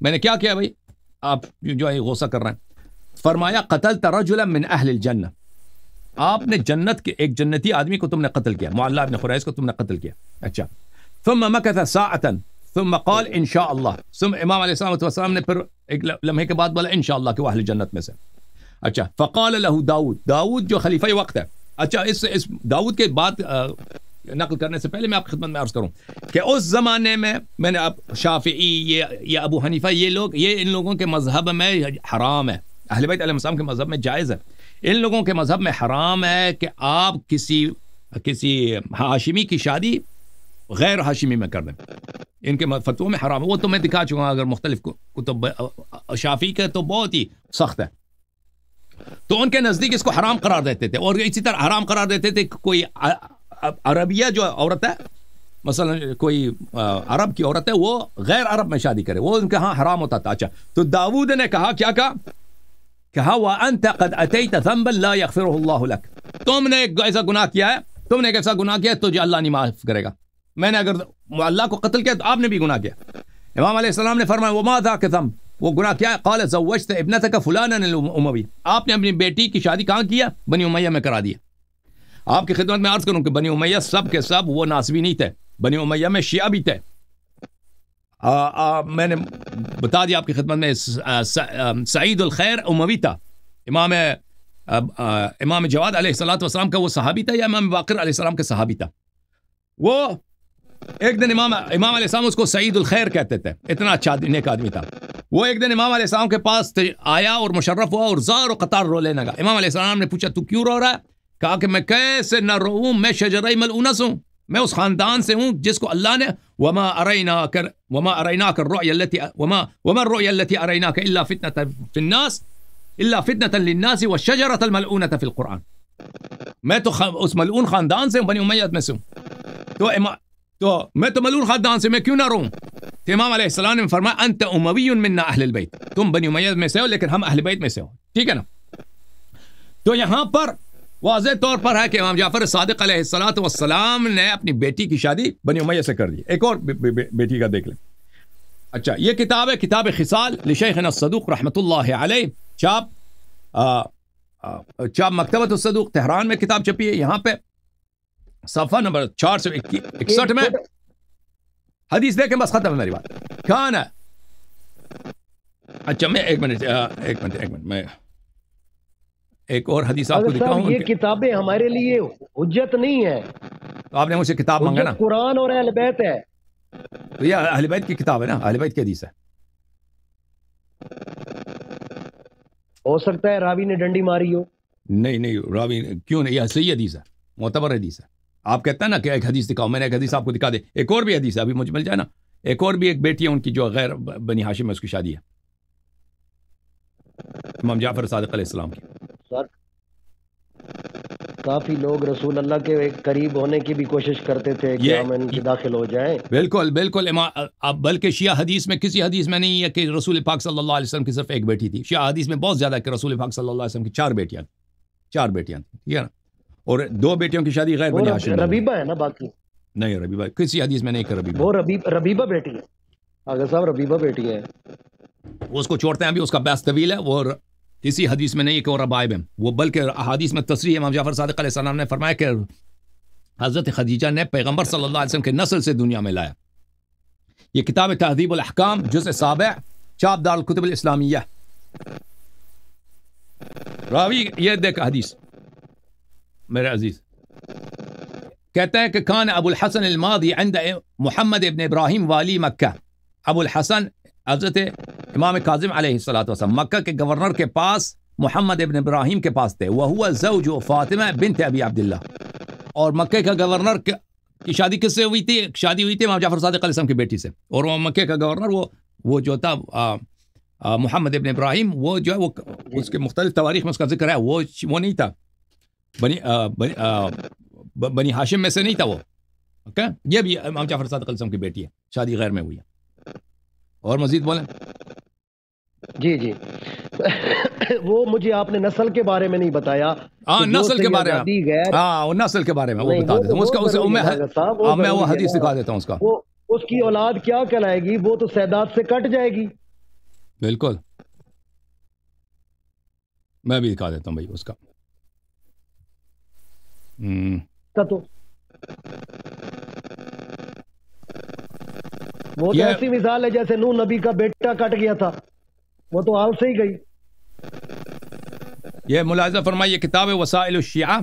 میں نے کیا کیا بھائی آپ جو ہے غصہ کر رہے ہیں فرمایا قتل رجلا من اہل الجنہ آپ نے جنت کے ایک جنتی آدمی کو تم نے قتل کیا معلّہ ابن خریض کو تم نے قتل کیا اچھا ثم مکث ساعتا ثم قال ان شاء اللہ ثم امام علیہ السلام والسلام نے پھر ایک لمحے کے بعد بولا ان شاء اللہ کہ وہ اہل جنت میں سے اچھا فقال له داود داود جو خلیفہ وقت ہے اچھا اس اس داود کے بعد نقل کرنے سے پہلے میں آپ کی خدمت میں عرض کروں کہ اس زمانے میں میں نے اب شافعی یہ یا ابو حنیفہ یہ لوگ یہ ان لوگوں کے مذہب میں حرام ہے اہل بیت علیہ السلام کے مذہب میں جائز ہے ان لوگوں کے مذہب میں حرام ہے کہ آپ کسی کسی ہاشمی کی شادی غیر ہاشمی میں کر دیں ان کے فتو میں حرام ہے وہ تو میں دکھا چکا ہوں اگر مختلف کتب شافی کا تو بہت ہی سخت ہے تو ان کے نزدیک اس کو حرام قرار دیتے تھے اور اسی طرح حرام قرار دیتے تھے کہ کوئی عربیہ جو عورت ہے مثلا کوئی عرب کی عورت ہے وہ غیر عرب میں شادی کرے وہ ان کے ہاں حرام ہوتا تھا اچھا تو داود نے کہا کیا کہا کہا وانت قد اتیت ذنبا لا يغفره الله لك تم نے ایک ایسا گناہ کیا ہے تم نے ایک ایسا گناہ کیا ہے تو تجھے اللہ نہیں معاف کرے گا میں نے اگر اللہ کو قتل کیا تو آپ نے بھی گناہ کیا امام علیہ السلام نے فرمایا وما ذاک ذنب وہ گناہ کیا ہے قال زوجت ابنتک فلانا الاموی آپ نے اپنی بیٹی کی شادی کہاں کیا بنی امیہ میں کرا دیا آپ کی خدمت میں عرض کروں کہ بنی امیہ سب کے سب وہ ناسبی نہیں تھے بنی امیہ میں شیعہ بھی تھے میں نے بتا دیا آپ کی خدمت میں سعید الخیر اموی تھا امام امام جواد علیہ السلام والسلام کا وہ صحابی تھا یا امام باقر علیہ السلام کا صحابی تھا وہ ایک دن امام امام علیہ السلام اس کو سعید الخیر کہتے تھے اتنا اچھا نیک آدمی تھا وہ ایک دن امام علیہ السلام کے پاس آیا اور مشرف ہوا اور زار و قطار رونے لگا امام علیہ السلام نے پوچھا تو کیوں رو رہا ہے ताकि मैं कैसे न रो मैं शजरई मलूनस हूँ मैं उस खानदान से हूँ जिसको अल्लाह ने वमा अरैना कर वमा अरैना कर रोयती वमा वमा रोयती अरैना कर इल्ला फितना फिन्नास इल्ला फितना लिन्नास व शजरत मलून फिल कुरान मैं तो उस मलून खानदान से हूँ बनी उमैद में से हूँ तो इमा... तो मैं तो मलून खानदान से मैं क्यों ना रहूँ तो इमाम ने फरमाया अंत उमवी मिन्ना अहल बैत तुम बनी उमैद में से हो लेकिन हम अहल बैत में से हो ठीक है ना तो यहाँ पर واضح طور پر ہے کہ امام جعفر صادق علیہ السلام نے اپنی بیٹی کی شادی بنی امیہ سے کر دی ایک اور بیٹی کا دیکھ لیں اچھا یہ کتاب ہے کتاب خصال لشیخنا الصدوق رحمت اللہ علیہ چاپ چاپ مکتبت الصدوق تہران میں کتاب چپی ہے یہاں پہ صفحہ نمبر چار سو اکسٹھ میں حدیث دیکھیں بس ختم ہے میری بات کہاں ہے اچھا میں ایک منٹ ایک منٹ ایک منٹ میں ایک اور حدیث آپ کو دکھاؤں یہ کتابیں ہمارے لیے حجت نہیں ہے تو آپ نے مجھ سے کتاب مانگا نا قرآن اور اہل بیت ہے تو یہ اہل بیت کی کتاب ہے نا اہل بیت کی حدیث ہے ہو سکتا ہے راوی نے ڈنڈی ماری ہو نہیں نہیں راوی کیوں نہیں یہ صحیح حدیث ہے معتبر حدیث ہے آپ کہتا ہے نا کہ ایک حدیث دکھاؤ میں نے ایک حدیث آپ کو دکھا دے ایک اور بھی حدیث ہے ابھی مجھے مل جائے نا ایک اور بھی ایک بیٹی ہے ان کی جو غیر بنی ہاشم ہے اس کی شادی ہے امام جعفر صادق علیہ السلام کی پر کافی لوگ رسول اللہ کے قریب ہونے کی بھی کوشش کرتے تھے کہ ہم ان کے داخل ہو جائیں بالکل بالکل بلکہ شیعہ حدیث میں کسی حدیث میں نہیں ہے کہ رسول پاک صلی اللہ علیہ وسلم کی صرف ایک بیٹی تھی شیعہ حدیث میں بہت زیادہ کہ رسول پاک صلی اللہ علیہ وسلم کی چار بیٹیاں چار بیٹیاں ٹھیک ہے نا اور دو بیٹیوں کی شادی غیر بنی ہاشم ربیبہ ہے نا باقی نہیں ربیبہ کسی حدیث میں نہیں کہ ربیبہ وہ ربیبہ بیٹی ہے آغا صاحب ربیبہ بیٹی ہے اس کو چھوڑتے ہیں ابھی اس کا بیس طویل ہے وہ حدیث میں نہیں کہ وہ ربائب ہیں وہ بلکہ میں تصریح امام جعفر صادق علیہ السلام نے فرمایا کہ حضرت خدیجہ نے پیغمبر صلی اللہ علیہ وسلم کے نسل سے دنیا میں لایا یہ یہ کتاب تہذیب الاحکام سابع چاپ دار الاسلامیہ راوی دیکھ حدیث میرے عزیز کہتا ہے کہ کان ابو الحسن الماضی عند محمد ابن ابراہیم والی مکہ ابو الحسن حضرت امام کاظم علیہ السلاۃ وسلم مکہ کے گورنر کے پاس محمد ابن ابراہیم کے پاس تھے وہ ہوا فاطمہ بن تھے عبداللہ اور مکہ کا گورنر کی شادی کس سے ہوئی تھی شادی ہوئی تھی امام جعفر صادق علیہ السلام کی بیٹی سے اور وہ مکہ کا گورنر وہ وہ جو تھا محمد ابن ابراہیم وہ جو ہے وہ اس کے مختلف تواریخ میں اس کا ذکر ہے وہ وہ نہیں تھا بنی بنی ہاشم میں سے نہیں تھا وہ اوکے یہ بھی امام جعفر صادق علیہ السلام کی بیٹی ہے شادی غیر میں ہوئی ہے اور مزید بولیں جی جی وہ مجھے آپ نے نسل کے بارے میں نہیں بتایا ہاں، نسل کے بارے میں ہاں، نسل کے بارے میں وہ وہ بتا دیتا دیتا ہوں ہوں میں ہاں، حدیث دکھا اس اس کا کی اولاد کیا کہلائے گی وہ تو سیداد سے کٹ جائے گی بالکل میں بھی دکھا دیتا ہوں بھائی اس کا تو وہ تو ایسی مثال ہے جیسے نو نبی کا بیٹا کٹ گیا تھا وہ تو آل سے ہی گئی یہ ملاحظہ فرمائیے کتاب وسائل الشیعہ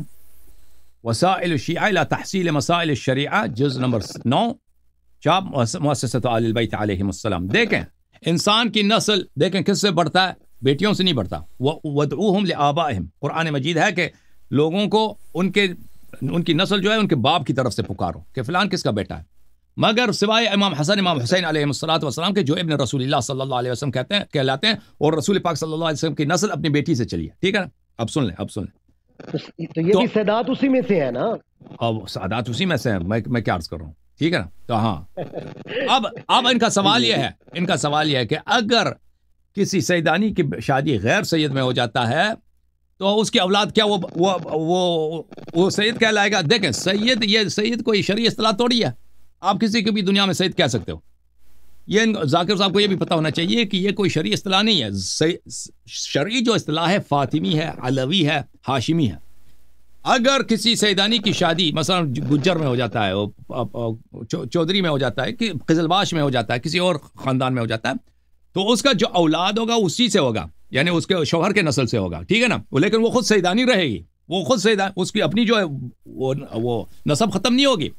وسائل الشیعہ الی تحصیل مسائل الشریعہ جز نمبر نو چاپ مؤسسہ آل البیت علیہ السلام دیکھیں انسان کی نسل دیکھیں کس سے بڑھتا ہے بیٹیوں سے نہیں بڑھتا وَدْعُوهُمْ لِآبَائِهِمْ قرآن مجید ہے کہ لوگوں کو ان کے ان کی نسل جو ہے ان کے باپ کی طرف سے پکارو کہ فلان کس کا بیٹا ہے مگر سوائے امام حسن امام حسین علیہ السلات وسلام کے جو ابن رسول اللہ صلی اللہ علیہ وسلم کہتے ہیں کہلاتے ہیں اور رسول پاک صلی اللہ علیہ وسلم کی نسل اپنی بیٹی سے چلی ہے ٹھیک ہے نا اب سن لیں اب سن لیں تو یہ بھی سعدات اسی میں سے ہے نا اب سعدات اسی میں سے ہے میں میں کیا عرض کر رہا ہوں ٹھیک ہے نا تو ہاں اب اب ان کا سوال یہ ہے ان کا سوال یہ ہے کہ اگر کسی سیدانی کی شادی غیر سید میں ہو جاتا ہے تو اس کی اولاد کیا وہ وہ وہ, وہ سید کہلائے گا دیکھیں سید یہ سید کوئی شرعی اصطلاح توڑی ہے آپ کسی کو بھی دنیا میں سید کہہ سکتے ہو یہ ذاکر صاحب کو یہ بھی پتہ ہونا چاہیے کہ یہ کوئی شرعی اصطلاح نہیں ہے شرعی جو اصطلاح ہے فاطمی ہے علوی ہے ہاشمی ہے اگر کسی سیدانی کی شادی مثلا گجر میں ہو جاتا ہے چودھری میں ہو جاتا ہے کہ باش میں ہو جاتا ہے کسی اور خاندان میں ہو جاتا ہے تو اس کا جو اولاد ہوگا اسی سے ہوگا یعنی اس کے شوہر کے نسل سے ہوگا ٹھیک ہے نا لیکن وہ خود سیدانی رہے گی وہ خود سیدانی اس کی اپنی جو ہے وہ نصب ختم نہیں ہوگی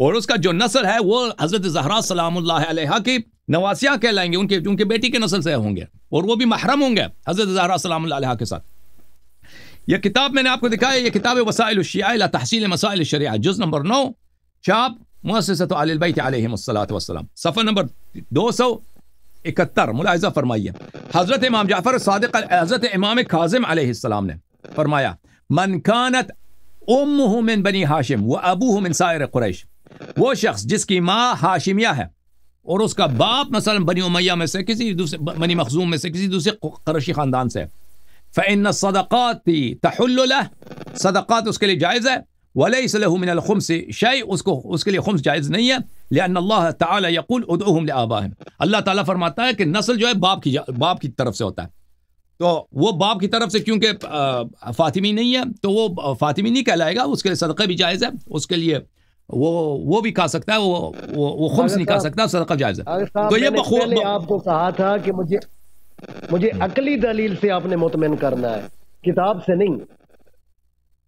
اور اس کا جو نسل ہے وہ حضرت زہرا سلام اللہ علیہ کی نواسیہ کہلائیں گے ان کے ان کے بیٹی کے نسل سے ہوں گے اور وہ بھی محرم ہوں گے حضرت زہرا سلام اللہ علیہ کے ساتھ یہ کتاب میں نے آپ کو دکھایا یہ کتاب وسائل الشیعہ تحصیل مسائل الشریعہ جز نمبر نو چاپ مؤسسۃ آل البیت علیہ الصلاۃ والسلام صفحہ نمبر دو سو اکہتر ملاحظہ فرمائیے حضرت امام جعفر صادق حضرت امام کاظم علیہ السلام نے فرمایا من کانت امہ من بنی ہاشم و ابو من سائر قریش وہ شخص جس کی ماں ہاشمیہ ہے اور اس کا باپ مثلا بنی امیہ میں سے کسی دوسرے بنی مخزوم میں سے کسی دوسرے قرشی خاندان سے فن صدقات تحل صدقات اس کے لیے جائز ہے ولی صلی من الخمس شعی اس کو اس کے لیے خمس جائز نہیں ہے لأن اللہ تعالی یقول ادعوهم لآبائهم اللہ تعالیٰ فرماتا ہے کہ نسل جو ہے باپ کی باپ کی طرف سے ہوتا ہے تو وہ باپ کی طرف سے کیونکہ فاطمی نہیں ہے تو وہ فاطمی نہیں کہلائے گا اس کے لیے صدقہ بھی جائز ہے اس کے لیے وہ وہ بھی کھا سکتا ہے وہ وہ, وہ خمس نہیں کھا سکتا صدقہ جائز ہے تو یہ بخور نے آپ کو کہا تھا کہ مجھے مجھے عقلی دلیل سے آپ نے مطمئن کرنا ہے کتاب سے نہیں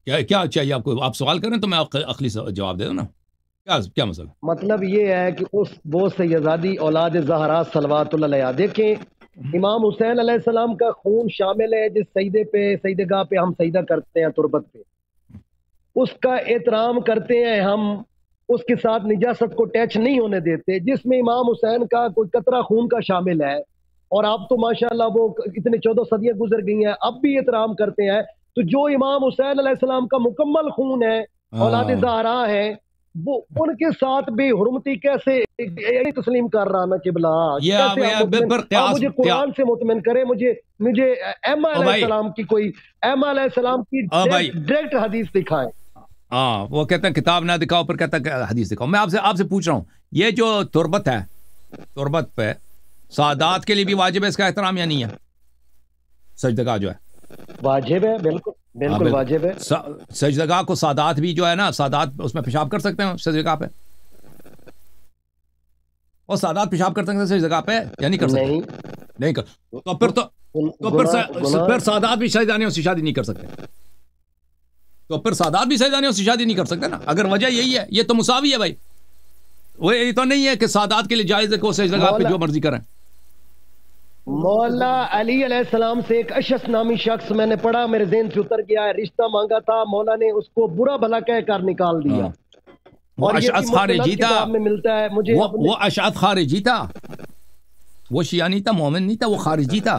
کیا کیا چاہیے آپ کو آپ سوال کریں تو میں عقلی جواب دے دوں نا کیا کیا مسئلہ مطلب یہ ہے کہ اس وہ سیدادی اولاد زہرا صلوات اللہ علیہ دیکھیں امام حسین علیہ السلام کا خون شامل ہے جس سیدے پہ سیدگاہ پہ ہم سیدہ کرتے ہیں تربت پہ اس کا احترام کرتے ہیں ہم اس کے ساتھ نجاست کو ٹیچ نہیں ہونے دیتے جس میں امام حسین کا کوئی قطرہ خون کا شامل ہے اور آپ تو ماشاءاللہ اللہ وہ اتنے چودہ صدیاں گزر گئی ہیں اب بھی احترام کرتے ہیں تو جو امام حسین علیہ السلام کا مکمل خون ہے ہاں۔ اولاد زہرا ہے وہ ان کے ساتھ بھی حرمتی کیسے تسلیم کر رہا نا آپ مجھے قرآن سے مطمئن کرے مجھے مجھے ایما علیہ السلام کی کوئی ایما علیہ السلام کی ڈائریکٹ حدیث دکھائے ہاں وہ کہتے ہیں کتاب نہ دکھاؤ پر کہتا ہے کہ حدیث دکھاؤ میں آپ سے آپ سے پوچھ رہا ہوں یہ جو تربت ہے تربت پہ سادات کے لیے بھی واجب ہے اس کا احترام یا نہیں ہے سجدگاہ جو ہے واجب ہے بالکل ہاں، بالکل واجب ہے سجدگاہ کو سادات بھی جو ہے نا سادات اس میں پیشاب کر سکتے ہیں سجدگاہ پہ اور سادات پیشاب کر سکتے ہیں سجدگاہ پہ یا نہیں کر سکتے نہیں کر تو پھر تو پھر سادات بھی یعنی شادی نہیں کر سکتے تو پھر سادات بھی سیدانیوں سے شادی نہیں کر سکتے نا اگر وجہ یہی ہے یہ تو مساوی ہے بھائی وہ یہ تو نہیں ہے کہ سادات کے لیے جائز ہے کہ وہ سجدہ پہ جو مرضی کریں مولا علی علیہ السلام سے ایک اشس نامی شخص میں نے پڑھا میرے ذہن سے اتر گیا ہے رشتہ مانگا تھا مولا نے اس کو برا بھلا کہہ کر نکال دیا ہاں۔ وہ اشعت خارجی تھا ملتا ہے مجھے وہ اشعت خارجی تھا وہ شیعہ نہیں تھا مومن نہیں تھا وہ خارجی تھا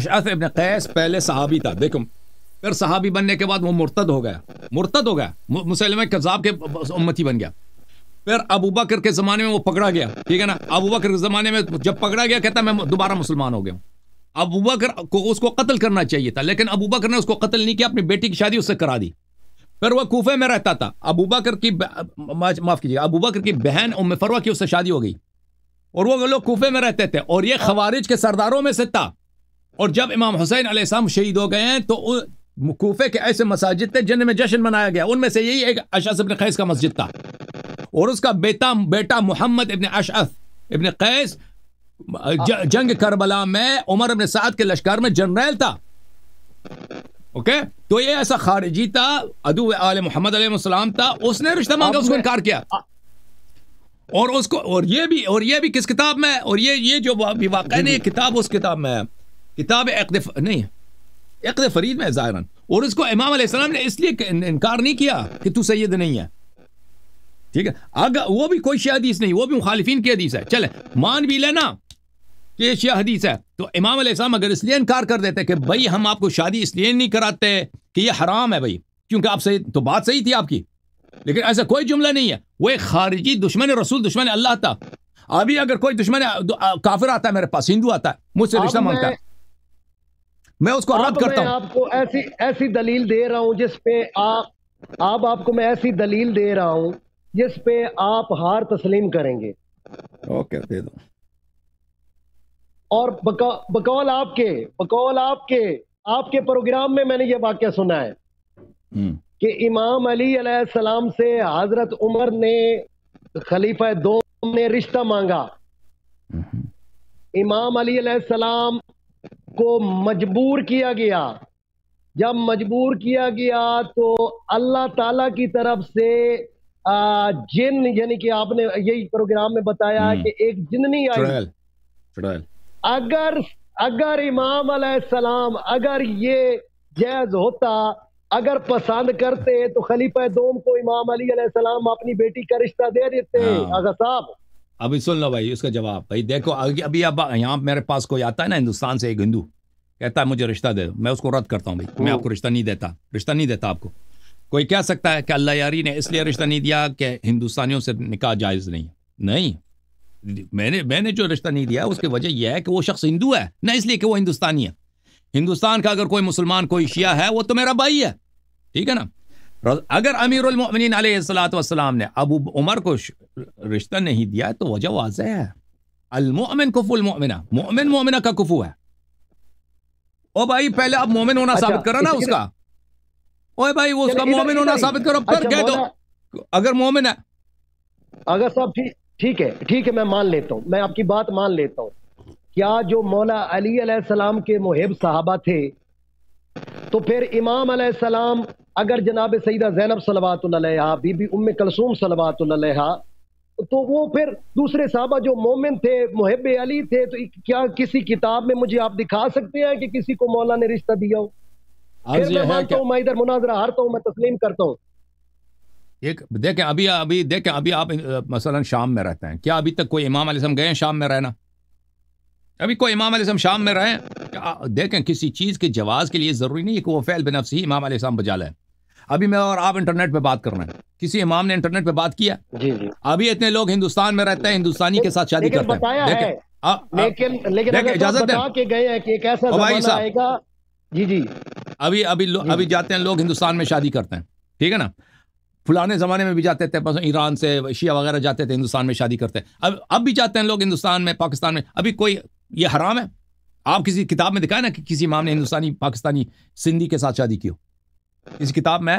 اشعت ابن قیس پہلے صحابی تھا دیکھو پھر صحابی بننے کے بعد وہ مرتد ہو گیا مرتد ہو گیا مسلم کذاب کے امتی بن گیا پھر ابو بکر کے زمانے میں وہ پکڑا گیا ٹھیک ہے نا ابو بکر کے زمانے میں میں جب پکڑا گیا کہتا دوبارہ مسلمان ہو گیا ہوں ابو بکر کو اس کو قتل کرنا چاہیے تھا لیکن ابو بکر نے اس کو قتل نہیں کیا اپنی بیٹی کی شادی اس سے کرا دی پھر وہ کوفے میں رہتا تھا ابو بکر کی ب... معاف کیجیے ابو بکر کی بہن ام فروا کی اس سے شادی ہو گئی اور وہ لوگ کوفے میں رہتے تھے اور یہ خوارج کے سرداروں میں سے تھا اور جب امام حسین علیہ السلام شہید ہو گئے ہیں تو کوفے کے ایسے مساجد تھے جن میں جشن منایا گیا ان میں سے یہی ایک اشعث ابن قیس کا مسجد تھا اور اس کا بیٹا بیٹا محمد ابن اشعث ابن قیس جنگ کربلا میں عمر ابن سعد کے لشکر میں جنرل تھا اوکے تو یہ ایسا خارجی تھا ادو آل محمد علیہ السلام تھا اس نے رشتہ مانگا اس کو انکار کیا اور اس کو اور یہ بھی اور یہ بھی کس کتاب میں اور یہ یہ جو واقعہ نہیں جی، جی۔ کتاب اس کتاب میں کتاب اقدف نہیں عقد فرید میں اور اس کو امام علیہ السلام نے اس لیے انکار نہیں کیا کہ تو سید نہیں ہے ٹھیک ہے اگر وہ بھی کوئی شیعہ حدیث نہیں وہ بھی مخالفین کی حدیث ہے چلے مان بھی لینا کہ شیعہ حدیث ہے تو امام علیہ السلام اگر اس لیے انکار کر دیتے کہ بھائی ہم آپ کو شادی اس لیے نہیں کراتے کہ یہ حرام ہے بھائی کیونکہ آپ سے بات صحیح تھی آپ کی لیکن ایسا کوئی جملہ نہیں ہے وہ ایک خارجی دشمن رسول دشمن اللہ تھا ابھی اگر کوئی دشمن کافر آتا ہے میرے پاس ہندو آتا ہے مجھ سے رشتہ مانگتا ہے میں اس کو رد کرتا ہوں آپ کو ایسی ایسی دلیل دے رہا ہوں جس پہ آپ آپ آپ کو میں ایسی دلیل دے رہا ہوں جس پہ آپ ہار تسلیم کریں گے اور بقول آپ کے بقول آپ کے آپ کے پروگرام میں میں نے یہ واقعہ سنا ہے کہ امام علی علیہ السلام سے حضرت عمر نے خلیفہ دوم نے رشتہ مانگا امام علی علیہ السلام کو مجبور کیا گیا جب مجبور کیا گیا تو اللہ تعالی کی طرف سے جن یعنی کہ آپ نے یہی پروگرام میں بتایا کہ ایک جننی آئی اگر اگر امام علیہ السلام اگر یہ جیز ہوتا اگر پسند کرتے تو خلیفہ دوم کو امام علی علیہ السلام اپنی بیٹی کا رشتہ دے دیتے ہاں۔ صاحب ابھی سن لو بھائی اس کا جواب بھائی دیکھو ابھی اب یہاں میرے پاس کوئی آتا ہے نا ہندوستان سے ایک ہندو کہتا ہے مجھے رشتہ دے دو میں اس کو رد کرتا ہوں بھائی میں ہاں۔ آپ کو رشتہ نہیں دیتا رشتہ نہیں دیتا آپ کو کوئی کہہ سکتا ہے کہ اللہ یاری نے اس لیے رشتہ نہیں دیا کہ ہندوستانیوں سے نکاح جائز نہیں نہیں میں نے میں نے جو رشتہ نہیں دیا اس کی وجہ یہ ہے کہ وہ شخص ہندو ہے نہ اس لیے کہ وہ ہندوستانی ہے ہندوستان کا اگر کوئی مسلمان کوئی شیعہ ہے وہ تو میرا بھائی ہے ٹھیک ہے نا اگر امیر المؤمنین علیہ السلاۃ والسلام نے ابو عمر کو رشتہ نہیں دیا تو وجہ واضح ہے المؤمن کفو المؤمنہ مؤمن مؤمنہ کا کفو ہے او بھائی پہلے اب مومن ہونا اچھا، ثابت کرو نا اس کا اوے بھائی وہ اس کا مومن ہونا ثابت کرو پھر اچھا، کہہ دو اگر مومن ہے اگر سب ٹھیک ہے ٹھیک ہے میں مان لیتا ہوں میں آپ کی بات مان لیتا ہوں کیا جو مولا علی علیہ السلام کے محب صحابہ تھے تو پھر امام علیہ السلام اگر جناب سیدہ زینب اللہ علیہ بی بی ام کلسوم اللہ علیہ تو وہ پھر دوسرے صحابہ جو مومن تھے محب علی تھے تو کیا کسی کتاب میں مجھے آپ دکھا سکتے ہیں کہ کسی کو مولا نے رشتہ دیا ہو ہاں پھر جی، میں مانتا ہوں میں ادھر مناظرہ ہارتا ہوں میں تسلیم کرتا ہوں ایک دیکھیں ابھی ابھی دیکھیں ابھی آپ مثلا شام میں رہتے ہیں کیا ابھی تک کوئی امام علیہ السلام گئے ہیں شام میں رہنا ابھی کوئی امام علیہ السلام شام میں رہے دیکھیں کسی چیز کے جواز کے لیے ضروری نہیں کہ وہ فعل بنفس ہی امام علیہ السلام بجا لے ابھی میں اور آپ انٹرنیٹ پہ بات کر رہے ہیں کسی امام نے انٹرنیٹ پہ بات کیا جی، جی۔ ابھی اتنے لوگ ہندوستان میں رہتے ہیں ہندوستانی کے ساتھ شادی کرتے ہیں لیکن جی جی ابھی جی۔ ابھی جاتے ہیں لوگ ہندوستان میں شادی کرتے ہیں ٹھیک ہے نا فلانے زمانے میں بھی جاتے تھے ایران سے شیعہ وغیرہ جاتے تھے ہندوستان میں شادی کرتے ہیں اب بھی جاتے ہیں لوگ ہندوستان میں پاکستان میں ابھی کوئی یہ حرام ہے آپ کسی کتاب میں دکھائیں نا کہ کسی امام نے ہندوستانی پاکستانی سندھی کے ساتھ شادی کی ہو کسی کتاب میں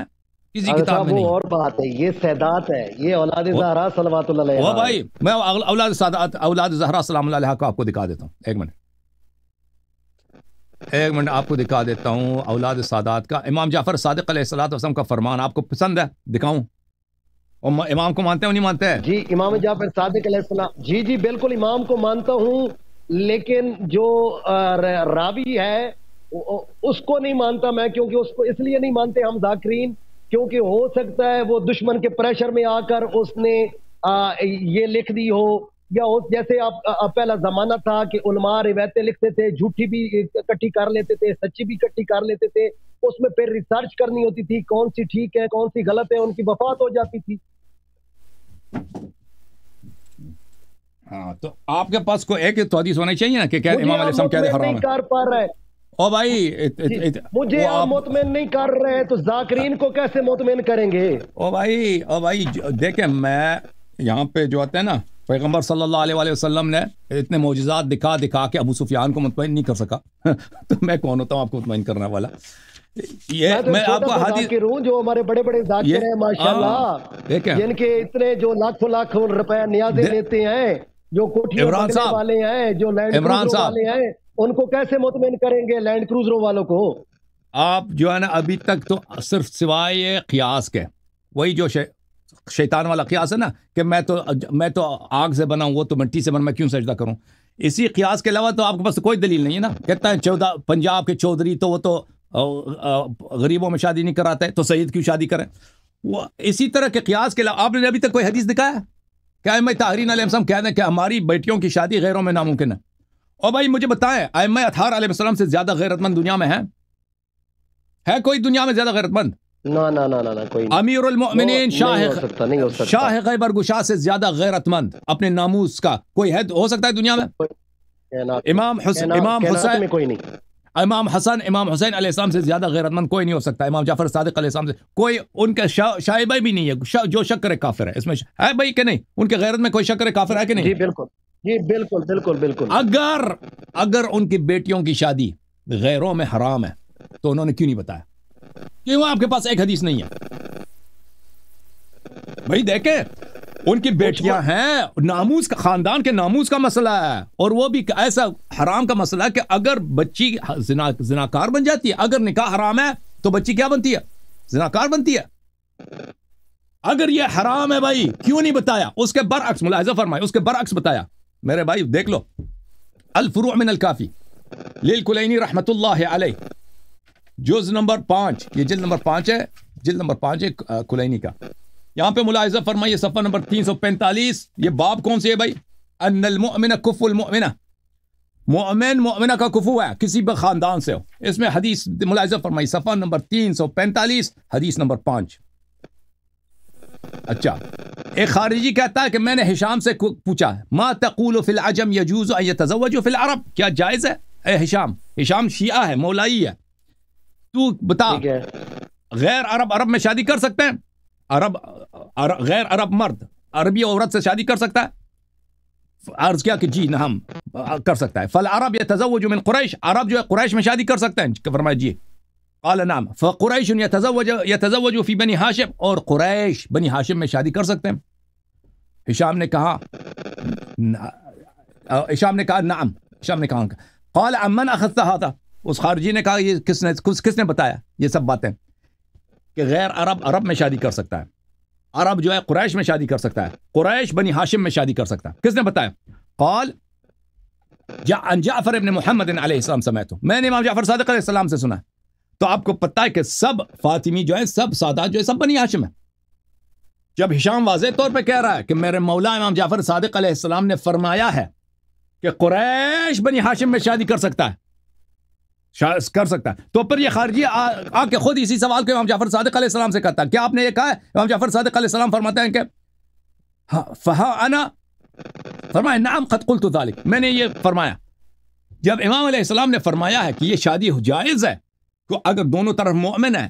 کسی کتاب میں نہیں اور بات ہے یہ سیدات ہے یہ اولاد زہرا صلوات اللہ علیہ بھائی میں اولاد سادات اولاد زہرا سلام اللہ علیہ کو آپ کو دکھا دیتا ہوں ایک منٹ ایک منٹ آپ کو دکھا دیتا ہوں اولاد سادات کا امام جعفر صادق علیہ السلام وسلم کا فرمان آپ کو پسند ہے دکھاؤں امام کو مانتے ہیں نہیں مانتے ہیں جی امام جعفر صادق علیہ السلام جی جی بالکل امام کو مانتا ہوں لیکن جو راوی ہے اس کو نہیں مانتا میں کیونکہ اس کو اس لیے نہیں مانتے ہم ذاکرین کیونکہ ہو سکتا ہے وہ دشمن کے پریشر میں آ کر اس نے یہ لکھ دی ہو یا جیسے آپ پہلا زمانہ تھا کہ علماء روایتیں لکھتے تھے جھوٹی بھی کٹھی کر لیتے تھے سچی بھی کٹھی کر لیتے تھے اس میں پھر ریسرچ کرنی ہوتی تھی کون سی ٹھیک ہے کون سی غلط ہے ان کی وفات ہو جاتی تھی ہاں تو آپ کے پاس کوئی تو حدیث چاہیے نا کہ کیا امام علیہ السلام کہہ حرام ہے او بھائی جی، جی، مجھے آپ مطمئن نہیں کر رہے تو ذاکرین کو کیسے مطمئن کریں گے او بھائی او بھائی دیکھیں میں یہاں پہ جو آتے ہیں نا پیغمبر صلی اللہ علیہ وآلہ وسلم نے اتنے معجزات دکھا دکھا کے ابو سفیان کو مطمئن نہیں کر سکا تو میں کون ہوتا ہوں آپ کو مطمئن کرنے والا یہ میں آپ کو حدیث روح جو ہمارے بڑے بڑے ذاکر ہیں ماشاءاللہ ہاں، جن کے اتنے جو لاکھوں لاکھوں روپے نیازیں لیتے ہیں جو کوٹھیوں والے ہیں جو لینڈ کروزروں والے ہیں ان کو کیسے مطمئن کریں گے لینڈ کروزروں والوں کو آپ جو ہے نا ابھی تک تو صرف سوائے قیاس کے وہی جو شیطان والا قیاس ہے نا کہ میں تو میں تو آگ سے بنا ہوں وہ تو مٹی سے بنا میں کیوں سجدہ کروں اسی قیاس کے علاوہ تو آپ کے پاس کوئی دلیل نہیں ہے نا کہتا ہے چودہ پنجاب کے چودھری تو وہ تو غریبوں میں شادی نہیں کراتے تو سید کیوں شادی کریں وہ اسی طرح کے قیاس کے علاوہ آپ نے ابھی تک کوئی حدیث دکھایا کیا ایم تاہرین علیہ السلام کہہ دیں کہ ہماری بیٹیوں کی شادی غیروں میں ناممکن ہے اور بھائی مجھے بتائیں ایم اطہار علیہ السلام سے زیادہ غیرت مند دنیا میں ہے ہے کوئی دنیا میں زیادہ غیرت مند امیر المؤمنین شاہ غیبر خیبر گشاہ سے زیادہ غیرت مند اپنے ناموس کا کوئی ہے ہو سکتا ہے دنیا میں امام حسین امام حسین کوئی نہیں امام حسن امام حسین علیہ السلام سے زیادہ غیرت مند کوئی نہیں ہو سکتا امام جعفر صادق علیہ السلام سے کوئی ان بھی نہیں ہے جو شکر کافر ہے اس میں ہے بھائی کہ نہیں ان کے غیرت میں کوئی شکر کافر ہے کہ نہیں جی بالکل جی بالکل بالکل بالکل اگر اگر ان کی بیٹیوں کی شادی غیروں میں حرام ہے تو انہوں نے کیوں نہیں بتایا کیوں آپ کے پاس ایک حدیث نہیں ہے بھائی دیکھیں ان کی بیٹیاں ہیں ناموز کا خاندان کے ناموز کا مسئلہ ہے اور وہ بھی ایسا حرام کا مسئلہ ہے کہ اگر بچی زناکار بن جاتی ہے اگر نکاح حرام ہے تو بچی کیا بنتی بنتی ہے ہے ہے زناکار اگر یہ حرام بھائی کیوں نہیں بتایا اس کے برعکس ملاحظہ فرمائے اس کے برعکس بتایا میرے بھائی دیکھ لو الفروع من الکافی للکلینی رحمت اللہ علیہ جز نمبر پانچ یہ جلد نمبر پانچ ہے جلد نمبر پانچ ہے کلینی کا یہاں پہ ملاحظہ فرمائیے صفحہ نمبر تین سو پینتالیس یہ باب کون سی ہے بھائی ان المؤمن کف مؤمن مؤمنہ کا کفو ہے کسی بھی خاندان سے ہو اس میں حدیث ملاحظہ فرمائی صفحہ نمبر تین سو پینتالیس حدیث نمبر پانچ اچھا ایک خارجی کہتا ہے کہ میں نے ہشام سے پوچھا ما تقول فی العجم یجوز ان تضوج فی العرب کیا جائز ہے اے ہشام شیعہ ہے مولائی ہے تو بتا غیر عرب عرب میں شادی کر سکتے ہیں عرب غیر عرب مرد عربی عورت سے شادی کر سکتا ہے عرض کیا کہ جی نہ ہم کر سکتا ہے فل عرب یہ تزوج من قریش عرب جو ہے قریش میں شادی کر سکتا ہے فرمایا جی قال نام فقریش یتزوج یتزوج فی بنی ہاشم اور قریش بنی ہاشم میں شادی کر سکتے ہیں ہشام نے کہا ہشام نے کہا نعم ہشام نے کہا قال امن اخذت هذا اس خارجی نے کہا یہ کس نے کس نے بتایا یہ سب باتیں کہ غیر عرب عرب میں شادی کر سکتا ہے عرب جو ہے قریش میں شادی کر سکتا ہے قریش بنی ہاشم میں شادی کر سکتا ہے کس نے بتایا قال جا جعفر ابن محمد علیہ السلام سمیت میں نے امام جعفر صادق علیہ السلام سے سنا ہے تو آپ کو پتہ ہے کہ سب فاطمی جو ہے سب سادات جو ہے سب بنی ہاشم ہے جب ہشام واضح طور پہ کہہ رہا ہے کہ میرے مولا امام جعفر صادق علیہ السلام نے فرمایا ہے کہ قریش بنی ہاشم میں شادی کر سکتا ہے کر سکتا ہے تو پھر یہ خارجی آ کے خود اسی سوال کو امام جعفر صادق علیہ السلام سے کرتا کیا آپ نے یہ کہا ہے امام جعفر صادق علیہ السلام فرماتا ہے کہ انا فرمایا فرمایا قد ذالک میں نے یہ جب امام علیہ السلام نے فرمایا ہے کہ یہ شادی جائز ہے تو اگر دونوں طرف مومن ہے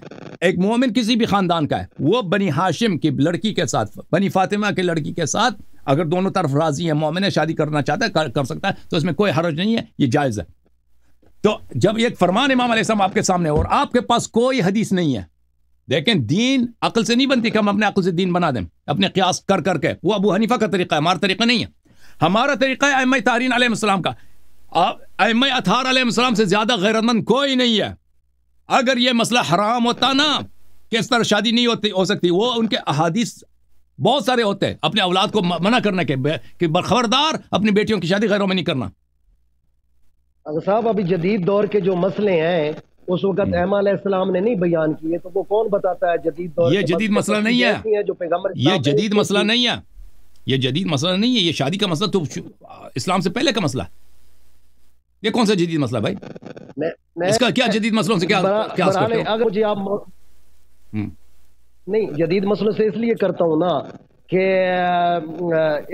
ایک مومن کسی بھی خاندان کا ہے وہ بنی ہاشم کی لڑکی کے ساتھ بنی فاطمہ کی لڑکی کے ساتھ اگر دونوں طرف راضی ہیں مومن ہے شادی کرنا چاہتا ہے کر سکتا ہے تو اس میں کوئی حرج نہیں ہے یہ جائز ہے تو جب ایک فرمان امام علیہ السلام آپ کے سامنے اور آپ کے پاس کوئی حدیث نہیں ہے لیکن دین عقل سے نہیں بنتی کہ ہم اپنے عقل سے دین بنا دیں اپنے قیاس کر کر کے وہ ابو حنیفہ کا طریقہ ہے ہمارا طریقہ نہیں ہے ہمارا طریقہ ہے ام تارین علیہ السلام کا ایم اطہار علیہ السلام سے زیادہ غیرت مند کوئی نہیں ہے اگر یہ مسئلہ حرام ہوتا نا کہ اس طرح شادی نہیں ہوتی ہو سکتی وہ ان کے احادیث بہت سارے ہوتے ہیں اپنے اولاد کو منع کرنے کے برخبردار اپنی بیٹیوں کی شادی غیروں میں نہیں کرنا اگر صاحب ابھی جدید دور کے جو مسئلے ہیں اس وقت احمد علیہ السلام نے نہیں بیان کیے تو وہ کون بتاتا ہے جدید دور یہ جدید مسئلہ نہیں ہے جو جدید مسئلہ نہیں ہے یہ جدید مسئلہ نہیں ہے یہ شادی کا مسئلہ تو اسلام سے پہلے کا مسئلہ ہے یہ کون سا مسئلہ بھائی اس کا کیا جدید مسئلوں سے کیا اگر مجھے آپ نہیں جدید مسئلوں سے اس لیے کرتا ہوں نا کہ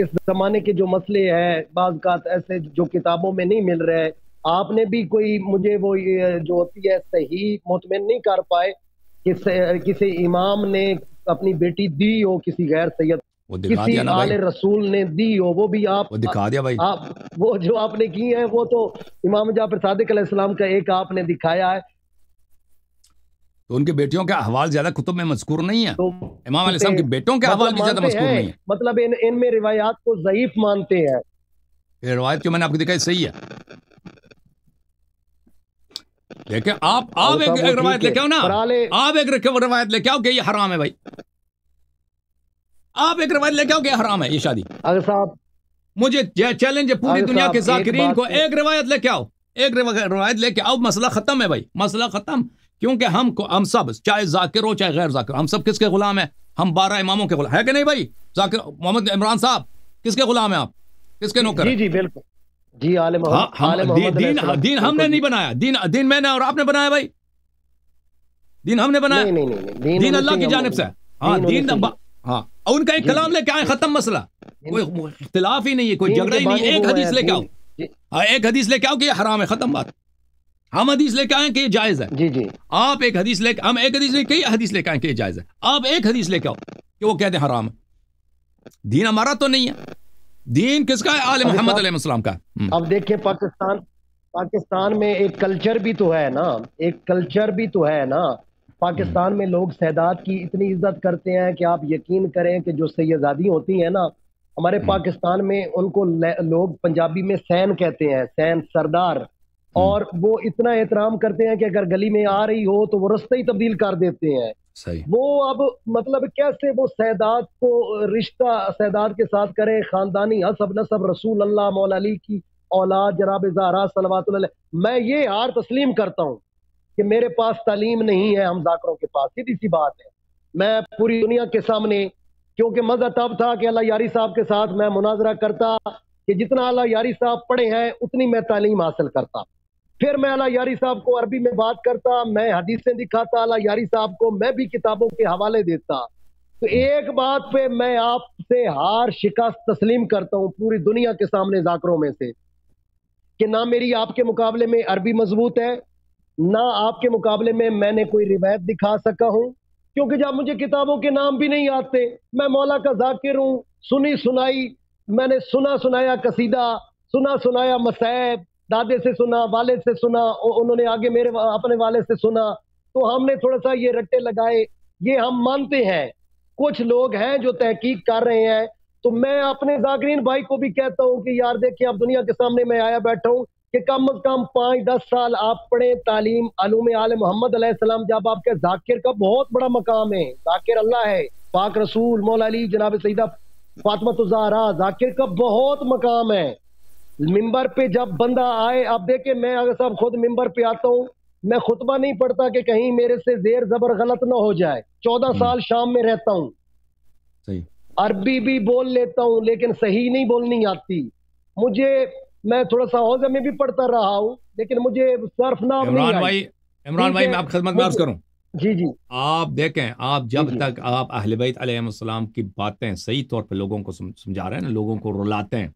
اس زمانے کے جو مسئلے ہیں بعض کا جو کتابوں میں نہیں مل رہے آپ نے بھی کوئی مجھے وہ جو ہوتی ہے صحیح مطمئن نہیں کر پائے کسی امام نے اپنی بیٹی دی ہو کسی غیر سید کسی آل رسول نے دی ہو وہ بھی آپ وہ دکھا دیا بھائی وہ جو آپ نے کی ہیں وہ تو امام جعفر صادق علیہ السلام کا ایک آپ نے دکھایا ہے تو ان کے بیٹیوں کے احوال زیادہ کتب میں مذکور نہیں ہے امام علیہ السلام کے مطلب بیٹوں کے احوال بھی زیادہ مذکور نہیں ہے مطلب ان میں روایات کو ضعیف مانتے ہیں روایت کیوں میں نے آپ کو دکھائی صحیح ہے آپ آپ آپ ایک ایک روایت روایت لے لے کے کے آؤ آؤ نا کہ یہ حرام ہے بھائی آپ ایک روایت لے کے آؤ کہ یہ شادی صاحب مجھے چیلنج ہے پوری دنیا کے ذاکرین کو ایک روایت لے کے آؤ ایک روایت لے کے آؤ مسئلہ ختم ہے بھائی مسئلہ ختم کیونکہ ہم کو ہم سب چاہے ذاکر ہو چاہے غیر ذاکر ہم سب کس کے غلام ہیں ہم بارہ اماموں کے غلام ہے کہ نہیں بھائی ذاکر محمد عمران صاحب کس کے غلام ہیں آپ کس کے نوکر جی جی بالکل جی عالم ہاں، دین دین ہم نے نہیں جی۔ بنایا دین دین میں نے اور آپ نے بنایا بھائی دین ہم نے بنایا دین اللہ کی جانب سے ہاں دین ہاں ان کا ایک جی، کلام جی۔ لے کے آئے ختم مسئلہ کوئی اختلاف ہی نہیں ہے کوئی جھگڑا ہی نہیں ایک حدیث لے کے آؤ ہاں، ایک حدیث لے کے آؤ کہ یہ حرام ہے ختم بات ہم حدیث لے کے آئے کہ یہ جائز ہے جی جی آپ ایک حدیث لے کے ہم ایک حدیث لے کئی حدیث لے کے آئے کہ یہ جائز ہے آپ ایک حدیث لے کے آؤ کہ وہ کہتے ہیں حرام ہے دین ہمارا تو نہیں ہے دین کس کا کا ہے آل محمد علیہ السلام اب دیکھیں پاکستان پاکستان میں ایک کلچر بھی تو ہے نا ایک کلچر بھی تو ہے نا پاکستان میں لوگ سیداد کی اتنی عزت کرتے ہیں کہ آپ یقین کریں کہ جو سیدادی ہوتی ہیں نا ہمارے پاکستان میں ان کو لوگ پنجابی میں سین کہتے ہیں سین سردار اور وہ اتنا احترام کرتے ہیں کہ اگر گلی میں آ رہی ہو تو وہ رستے ہی تبدیل کر دیتے ہیں وہ اب مطلب کیسے وہ سیداد کو رشتہ سیداد کے ساتھ کریں خاندانی حسب نصب رسول اللہ مولا علی کی اولاد جناب زہرا صلوات اللہ علیہ میں یہ ہار تسلیم کرتا ہوں کہ میرے پاس تعلیم نہیں ہے ہم ذاکروں کے پاس سیدھی سی بات ہے میں پوری دنیا کے سامنے کیونکہ مزہ تب تھا کہ اللہ یاری صاحب کے ساتھ میں مناظرہ کرتا کہ جتنا اللہ یاری صاحب پڑھے ہیں اتنی میں تعلیم حاصل کرتا پھر میں اللہ یاری صاحب کو عربی میں بات کرتا میں حدیثیں دکھاتا اللہ یاری صاحب کو میں بھی کتابوں کے حوالے دیتا تو ایک بات پہ میں آپ سے ہار شکست تسلیم کرتا ہوں پوری دنیا کے سامنے ذاکروں میں سے کہ نہ میری آپ کے مقابلے میں عربی مضبوط ہے نہ آپ کے مقابلے میں میں نے کوئی روایت دکھا سکا ہوں کیونکہ جب مجھے کتابوں کے نام بھی نہیں آتے میں مولا کا ذاکر ہوں سنی سنائی میں نے سنا سنایا قصیدہ سنا سنایا مصیب دادے سے سنا والد سے سنا انہوں نے آگے میرے اپنے والد سے سنا تو ہم نے تھوڑا سا یہ رٹے لگائے یہ ہم مانتے ہیں کچھ لوگ ہیں جو تحقیق کر رہے ہیں تو میں اپنے بھائی کو بھی کہتا ہوں کہ یار دیکھیں آپ دنیا کے سامنے میں آیا بیٹھا ہوں کہ کم از کم پانچ دس سال آپ پڑھیں تعلیم علوم آل محمد علیہ السلام جب آپ کے ذاکر کا بہت بڑا مقام ہے ذاکر اللہ ہے پاک رسول مولا علی جناب سیدہ فاطمہ تزارہ ذاکر کا بہت مقام ہے ممبر پہ جب بندہ آئے آپ دیکھیں میں اگر صاحب خود ممبر پہ آتا ہوں میں خطبہ نہیں پڑھتا کہ کہیں میرے سے زیر زبر غلط نہ ہو جائے چودہ سال شام میں رہتا ہوں عربی بھی بول لیتا ہوں لیکن صحیح نہیں بولنی آتی مجھے میں تھوڑا سا میں بھی پڑھتا رہا ہوں لیکن مجھے صرف عمران جی جی آپ دیکھیں آپ جب جی، جی۔ تک آپ اہل بیت علیہ السلام کی باتیں صحیح طور پہ لوگوں کو سمجھا رہے ہیں لوگوں کو رلاتے ہیں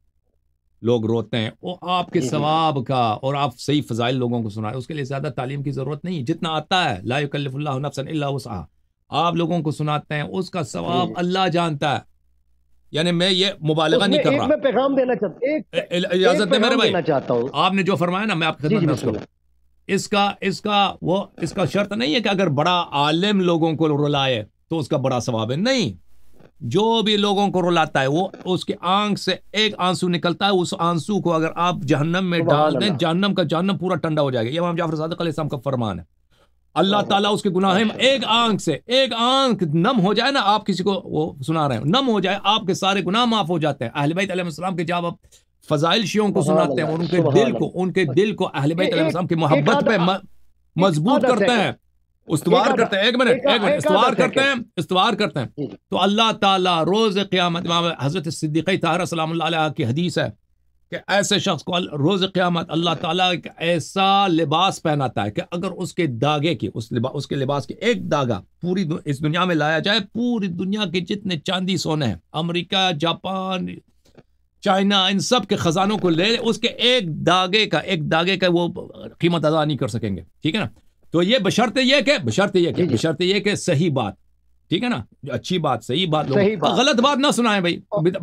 لوگ روتے ہیں وہ آپ کے ثواب کا اور آپ صحیح فضائل لوگوں کو سنا رہے ہیں اس کے لیے زیادہ تعلیم کی ضرورت نہیں جتنا آتا ہے لا اللہ آپ لوگوں کو سناتے ہیں اس کا ثواب اللہ جانتا ہے یعنی میں یہ مبالغہ نہیں کر رہا میں پیغام دینا چاہتا ہوں اجازت دے میرے بھائی آپ نے جو فرمایا نا میں آپ کی جی، جی، خدمت میں اس کا اس کا وہ اس کا شرط نہیں ہے کہ اگر بڑا عالم لوگوں کو رلائے تو اس کا بڑا ثواب ہے نہیں جو بھی لوگوں کو رلاتا ہے وہ اس کے آنکھ سے ایک آنسو نکلتا ہے اس آنسو کو اگر آپ جہنم میں ڈال دیں جہنم کا جہنم پورا ٹنڈا ہو جائے گا یہ امام جعفر صادق علیہ السلام کا فرمان ہے اللہ تعالیٰ اس کے گناہ ایک آنکھ سے ایک آنکھ نم ہو جائے نا آپ کسی کو وہ سنا رہے ہیں نم ہو جائے آپ کے سارے گناہ معاف ہو جاتے ہیں اہل بیت علیہ السلام کے جواب فضائل شیوں کو سناتے ہیں اور ان کے دل کو ان کے دل کو اہل بیت علیہ السلام کی محبت پہ مضبوط کرتے ہیں استوار کرتے ہیں ایک ایک منٹ منٹ استوار استوار کرتے کرتے ہیں ہیں تو اللہ تعالیٰ روز قیامت امام حضرت صدیقی حدیث ہے کہ ایسے شخص کو روز قیامت اللہ تعالیٰ ایک ایسا لباس پہناتا ہے کہ اگر اس اس اس کے کے کے داغے کی لباس لباس ایک داغا پوری اس دنیا میں لایا جائے پوری دنیا کے جتنے چاندی سونے ہیں امریکہ جاپان چائنا ان سب کے خزانوں کو لے اس کے ایک داغے کا ایک داغے کا وہ قیمت ادا نہیں کر سکیں گے ٹھیک ہے نا تو یہ بشرط یہ کہ بشرط جی، جی۔ بشرط یہ یہ کہ کہ صحیح بات ٹھیک ہے نا اچھی بات صحیح بات غلط بات نہ سنائیں بھائی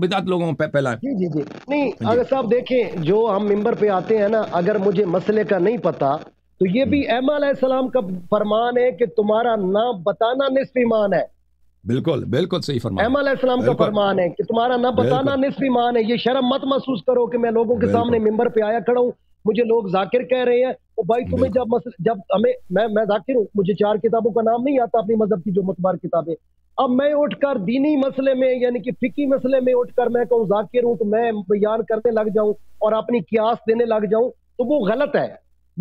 بدعت لوگوں جی جی جی نہیں ہاں جی۔ اگر صاحب دیکھیں جو ہم ممبر پہ آتے ہیں نا اگر مجھے مسئلے کا نہیں پتا تو یہ بھی احمد ہاں۔ علیہ السلام کا فرمان ہے کہ تمہارا نہ بتانا نصف ایمان ہے بالکل بالکل صحیح فرمان احمد علیہ السلام کا فرمان ہے کہ تمہارا نہ بتانا نصف ایمان ہے یہ شرم مت محسوس کرو کہ میں لوگوں کے سامنے ممبر پہ آیا کھڑا ہوں مجھے لوگ ذاکر کہہ رہے ہیں بھائی تمہیں جب جب ہمیں میں میں ذاکر ہوں مجھے چار کتابوں کا نام نہیں آتا اپنی مذہب کی جو متبار کتابیں اب میں اٹھ کر دینی مسئلے میں یعنی کہ فقی مسئلے میں اٹھ کر میں کہوں ذاکر ہوں تو میں بیان کرنے لگ جاؤں اور اپنی قیاس دینے لگ جاؤں تو وہ غلط ہے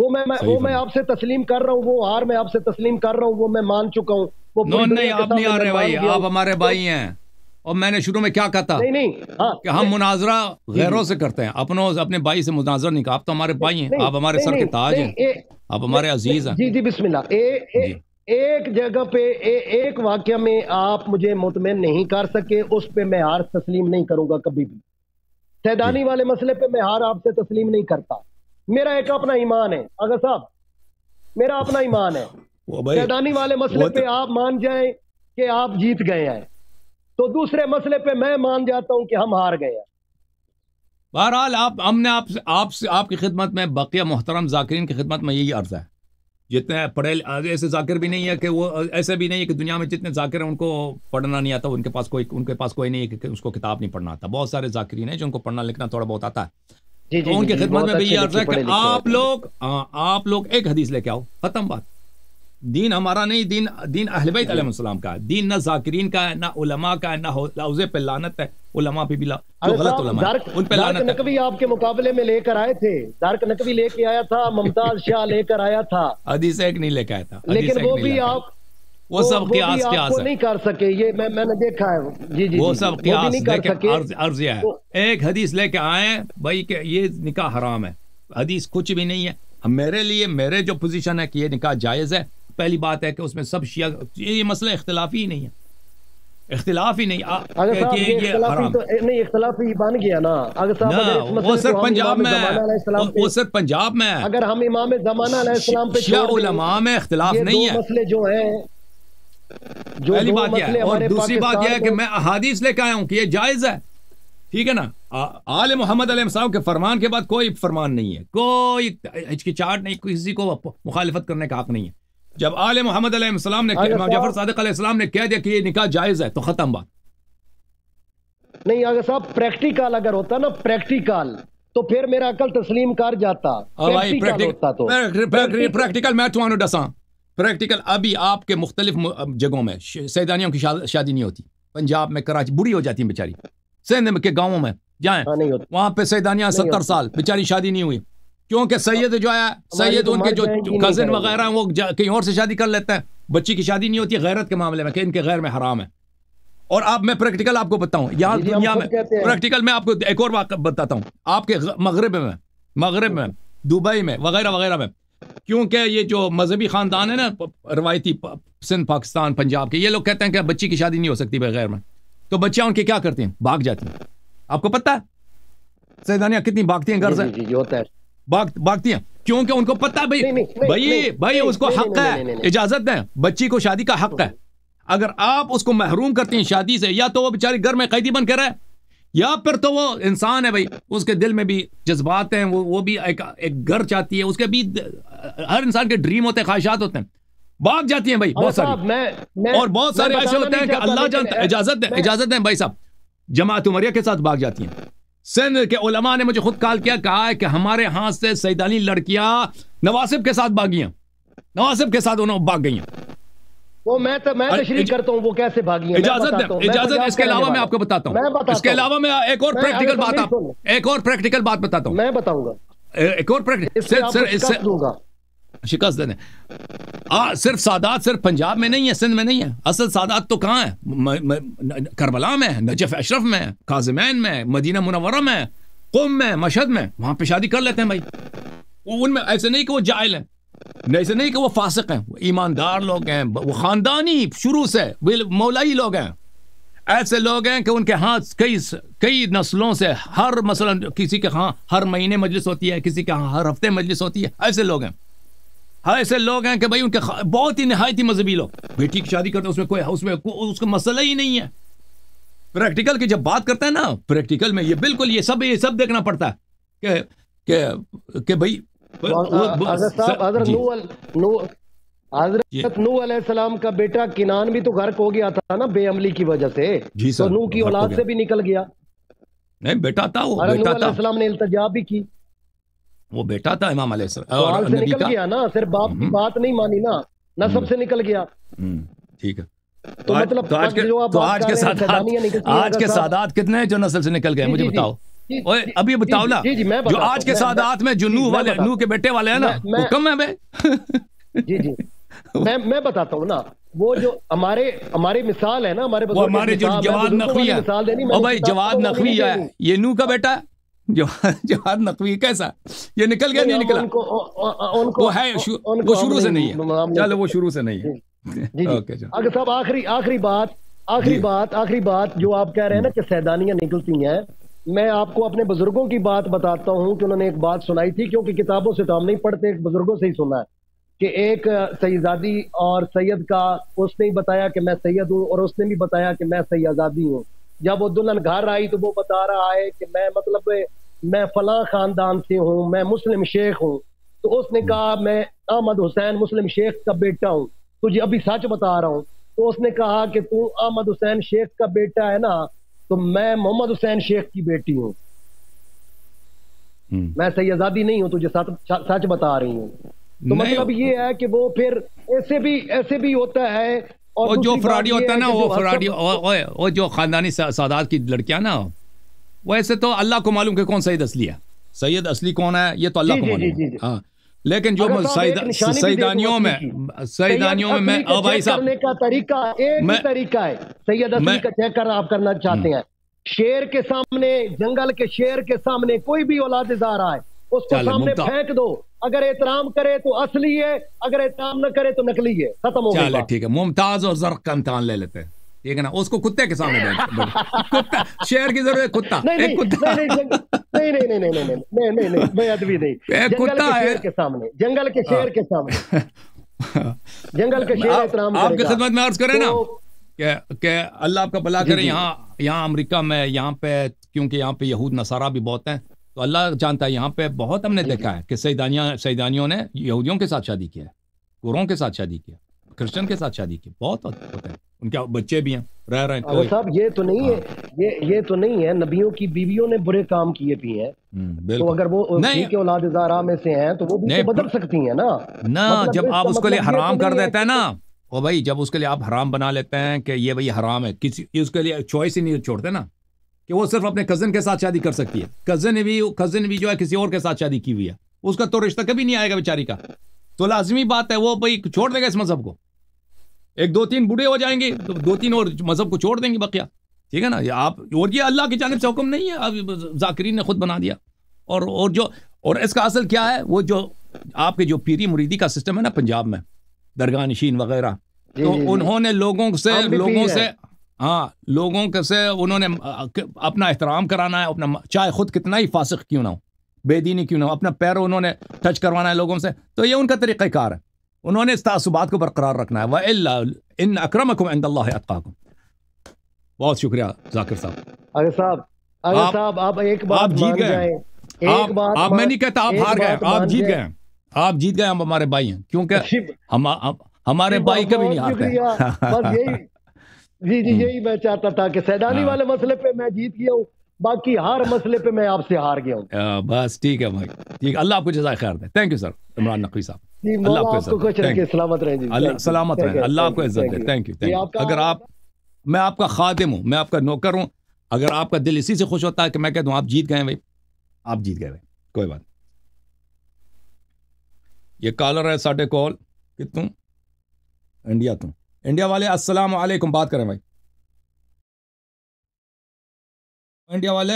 وہ میں وہ میں آپ سے تسلیم کر رہا ہوں وہ ہار میں آپ سے تسلیم کر رہا ہوں وہ میں مان چکا ہوں وہ نہیں نہیں آپ آپ آ رہے بھائی بھائی ہمارے ہیں اور میں نے شروع میں کیا کہا تھا ہاں، کہ ہم مناظرہ جی، جی۔ غیروں سے کرتے ہیں اپنوں اپنے بھائی سے مناظرہ نہیں کہا آپ تو ہمارے بھائی ہیں آپ ہمارے سر کے تاج ہیں آپ ہمارے عزیز ہیں جی جی بسم اللہ جی۔ ایک جگہ پہ ایک واقعہ میں آپ مجھے مطمئن نہیں کر سکے اس پہ میں ہار تسلیم نہیں کروں گا کبھی بھی سیدانی والے مسئلے پہ میں ہار آپ سے تسلیم نہیں کرتا میرا ایک اپنا ایمان ہے اگر صاحب میرا اپنا ایمان ہے سیدانی والے مسئلے پہ آپ مان جائیں کہ آپ جیت گئے ہیں تو دوسرے مسئلے پہ میں مان جاتا ہوں کہ ہم ہار گئے ہیں بہرحال آپ آپ آپ آپ ہم نے سے کی خدمت میں بقیہ محترم ذاکرین کی خدمت میں یہی عرض ہے جتنے پڑھے ایسے ذاکر بھی نہیں ہے کہ وہ ایسے بھی نہیں ہے کہ دنیا میں جتنے ذاکر ہیں ان کو پڑھنا نہیں آتا ان کے پاس کوئی ان کے پاس کوئی نہیں ہے کہ اس کو کتاب نہیں پڑھنا آتا بہت سارے ذاکرین ہیں جن کو پڑھنا لکھنا تھوڑا بہت آتا ہے جی، جی، ان جی، کی خدمت میں بھی یہ عرض ہے کہ آپ لوگ ہاں، آپ لوگ ایک حدیث لے کے آؤ ختم بات دین ہمارا نہیں دین دین اہل بیت علیہ السلام کا ہے دین نہ ذاکرین کا ہے نہ علماء کا ہے نہ حوزے پہ لانت ہے علماء پہ بھی لا... جو غلط علماء ہیں ان پہ لانت ہے نقوی آپ کے مقابلے میں لے کر آئے تھے دارک نقوی لے کے آیا تھا ممتاز شاہ لے کر آیا تھا حدیث ایک نہیں لے کے آیا تھا لیکن وہ بھی آپ وہ سب قیاس قیاس ہے نہیں کر سکے یہ میں میں نے دیکھا ہے جی جی وہ جی، سب قیاس دیکھیں عرض ہے ایک حدیث لے کے آئے بھائی کہ یہ نکاح حرام ہے حدیث کچھ بھی نہیں ہے میرے لیے میرے جو پوزیشن ہے کہ یہ نکاح جائز ہے پہلی بات ہے کہ اس میں سب شیعہ یہ مسئلہ اختلافی ہی نہیں ہے اختلاف ہی نہیں نہیں اختلافی بن گیا نا وہ صرف پنجاب میں وہ صرف پنجاب میں اگر ہم امام زمانہ علیہ السلام پہ شیعہ علماء میں اختلاف نہیں ہے مسئلے جو ہیں پہلی بات یہ ہے اور دوسری بات یہ ہے کہ میں احادیث لے کے آیا ہوں کہ یہ جائز ہے ٹھیک ہے نا آل محمد علیہ السلام کے فرمان کے بعد کوئی فرمان نہیں ہے کوئی ہچکچاہٹ نہیں کسی کو مخالفت کرنے کا حق نہیں ہے جب آل محمد علیہ السلام نے امام جعفر صادق علیہ السلام نے کہہ دیا کہ یہ نکاح جائز ہے تو ختم بات نہیں آگے صاحب پریکٹیکل اگر ہوتا نا پریکٹیکل تو پھر میرا عقل تسلیم کر جاتا پریکٹیکل میں تو دساں پریکٹیکل ابھی آپ کے مختلف جگہوں میں سیدانیوں کی شادی نہیں ہوتی پنجاب میں کراچی بری ہو جاتی ہیں بیچاری سندھ کے گاؤں میں جائیں ہاں، وہاں پہ سیدانیاں ستر سال بیچاری شادی نہیں ہوئی کیونکہ سید جو ہے سید ان کے جو کزن وغیرہ ہیں وہ کہیں اور سے شادی کر لیتے ہیں بچی کی شادی نہیں ہوتی ہے غیرت کے معاملے میں کہ ان کے غیر میں حرام ہے اور آپ میں پریکٹیکل آپ کو بتاؤں یہاں دنیا میں پریکٹیکل میں آپ کو ایک اور بتاتا ہوں آپ کے مغرب میں مغرب میں دبئی میں وغیرہ وغیرہ میں کیونکہ یہ جو مذہبی خاندان ہے نا روایتی سندھ پاکستان پنجاب کے یہ لوگ کہتے ہیں کہ بچی کی شادی نہیں ہو سکتی بغیر میں تو بچیاں ان کی کیا کرتی ہیں بھاگ جاتی ہیں آپ کو پتہ ہے سیدانیاں کتنی بھاگتی ہیں گھر سے جی، جی، جی، بھاگتی ہیں کیونکہ ان کو پتا بھائی اس کو حق ہے اجازت دیں بچی کو شادی کا حق ہے اگر آپ اس کو محروم کرتی ہیں شادی سے یا تو وہ گھر میں قیدی بن کر رہے یا پھر تو وہ انسان ہے اس کے دل میں بھی جذبات ہیں وہ بھی ایک گھر چاہتی ہے اس کے بھی ہر انسان کے ڈریم ہوتے ہیں خواہشات ہوتے ہیں بھاگ جاتی ہیں بھائی بہت ساری اور بہت سارے ایسے ہوتے ہیں کہ اللہ اجازت دیں اجازت دیں بھائی صاحب جماعت عمریہ کے ساتھ بھاگ جاتی ہیں سندھ کے علماء نے مجھے خود کال کیا کہا ہے کہ ہمارے ہاتھ سے سیدانی لڑکیاں نواسب کے ساتھ بھاگیاں نواسب کے ساتھ انہوں بھاگ گئیں وہ کیسے میں آپ کو بتاتا ہوں اس کے علاوہ میں ایک اور پریکٹیکل بات ایک اور پریکٹیکل بات بتاتا ہوں میں بتاؤں گا ایک اور شکست دینے آ, صرف سادات صرف پنجاب میں نہیں ہے سندھ میں نہیں ہے اصل سادات تو کہاں ہیں کربلا میں ہے نجف اشرف میں ہے کاظمین میں مدینہ منورہ میں قوم میں مشہد میں وہاں پہ شادی کر لیتے ہیں بھائی ان میں ایسے نہیں کہ وہ جائل ہیں ایسے نہیں کہ وہ فاسق ہیں وہ ایماندار لوگ ہیں وہ خاندانی شروع سے مولائی لوگ ہیں ایسے لوگ ہیں کہ ان کے ہاں کئی کئی نسلوں سے ہر مثلا کسی کے ہاں ہر مہینے مجلس ہوتی ہے کسی کے ہاں ہر ہفتے مجلس ہوتی ہے ایسے لوگ ہیں ہاں ایسے لوگ ہیں کہ بھائی ان کے خ... بہت ہی نہایت ہی مذہبی لوگ بیٹی کی شادی کرتے ہیں اس میں کوئی اس میں کو... اس کا مسئلہ ہی نہیں ہے پریکٹیکل کی جب بات کرتے ہیں نا پریکٹیکل میں یہ بالکل یہ سب یہ سب دیکھنا پڑتا ہے کہ کہ کہ بھائی حضرت نو حضرت جی۔ نو علیہ السلام کا بیٹا کنان بھی تو غرق ہو گیا تھا نا بے عملی کی وجہ سے جی سر نو کی اولاد سے بھی نکل گیا نہیں بیٹا تھا وہ بیٹا تھا علیہ السلام نے التجا بھی کی وہ بیٹا تھا امام علیہ السلام اور سے نکل گیا نا صرف باپ کی بات نہیں مانی نا نہ سب سے نکل گیا ٹھیک ہے تو مطلب آج کے سادات یعنی آج کے سادات کتنے ہیں جو نسل سے نکل گئے جی، مجھے جی، بتاؤ جی، اوے ابھی بتاؤ نا جو آج کے سادات میں جو نو والے نو کے بیٹے والے ہیں نا وہ کم ہیں بے جی جی میں میں بتاتا ہوں نا وہ جو ہمارے ہمارے مثال ہے نا ہمارے ہمارے جو جواد نقوی ہے او بھائی جواد نقوی ہے یہ نو کا بیٹا ہے جوہر نقوی کیسا یہ نکل گیا نہیں نہیں نہیں نکلا وہ وہ وہ ہے ہے ہے شروع شروع سے سے جی، جی، جی۔ چلو صاحب آخری آخری بات آخری بات آخری بات جو آپ کہہ رہے ہیں نا کہ سیدانیاں نکلتی ہیں میں آپ کو اپنے بزرگوں کی بات بتاتا ہوں کہ انہوں نے ایک بات سنائی تھی کیونکہ کتابوں سے تو ہم نہیں پڑھتے ایک بزرگوں سے ہی سنا ہے کہ ایک سیدادی اور سید کا اس نے ہی بتایا کہ میں سید ہوں اور اس نے بھی بتایا کہ میں سیدادی ہوں جب وہ دلہن گھر آئی تو وہ بتا رہا ہے کہ میں مطلب میں فلاں خاندان سے ہوں میں مسلم شیخ ہوں تو اس نے کہا میں احمد حسین مسلم شیخ کا بیٹا ہوں تجھے ابھی سچ بتا رہا ہوں تو تو اس نے کہا کہ احمد حسین شیخ کا بیٹا ہے نا تو میں محمد حسین شیخ کی بیٹی ہوں میں صحیح آزادی نہیں ہوں تجھے سچ بتا رہی ہوں تو مطلب یہ ہے کہ وہ پھر ایسے بھی ایسے بھی ہوتا ہے اور جو فراڈی ہوتا ہے نا وہ فراڈی وہ جو خاندانی سادات کی لڑکیاں نا ویسے تو اللہ کو معلوم کہ کون سید اصلی ہے سید اصلی کون ہے یہ تو اللہ جی، کو جی، معلوم جی، ہے ہاں لیکن جو سیدانیوں میں سیدانیوں میں میں ابائی صاحب کرنے کا طریقہ ایک ہی طریقہ ہے سید اصلی کا چیک کر آپ کرنا چاہتے ہیں شیر کے سامنے جنگل کے شیر کے سامنے کوئی بھی اولاد اظہار آئے اس کو سامنے پھینک دو اگر احترام کرے تو اصلی ہے اگر احترام نہ کرے تو نکلی ہے ختم ہو گئی ٹھیک ہے ممتاز اور زرق کا امتحان لے لیتے ہیں ٹھیک ہے نا اس کو کتے کے سامنے بیٹھ کتا شیر کی ضرورت ہے کتا نہیں نہیں نہیں نہیں نہیں نہیں نہیں نہیں میں ادبی نہیں ایک کتا ہے شیر کے سامنے جنگل کے شیر کے سامنے جنگل کے شیر احترام کرے آپ کی خدمت میں عرض کریں نا کہ, اللہ آپ کا بلا جی کرے یہاں یہاں امریکہ میں یہاں پہ کیونکہ یہاں پہ یہود نصارہ بھی بہت ہیں تو اللہ جانتا ہے یہاں پہ بہت ہم نے جی، جی۔ دیکھا ہے کہ سیدانیاں سیدانیوں نے یہودیوں کے ساتھ شادی کیا کوروں کے ساتھ شادی کیا کرسچن کے ساتھ شادی کی بہت ہوتا ہے ان کے بچے بھی ہیں رہ رہے ہیں صاحب یہ تو نہیں ہے ہاں۔ یہ تو نہیں ہے نبیوں کی بیویوں نے برے کام کیے بھی ہیں تو اگر وہ اولاد میں سے ہیں تو وہ بھی بدل سکتی ہیں نا نا مطلب جب آپ اس کے لیے مطلب حرام کر دیتے ہیں نا بھائی جب اس کے لیے آپ حرام بنا لیتے ہیں کہ یہ بھائی حرام ہے کسی اس کے لیے چوائس ہی نہیں چھوڑتے نا کہ وہ صرف اپنے کزن کے ساتھ شادی کر سکتی ہے کزن کزن بھی بھی جو ہے ہے کسی اور کے ساتھ شادی کی ہوئی اس کا تو رشتہ کبھی نہیں آئے گا بیچاری کا تو لازمی بات ہے وہ بھائی چھوڑ دے گا اس مذہب کو ایک دو تین بوڑھے ہو جائیں گے تو دو تین اور مذہب کو چھوڑ دیں گے بقیہ ٹھیک ہے نا آپ اور یہ اللہ کی جانب سے حکم نہیں ہے اب ذاکرین نے خود بنا دیا اور اور جو اور اس کا اصل کیا ہے وہ جو آپ کے جو پیری مریدی کا سسٹم ہے نا پنجاب میں درگاہ نشین وغیرہ جی، تو جی، جی۔ انہوں نے لوگوں سے لوگوں سے ہاں لوگوں سے انہوں نے اپنا احترام کرانا ہے اپنا چاہے خود کتنا ہی فاسق کیوں نہ ہو بے دینی کیوں نہ ہو اپنا پیر انہوں نے ٹچ کروانا ہے لوگوں سے تو یہ ان کا طریقہ کار ہے انہوں نے اس تعصبات کو برقرار رکھنا ہے اللہ ان اکرم بہت شکریہ ذاکر صاحب صاحب آپ میں نہیں کہتا آپ ہار گئے آپ جیت گئے آپ جیت گئے ہم ہمارے بھائی ہیں کیونکہ ہمارے بھائی کبھی نہیں ہارتے جی جی یہی میں چاہتا تھا کہ سیدانی ہاں۔ والے مسئلے پہ میں جیت گیا ہوں باقی ہر مسئلے پہ میں آپ سے ہار گیا ہوں بس ٹھیک ہے بھائی ٹھیک اللہ آپ کو جزائے خیر دے thank you sir Imran Naqvi صاحب جی، جی۔ اللہ آپ کو سلامت رہیں سلامت رہیں اللہ آپ کو عزت دے تھینک جی، یو اگر آپ میں آپ کا خادم ہوں میں آپ کا نوکر ہوں اگر آپ کا دل اسی سے خوش ہوتا ہے کہ میں کہتا ہوں آپ جیت گئے بھائی آپ جیت گئے بھائی کوئی بات یہ کالر ہے ساڈے کال کتوں انڈیا تم انڈیا والے السلام علیکم بات کریں بھائی انڈیا والے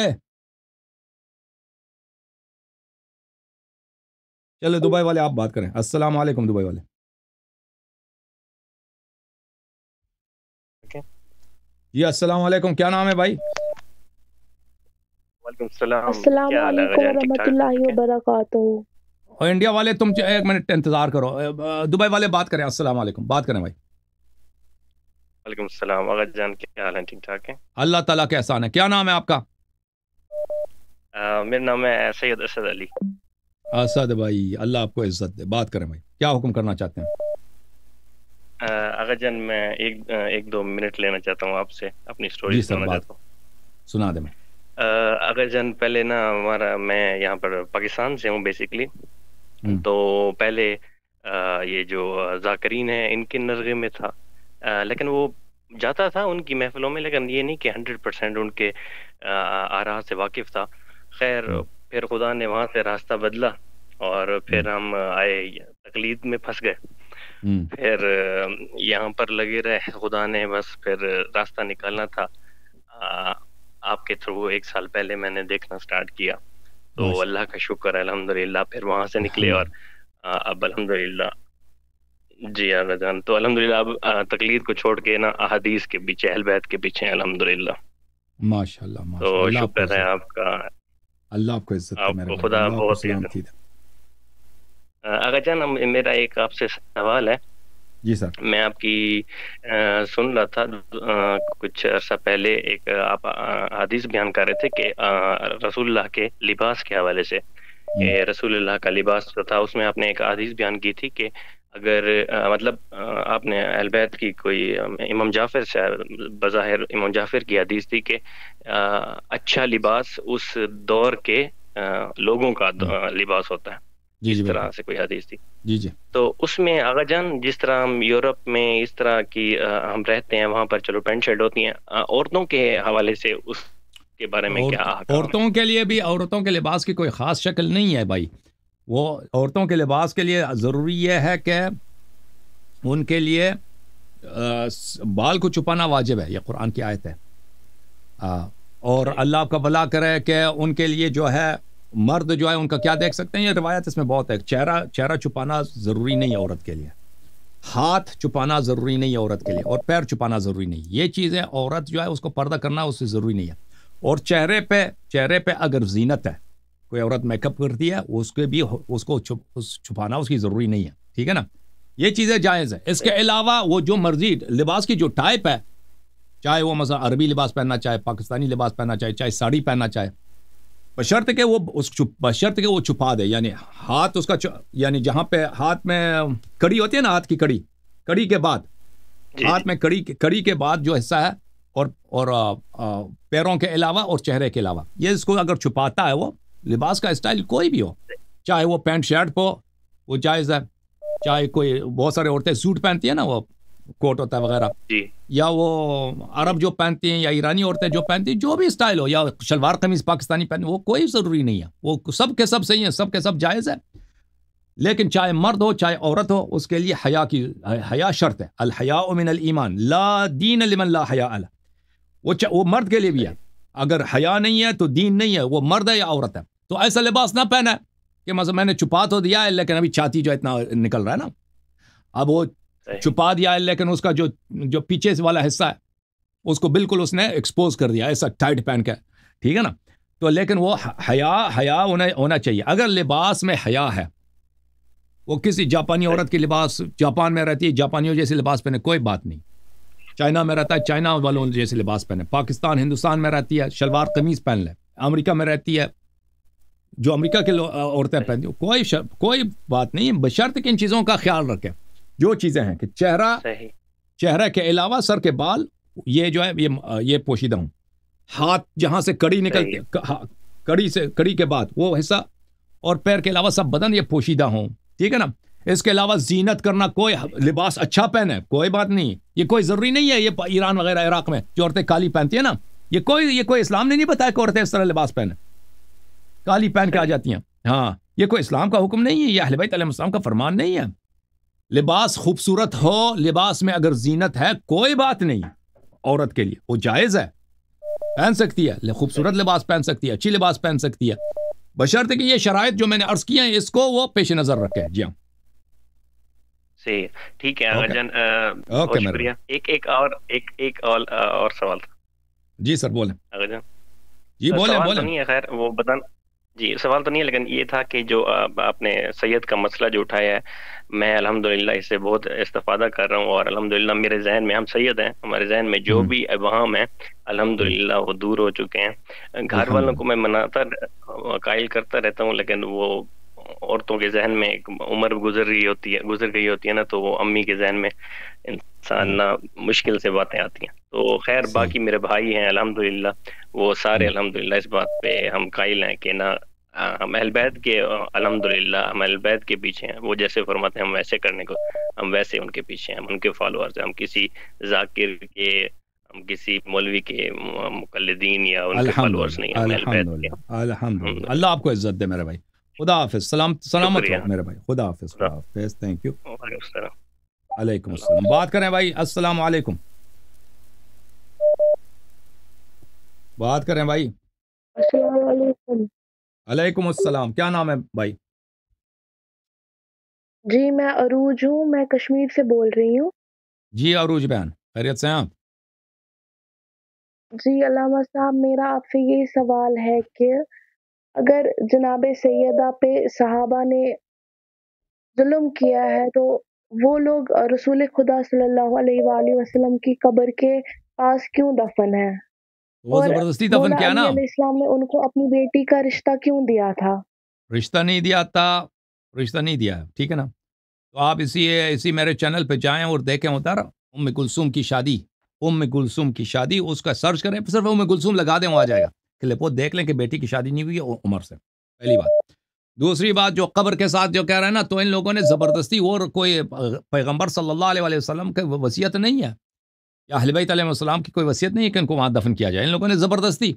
چلے دبئی والے آپ بات کریں السلام علیکم دبئی والے جی السلام علیکم کیا نام ہے بھائی وعلیکم السلام السلام علیکم و اللہ وبرکاتہ انڈیا والے تم ایک منٹ انتظار کرو دبئی والے بات کریں السلام علیکم بات کریں بھائی وعلیکم السلام اگر جان کے حال ہیں ٹھیک ٹھاک ہیں اللہ تعالیٰ کے احسان ہے کیا نام ہے آپ کا میرا نام ہے سید اسد علی اسد بھائی اللہ آپ کو عزت دے بات کریں بھائی کیا حکم کرنا چاہتے ہیں آغا جان میں ایک ایک دو منٹ لینا چاہتا ہوں آپ سے اپنی سٹوری جی سنانا چاہتا ہوں سنا دے میں آغا جان پہلے نا ہمارا میں یہاں پر پاکستان سے ہوں بیسیکلی تو پہلے یہ جو زاکرین ہیں ان کے نرغے میں تھا لیکن وہ جاتا تھا ان کی محفلوں میں لیکن یہ نہیں کہ ہنڈریڈ پرسینٹ ان کے آرا سے واقف تھا خیر ہاں۔ پھر خدا نے وہاں سے راستہ بدلا اور ہاں۔ پھر ہم آئے تقلید میں پھنس گئے ہاں۔ پھر یہاں پر لگے رہے خدا نے بس پھر راستہ نکالنا تھا آپ کے تھرو ایک سال پہلے میں نے دیکھنا سٹارٹ کیا تو اللہ کا شکر الحمدللہ پھر وہاں سے نکلے اور اب الحمدللہ جی آغا جان تو الحمدللہ اب تقلید کو چھوڑ کے نا احادیث کے پیچھے اہل بیت کے پیچھے ہیں الحمدللہ ماشاءاللہ ما تو شکر ہے آپ کا اللہ آپ کو عزت آپ کو خدا بہت سلامتی دے آغا جان میرا ایک آپ سے سوال ہے جی سر میں آپ کی سن رہا تھا کچھ عرصہ پہلے ایک آپ حدیث بیان کر رہے تھے کہ رسول اللہ کے لباس کے حوالے سے رسول اللہ کا لباس تھا اس میں آپ نے ایک حدیث بیان کی تھی کہ اگر مطلب آپ نے البیت کی کوئی امام جعفر سے بظاہر امام جعفر کی حدیث تھی کہ اچھا لباس اس دور کے لوگوں کا ہاں۔ لباس ہوتا ہے جی جی طرح سے کوئی حدیث تھی جی جی تو اس میں آغا جان جس طرح ہم یورپ میں اس طرح کی ہم رہتے ہیں وہاں پر چلو پینٹ شرٹ ہوتی ہیں عورتوں کے حوالے سے اس کے بارے میں کیا عورتوں کے لیے بھی عورتوں کے لباس کی کوئی خاص شکل نہیں ہے بھائی وہ عورتوں کے لباس کے لیے ضروری یہ ہے کہ ان کے لیے بال کو چھپانا واجب ہے یہ قرآن کی آیت ہے اور اللہ آپ کا بھلا کرے کہ ان کے لیے جو ہے مرد جو ہے ان کا کیا دیکھ سکتے ہیں یہ روایت اس میں بہت ہے چہرہ چہرہ چھپانا ضروری نہیں ہے عورت کے لیے ہاتھ چھپانا ضروری نہیں ہے عورت کے لیے اور پیر چھپانا ضروری نہیں یہ چیزیں عورت جو ہے اس کو پردہ کرنا اس سے ضروری نہیں ہے اور چہرے پہ چہرے پہ اگر زینت ہے کوئی عورت میک اپ کرتی ہے اس کے بھی اس کو چھپ چھپانا اس کی ضروری نہیں ہے ٹھیک ہے نا یہ چیزیں جائز ہیں اس کے علاوہ وہ جو مرضی لباس کی جو ٹائپ ہے چاہے وہ مثلا عربی لباس پہننا چاہے پاکستانی لباس پہننا چاہے چاہے ساڑی پہننا چاہے بشرط کہ وہ اس بشرط کہ وہ چھپا دے یعنی ہاتھ اس کا چ... یعنی جہاں پہ ہاتھ میں کڑی ہوتی ہے نا ہاتھ کی کڑی کڑی کے بعد جی۔ ہاتھ میں کڑی کڑی کے بعد جو حصہ ہے اور اور پیروں کے علاوہ اور چہرے کے علاوہ یہ اس کو اگر چھپاتا ہے وہ لباس کا اسٹائل کوئی بھی ہو چاہے وہ پینٹ شرٹ ہو وہ جائز ہے چاہے کوئی بہت سارے عورتیں سوٹ پہنتی ہیں نا وہ کوٹ ہوتا ہے وغیرہ جی۔ یا وہ عرب جو پہنتی ہیں یا ایرانی عورتیں جو پہنتی ہیں جو بھی اسٹائل ہو یا شلوار قمیض پاکستانی پہنتی وہ کوئی ضروری نہیں ہے وہ سب کے سب صحیح ہیں سب کے سب جائز ہے لیکن چاہے مرد ہو چاہے عورت ہو اس کے لیے حیا کی حیا شرط ہے الحیا امن المان لا دین لمن اللہ حیا وہ مرد کے لیے بھی ہے اگر حیا نہیں ہے تو دین نہیں ہے وہ مرد ہے یا عورت ہے تو ایسا لباس نہ پہنا ہے کہ مطلب میں نے چھپا تو دیا ہے لیکن ابھی چھاتی جو اتنا نکل رہا ہے نا اب وہ چھپا دیا ہے لیکن اس کا جو جو پیچھے والا حصہ ہے اس کو بالکل اس نے ایکسپوز کر دیا ایسا ٹائٹ پہن کے ٹھیک ہے نا تو لیکن وہ حیا حیا ہونا ہونا چاہیے اگر لباس میں حیا ہے وہ کسی جاپانی عورت کی لباس جاپان میں رہتی ہے جاپانیوں جیسے لباس پہنے کوئی بات نہیں چائنا میں رہتا ہے چائنا والوں جیسے لباس پہنے پاکستان ہندوستان میں رہتی ہے شلوار قمیض پہن لے امریکہ میں رہتی ہے جو امریکہ کے عورتیں پہنتی ہیں کوئی شر... کوئی بات نہیں بشرط کہ ان چیزوں کا خیال رکھیں جو چیزیں ہیں کہ چہرہ صحیح. چہرہ کے علاوہ سر کے بال یہ جو ہے یہ پوشیدہ ہوں ہاتھ جہاں سے کڑی نکل کے ہاں، کڑی سے کڑی کے بعد وہ حصہ اور پیر کے علاوہ سب بدن یہ پوشیدہ ہوں ٹھیک ہے نا اس کے علاوہ زینت کرنا کوئی لباس اچھا پہنے کوئی بات نہیں یہ کوئی ضروری نہیں ہے یہ ایران وغیرہ عراق میں جو عورتیں کالی پہنتی ہیں نا یہ کوئی یہ کوئی اسلام نے نہیں بتایا کہ عورتیں اس طرح لباس پہنے کالی پہن کے آ جاتی ہیں ہاں یہ کوئی اسلام کا حکم نہیں ہے یہ اہل بیت علیہ السلام کا فرمان نہیں ہے لباس خوبصورت ہو لباس میں اگر زینت ہے کوئی بات نہیں عورت کے لیے وہ جائز ہے پہن سکتی ہے خوبصورت لباس پہن سکتی ہے اچھی لباس پہن سکتی ہے بشرط کہ یہ شرائط جو میں نے عرض کی ہے اس کو وہ پیش نظر رکھے جی ہاں سے ٹھیک ہے رجن شکریہ ایک ایک اور ایک ایک اور سوال تھا جی سر بولیں رجن جی بولیں بولیں نہیں ہے خیر وہ بتا جی سوال تو نہیں ہے لیکن یہ تھا کہ جو آپ نے سید کا مسئلہ جو اٹھایا ہے میں الحمد للہ اس سے بہت استفادہ کر رہا ہوں اور الحمد للہ میرے ذہن میں ہم سید ہیں ہمارے ذہن میں جو بھی ابہام ہیں الحمد للہ وہ دور ہو چکے ہیں گھر والوں کو میں مناتا قائل کرتا رہتا ہوں لیکن وہ عورتوں کے ذہن میں ایک عمر گزر رہی ہوتی ہے گزر گئی ہوتی ہے نا تو وہ امی کے ذہن میں انسان نہ مشکل سے باتیں آتی ہیں تو خیر باقی میرے بھائی ہیں الحمد وہ سارے الحمد اس بات پہ ہم قائل ہیں کہ ہم اہل بیت کے ہم اہل بیت کے پیچھے ہیں وہ جیسے فرماتے ہیں ہم ویسے کرنے کو ہم ویسے ان کے پیچھے ہیں ہم ان کے فالوورز ہیں ہم کسی ذاکر کے ہم کسی مولوی کے مقلدین یا ان کے فالوورز نہیں ہیں اللہ آپ کو عزت دے میرے بھائی خدا حافظ سلام سلامت رہو میرے بھائی خدا حافظ خدا حافظ تھینک یو علیکم السلام بات کریں بھائی السلام علیکم بات کریں بھائی السلام علیکم علیکم السلام کیا نام ہے بھائی جی میں عروج ہوں میں کشمیر سے بول رہی ہوں جی عروج بہن خیریت سے آپ جی علامہ صاحب میرا آپ سے یہ سوال ہے کہ اگر جناب سیدہ پہ صحابہ نے ظلم کیا ہے تو وہ لوگ رسول خدا صلی اللہ علیہ وآلہ وسلم کی قبر کے پاس کیوں دفن ہیں وہ زبردستی دفن کیا نا اسلام نے ان کو اپنی بیٹی کا رشتہ کیوں دیا تھا رشتہ نہیں دیا تھا رشتہ نہیں دیا ٹھیک ہے نا تو آپ اسی اسی میرے چینل پہ جائیں اور دیکھیں ہوتا رہا ام کلثوم کی شادی ام کلثوم کی شادی اس کا سرچ کریں صرف ام کلثوم لگا دیں وہ آ جائے گا کہ لپوت دیکھ لیں کہ بیٹی کی شادی نہیں ہوئی ہے عمر سے پہلی بات دوسری بات جو قبر کے ساتھ جو کہہ رہے ہیں نا تو ان لوگوں نے زبردستی اور کوئی پیغمبر صلی اللہ علیہ وسلم کی وصیت نہیں ہے یا اہل بیت علیہ وسلم کی کوئی وصیت نہیں ہے کہ ان کو وہاں دفن کیا جائے ان لوگوں نے زبردستی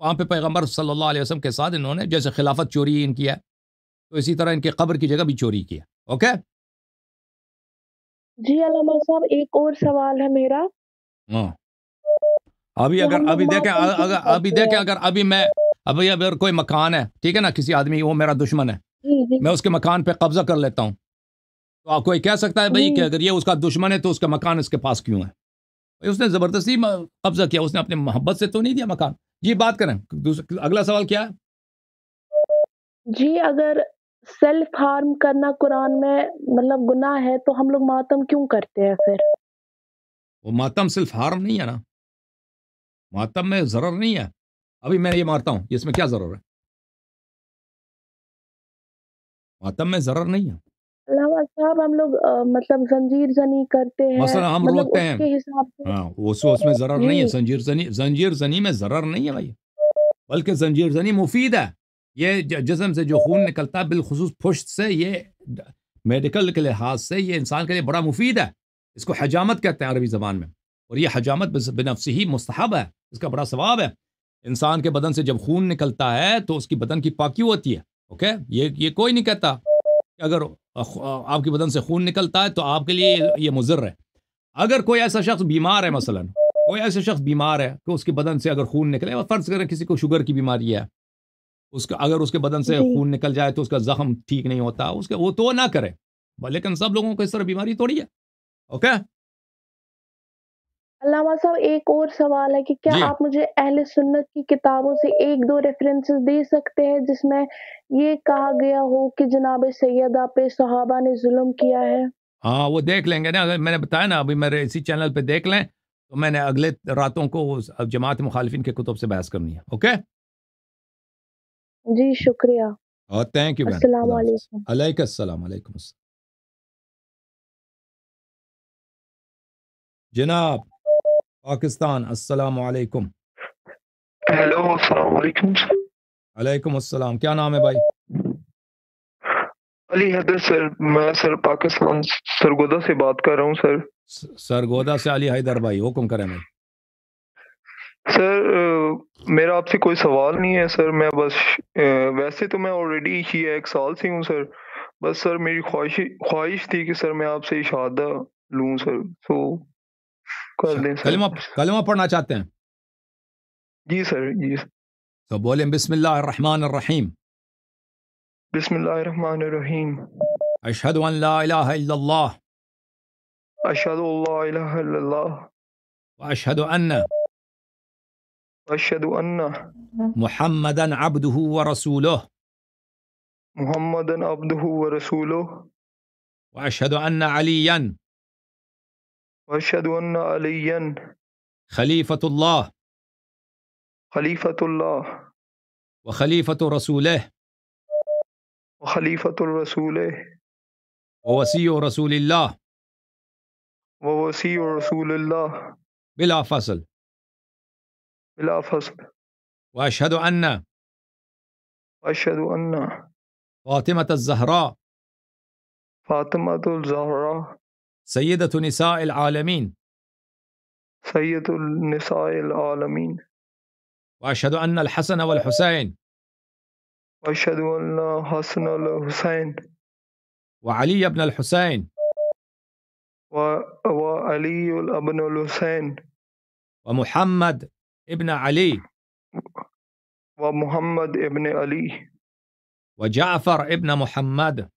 وہاں پہ پیغمبر صلی اللہ علیہ وسلم کے ساتھ انہوں نے جیسے خلافت چوری ان کی ہے تو اسی طرح ان کے قبر کی جگہ بھی چوری کیا اوکے جی علامہ صاحب ایک اور سوال ہے میرا ہاں ابھی اگر ابھی اگر ابھی دیکھیں اگر ابھی میں ابھی اگر کوئی مکان ہے ٹھیک ہے نا کسی آدمی وہ میرا دشمن ہے جی، جی۔ میں اس کے مکان پہ قبضہ کر لیتا ہوں تو آپ کوئی کہہ سکتا ہے بھائی جی۔ کہ اگر یہ اس کا دشمن ہے تو اس کا مکان اس کے پاس کیوں ہے اس اس نے نے زبردستی قبضہ کیا اپنے محبت سے تو نہیں دیا مکان جی بات کریں اگلا سوال کیا ہے جی اگر سیلف ہارم کرنا قرآن میں مطلب گناہ ہے تو ہم لوگ ماتم کیوں کرتے ہیں پھر وہ ماتم صرف ہارم نہیں ہے نا ماتم میں ضرر نہیں ہے ابھی میں یہ مارتا ہوں اس میں کیا ضرور ہے ماتم میں ضرر نہیں ہے صاحب ہم لوگ مطلب زنجیر زنی کرتے ہیں مثلا ہم مطلب وہ سو ہاں، اس میں ضرر نہیں ہے جی۔ زنجیر زنی زنجیر زنی میں ضرر نہیں ہے بھائی بلکہ زنجیر زنی مفید ہے یہ جسم سے جو خون نکلتا ہے بالخصوص پشت سے یہ میڈیکل کے لحاظ سے یہ انسان کے لیے بڑا مفید ہے اس کو حجامت کہتے ہیں عربی زبان میں اور یہ حجامت ہی مستحب ہے اس کا بڑا ثواب ہے انسان کے بدن سے جب خون نکلتا ہے تو اس کی بدن کی پاکی ہوتی ہے اوکے یہ یہ کوئی نہیں کہتا کہ اگر آپ کے بدن سے خون نکلتا ہے تو آپ کے لیے یہ مضر ہے اگر کوئی ایسا شخص بیمار ہے مثلا کوئی ایسا شخص بیمار ہے کہ اس کے بدن سے اگر خون نکلے فرض کریں کسی کو شوگر کی بیماری ہے اس کا اگر اس کے بدن سے جی۔ خون نکل جائے تو اس کا زخم ٹھیک نہیں ہوتا اس کے وہ تو نہ کرے لیکن سب لوگوں کو اس طرح بیماری تھوڑی ہے اوکے علامہ صاحب ایک اور سوال ہے کہ کیا جی آپ مجھے اہل سنت کی کتابوں سے ایک دو ریفرنسز دے سکتے ہیں جس میں یہ کہا گیا ہو کہ جناب سیدہ پہ صحابہ نے ظلم کیا ہے ہاں وہ دیکھ لیں گے نا اگر میں نے بتایا نا ابھی میرے اسی چینل پہ دیکھ لیں تو میں نے اگلے راتوں کو جماعت مخالفین کے کتب سے بحث کرنی ہے اوکے جی شکریہ اور تھینک یو السلام علیکم علیکم السلام علیکم السلام جناب پاکستان السلام علیکم ہیلو السلام علیکم علیکم السلام کیا نام ہے بھائی علی حیدر سر میں سر پاکستان سرگودا سے بات کر رہا ہوں سر سرگودا سے علی حیدر بھائی حکم کریں بھائی سر میرا آپ سے کوئی سوال نہیں ہے سر میں بس ویسے تو میں آلریڈی ہی ایک سال سے ہوں سر بس سر میری خواہش خواہش تھی کہ سر میں آپ سے اشادہ لوں سر تو کلمہ کلمہ پڑھنا چاہتے ہیں جی سر جی تو بولیں بسم اللہ الرحمن الرحیم بسم اللہ الرحمن الرحیم اشہد ان لا الہ الا اللہ اشہد ان لا الہ الا اللہ واشہد ان اشہد ان محمدا عبده ورسوله محمدا عبده ورسوله واشهد ان عليا وأشهد أن عليا خليفة الله خليفة الله وخليفة رسوله وخليفة رسوله ووصي رسول الله ووصي رسول الله بلا فصل بلا فصل وأشهد أن وأشهد أن فاطمة الزهراء فاطمة الزهراء سيدة نساء العالمين سيد النساء العالمين وأشهد أن الحسن والحسين وأشهد أن الحسن والحسين وعلي بن الحسين و... وعلي بن الحسين ومحمد ابن علي ومحمد ابن علي وجعفر ابن محمد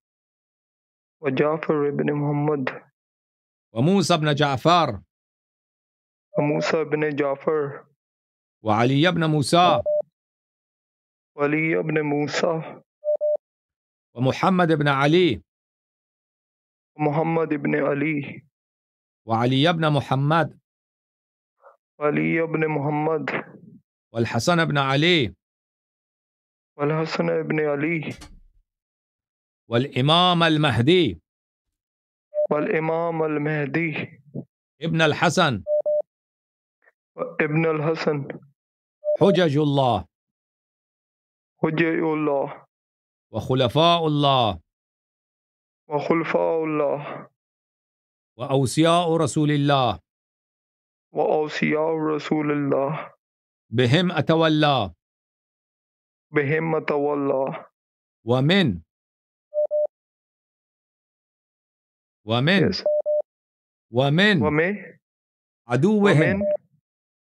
وجعفر ابن محمد وموسى بن جعفر وموسى بن جعفر وعلي بن موسى وعلي بن موسى ومحمد بن علي ومحمد بن علي وعلي بن محمد وعلي بن محمد والحسن بن علي والحسن بن علي والإمام المهدي والإمام المهدي ابن الحسن ابن الحسن حجج الله حجج الله وخلفاء الله وخلفاء الله وأوصياء رسول الله وأوصياء رسول الله بهم أتولى بهم أتولى ومن ومن yes. ومن ومن عدوهم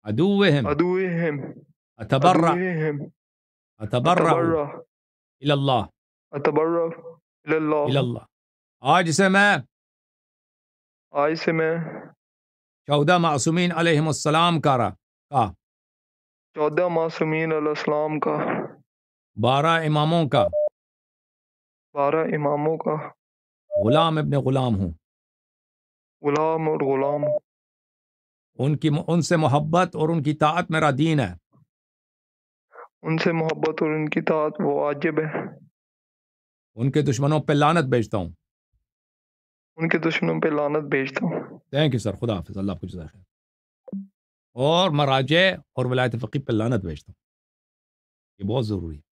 عدوهم عدوهم أتبرع عدوهم. أتبرع, أتبرع إلى الله أتبرع إلى الله إلى الله آج سماء آج سماء چودہ معصومین علیہم السلام كارا را کا چودہ معصومین علیہ السلام کا بارہ اماموں کا بارہ اماموں کا غلام ابن غلام ہوں غلام اور غلام ان کی ان سے محبت اور ان کی طاعت میرا دین ہے ان سے محبت اور ان کی طاعت وہ واجب ہے ان کے دشمنوں پہ لانت بھیجتا ہوں ان کے دشمنوں پہ لانت بھیجتا ہوں تھینک یو سر خدا حافظ اور میں راجے اور ولایت فقی پہ لانت بھیجتا ہوں یہ بہت ضروری ہے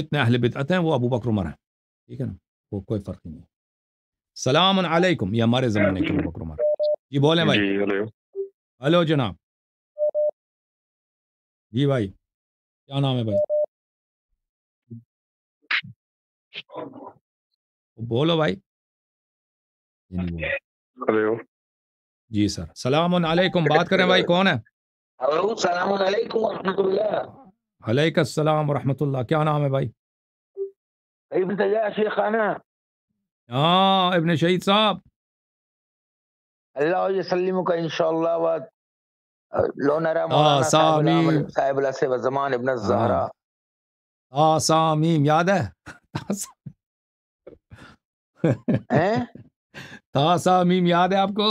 جتنے اہل بدعت ہیں وہ ابو بکر عمر ہیں ٹھیک ہے نا وہ کوئی فرق نہیں السلام علیکم یہ ہمارے زمانے کے جی بولیں بھائی جی، ہلو جناب جی بھائی کیا نام ہے بھائی بولو بھائی جی ہلو جی سر السلام علیکم بات کریں بھائی کون ہے السلام علیکم و رحمۃ اللہ علیکم السلام و رحمۃ اللہ کیا نام ہے بھائی ابن تجاه شيخنا اه ابن شهيد صاحب الله يسلمك ان شاء الله و لو نرى مولانا صاحب صاحب و زمان ابن الزهراء اه صاميم ياد ہے تا صامیم یاد ہے اپ کو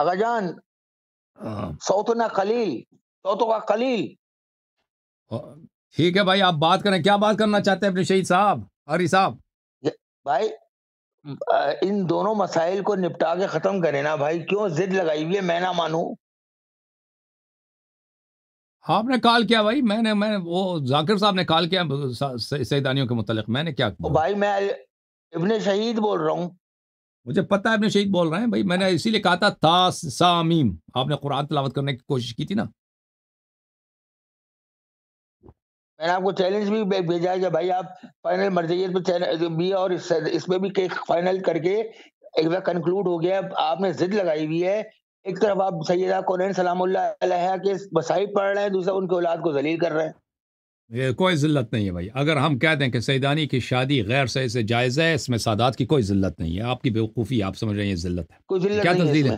اغا جان صوتنا قليل صوتك قليل ٹھیک ہے بھائی آپ بات کریں کیا بات کرنا چاہتے ہیں اپنے شہید صاحب ہری صاحب جی، بھائی ان دونوں مسائل کو نپٹا کے ختم کرے نا بھائی کیوں لگائی ہوئی ہے میں نہ مانوں آپ نے کال کیا بھائی میں نے میں وہ ذاکر صاحب نے کال کیا سیدانیوں کے متعلق میں نے کیا بھائی میں ابن شہید بول رہا ہوں مجھے ہے ابن شہید بول رہے ہیں نے اسی لیے کہا تھا سامیم آپ نے قرآن تلاوت کرنے کی کوشش کی تھی نا میں نے آپ کو چیلنج بھی بھیجا ہے کہ بھائی آپ فائنل مرضیت پہ بھی اور اس میں بھی فائنل کر کے ایک بار کنکلوڈ ہو گیا آپ نے ضد لگائی ہوئی ہے ایک طرف آپ سیدہ کونین سلام اللہ علیہ کے مسائب پڑھ رہے ہیں دوسرا ان کے اولاد کو ذلیل کر رہے ہیں یہ کوئی ذلت نہیں ہے بھائی اگر ہم کہہ دیں کہ سیدانی کی شادی غیر سے اسے جائز ہے اس میں سادات کی کوئی ذلت نہیں ہے آپ کی بیوقوفی آپ سمجھ رہے ہیں یہ ذلت ہے کوئی ذلت کیا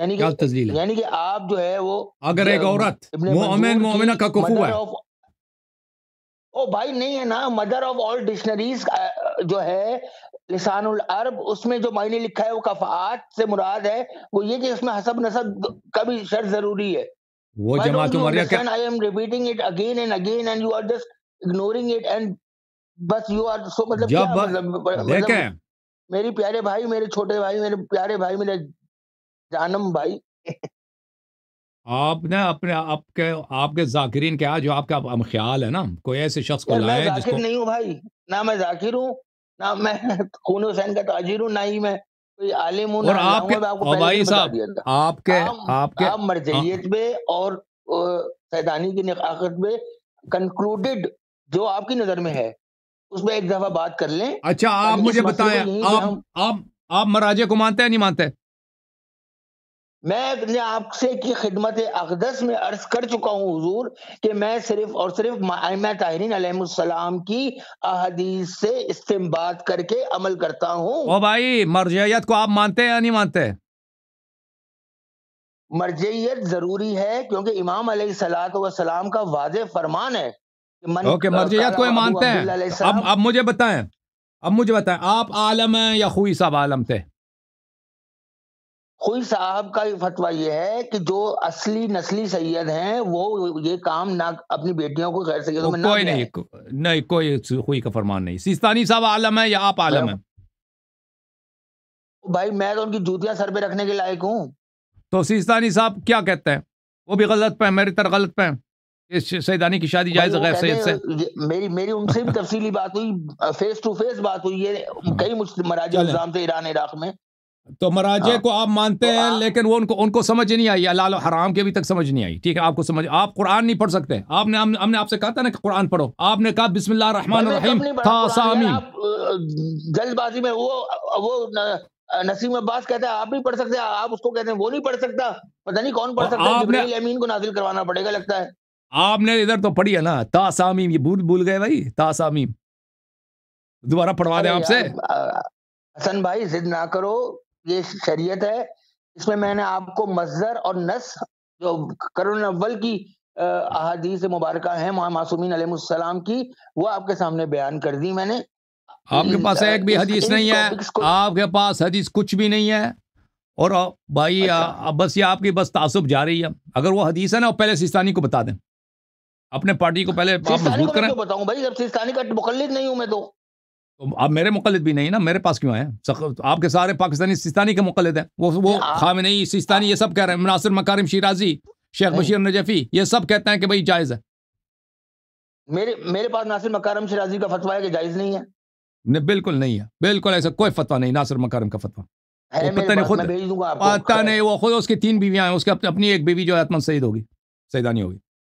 یعنی تزلیل ہے یعنی کہ آپ جو ہے وہ اگر ایک عورت مومن مومنہ کا کفو ہے او بھائی نہیں ہے نا مدر آف آل ڈکشنریز جو ہے لسان العرب اس میں جو معنی لکھا ہے وہ کفعات سے مراد ہے وہ یہ کہ اس میں حسب نصب کبھی شر ضروری ہے وہ جماعت عمریہ کیا I am repeating it again and again and you are just ignoring it and بس you are so مطلب کیا مطلب،, مطلب دیکھیں میری پیارے بھائی میرے چھوٹے بھائی میرے پیارے بھائی میرے جانم بھائی آپ نے اپنے آپ کے آپ کے ذاکرین کیا جو آپ کا خیال ہے نا کوئی ایسے شخص کو لائے میں ذاکر نہیں ہوں بھائی نہ میں ذاکر ہوں نہ میں خون حسین کا تاجر ہوں نہ ہی میں کوئی عالم ہوں اور آپ کے بھائی صاحب آپ کے آپ کے مرجعیت پہ اور سیدانی کی نقاقت پہ کنکلوڈڈ جو آپ کی نظر میں ہے اس میں ایک دفعہ بات کر لیں اچھا آپ یعنی مجھے بتائیں آپ آپ مراجے کو مانتے ہیں نہیں مانتے ہیں میں اپنے آپ سے کی خدمت اقدس میں عرض کر چکا ہوں حضور کہ میں صرف اور صرف علیہ السلام کی احادیث سے استمباد کر کے عمل کرتا ہوں بھائی مرجعیت کو آپ مانتے ہیں یا نہیں مانتے مرجعیت ضروری ہے کیونکہ امام علیہ السلاۃ والسلام کا واضح فرمان ہے اوکے مرجعیت کو مانتے ہیں اب اب مجھے مجھے بتائیں بتائیں آپ عالم ہیں یا خوئی صاحب عالم تھے خوئی صاحب کا یہ فتویٰ یہ ہے کہ جو اصلی نسلی سید ہیں وہ یہ کام نہ اپنی بیٹیوں کو غیر سیدوں میں کوئی نہیں نہیں کوئی خوئی کا فرمان نہیں سیستانی صاحب عالم ہے یا آپ عالم ہیں بھائی میں تو ان کی جوتیاں سر پہ رکھنے کے لائق ہوں تو سیستانی صاحب کیا کہتے ہیں وہ بھی غلط پہ ہیں میری طرح غلط پہ ہیں سیدانی کی شادی جائز غیر سید سے میری میری ان سے بھی تفصیلی بات ہوئی فیس ٹو فیس بات ہوئی ہے ہاں۔ کئی مراجع اسلام تھے ایران عراق میں تو مراجع ہاں۔ کو آپ مانتے ہیں لیکن وہ ان کو ان کو سمجھ نہیں آئی اللہ حرام کے ابھی تک سمجھ نہیں آئی ٹھیک ہے آپ کو سمجھ آپ قرآن نہیں پڑھ سکتے آپ نے ہم نے آپ سے کہا تھا نا کہ قرآن پڑھو آپ نے کہا بسم اللہ الرحمن الرحیم تھا سامین جلد بازی میں وہ وہ نسیم عباس کہتا ہے آپ نہیں پڑھ سکتے آپ اس کو کہتے ہیں وہ نہیں پڑھ سکتا پتہ نہیں کون پڑھ سکتا ہے امین کو نازل کروانا پڑے گا لگتا ہے آپ نے ادھر تو پڑھی ہے نا تا سامیم یہ بھول بھول گئے بھائی تا سامیم دوبارہ پڑھوا دیں آپ سے حسن بھائی زد نہ کرو یہ شریعت ہے اس میں میں نے آپ کو مظہر اور نس جو کرون اول کی احادیث مبارکہ ہیں معصومین علیہ السلام کی وہ آپ کے سامنے بیان کر دی میں نے آپ کے پاس ایک بھی حدیث نہیں ہے آپ کے پاس حدیث کچھ بھی نہیں ہے اور بھائی اچھا۔ بس یہ آپ کی بس تعصب جا رہی ہے اگر وہ حدیث ہے نا پہلے سستانی کو بتا دیں اپنے پارٹی کو پہلے آپ مضبوط کریں بتاؤں بھائی جب سستانی کا مقلد نہیں ہوں میں تو آپ میرے مقلد بھی نہیں نا میرے پاس کیوں ہیں آپ کے سارے پاکستانی سستانی کے مقلد ہیں وہ وہ ہاں۔ سستانی یہ سب کہہ رہے ہیں مناصر مکارم شیرازی شیخ بشیر نجفی یہ سب کہتے ہیں کہ بھائی جائز ہے میرے میرے پاس ناصر مکارم کا ہے کہ جائز نہیں ہے نہیں بالکل نہیں ہے بالکل ایسا کوئی فتویٰ نہیں ناصر مکارم کا فتویٰ نہیں خود پتہ نہیں وہ خود اس کی تین بیویاں ہیں اس کے اپنی ایک بیوی جو ہے سعید ہوگی سیدانی ہوگی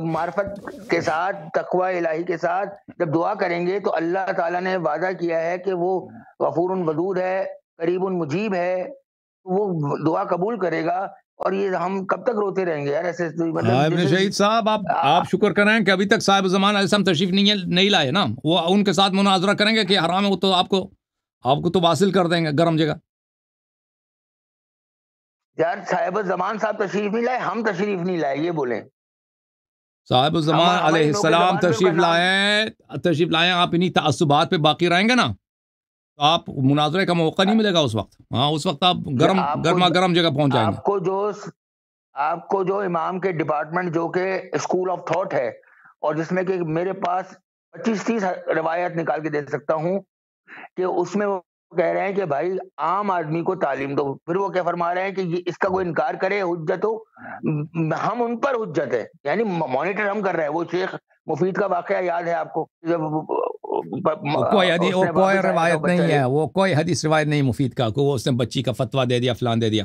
معرفت کے ساتھ تقوی الہی کے ساتھ جب دعا کریں گے تو اللہ تعالیٰ نے وعدہ کیا ہے کہ وہ غفور ودود ہے قریب المجیب ہے وہ دعا قبول کرے گا اور یہ ہم کب تک روتے رہیں گے مطلب ہاں، شہید صاحب آپ شکر کہ ابھی تک صاحب زمان علیہ السلام تشریف نہیں لائے نا وہ ان کے ساتھ مناظرہ کریں گے کہ حرام ہے وہ تو آپ کو آپ کو تو باصل کر دیں گے گرم جگہ یار صاحب زمان صاحب تشریف نہیں لائے ہم تشریف نہیں لائے یہ بولیں صاحب الزمان علیہ السلام تشریف لائیں تشریف لائیں آپ تعصبات پہ باقی رہیں گے نا تو آپ مناظرے کا موقع نہیں ملے گا اس وقت ہاں اس وقت آپ گرم گرما گرم جگہ پہنچ جائیں آپ کو جو آپ کو جو امام کے ڈپارٹمنٹ جو کہ اسکول آف تھاٹ ہے اور جس میں کہ میرے پاس پچیس تیس روایت نکال کے دے سکتا ہوں کہ اس میں کہہ رہے ہیں کہ بھائی عام آدمی کو تعلیم دو پھر وہ کیا فرما رہے ہیں کہ اس کا کوئی انکار کرے حجت ہو ہم ان پر حجت ہے یعنی مانیٹر ہم کر رہے ہیں وہ شیخ مفید کا واقعہ یاد ہے آپ کو کوئی روایت نہیں ہے وہ کوئی حدیث روایت نہیں مفید کا کو وہ اس نے بچی کا فتویٰ دے دیا فلان دے دیا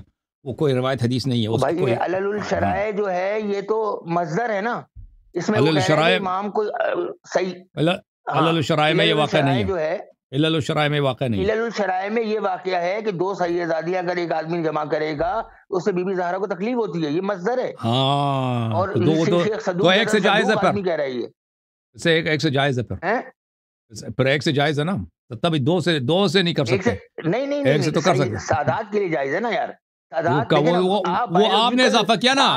وہ کوئی روایت حدیث نہیں ہے بھائی علل الشرائع جو ہے یہ تو مصدر ہے نا اس میں علل الشرائع امام کو صحیح علل ہاں، الشرائع میں یہ واقعہ نہیں ہے جو ہے علل الشرائع میں واقع نہیں علل الشرائع میں یہ واقعہ ہے کہ دو صحیح آزادی اگر ایک آدمی جمع کرے گا اس سے بی بی زہرہ کو تکلیف ہوتی ہے یہ مصدر ہے ہاں دو دو تو ایک سے جائز ہے پر سے ایک ایک سے جائز ہے پر ہاں؟ پر ایک سے جائز ہے نا تب دو سے دو سے نہیں کر سکتے نہیں نہیں ایک سے تو کر سکتے سادات کے لیے جائز ہے نا یار وہ آپ نے اضافہ کیا نا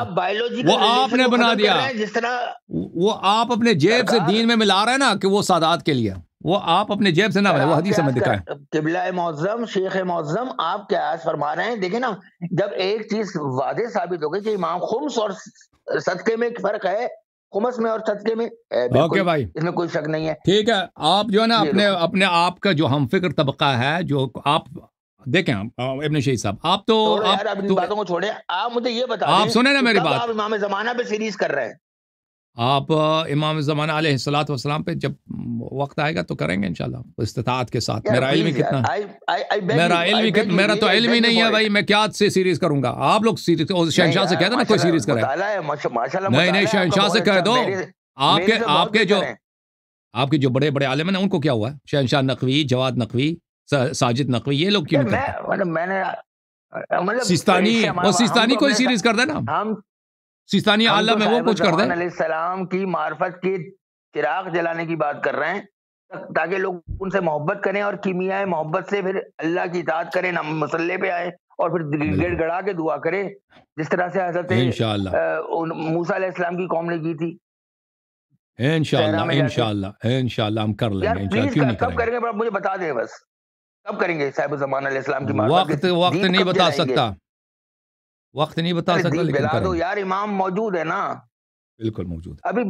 وہ آپ نے بنا دیا جس طرح وہ آپ اپنے جیب سے دین میں ملا رہے نا کہ وہ سادات کے لیے وہ آپ اپنے جیب سے نہ وہ حدیث میں دکھائیں قبلہ معظم شیخ معظم آپ کیا آج فرما رہے ہیں دیکھیں نا جب ایک چیز واضح ثابت ہو گئی کہ امام خمس اور صدقے میں فرق ہے خمس میں اور صدقے میں اوکے بھائی اس میں کوئی شک نہیں ہے ٹھیک ہے آپ جو ہے نا جی، اپنے اپنے آپ کا جو ہم فکر طبقہ ہے جو آپ دیکھیں ابن شہید صاحب آپ تو آپ باتوں کو چھوڑیں آپ مجھے یہ بتا آپ سنیں نا میری بات آپ امام زمانہ پہ سیریز کر رہے ہیں آپ امام زمانہ علیہ السلاۃ وسلام پہ جب وقت آئے گا تو کریں گے انشاءاللہ استطاعت کے ساتھ میرا علم کتنا میرا میرا علم تو علم ہی نہیں ہے بھائی میں کیا سے سیریز کروں گا آپ لوگ شہنشاہ سے کہہ دو نا کوئی سیریز کرے نہیں نہیں شہنشاہ سے کہہ دو آپ کے آپ کے اچھا جو آپ کے جو بڑے بڑے عالم ہیں ان کو کیا ہوا ہے شہنشاہ نقوی جواد نقوی ساجد نقوی یہ لوگ کیوں مطلب مطلب سیستانی کوئی سیریز کر دیں نا سیستانی عالم میں وہ کچھ کر دیں علیہ السلام کی معرفت کی چراغ جلانے کی بات کر رہے ہیں تاکہ لوگ ان سے محبت کریں اور کیمیا محبت سے پھر اللہ کی اطاعت کریں مسلح پہ آئے اور پھر گڑ گڑا کے دعا کرے جس طرح سے حضرت موسا علیہ السلام کی قوم نے کی تھی انشاءاللہ انشاءاللہ انشاءاللہ ہم کر لیں گے انشاءاللہ کیوں نہیں کریں گے مجھے بتا دیں بس کب کریں گے صاحب زمان علیہ السلام کی وقت وقت نہیں بتا سکتا وقت نہیں بتا سکتا لیکن بلا دو یار امام موجود ہے نا بالکل موجود ہے ابھی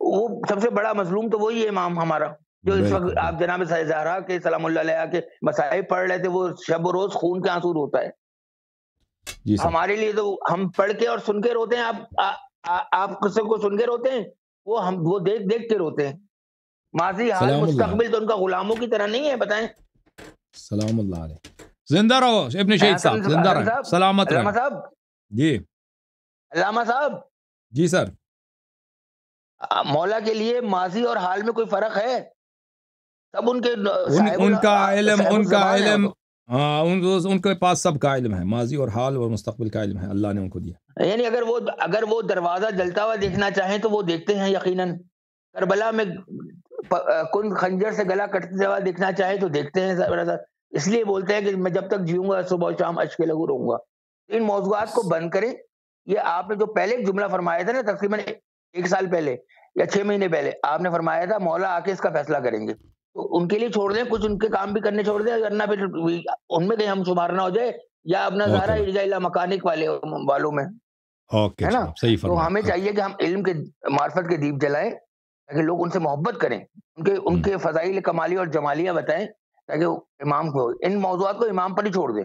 وہ سب سے بڑا مظلوم تو وہی ہے امام ہمارا جو اس وقت آپ جناب سہزارہ کے سلام اللہ علیہ کے مسائل پڑھ رہے تھے وہ شب و روز خون کے آنسور ہوتا ہے جی ہمارے لیے تو ہم پڑھ کے اور سن کے روتے ہیں آپ آپ قسم کو سن کے روتے ہیں وہ ہم وہ دیکھ دیکھ کے روتے ہیں ماضی حال مستقبل تو ان کا غلاموں کی طرح نہیں ہے بتائیں سلام اللہ علیہ زندہ رہو ابن شہید صاحب زندہ رہے سلامت رہے صاحب جی علامہ صاحب جی سر مولا کے لیے ماضی اور حال میں کوئی فرق ہے سب ان ان کے کا علم ان ان کا کا علم علم ہاں کے پاس سب ہے ماضی اور حال اور مستقبل کا علم ہے اللہ نے ان کو دیا یعنی اگر وہ اگر وہ دروازہ جلتا ہوا دیکھنا چاہیں تو وہ دیکھتے ہیں یقیناً کربلا میں کن خنجر سے گلا کٹتے ہوا دیکھنا چاہیں تو دیکھتے ہیں اس لیے بولتے ہیں کہ میں جب تک جیوں گا صبح شام شام اشکے لگو رہوں گا ان موضوعات کو بند کریں یہ آپ نے جو پہلے ایک جملہ فرمایا تھا نا تقریباً ایک سال پہلے یا چھ مہینے پہلے آپ نے فرمایا تھا مولا آ کے اس کا فیصلہ کریں گے تو ان کے لیے چھوڑ دیں کچھ ان کے کام بھی کرنے چھوڑ دیں نہ ان میں کہیں ہم نہ ہو جائے یا اپنا سارا ارجا مکانک والے والوں میں ہے نا تو ہمیں چاہیے کہ ہم علم کے معرفت کے دیپ جلائیں تاکہ لوگ ان سے محبت کریں ان کے ان hmm. کے فضائل کمالی اور جمالیاں بتائیں تاکہ امام کو ان موضوعات کو امام پر ہی چھوڑ دیں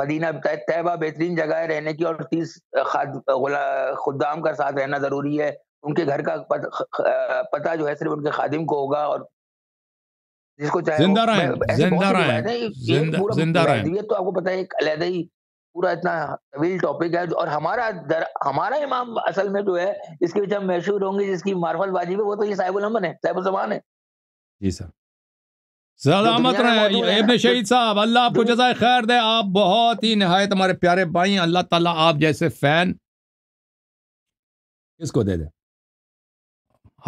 مدینہ طیبہ بہترین جگہ ہے رہنے کی اور تیس خدام کا ساتھ رہنا ضروری ہے ان کے گھر کا پتہ جو ہے صرف ان کے خادم کو ہوگا اور جس کو چاہے زندہ رہے زندہ رہے زندہ رہے تو آپ کو پتہ ہے ایک علیحدہ ہی پورا اتنا طویل ٹاپک ہے اور ہمارا در ہمارا امام اصل میں جو ہے اس کے بچے ہم مشہور ہوں گے جس کی معرفت واجب ہے وہ تو یہ صاحب الامن ہے صاحب الزمان ہے جی سر سلامت رہے ابن شہید صاحب اللہ آپ کو جزائے خیر دے آپ بہت ہی نہایت ہمارے پیارے بھائی ہیں اللہ تعالیٰ آپ جیسے فین اس کو دے دے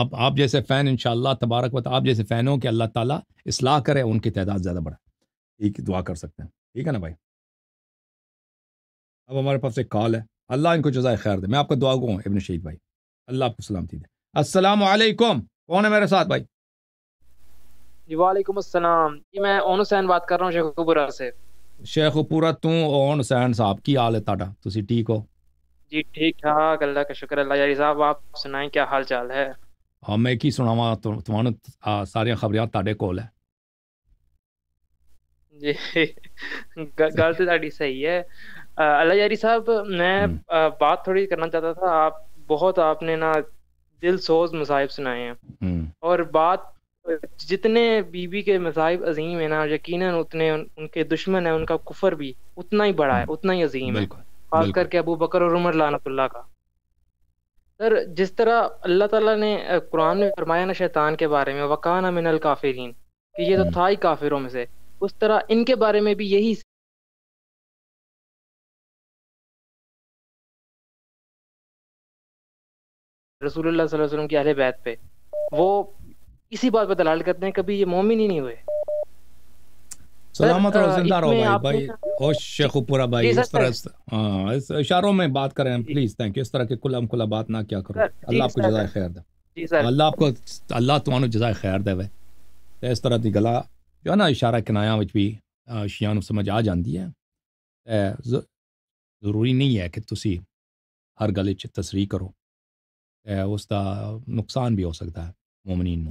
اب آپ جیسے فین انشاءاللہ تبارک وقت آپ جیسے فین ہوں کہ اللہ تعالیٰ اصلاح کرے ان کی تعداد زیادہ بڑھا ٹھیک دعا کر سکتے ہیں ٹھیک ہے نا بھائی اب ہمارے پاس ایک کال ہے اللہ ان کو جزائے خیر دے میں آپ کو دعا گو ہوں ابن شہید بھائی اللہ آپ کو سلامتی دے السلام علیکم کون ہے میرے ساتھ بھائی وعلیکم السلام جی میں اون حسین بات کر رہا ہوں شیخ پورا سے شیخ پورا تو اون حسین صاحب کی حال ہے تاڈا تسی ٹھیک ہو جی ٹھیک ٹھاک اللہ کا شکر اللہ یاری صاحب آپ سنائیں کیا حال چال ہے ہاں میں کی سناوا تمہانوں ساری خبریاں تاڈے کول ہے جی گل تو تاڈی صحیح ہے اللہ یاری صاحب میں بات تھوڑی کرنا چاہتا تھا آپ بہت آپ نے نا دل سوز مصائب سنائے ہیں اور بات جتنے بی بی کے مذاہب عظیم ہیں نا یقیناً اتنے ان کے دشمن ہیں ان کا کفر بھی اتنا ہی بڑا ہے اتنا ہی عظیم ہے خاص کر کے ابو بکر اور عمر لانت اللہ کا سر جس طرح اللہ تعالیٰ نے قرآن میں فرمایا نا شیطان کے بارے میں وقان من الکافرین کہ یہ تو تھا ہی کافروں میں سے اس طرح ان کے بارے میں بھی یہی رسول اللہ صلی اللہ علیہ وسلم کی اہل بیت پہ وہ اسی بات پہ دلال کرتے ہیں کبھی یہ مومن ہی نہیں ہوئے سلامت اور زندہ رہو بھائی بھائی خوش شیخ پورا بھائی جی، اس طرح ہاں، اس اشاروں میں بات کر رہے ہیں جی۔ پلیز تھینک یو اس طرح کے کلا کلا بات نہ کیا کرو جی، اللہ آپ کو جزائے خیر دے اللہ آپ کو اللہ تمہوں جزائے خیر دے وے اس طرح دی گلا جو ہے نا اشارہ کنایا وچ بھی اشیاں نو سمجھ آ جاندی ہے تے ضروری نہیں ہے کہ تسی ہر گلے چ تصریح کرو تے اس دا نقصان بھی ہو سکتا ہے مومنین نو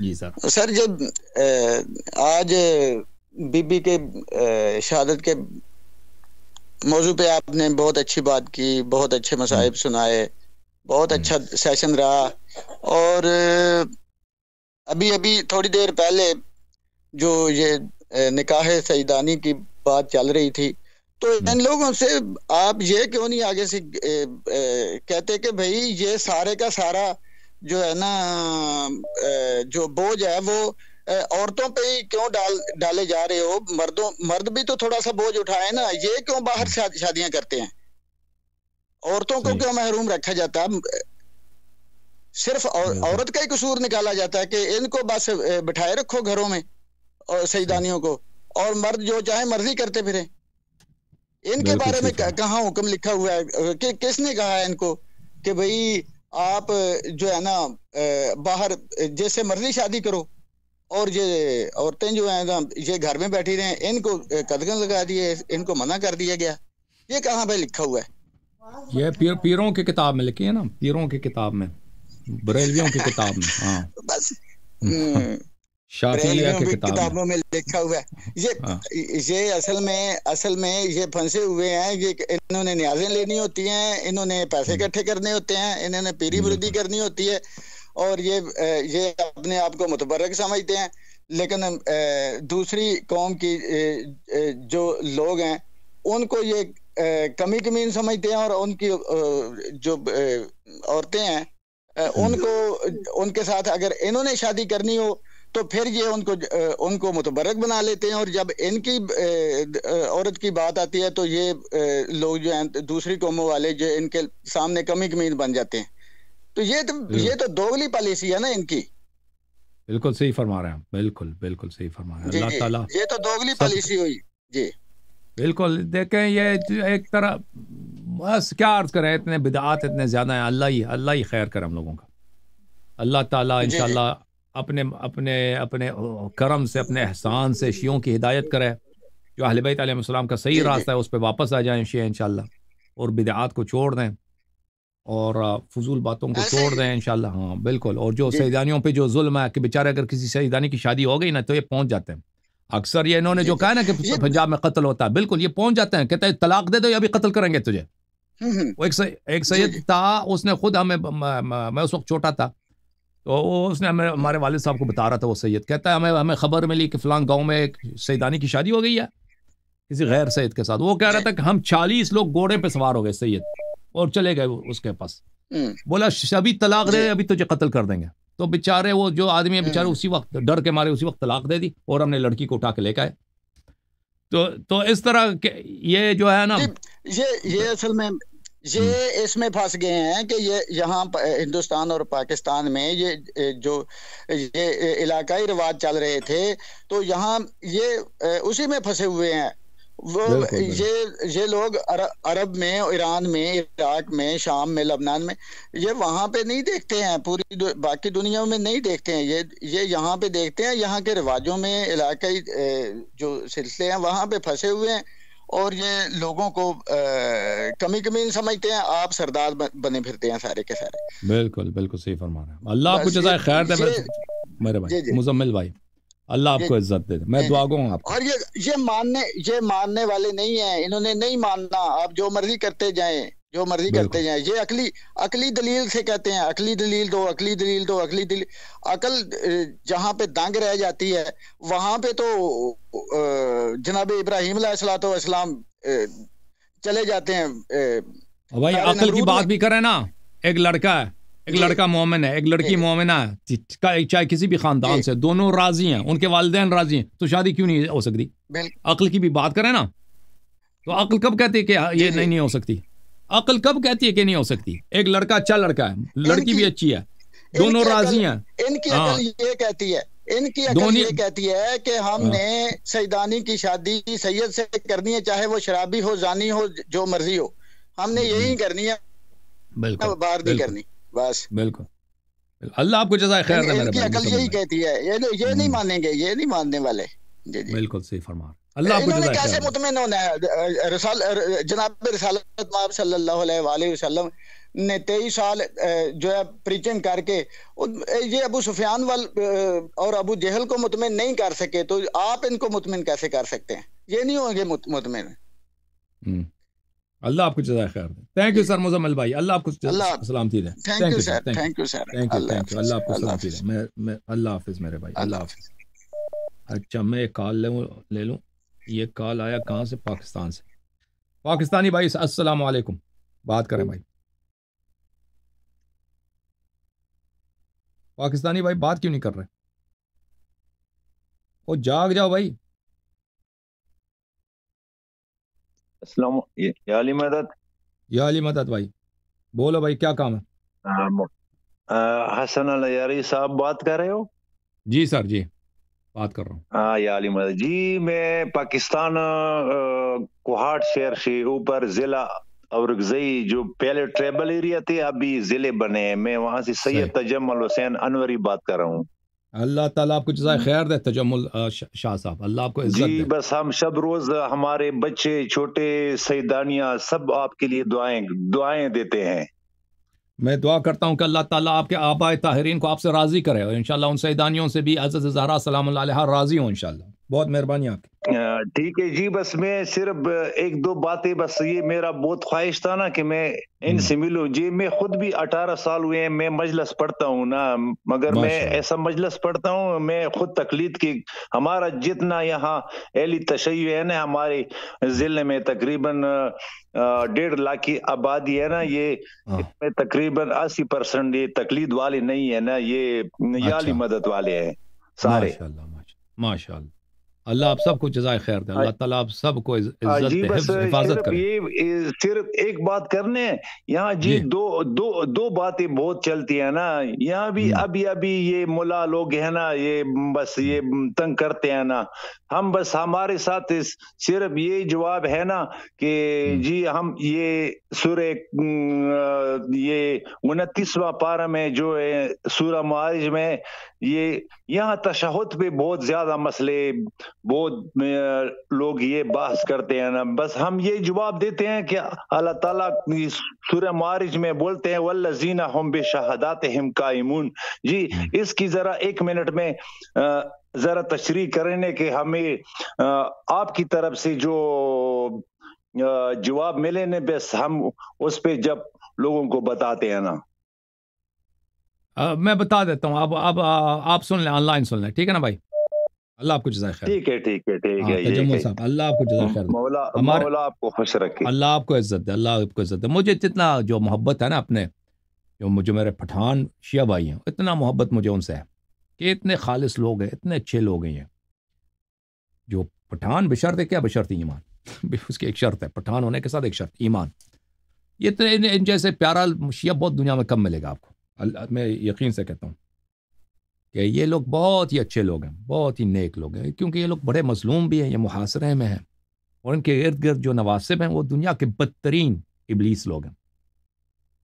جی سر جب آج بی بی کے شہادت کے موضوع پہ آپ نے بہت اچھی بات کی بہت اچھے مصائب سنائے بہت اچھا سیشن رہا اور ابھی ابھی تھوڑی دیر پہلے جو یہ نکاح سیدانی کی بات چل رہی تھی تو ان لوگوں سے آپ یہ کیوں نہیں آگے سے کہتے کہ بھائی یہ سارے کا سارا جو ہے نا جو بوجھ ہے وہ عورتوں پہ ہی کیوں ڈال ڈالے جا رہے ہو مردوں مرد بھی تو تھوڑا سا بوجھ اٹھائے نا یہ کیوں باہر شادیاں کرتے ہیں عورتوں کو جی۔ کیوں محروم رکھا جاتا صرف جی۔ عورت کا ہی قصور نکالا جاتا ہے کہ ان کو بس بٹھائے رکھو گھروں میں سیدانیوں کو اور مرد جو چاہے مرضی کرتے پھرے ان کے بارے میں کہاں حکم لکھا ہوا ہے کس نے کہا ہے ان کو کہ بھئی آپ جو ہے نا باہر جیسے مرضی شادی کرو اور یہ عورتیں جو ہیں نا یہ گھر میں بیٹھی رہے ان کو قدگن لگا دیے ان کو منع کر دیا گیا یہ کہاں پہ لکھا ہوا ہے یہ پیروں کی کتاب میں لکھی ہے نا پیروں کی کتاب میں بریلویوں کی کتاب میں ہاں۔ بس کتابوں میں لکھا ہوا ہے یہ اصل ہاں۔ اصل میں میں یہ پھنسے ہوئے ہیں یہ انہوں نے نیازیں لینی ہوتی ہیں انہوں نے پیسے ہاں۔ اکٹھے کرنے ہوتے ہیں انہوں نے پیری بردی ہاں۔ کرنی ہوتی ہے اور یہ یہ اپنے آپ کو متبرک سمجھتے ہیں لیکن دوسری قوم کی جو لوگ ہیں ان کو یہ کمی کمین سمجھتے ہیں اور ان کی جو عورتیں ہیں ان کو ان کے ساتھ اگر انہوں نے شادی کرنی ہو تو پھر یہ ان کو ان کو متبرک بنا لیتے ہیں اور جب ان کی عورت کی بات آتی ہے تو یہ لوگ جو ہیں دوسری قوموں والے جو ان کے سامنے کمی کمید بن جاتے ہیں تو یہ تو جی۔ یہ تو دوگلی پالیسی ہے نا ان کی بالکل صحیح فرما رہے ہیں بالکل بالکل صحیح فرما رہے ہیں جی، اللہ جی۔ تعالیٰ یہ تو دوگلی پالیسی ہوئی جی بالکل دیکھیں یہ ایک طرح بس کیا عرض کریں اتنے بدعات اتنے زیادہ ہیں اللہ ہی اللہ ہی خیر کر ہم لوگوں کا اللہ تعالیٰ انشاءاللہ اپنے اپنے اپنے کرم سے اپنے احسان سے شیوں کی ہدایت کرے جو اہل بیت علیہ السلام کا صحیح جی، جی۔ راستہ ہے اس پہ واپس آ جائیں شیعہ انشاءاللہ اور بدعات کو چھوڑ دیں اور فضول باتوں کو چھوڑ دیں انشاءاللہ ہاں بالکل اور جو سیدانیوں جی۔ پہ جو ظلم ہے کہ بیچارے اگر کسی سیدانی کی شادی ہو گئی نا تو یہ پہنچ جاتے ہیں اکثر یہ انہوں نے جو کہا نا کہ پنجاب میں قتل ہوتا ہے بالکل یہ پہنچ جاتے ہیں کہتے ہیں طلاق دے دو یا بھی قتل کریں گے تجھے وہ ایک سید تھا اس نے خود ہمیں میں اس وقت چھوٹا تھا تو وہ اس نے ہمیں ہمارے والد صاحب کو بتا رہا تھا وہ سید کہتا ہے ہمیں ہمیں خبر ملی کہ فلاں گاؤں میں ایک سیدانی کی شادی ہو گئی ہے کسی غیر سید کے ساتھ وہ کہہ رہا تھا کہ ہم چالیس لوگ گھوڑے پہ سوار ہو گئے سید اور چلے گئے وہ اس کے پاس بولا ابھی طلاق دے جی۔ ابھی تجھے قتل کر دیں گے تو بےچارے وہ جو آدمی اسی وقت ڈر کے مارے اسی وقت طلاق دے دی اور ہم نے لڑکی کو اٹھا کے لے کے آئے تو تو اس طرح یہ جو ہے نا جی، یہ اصل میں یہ اس میں پھنس گئے ہیں کہ یہ یہاں ہندوستان اور پاکستان میں یہ جو یہ علاقائی رواج چل رہے تھے تو یہاں یہ اسی میں پھنسے ہوئے ہیں وہ یہ لوگ عرب میں ایران میں عراق میں شام میں لبنان میں یہ وہاں پہ نہیں دیکھتے ہیں پوری باقی دنیا میں نہیں دیکھتے ہیں یہ یہاں پہ دیکھتے ہیں یہاں کے رواجوں میں علاقائی جو سلسلے ہیں وہاں پہ پھنسے ہوئے ہیں اور یہ لوگوں کو کمی کمی سمجھتے ہیں آپ سردار بنے پھرتے ہیں سارے کے سارے بالکل بالکل صحیح فرما ہیں اللہ آپ کو جزائے خیر دے میرے بھائی جی، جی۔ مزمل بھائی اللہ آپ جی۔ کو عزت دے میں دعا آپ اور یہ ماننے والے نہیں ہیں انہوں نے نہیں ماننا آپ جو مرضی کرتے جائیں جو مرضی کرتے جائیں یہ اکلی اکلی دلیل سے کہتے ہیں اکلی دلیل دو اکلی دلیل دو اکلی دلیل عقل جہاں پہ دنگ رہ جاتی ہے وہاں پہ تو جناب ابراہیم علیہ السلام تو چلے جاتے ہیں بھائی عقل کی بات بھی کریں نا ایک لڑکا ہے ایک جی۔ لڑکا مومن ہے ایک لڑکی جی۔ مومن ہے چاہے کسی بھی خاندان جی۔ سے دونوں راضی ہیں ان کے والدین راضی ہیں تو شادی کیوں نہیں ہو سکتی عقل کی بھی بات کریں نا تو عقل کب کہتے کہ یہ نہیں ہو سکتی عقل کب کہتی ہے کہ نہیں ہو سکتی ایک لڑکا اچھا لڑکا ہے لڑکی بھی اچھی ہے ہے ہے دونوں راضی ہیں ان ہاں۔ ان کی کی عقل عقل یہ یہ کہتی کہتی کہ ہم ہاں۔ نے سیدانی کی شادی سید سے کرنی ہے چاہے وہ شرابی ہو زانی ہو جو مرضی ہو ہم نے یہی کرنی ہے باہر نہیں کرنی بس بالکل اللہ آپ کو جزائے خیر ان کی عقل یہی کہتی ہے یہ نہیں مانیں گے یہ نہیں ماننے والے جی، جی۔ بالکل صحیح فرمان اللہ انہوں نے کیسے مطمئن ہونا ہے رسال جناب رسالت ماب صلی اللہ علیہ وآلہ وسلم نے تئی سال جو ہے پریچنگ کر کے یہ ابو سفیان وال اور ابو جہل کو مطمئن نہیں کر سکے تو آپ ان کو مطمئن کیسے کر سکتے ہیں یہ نہیں ہوں گے مطمئن اللہ آپ کو جزائے خیر دے تینکیو سر مزمل بھائی اللہ آپ کو سلامتی دے تینکیو سر تینکیو سر اللہ آپ کو سلامتی دے اللہ حافظ میرے بھائی اللہ حافظ اچھا میں ایک کال لے لوں یہ کال آیا کہاں سے پاکستان سے پاکستانی بھائی السلام علیکم بات کریں بھائی پاکستانی بھائی بات کیوں نہیں کر رہے وہ جاگ جاؤ بھائی السلام یا علی مدد بھائی بولو بھائی کیا کام ہے حسن صاحب بات کر رہے ہو جی سر جی بات کر رہا ہوں ہاں یا علی مدد جی میں پاکستان کو اوپر ضلع اور پہلے ٹریبل ایریا تھے ابھی ضلع بنے میں وہاں سے سید تجمل حسین انوری بات کر رہا ہوں اللہ تعالیٰ آپ کو جزائے خیر دے تجمل شاہ صاحب اللہ آپ کو عزت جی بس ہم شب روز ہمارے بچے چھوٹے سیدانیاں سب آپ کے لیے دعائیں دیتے ہیں میں دعا کرتا ہوں کہ اللہ تعالیٰ آپ کے آبائے طاہرین کو آپ سے راضی کرے اور انشاءاللہ ان سیدانیوں سے بھی عزت زہرا سلام اللہ علیہ راضی ہوں انشاءاللہ بہت مہربانی آپ ٹھیک ہے جی بس میں صرف ایک دو باتیں بس یہ میرا بہت خواہش تھا نا کہ میں ان سے ملوں جی، میں خود بھی اٹھارہ سال ہوئے ہیں میں میں مجلس پڑھتا ہوں نا مگر ایسا مجلس پڑھتا ہوں میں خود تقلید کی ہمارا جتنا یہاں اہلی تشیع ہے نا ہمارے ضلع میں تقریباً ڈیڑھ لاکھ کی آبادی ہے نا یہ ہاں۔ تقریباً اسی پرسنٹ یہ تقلید والے نہیں ہے نا یہ یالی اچھا۔ مدد والے ہیں سارے ماشاء اللہ اللہ آپ سب کو جزائے خیر دے اللہ تعالیٰ آپ سب کو عزت جی حفظ حفاظت کرے یہ صرف ایک بات کرنے یہاں جی, جی دو دو دو باتیں بہت چلتی ہیں نا یہاں بھی ابھی ابھی یہ ملا لوگ ہیں نا یہ بس یہ تنگ کرتے ہیں نا ہم بس ہمارے ساتھ صرف یہ جواب ہے نا کہ جی ہم یہ سورہ یہ انتیسواں پارہ میں جو ہے سورہ معارج میں یہ یہاں تشہد پہ بہت زیادہ مسئلے بہت لوگ یہ بحث کرتے ہیں نا بس ہم یہ جواب دیتے ہیں کہ اللہ تعالیٰ سورہ معارج میں بولتے ہیں جی اس کی ذرا ایک منٹ میں ذرا تشریح کرنے کہ ہمیں آپ کی طرف سے جو جواب ملے نے بس ہم اس پہ جب لوگوں کو بتاتے ہیں نا میں بتا دیتا ہوں اب آپ سن لیں آن لائن سن لیں ٹھیک ہے نا بھائی اللہ آپ کو جزائے خیر ٹھیک ٹھیک ہے ہاں، ہے اللہ آپ کو جزائے خیر خوش رکھے اللہ آپ کو عزت دے اللہ آپ کو عزت دے مجھے جتنا جو محبت ہے نا اپنے جو مجھے میرے پٹھان شیعہ بھائی ہیں اتنا محبت مجھے ان سے ہے کہ اتنے خالص لوگ ہیں اتنے اچھے لوگ ہیں ہیں جو پٹھان بشرط ہے کیا بشرط ایمان اس کی ایک شرط ہے پٹھان ہونے کے ساتھ ایک شرط ایمان یہ ان جیسے پیارا شیعہ بہت دنیا میں کم ملے گا آپ کو اللہ میں یقین سے کہتا ہوں کہ یہ لوگ بہت ہی اچھے لوگ ہیں بہت ہی نیک لوگ ہیں کیونکہ یہ لوگ بڑے مظلوم بھی ہیں یہ محاصرے میں ہیں اور ان کے ارد گرد جو نواسب ہیں وہ دنیا کے بدترین ابلیس لوگ ہیں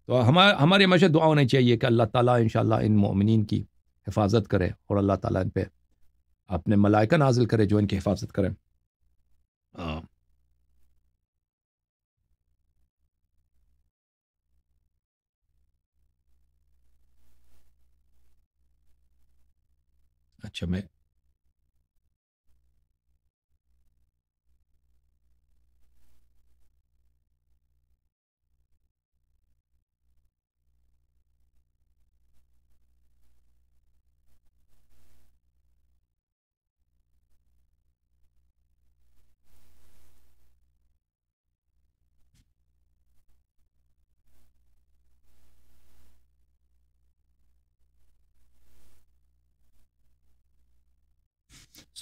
تو ہمارے مشہور دعا ہونی چاہیے کہ اللہ تعالیٰ ان شاء اللہ ان مومنین کی حفاظت کرے اور اللہ تعالیٰ ان پہ اپنے ملائکہ نازل کرے جو ان کی حفاظت کریں match, I met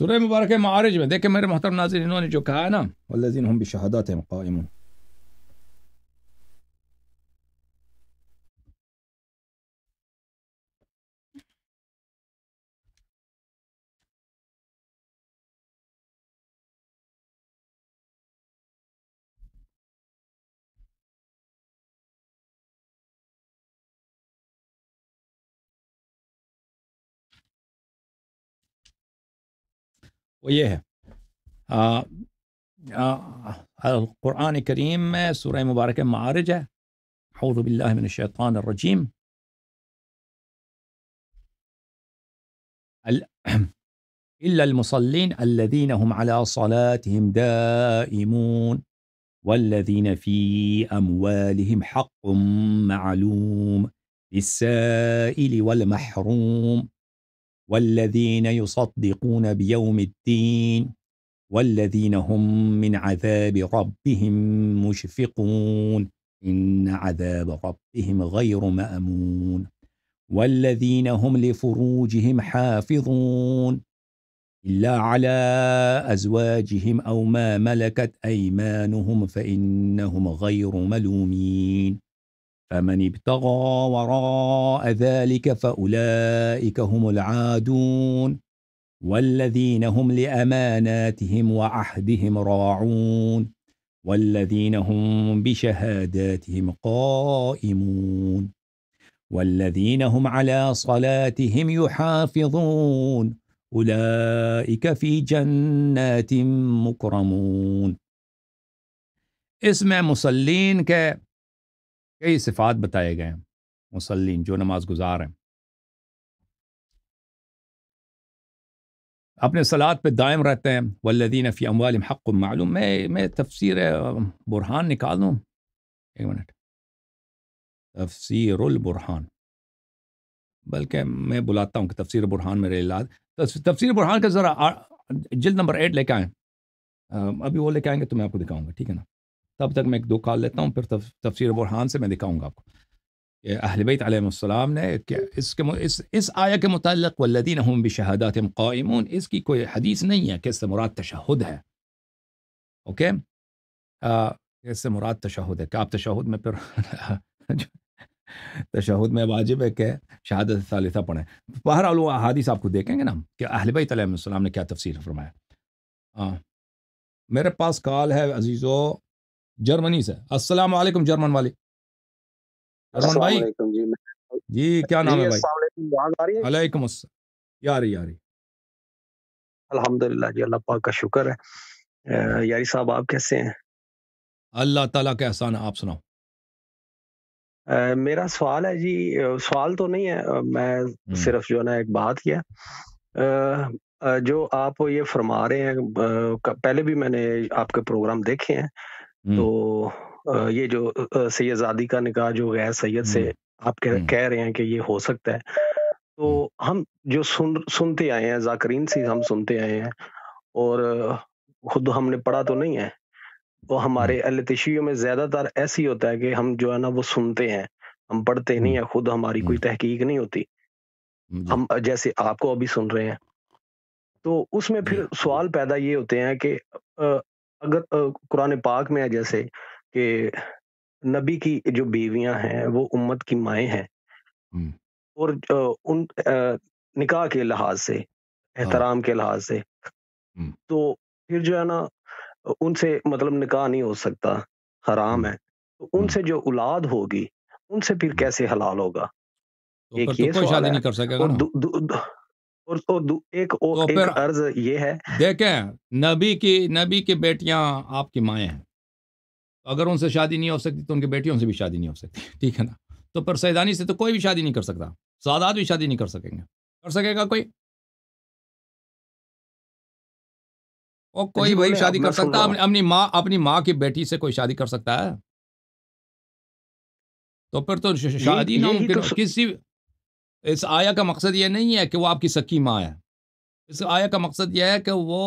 سورہ مبارک معارج میں دیکھیں میرے محترم ناظرین انہوں نے جو کہا ہے نا والذین اللہ ہم بھی شادت ہیں وياها آه آه القرآن الكريم سورة مباركة معارجة أعوذ بالله من الشيطان الرجيم إلا المصلين الذين هم على صلاتهم دائمون والذين في أموالهم حق معلوم للسائل والمحروم والذين يصدقون بيوم الدين والذين هم من عذاب ربهم مشفقون إن عذاب ربهم غير مأمون والذين هم لفروجهم حافظون إلا على أزواجهم أو ما ملكت أيمانهم فإنهم غير ملومين فمن ابتغى وراء ذلك فأولئك هم العادون والذين هم لأماناتهم وعهدهم راعون والذين هم بشهاداتهم قائمون والذين هم على صلاتهم يحافظون أولئك في جنات مكرمون اسمع مصلين که کئی صفات بتائے گئے ہیں مسلم جو نماز گزار ہیں اپنے سلاد پہ دائم رہتے ہیں ولدین فی اموالم حق و معلوم میں میں تفسیر برحان نکال دوں ایک منٹ تفسیر البرحان بلکہ میں بلاتا ہوں کہ تفسیر برحان میرے علاج تفسیر برحان کا ذرا جلد نمبر ایٹ لے کے آئیں ابھی وہ لے کے آئیں گے تو میں آپ کو دکھاؤں گا ٹھیک ہے نا تب تک میں ایک دو کال لیتا ہوں پھر تفسیر برحان سے میں دکھاؤں گا آپ کو اہل بیت علیہ السلام نے کہ اس کے آیا کے متعلق والذین هم بشہادات قائمون اس کی کوئی حدیث نہیں ہے کہ اس سے مراد تشہد ہے اوکے اس سے مراد تشہد ہے کہ آپ تشہد میں پھر تشہد میں واجب ہے کہ شہادت ثالثہ پڑھیں بہرحال وہ احادیث آپ کو دیکھیں گے نا کہ اہل بیت علیہ السلام نے کیا تفسیر فرمایا میرے پاس کال ہے عزیزو جرمنی سے السلام علیکم جرمن والے جرمن بھائی جی،, جی کیا جی، نام ہے بھائی علیکم یاری یاری الحمد للہ جی اللہ پاک کا شکر ہے یاری صاحب آپ کیسے ہیں اللہ تعالیٰ کا احسان ہے آپ سناؤ میرا سوال ہے جی سوال تو نہیں ہے میں صرف جو نا ایک بات یہ جو آپ یہ فرما رہے ہیں پہلے بھی میں نے آپ کے پروگرام دیکھے ہیں تو یہ جو سید زادی کا نکاح جو غیر سید سے آپ کہہ رہے ہیں کہ یہ ہو سکتا ہے تو ہم جو سنتے آئے ہیں سے ہم سنتے آئے ہیں اور خود ہم نے پڑھا تو نہیں ہے وہ ہمارے التشیوں میں زیادہ تر ایسی ہوتا ہے کہ ہم جو ہے نا وہ سنتے ہیں ہم پڑھتے نہیں ہیں خود ہماری کوئی تحقیق نہیں ہوتی جی۔ ہم جیسے آپ کو ابھی سن رہے ہیں تو اس میں پھر سوال پیدا یہ ہوتے ہیں کہ اگر قرآن پاک میں ہے جیسے کہ نبی کی جو بیویاں ہیں وہ امت کی مائیں نکاح کے لحاظ سے ہاں۔ احترام کے لحاظ سے تو پھر جو ہے نا ان سے مطلب نکاح نہیں ہو سکتا حرام ہے ان سے جو اولاد ہوگی ان سے پھر کیسے حلال ہوگا ایک یہ سوال ہے اور تو ایک تو ایک عرض یہ ہے دیکھیں نبی کی نبی کی بیٹیاں آپ کی مائیں ہیں اگر ان سے شادی نہیں ہو سکتی تو ان کے بیٹیوں سے بھی شادی نہیں ہو سکتی ٹھیک ہے نا تو پر سیدانی سے تو کوئی بھی شادی نہیں کر سکتا سادات بھی شادی نہیں کر سکیں گے کر سکے گا کوئی او کوئی بھائی جی، شادی کر سکتا ہے اپنی ماں اپنی ماں کی بیٹی سے کوئی شادی کر سکتا ہے تو پھر تو شادی نہ ممکن کسی اس آیا کا مقصد یہ نہیں ہے کہ وہ آپ کی سکی ماں ہے اس آیا کا مقصد یہ ہے کہ وہ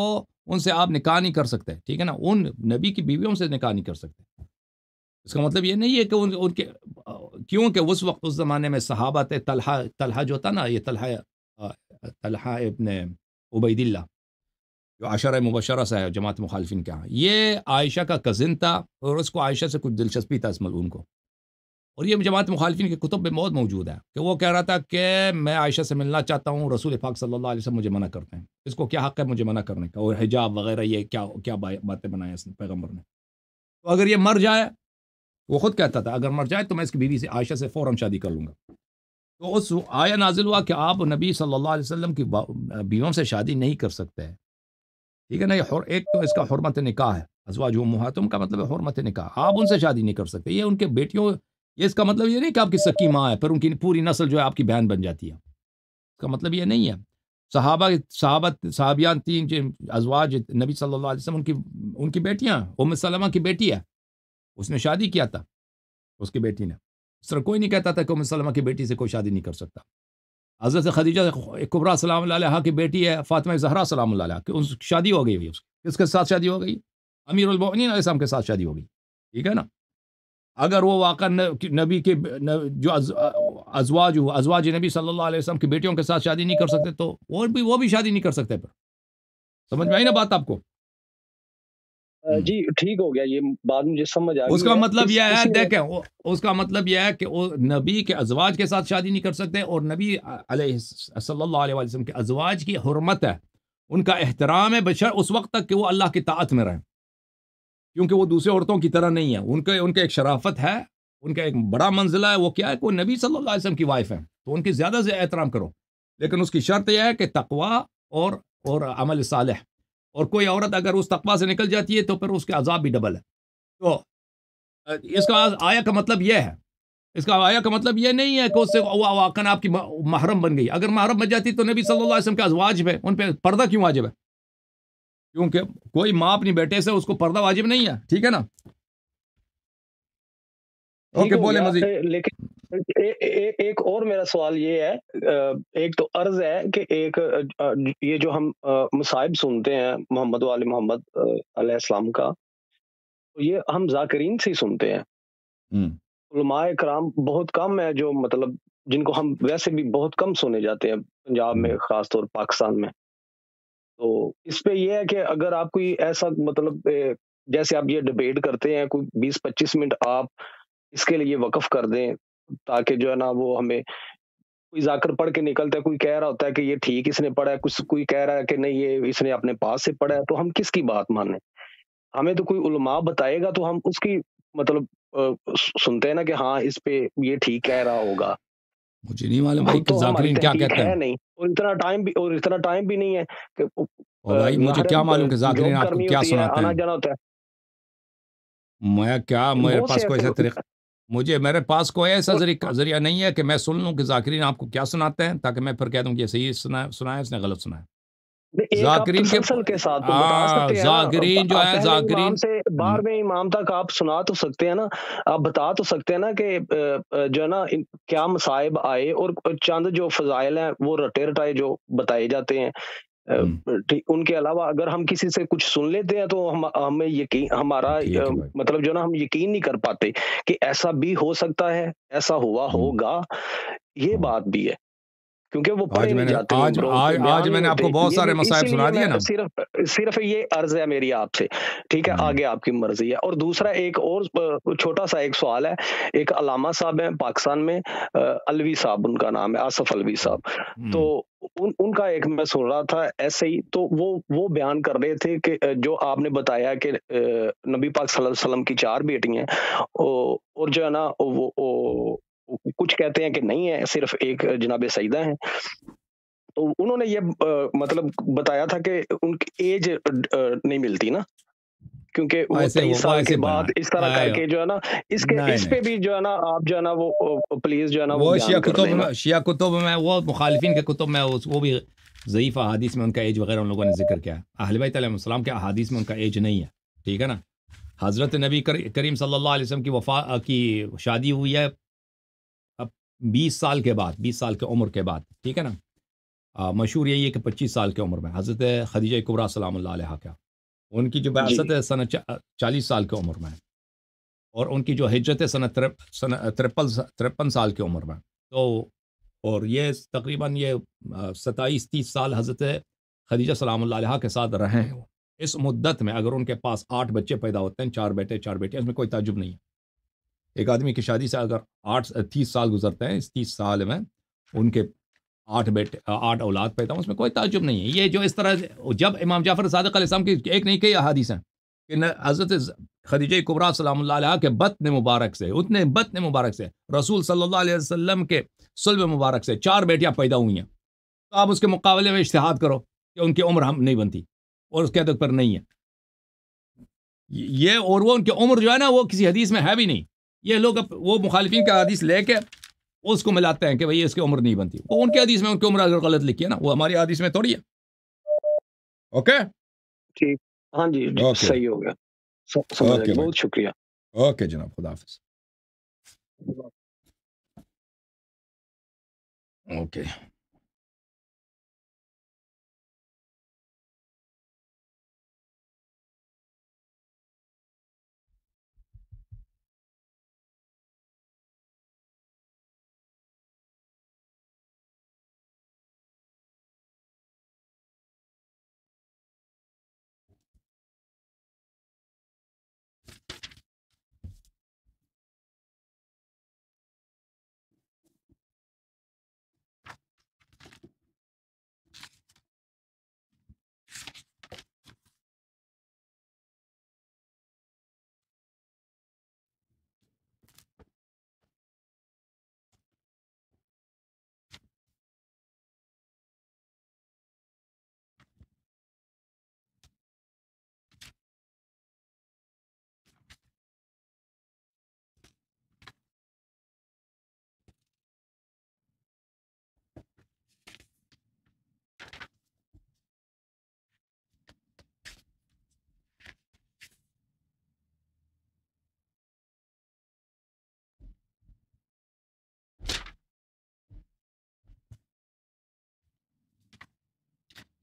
ان سے آپ نکاح نہیں کر سکتے ٹھیک ہے نا ان نبی کی بیویوں سے نکاح نہیں کر سکتے اس کا مطلب یہ نہیں ہے کہ ان کے کیوں کہ اس وقت اس زمانے میں صحابہ تھے طلحہ طلحہ جو تھا نا یہ طلحہ طلحہ ابن عبید اللہ جو عشرۂ مبشرہ سا ہے جماعت مخالفین کے یہاں یہ عائشہ کا کزن تھا اور اس کو عائشہ سے کچھ دلچسپی تھا اس ملعون کو اور یہ جماعت مخالفین کے کتب میں بہت موجود ہے کہ وہ کہہ رہا تھا کہ میں عائشہ سے ملنا چاہتا ہوں رسول پاک صلی اللہ علیہ وسلم مجھے منع کرتے ہیں اس کو کیا حق ہے مجھے منع کرنے کا اور حجاب وغیرہ یہ کیا کیا باتیں بنایا اس نے پیغمبر نے تو اگر یہ مر جائے وہ خود کہتا تھا اگر مر جائے تو میں اس کی بیوی سے عائشہ سے فوراً شادی کر لوں گا تو اس آیا نازل ہوا کہ آپ نبی صلی اللہ علیہ وسلم کی بیویوں سے شادی نہیں کر سکتے ٹھیک ہے نا یہ ایک تو اس کا حرمت نکاح ہے ازوا جو محاتم کا مطلب ہے حرمت نکاح آپ ان سے شادی نہیں کر سکتے یہ ان کے بیٹیوں یہ اس کا مطلب یہ نہیں کہ آپ کی سکی ماں ہے پھر ان کی پوری نسل جو ہے آپ کی بہن بن جاتی ہے اس کا مطلب یہ نہیں ہے صحابہ صحابت صحابیان تین جو ازواج نبی صلی اللہ علیہ وسلم ان کی ان کی بیٹیاں ام سلمہ کی بیٹی ہے اس نے شادی کیا تھا اس کی بیٹی نے اس طرح کوئی نہیں کہتا تھا کہ ام سلمہ کی بیٹی سے کوئی شادی نہیں کر سکتا حضرت خدیجہ قبرا سلام اللہ علیہ کی بیٹی ہے فاطمہ زہرا سلام اللہ علیہ کہ ان شادی ہو گئی ہوئی اس کے ساتھ شادی ہو گئی امیر البولین علیہ السلام کے ساتھ شادی ہو گئی ٹھیک ہے نا اگر وہ واقع نبی کے جو ازواج ہو ازواج نبی صلی اللہ علیہ وسلم کی بیٹیوں کے ساتھ شادی نہیں کر سکتے تو وہ بھی وہ بھی شادی نہیں کر سکتے پھر سمجھ میں آئی نا بات آپ کو جی ٹھیک ہو گیا یہ بات مجھے سمجھ آ اس کا مطلب یہ ہے دیکھیں اس کا مطلب یہ ہے کہ وہ نبی کے ازواج کے ساتھ شادی نہیں کر سکتے اور نبی علیہ صلی اللہ علیہ وسلم کے ازواج کی حرمت ہے ان کا احترام ہے بشر اس وقت تک کہ وہ اللہ کی طاعت میں رہیں کیونکہ وہ دوسرے عورتوں کی طرح نہیں ہے ان کے ان کے ایک شرافت ہے ان کا ایک بڑا منزلہ ہے وہ کیا ہے کوئی نبی صلی اللہ علیہ وسلم کی وائف ہیں تو ان کی زیادہ سے احترام کرو لیکن اس کی شرط یہ ہے کہ تقوا اور اور عمل صالح اور کوئی عورت اگر اس تقوا سے نکل جاتی ہے تو پھر اس کے عذاب بھی ڈبل ہے تو اس کا آیا کا مطلب یہ ہے اس کا آیا کا مطلب یہ نہیں ہے کہ اس سے واقعہ آپ کی محرم بن گئی اگر محرم بن جاتی تو نبی صلی اللہ علیہ وسلم کے ازواج ہے ان پہ پردہ کیوں واجب ہے کیونکہ کوئی ماں اپنی بیٹے سے اس کو پردہ واجب نہیں ہے ٹھیک ہے نا جی، اوکے بولے مزید لیکن ایک اور میرا سوال یہ ہے ایک تو عرض ہے کہ ایک یہ جو ہم مصائب سنتے ہیں محمد و علیہ محمد علیہ السلام کا یہ ہم ذاکرین سے ہی سنتے ہیں علماء کرام بہت کم ہے جو مطلب جن کو ہم ویسے بھی بہت کم سنے جاتے ہیں پنجاب میں خاص طور پاکستان میں تو اس پہ یہ ہے کہ اگر آپ کوئی ایسا مطلب جیسے آپ یہ ڈبیٹ کرتے ہیں کوئی بیس پچیس منٹ آپ اس کے لیے وقف کر دیں تاکہ جو ہے نا وہ ہمیں کوئی ذاکر پڑھ کے نکلتا ہے کوئی کہہ رہا ہوتا ہے کہ یہ ٹھیک اس نے پڑھا ہے کچھ کوئی کہہ رہا ہے کہ نہیں یہ اس نے اپنے پاس سے پڑھا ہے تو ہم کس کی بات مانیں ہمیں تو کوئی علماء بتائے گا تو ہم اس کی مطلب سنتے ہیں نا کہ ہاں اس پہ یہ ٹھیک کہہ رہا ہوگا مجھے نہیں معلوم بھائی کہ ذاکرین کیا کہتا ہے نہیں اور اتنا ٹائم بھی اور اتنا ٹائم بھی نہیں ہے کہ اور بھائی مجھے کیا معلوم کہ زاکرین آپ کو کیا سناتے ہیں میں کیا میرے پاس کوئی ایسا طریقہ مجھے میرے پاس کوئی ایسا ذریعہ نہیں ہے کہ میں سن لوں کہ ذاکرین آپ کو کیا سناتے ہیں تاکہ میں پھر کہہ دوں کہ یہ صحیح سنا سنا ہے اس نے غلط سنا ہے جو فضائل ہیں وہ رٹے رٹائے جو بتائے جاتے ہیں ان کے علاوہ اگر ہم کسی سے کچھ سن لیتے ہیں تو ہمیں یقین ہمارا جی، جی، جی، مطلب جو نا ہم یقین نہیں کر پاتے کہ ایسا بھی ہو سکتا ہے ایسا ہوا ہوگا یہ بات بھی ہے کیونکہ وہ آج میں نے آج آج آج میں نے آپ کو بہت سارے مسائل سنا دیے نا صرف صرف یہ عرض ہے میری آپ سے ٹھیک ہے ہاں۔ آگے آپ کی مرضی ہے اور دوسرا ایک اور چھوٹا سا ایک سوال ہے ایک علامہ صاحب ہیں پاکستان میں الوی صاحب ان کا نام ہے آصف الوی صاحب تو ان, ان کا ایک میں سن رہا تھا ایسے ہی تو وہ وہ بیان کر رہے تھے کہ جو آپ نے بتایا کہ نبی پاک صلی اللہ علیہ وسلم کی چار بیٹی ہیں اور جو ہے نا وہ کچھ کہتے ہیں کہ نہیں ہے صرف ایک جناب سعیدہ ہیں تو انہوں نے یہ مطلب بتایا تھا کہ ان کی ایج نہیں ملتی نا کیونکہ کتب میں ضعیف احادیث میں لوگوں نے ذکر کیا اہل بیت علیہ السلام کے احادیث میں ان کا ایج نہیں ہے ٹھیک ہے نا حضرت نبی کریم صلی اللہ علیہ وسلم کی وفا کی شادی ہوئی ہے بیس سال کے بعد بیس سال کے عمر کے بعد ٹھیک ہے نا مشہور یہی ہے کہ پچیس سال کے عمر میں حضرت خدیجہ قبرا سلام اللہ علیہ کا ان کی جو جی۔ بیاست ہے چالیس سال کے عمر میں اور ان کی جو ہجرت ہے سنت ترپل ترپن سال کی عمر میں تو اور یہ تقریباً یہ ستائیس تیس سال حضرت خدیجہ سلام اللہ علیہ کے ساتھ رہے ہیں اس مدت میں اگر ان کے پاس آٹھ بچے پیدا ہوتے ہیں چار بیٹے چار بیٹیاں اس میں کوئی تعجب نہیں ہے ایک آدمی کی شادی سے اگر آٹھ تیس سال گزرتے ہیں اس تیس سال میں ان کے آٹھ بیٹے آٹھ اولاد پیدا ہوں اس میں کوئی تعجب نہیں ہے یہ جو اس طرح جب امام جعفر صادق علیہ السلام کی ایک نہیں کئی احادیث ہیں کہ حضرت خدیجہ قبرا صلی اللہ علیہ کے بطن مبارک سے اتنے بطن مبارک سے رسول صلی اللہ علیہ وسلم کے سلب مبارک سے چار بیٹیاں پیدا ہوئی ہیں تو آپ اس کے مقابلے میں اشتہاد کرو کہ ان کی عمر ہم نہیں بنتی اور اس کے حد پر نہیں ہے یہ اور وہ ان کی عمر جو ہے نا وہ کسی حدیث میں ہے بھی نہیں یہ لوگ وہ مخالفین کا حدیث لے کے اس کو ملاتے ہیں کہ اس کی عمر نہیں بنتی ان کے حدیث میں ان کی عمر اگر غلط لکھی ہے نا وہ ہماری حدیث میں تھوڑی ہے اوکے ٹھیک جی۔ ہاں جی, جی، صحیح گیا بہت شکریہ اوکے جناب خدا حافظ اوکے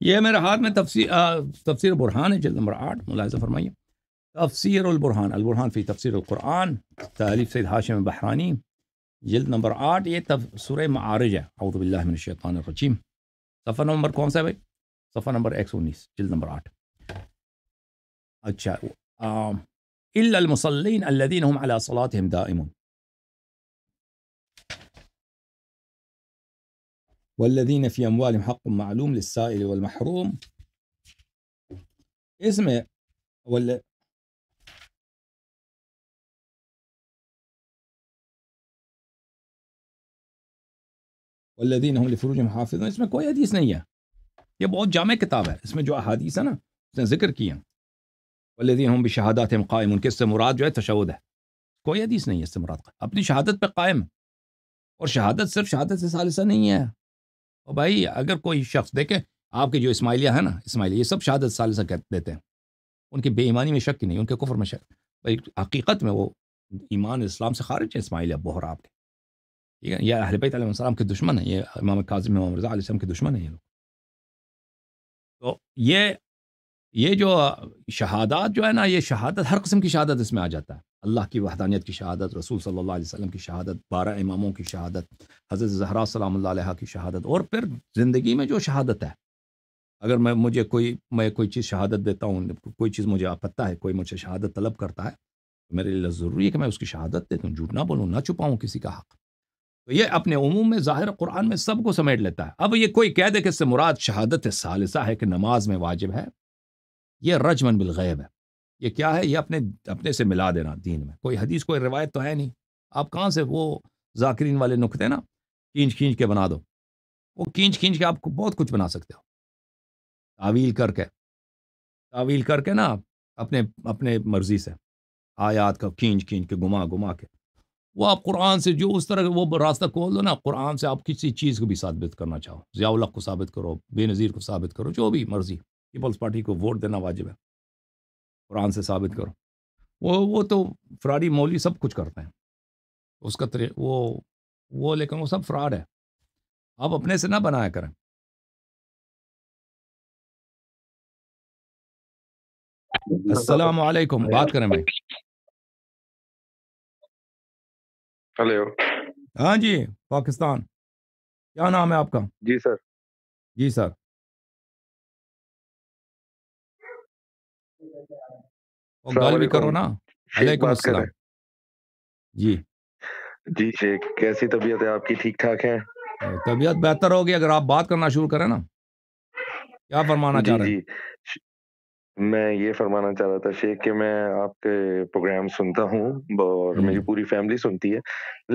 یہ میرے ہاتھ میں تفسیر تفسیر ہے جلد نمبر آٹھ ملاحظہ فرمائیے تفسیر البرہان البرہان فی تفسیر القرآن تعلیف سید ہاشم بحرانی جلد نمبر آٹھ یہ سورہ معارج ہے اعوذ باللہ من الشیطان الرجیم صفحہ نمبر کون سا ہے بھائی صفحہ نمبر ایک سو انیس جلد نمبر آٹھ اچھا آم. إلا المصلين الذين هم على صلاتهم دائمون والذين في أموالهم حق معلوم للسائل والمحروم اسمع ولا والذين هم لفروجهم حافظون اسمه كوي حديث نيه يبغوا جامع كتابه اسمه جو احاديث انا ذكر كيان والذين هم بشهاداتهم قائمون كسه مراد جو تشوده كوي حديث نيه استمراد ابني شهادة بقائم اور شهادة صرف شهادة سالسه نيه اور بھائی اگر کوئی شخص دیکھیں آپ کے جو اسماعیلیہ ہیں نا اسماعیلیہ یہ سب شہادت شادت کہہ دیتے ہیں ان کی بے ایمانی میں شک ہی نہیں ان کے کفر میں شک بھائی حقیقت میں وہ ایمان اسلام سے خارج ہے اسماعیلیہ بہر آپ کے ٹھیک ہے یہ اہل بیت علیہ السلام کے دشمن ہیں یہ امام قاضم امام رضا علیہ السلام کے دشمن ہیں یہ لوگ تو یہ یہ جو شہادات جو ہے نا یہ شہادت ہر قسم کی شہادت اس میں آ جاتا ہے اللہ کی وحدانیت کی شہادت رسول صلی اللہ علیہ وسلم کی شہادت بارہ اماموں کی شہادت حضرت زہرا سلام اللہ علیہ کی شہادت اور پھر زندگی میں جو شہادت ہے اگر میں مجھے کوئی میں کوئی چیز شہادت دیتا ہوں کوئی چیز مجھے آپتہ ہے کوئی مجھے شہادت طلب کرتا ہے میرے لیے ضروری ہے کہ میں اس کی شہادت دیتا ہوں جھوٹ نہ بولوں نہ چھپاؤں کسی کا حق تو یہ اپنے عموم میں ظاہر قرآن میں سب کو سمیٹ لیتا ہے اب یہ کوئی کہہ دے کہ اس سے مراد شہادت ثالثہ ہے کہ نماز میں واجب ہے یہ رجمن بالغیب ہے یہ کیا ہے یہ اپنے اپنے سے ملا دینا دین میں کوئی حدیث کوئی روایت تو ہے نہیں آپ کہاں سے وہ ذاکرین والے نقطے نا کھینچ کھینچ کے بنا دو وہ کھینچ کھینچ کے آپ کو بہت کچھ بنا سکتے ہو تعویل کر کے تعویل کر کے نا آپ اپنے اپنے مرضی سے آیات کا کھینچ کھینچ کے گما گما کے وہ آپ قرآن سے جو اس طرح وہ راستہ کھول دو نا قرآن سے آپ کسی چیز کو بھی ثابت کرنا چاہو ضیاء الحق کو ثابت کرو بے نظیر کو ثابت کرو جو بھی مرضی پیپلس پارٹی کو ووٹ دینا واجب ہے قرآن سے ثابت کرو وہ وہ تو فراری مولی سب کچھ کرتے ہیں اس کا طریقہ وہ وہ لیکن وہ سب فراڈ ہے آپ اپنے سے نہ بنایا کریں السلام علیکم بات کریں بھائی ہلو ہاں جی پاکستان کیا نام ہے آپ کا جی سر جی سر جی, جی کیسی طبیعت آپ کی ٹھیک ٹھاک جی، ہے جی۔ میں یہ فرمانا چاہ رہا تھا شیخ کہ میں آپ کے پروگرام سنتا ہوں اور میری پوری فیملی سنتی ہے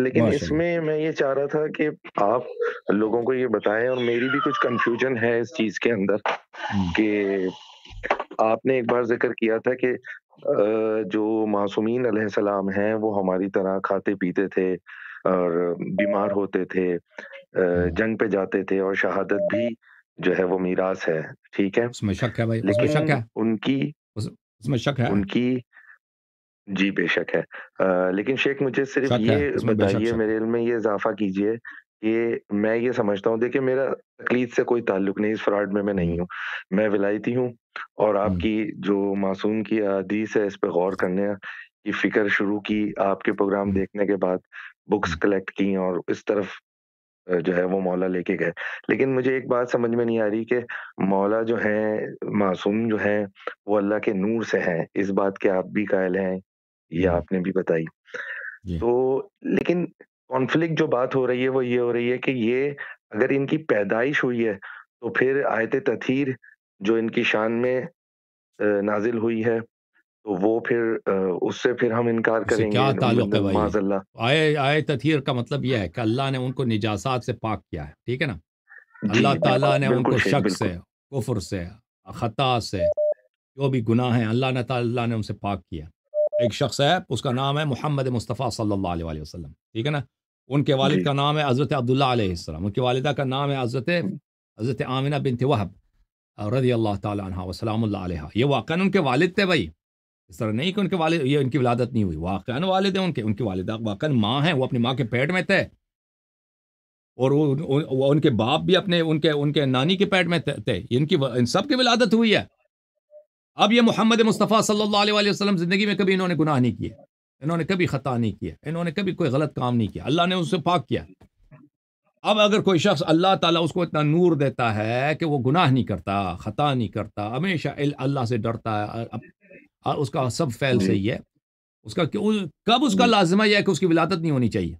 لیکن اس میں میں یہ چاہ رہا تھا کہ آپ لوگوں کو یہ بتائیں اور میری بھی کچھ کنفیوژن ہے اس چیز کے اندر کہ آپ نے ایک بار ذکر کیا تھا کہ جو معصومین علیہ السلام ہیں وہ ہماری طرح کھاتے پیتے تھے اور بیمار ہوتے تھے جنگ پہ جاتے تھے اور شہادت بھی جو ہے وہ میراث ہے ٹھیک ہے ان کی ان کی جی بے شک ہے لیکن شیخ مجھے صرف یہ بتائیے میرے علم میں یہ اضافہ کیجئے کہ میں یہ سمجھتا ہوں دیکھیں میرا تقلید سے کوئی تعلق نہیں اس فراڈ میں میں نہیں ہوں میں ولایتی ہوں اور آپ کی جو معصوم کی حدیث ہے اس پہ غور کرنے کی فکر شروع کی آپ کے پروگرام دیکھنے کے بعد بکس کلیکٹ کی اور اس طرف جو ہے وہ مولا لے کے گئے لیکن مجھے ایک بات سمجھ میں نہیں آ رہی کہ مولا جو ہیں معصوم جو ہیں وہ اللہ کے نور سے ہیں اس بات کے آپ بھی قائل ہیں یہ آپ نے بھی بتائی جی۔ تو لیکن کانفلکٹ جو بات ہو رہی ہے وہ یہ ہو رہی ہے کہ یہ اگر ان کی پیدائش ہوئی ہے تو پھر آیت تطہیر جو ان کی شان میں نازل ہوئی ہے تو وہ پھر پھر اس سے ہم انکار کریں کیا تعلق ہے مطلب یہ ہے کہ اللہ نے ان کو نجاسات سے پاک کیا ہے ٹھیک ہے نا جی، اللہ جی، جی، تعالیٰ نے ان کو شک سے سے سے کفر خطا جو بھی گناہ ہیں اللہ نے تعالیٰ نے ان سے پاک کیا ایک شخص ہے اس کا نام ہے محمد مصطفیٰ صلی اللہ علیہ وسلم ٹھیک ہے نا ان کے والد کا نام ہے حضرت عبداللہ علیہ السلام ان کی والدہ کا نام ہے حضرت حضرت آمینہ بنت وحب اور رضی اللہ تعالیٰ عنہ وسلام اللہ علیہ یہ واقعہ ان کے والد تھے بھائی اس طرح نہیں کہ ان کے والد یہ ان کی ولادت نہیں ہوئی واقعہ والد ہیں ان کے ان کی والدہ واقع ماں ہیں وہ اپنی ماں کے پیٹ میں تھے اور وہ ان کے باپ بھی اپنے ان کے ان کے نانی کے پیٹ میں تھے ان کی ان سب کی ولادت ہوئی ہے اب یہ محمد مصطفیٰ صلی اللہ علیہ وسلم زندگی میں کبھی انہوں نے گناہ نہیں کیا انہوں نے کبھی خطا نہیں کیا انہوں نے کبھی کوئی غلط کام نہیں کیا اللہ نے ان سے پاک کیا اب اگر کوئی شخص اللہ تعالیٰ اس کو اتنا نور دیتا ہے کہ وہ گناہ نہیں کرتا خطا نہیں کرتا ہمیشہ اللہ سے ڈرتا ہے اس کا سب فیل جی۔ صحیح ہے اس کا کب اس کا جی۔ لازمہ یہ ہے کہ اس کی ولادت نہیں ہونی چاہیے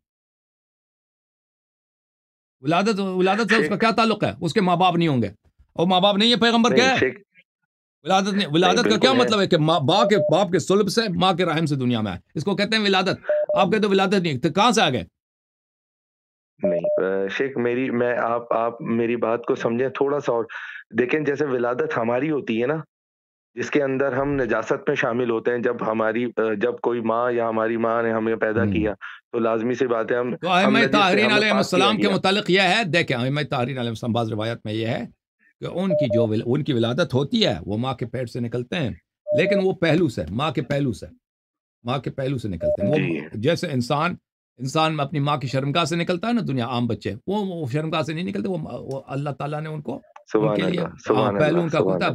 ولادت ولادت سے اس کا کیا تعلق ہے اس کے ماں باپ نہیں ہوں گے اور ماں باپ نہیں ہے پیغمبر کیا ہے ولادت نہیں ولادت کا کیا مطلب ہے کہ با کے باپ کے سلب سے ماں کے رحم سے دنیا میں آئے اس کو کہتے ہیں ولادت آپ کہتے ولادت نہیں تو کہاں سے آ گئے نہیں شیخ میری میں آپ آپ میری بات کو سمجھیں تھوڑا سا اور دیکھیں جیسے ولادت ہماری ہوتی ہے نا جس کے اندر ہم نجاست میں شامل ہوتے ہیں جب ہماری جب کوئی ماں یا ہماری ماں نے ہمیں پیدا کیا تو لازمی سی بات ہے ہم تاہرین علیہ السلام کے متعلق یہ ہے دیکھیں تاہرین علیہ السلام بعض روایت میں یہ ہے کہ ان کی جو ان کی ولادت ہوتی ہے وہ ماں کے پیٹ سے نکلتے ہیں لیکن وہ پہلو سے ماں کے پہلو سے ماں کے پہلو سے نکلتے ہیں جی۔ جیسے انسان انسان اپنی ماں کی شرمگاہ سے نکلتا ہے نا دنیا عام بچے وہ شرمگاہ سے نہیں نکلتے وہ اللہ تعالیٰ نے ان کو ان کے لیے ہاں، پہلو کا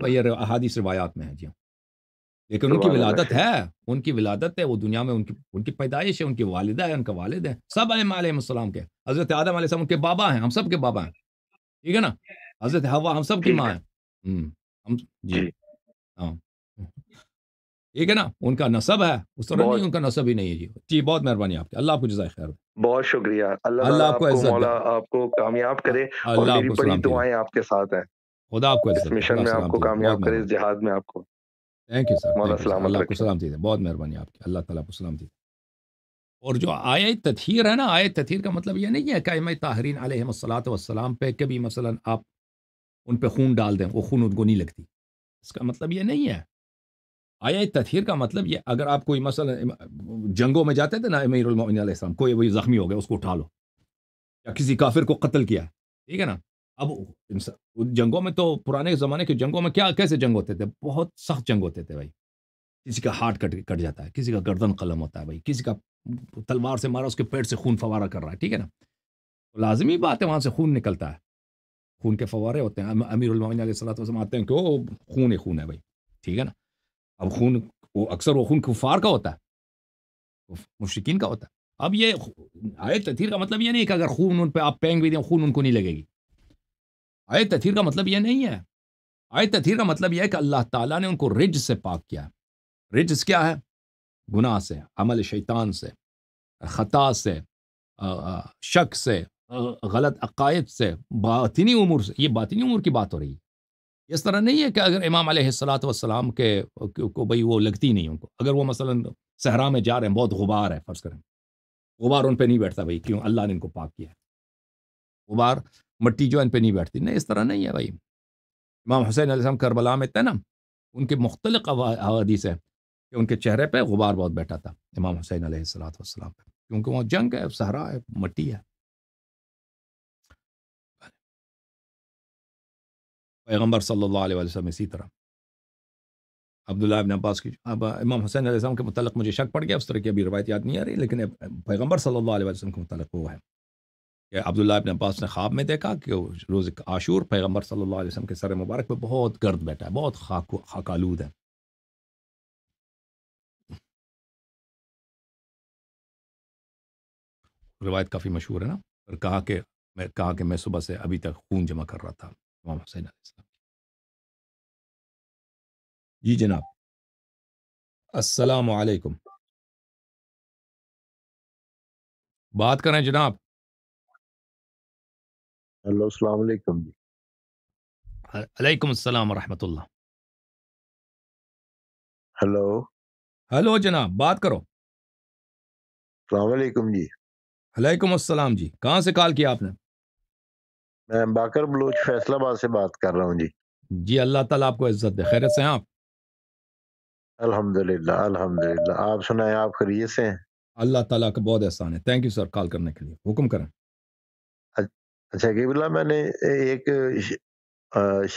احادیث روایات میں ہے جی لیکن ان کی ولادت ہے ان کی ولادت ہے وہ دنیا میں ان کی ان کی پیدائش ہے ان کی والدہ ہے ان کا والد ہے سب اے علیہ السلام کے حضرت آدم علیہ السلام ان کے بابا ہیں ہم سب کے بابا ہیں ٹھیک ہے نا حضرت ہوا ہم سب کی ماں ہیں ہم جی۔, جی ہاں ٹھیک ہے نا ان کا نصب ہے اس طرح نہیں ان کا نصب ہی نہیں ہے یہ جی۔, جی بہت مہربانی آپ کی اللہ آپ کو جزائے خیر بہت شکریہ اللہ آپ کو عزت مولا آپ کو کامیاب کرے اللہ آپ کو سلام دعائیں آپ کے ساتھ ہیں خدا آپ کو عزت مشن میں آپ کو کامیاب کرے اس جہاد میں آپ کو تھینک یو سر اللہ آپ کو سلام دیتے بہت مہربانی آپ کی اللہ تعالیٰ کو سلام دیتے اور جو آئے تطہیر ہے نا آئے تطہیر کا مطلب یہ نہیں ہے کہ میں تاہرین علیہ الصلاۃ والسلام پہ کبھی مثلا آپ ان پہ خون ڈال دیں وہ خون ادگونی لگتی اس کا مطلب یہ نہیں ہے آیا تطہیر کا مطلب یہ اگر آپ کوئی مسئلہ جنگوں میں جاتے تھے نا امیر المعین علیہ السلام کوئی وہی زخمی ہو گیا اس کو اٹھا لو یا کسی کافر کو قتل کیا ٹھیک ہے نا اب جنگوں میں تو پرانے زمانے کے جنگوں میں کیا کیسے جنگ ہوتے تھے بہت سخت جنگ ہوتے تھے بھائی کسی کا ہارٹ کٹ کٹ جاتا ہے کسی کا گردن قلم ہوتا ہے بھائی کسی کا تلوار سے مارا اس کے پیٹ سے خون فوارہ کر رہا ہے ٹھیک ہے نا لازمی بات ہے وہاں سے خون نکلتا ہے خون کے فوارے ہوتے ہیں امیر المعین علیہ السلام آتے ہیں کہ وہ خون ہی خون ہے بھائی ٹھیک ہے نا اب خون وہ اکثر وہ خون کفار کا ہوتا ہے مشکین کا ہوتا ہے اب یہ آئے تطہیر کا مطلب یہ نہیں کہ اگر خون ان پہ آپ پینگ بھی دیں خون ان کو نہیں لگے گی آئے تطہیر کا مطلب یہ نہیں ہے آئے تطہیر کا مطلب یہ ہے کہ اللہ تعالیٰ نے ان کو رج سے پاک کیا ہے رج کیا ہے گناہ سے عمل شیطان سے خطا سے شک سے غلط عقائد سے باطنی امور سے یہ باطنی امور کی بات ہو رہی ہے اس طرح نہیں ہے کہ اگر امام علیہ السلاۃ وسلام کے کو بھائی وہ لگتی نہیں ان کو اگر وہ مثلا صحرا میں جا رہے ہیں بہت غبار ہے فرض کریں غبار ان پہ نہیں بیٹھتا بھائی کیوں اللہ نے ان کو پاک کیا ہے غبار مٹی جو ان پہ نہیں بیٹھتی نہیں اس طرح نہیں ہے بھائی امام حسین علیہ السلام کربلا میں تھے نا ان کے مختلف حوادیث ہیں کہ ان کے چہرے پہ غبار بہت بیٹھا تھا امام حسین علیہ السلاۃ وسلام پہ کیونکہ وہاں جنگ ہے صحرا ہے مٹی ہے پیغمبر صلی اللہ علیہ وسلم اسی طرح عبداللہ ابن عباس کی اب امام حسین علیہ السلام کے متعلق مجھے شک پڑ گیا اس طرح کی ابھی روایت یاد نہیں آ رہی لیکن پیغمبر صلی اللہ علیہ وسلم کے متعلق وہ ہے کہ عبداللہ ابن عباس نے خواب میں دیکھا کہ روز عاشور پیغمبر صلی اللہ علیہ وسلم کے سر مبارک پہ بہت گرد بیٹھا ہے بہت خاکو خاکالود ہے روایت کافی مشہور ہے نا اور کہا کہ میں کہا کہ میں صبح سے ابھی تک خون جمع کر رہا تھا امام حسین علیہ السلام جی جناب السلام علیکم بات کریں جناب ہلو السلام علیکم جی علیکم السلام ورحمۃ اللہ ہلو ہلو جناب بات کرو السلام علیکم جی وعلیکم السلام جی کہاں سے کال کیا آپ نے میں باکر بلوچ فیصل آباد سے بات کر رہا ہوں جی جی اللہ تعالیٰ آپ کو عزت دے خیرت سے آپ الحمدللہ الحمدللہ آپ سنائیں آپ خریے سے ہیں اللہ تعالیٰ کا بہت احسان ہے تھینک یو سر کال کرنے کے لیے حکم کریں اچھا کہ بلا میں نے ایک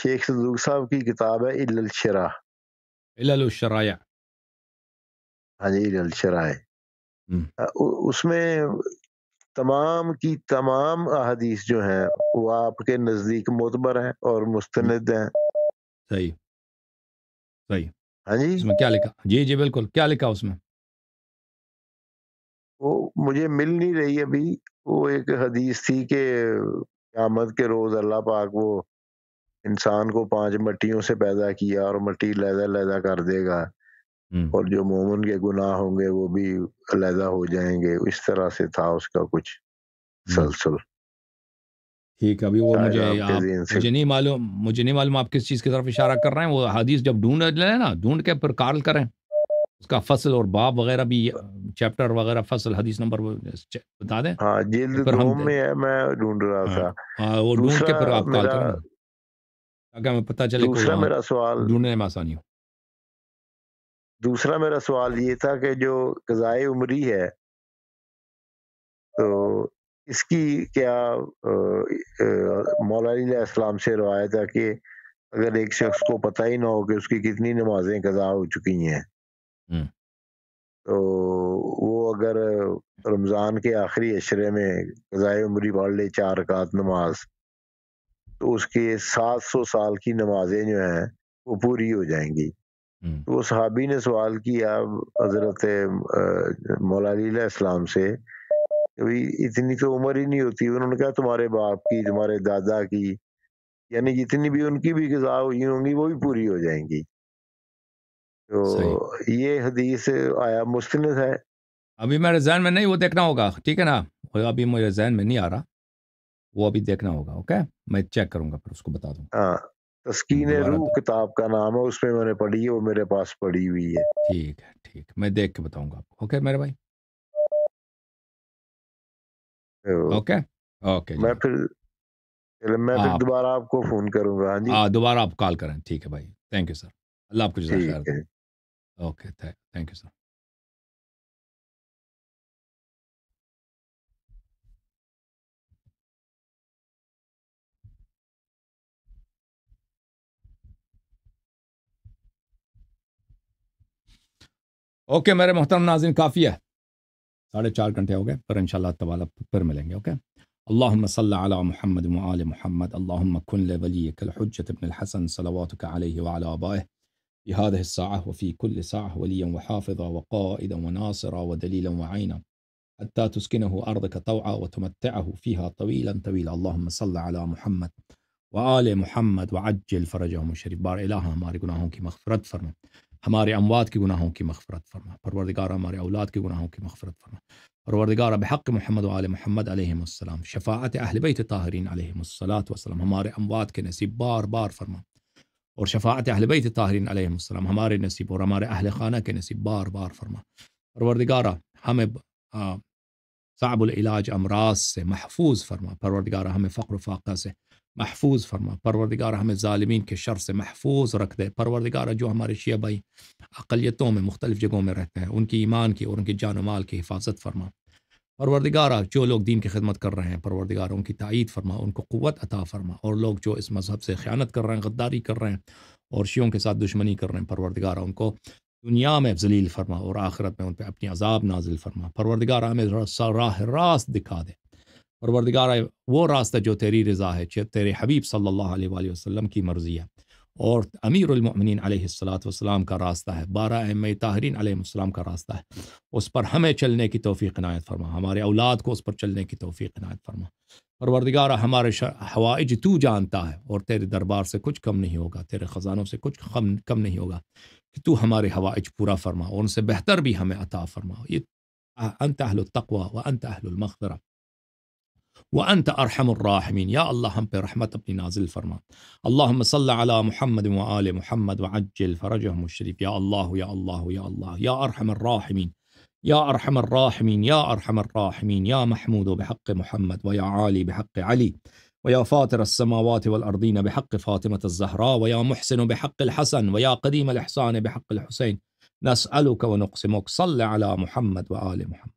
شیخ صدوق صاحب کی کتاب ہے الا الشرا الا الشرایع ہاں جی الا الشرایع اس میں تمام کی تمام احادیث جو ہیں وہ آپ کے نزدیک معتبر ہیں اور مستند ہیں صحیح صحیح ہاں جی جی جی اس اس میں میں کیا کیا لکھا لکھا بالکل وہ مجھے مل نہیں رہی ابھی وہ ایک حدیث تھی کہ قیامت کے روز اللہ پاک وہ انسان کو پانچ مٹیوں سے پیدا کیا اور مٹی لہدہ لہدا کر دے گا اور جو مومن کے گناہ ہوں گے وہ بھی علیحدہ ہو جائیں گے اس طرح سے تھا اس کا کچھ سلسل ٹھیک ابھی وہ مجھے مجھے نہیں معلوم مجھے نہیں معلوم آپ کس چیز کی طرف اشارہ کر رہے ہیں وہ حدیث جب ڈھونڈ لیں نا ڈھونڈ کے پھر کارل کریں اس کا فصل اور باب وغیرہ بھی چیپٹر وغیرہ فصل حدیث نمبر بتا دیں ہاں جلد دوم میں ہے میں ڈھونڈ رہا ہاں، تھا ہاں وہ ڈھونڈ کے پھر آپ کال کریں اگر ہمیں پتہ چلے دوسرا میرا سوال ڈھونڈنے میں آسانی ہو دوسرا میرا سوال یہ تھا کہ جو قضائے عمری ہے تو اس کی کیا مولانا السلام سے روایت ہے کہ اگر ایک شخص کو پتہ ہی نہ ہو کہ اس کی کتنی نمازیں قضا ہو چکی ہیں تو وہ اگر رمضان کے آخری اشرے میں قضائے عمری پڑھ لے چار رکعت نماز تو اس کے سات سو سال کی نمازیں جو ہیں وہ پوری ہو جائیں گی وہ صحابی نے سوال کیا حضرت اسلام سے اتنی تو عمر ہی نہیں ہوتی انہوں نے کہا تمہارے باپ کی تمہارے دادا کی یعنی جتنی بھی ان کی بھی غذا ہوں گی وہ بھی پوری ہو جائیں گی تو یہ حدیث آیا مستند ہے ابھی میں ذہن میں نہیں وہ دیکھنا ہوگا ٹھیک ہے نا ابھی مجھے ذہن میں نہیں آ رہا وہ ابھی دیکھنا ہوگا اوکے میں چیک کروں گا پھر اس کو بتا دوں ہاں۔ تسکین روح کتاب کا نام ہے اس میں میں نے پڑھی ہے وہ میرے پاس پڑھی ہوئی ہے ٹھیک ٹھیک ہے میں دیکھ کے بتاؤں گا اوکے اوکے اوکے میرے بھائی جی۔ میں پھر میں پھر دوبارہ آپ کو فون کروں گا ہاں جی؟ دوبارہ آپ کال کریں ٹھیک ہے بھائی تھینک یو سر اللہ آپ کو جزاک اوکے تھینک یو سر میرے محترم ناظرین کافی ہے ساڑھے چار گھنٹے ہو گئے پر انشاءاللہ تعالیٰ پھر ملیں گے اوکے اللهم صل على محمد وآل محمد اللهم كن لوليك الحجة ابن الحسن صلواتك عليه وعلى آبائه في هذه الساعة وفي كل ساعة وليا وحافظا وقائدا وناصرا ودليلا وعينا حتى تسكنه أرضك طوعا وتمتعه فيها طويلا طويلا اللهم صل على محمد وآل محمد وعجل فرجهم الشريف بار إله हमारे गुनाहों की مغفرت फरमा ہمارے اموات کے گناہوں کی مغفرت فرما پروردگار ہمارے اولاد کے گناہوں کی مغفرت فرما پروردگار بحق محمد والم محمد علیہ السلام شفاعت اہل بیت طاہرین علیہ و وسلم ہمارے اموات کے نصیب بار بار فرما اور شفاعت اہل بیت طاہرین علیہ السلام ہمارے نصیب اور ہمارے اہل خانہ کے نصیب بار بار فرما پروردگارہ ہمیں صعب العلاج امراض سے محفوظ فرما پروردگارہ ہمیں فقر و فاقہ سے محفوظ فرما پروردگار ہمیں ظالمین کے شر سے محفوظ رکھ دے پروردگار جو ہمارے شیعہ بھائی اقلیتوں میں مختلف جگہوں میں رہتے ہیں ان کی ایمان کی اور ان کی جان و مال کی حفاظت فرما پروردگار جو لوگ دین کی خدمت کر رہے ہیں پروردگار ان کی تائید فرما ان کو قوت عطا فرما اور لوگ جو اس مذہب سے خیانت کر رہے ہیں غداری کر رہے ہیں اور شیعوں کے ساتھ دشمنی کر رہے ہیں پروردگار ان کو دنیا میں ذلیل فرما اور آخرت میں ان پہ اپنی عذاب نازل فرما پروردگار ہمیں راہ راست دکھا دے اور وردگارہ وہ راستہ جو تیری رضا ہے تیرے حبیب صلی اللہ علیہ وآلہ وسلم کی مرضی ہے اور امیر المؤمنین علیہ السلاۃ والسلام کا راستہ ہے بارہ ام تاہرین علیہ السلام کا راستہ ہے اس پر ہمیں چلنے کی توفیق عنایت فرما ہمارے اولاد کو اس پر چلنے کی توفیق عنایت فرما اور ہمارے حوائج تو جانتا ہے اور تیرے دربار سے کچھ کم نہیں ہوگا تیرے خزانوں سے کچھ کم کم نہیں ہوگا کہ تو ہمارے حوائج پورا فرما اور ان سے بہتر بھی ہمیں عطا فرما یہ انتہل و انت اہل المغفرہ وأنت أرحم الراحمين يا الله هم برحمتك ابن نازل فرمان اللهم صل على محمد وآل محمد وعجل فرجهم الشريف يا الله يا الله يا الله يا أرحم الراحمين يا أرحم الراحمين يا أرحم الراحمين يا محمود بحق محمد ويا عالي بحق علي ويا فاطر السماوات والأرضين بحق فاطمة الزهراء ويا محسن بحق الحسن ويا قديم الإحسان بحق الحسين نسألك ونقسمك صل على محمد وآل محمد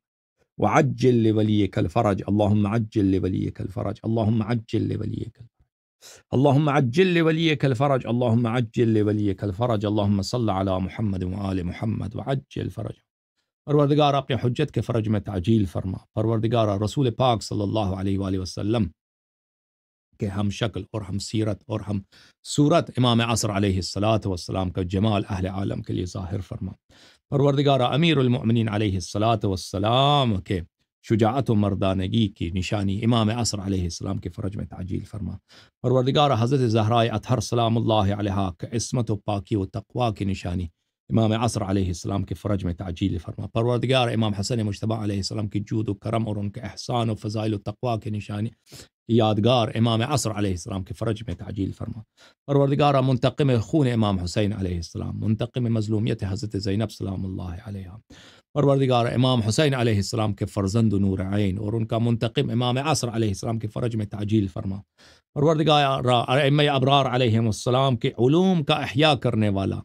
وعجل وعجل لوليك لوليك لوليك لوليك لوليك الفرج الفرج الفرج الفرج اللهم اللهم اللهم اللهم اللهم عجل عجل عجل عجل صل على محمد محمد وآل فرج پروردگار اپنے حجت کے فرج میں تعجیل فرما پروردگار رسول پاک صلی اللہ علیہ وآلہ وسلم کہ ہم شکل اور ہم سیرت اور ہم صورت امام عصر علیہ السلۃ وسلم کا جمال اہل عالم کے لیے ظاہر فرما پروردگار امیر المؤمنین علیه الصلاة والسلام کے شجاعت و مردانگی کی نشانی امام عصر علیہ السلام کے فرج میں تعجیل فرما پروردگار حضرت زہرائے اطہر سلام اللہ علیہ کا عصمت و پاکی و تقوی کی نشانی امام عصر عليه السلام که فرج میں تعجیل فرما پروردگار امام حسن مجتبى علیہ السلام کی جود و کرم اور ان کے احسان و فضائل و تقوا کے نشانی یادگار امام عصر علیہ السلام کے فرج میں تعجیل فرما پروردگار منتقم خون امام حسین علیہ السلام منتقم مظلومیت حضرت زینب سلام اللہ علیہ پروردگار امام حسین علیہ السلام کے فرزند و نور عین اور ان کا منتقم امام عصر علیہ السلام کے فرج میں تعجیل فرما پروردگار ام ابرار عليهم السلام کے علوم کا احیاء کرنے والا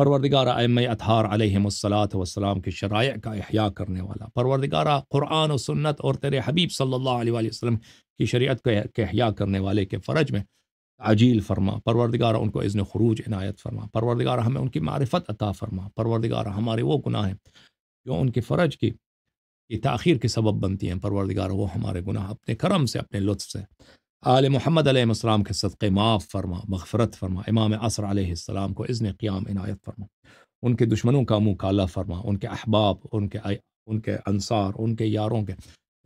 پروردگارہ ام اطہار علیہم الصلاۃ وسلام کے شرائع کا احیاء کرنے والا پروردگارہ قرآن و سنت اور تیرے حبیب صلی اللہ علیہ وسلم کی شریعت کا احیاء کرنے والے کے فرج میں عجیل فرما پروردگار ان کو اذن خروج عنایت فرما پروردگار ہمیں ان کی معرفت عطا فرما پروردگار ہمارے وہ گناہ ہیں جو ان کے فرج کی تاخیر کے سبب بنتی ہیں پروردگار وہ ہمارے گناہ اپنے کرم سے اپنے لطف سے آل محمد علیہ السلام کے صدقے معاف فرما مغفرت فرما امام عصر علیہ السلام کو اذن قیام عنایت فرما ان کے دشمنوں کا منہ کالا فرما ان کے احباب ان کے ان کے انصار ان کے یاروں کے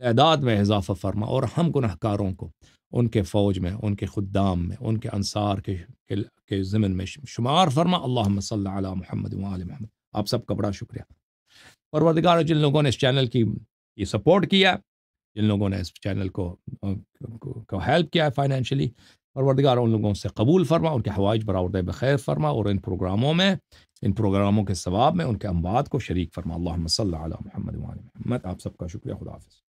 تعداد میں اضافہ فرما اور ہم گناہ کاروں کو ان کے فوج میں ان کے خدام میں ان کے انصار کے ضمن میں شمار فرما اللہ صلی علی محمد و آل محمد آپ سب کا بڑا شکریہ پروردگار جن لوگوں نے اس چینل کی یہ سپورٹ کیا جن لوگوں نے اس چینل کو کو ہیلپ کیا ہے فائنینشلی پروردگار ان لوگوں سے قبول فرما ان کے حوائج براڈ بخیر فرما اور ان پروگراموں میں ان پروگراموں کے ثواب میں ان کے اموات کو شریک فرما اللہ صلی اللہ علیہ محمد محمد آپ سب کا شکریہ خدا حافظ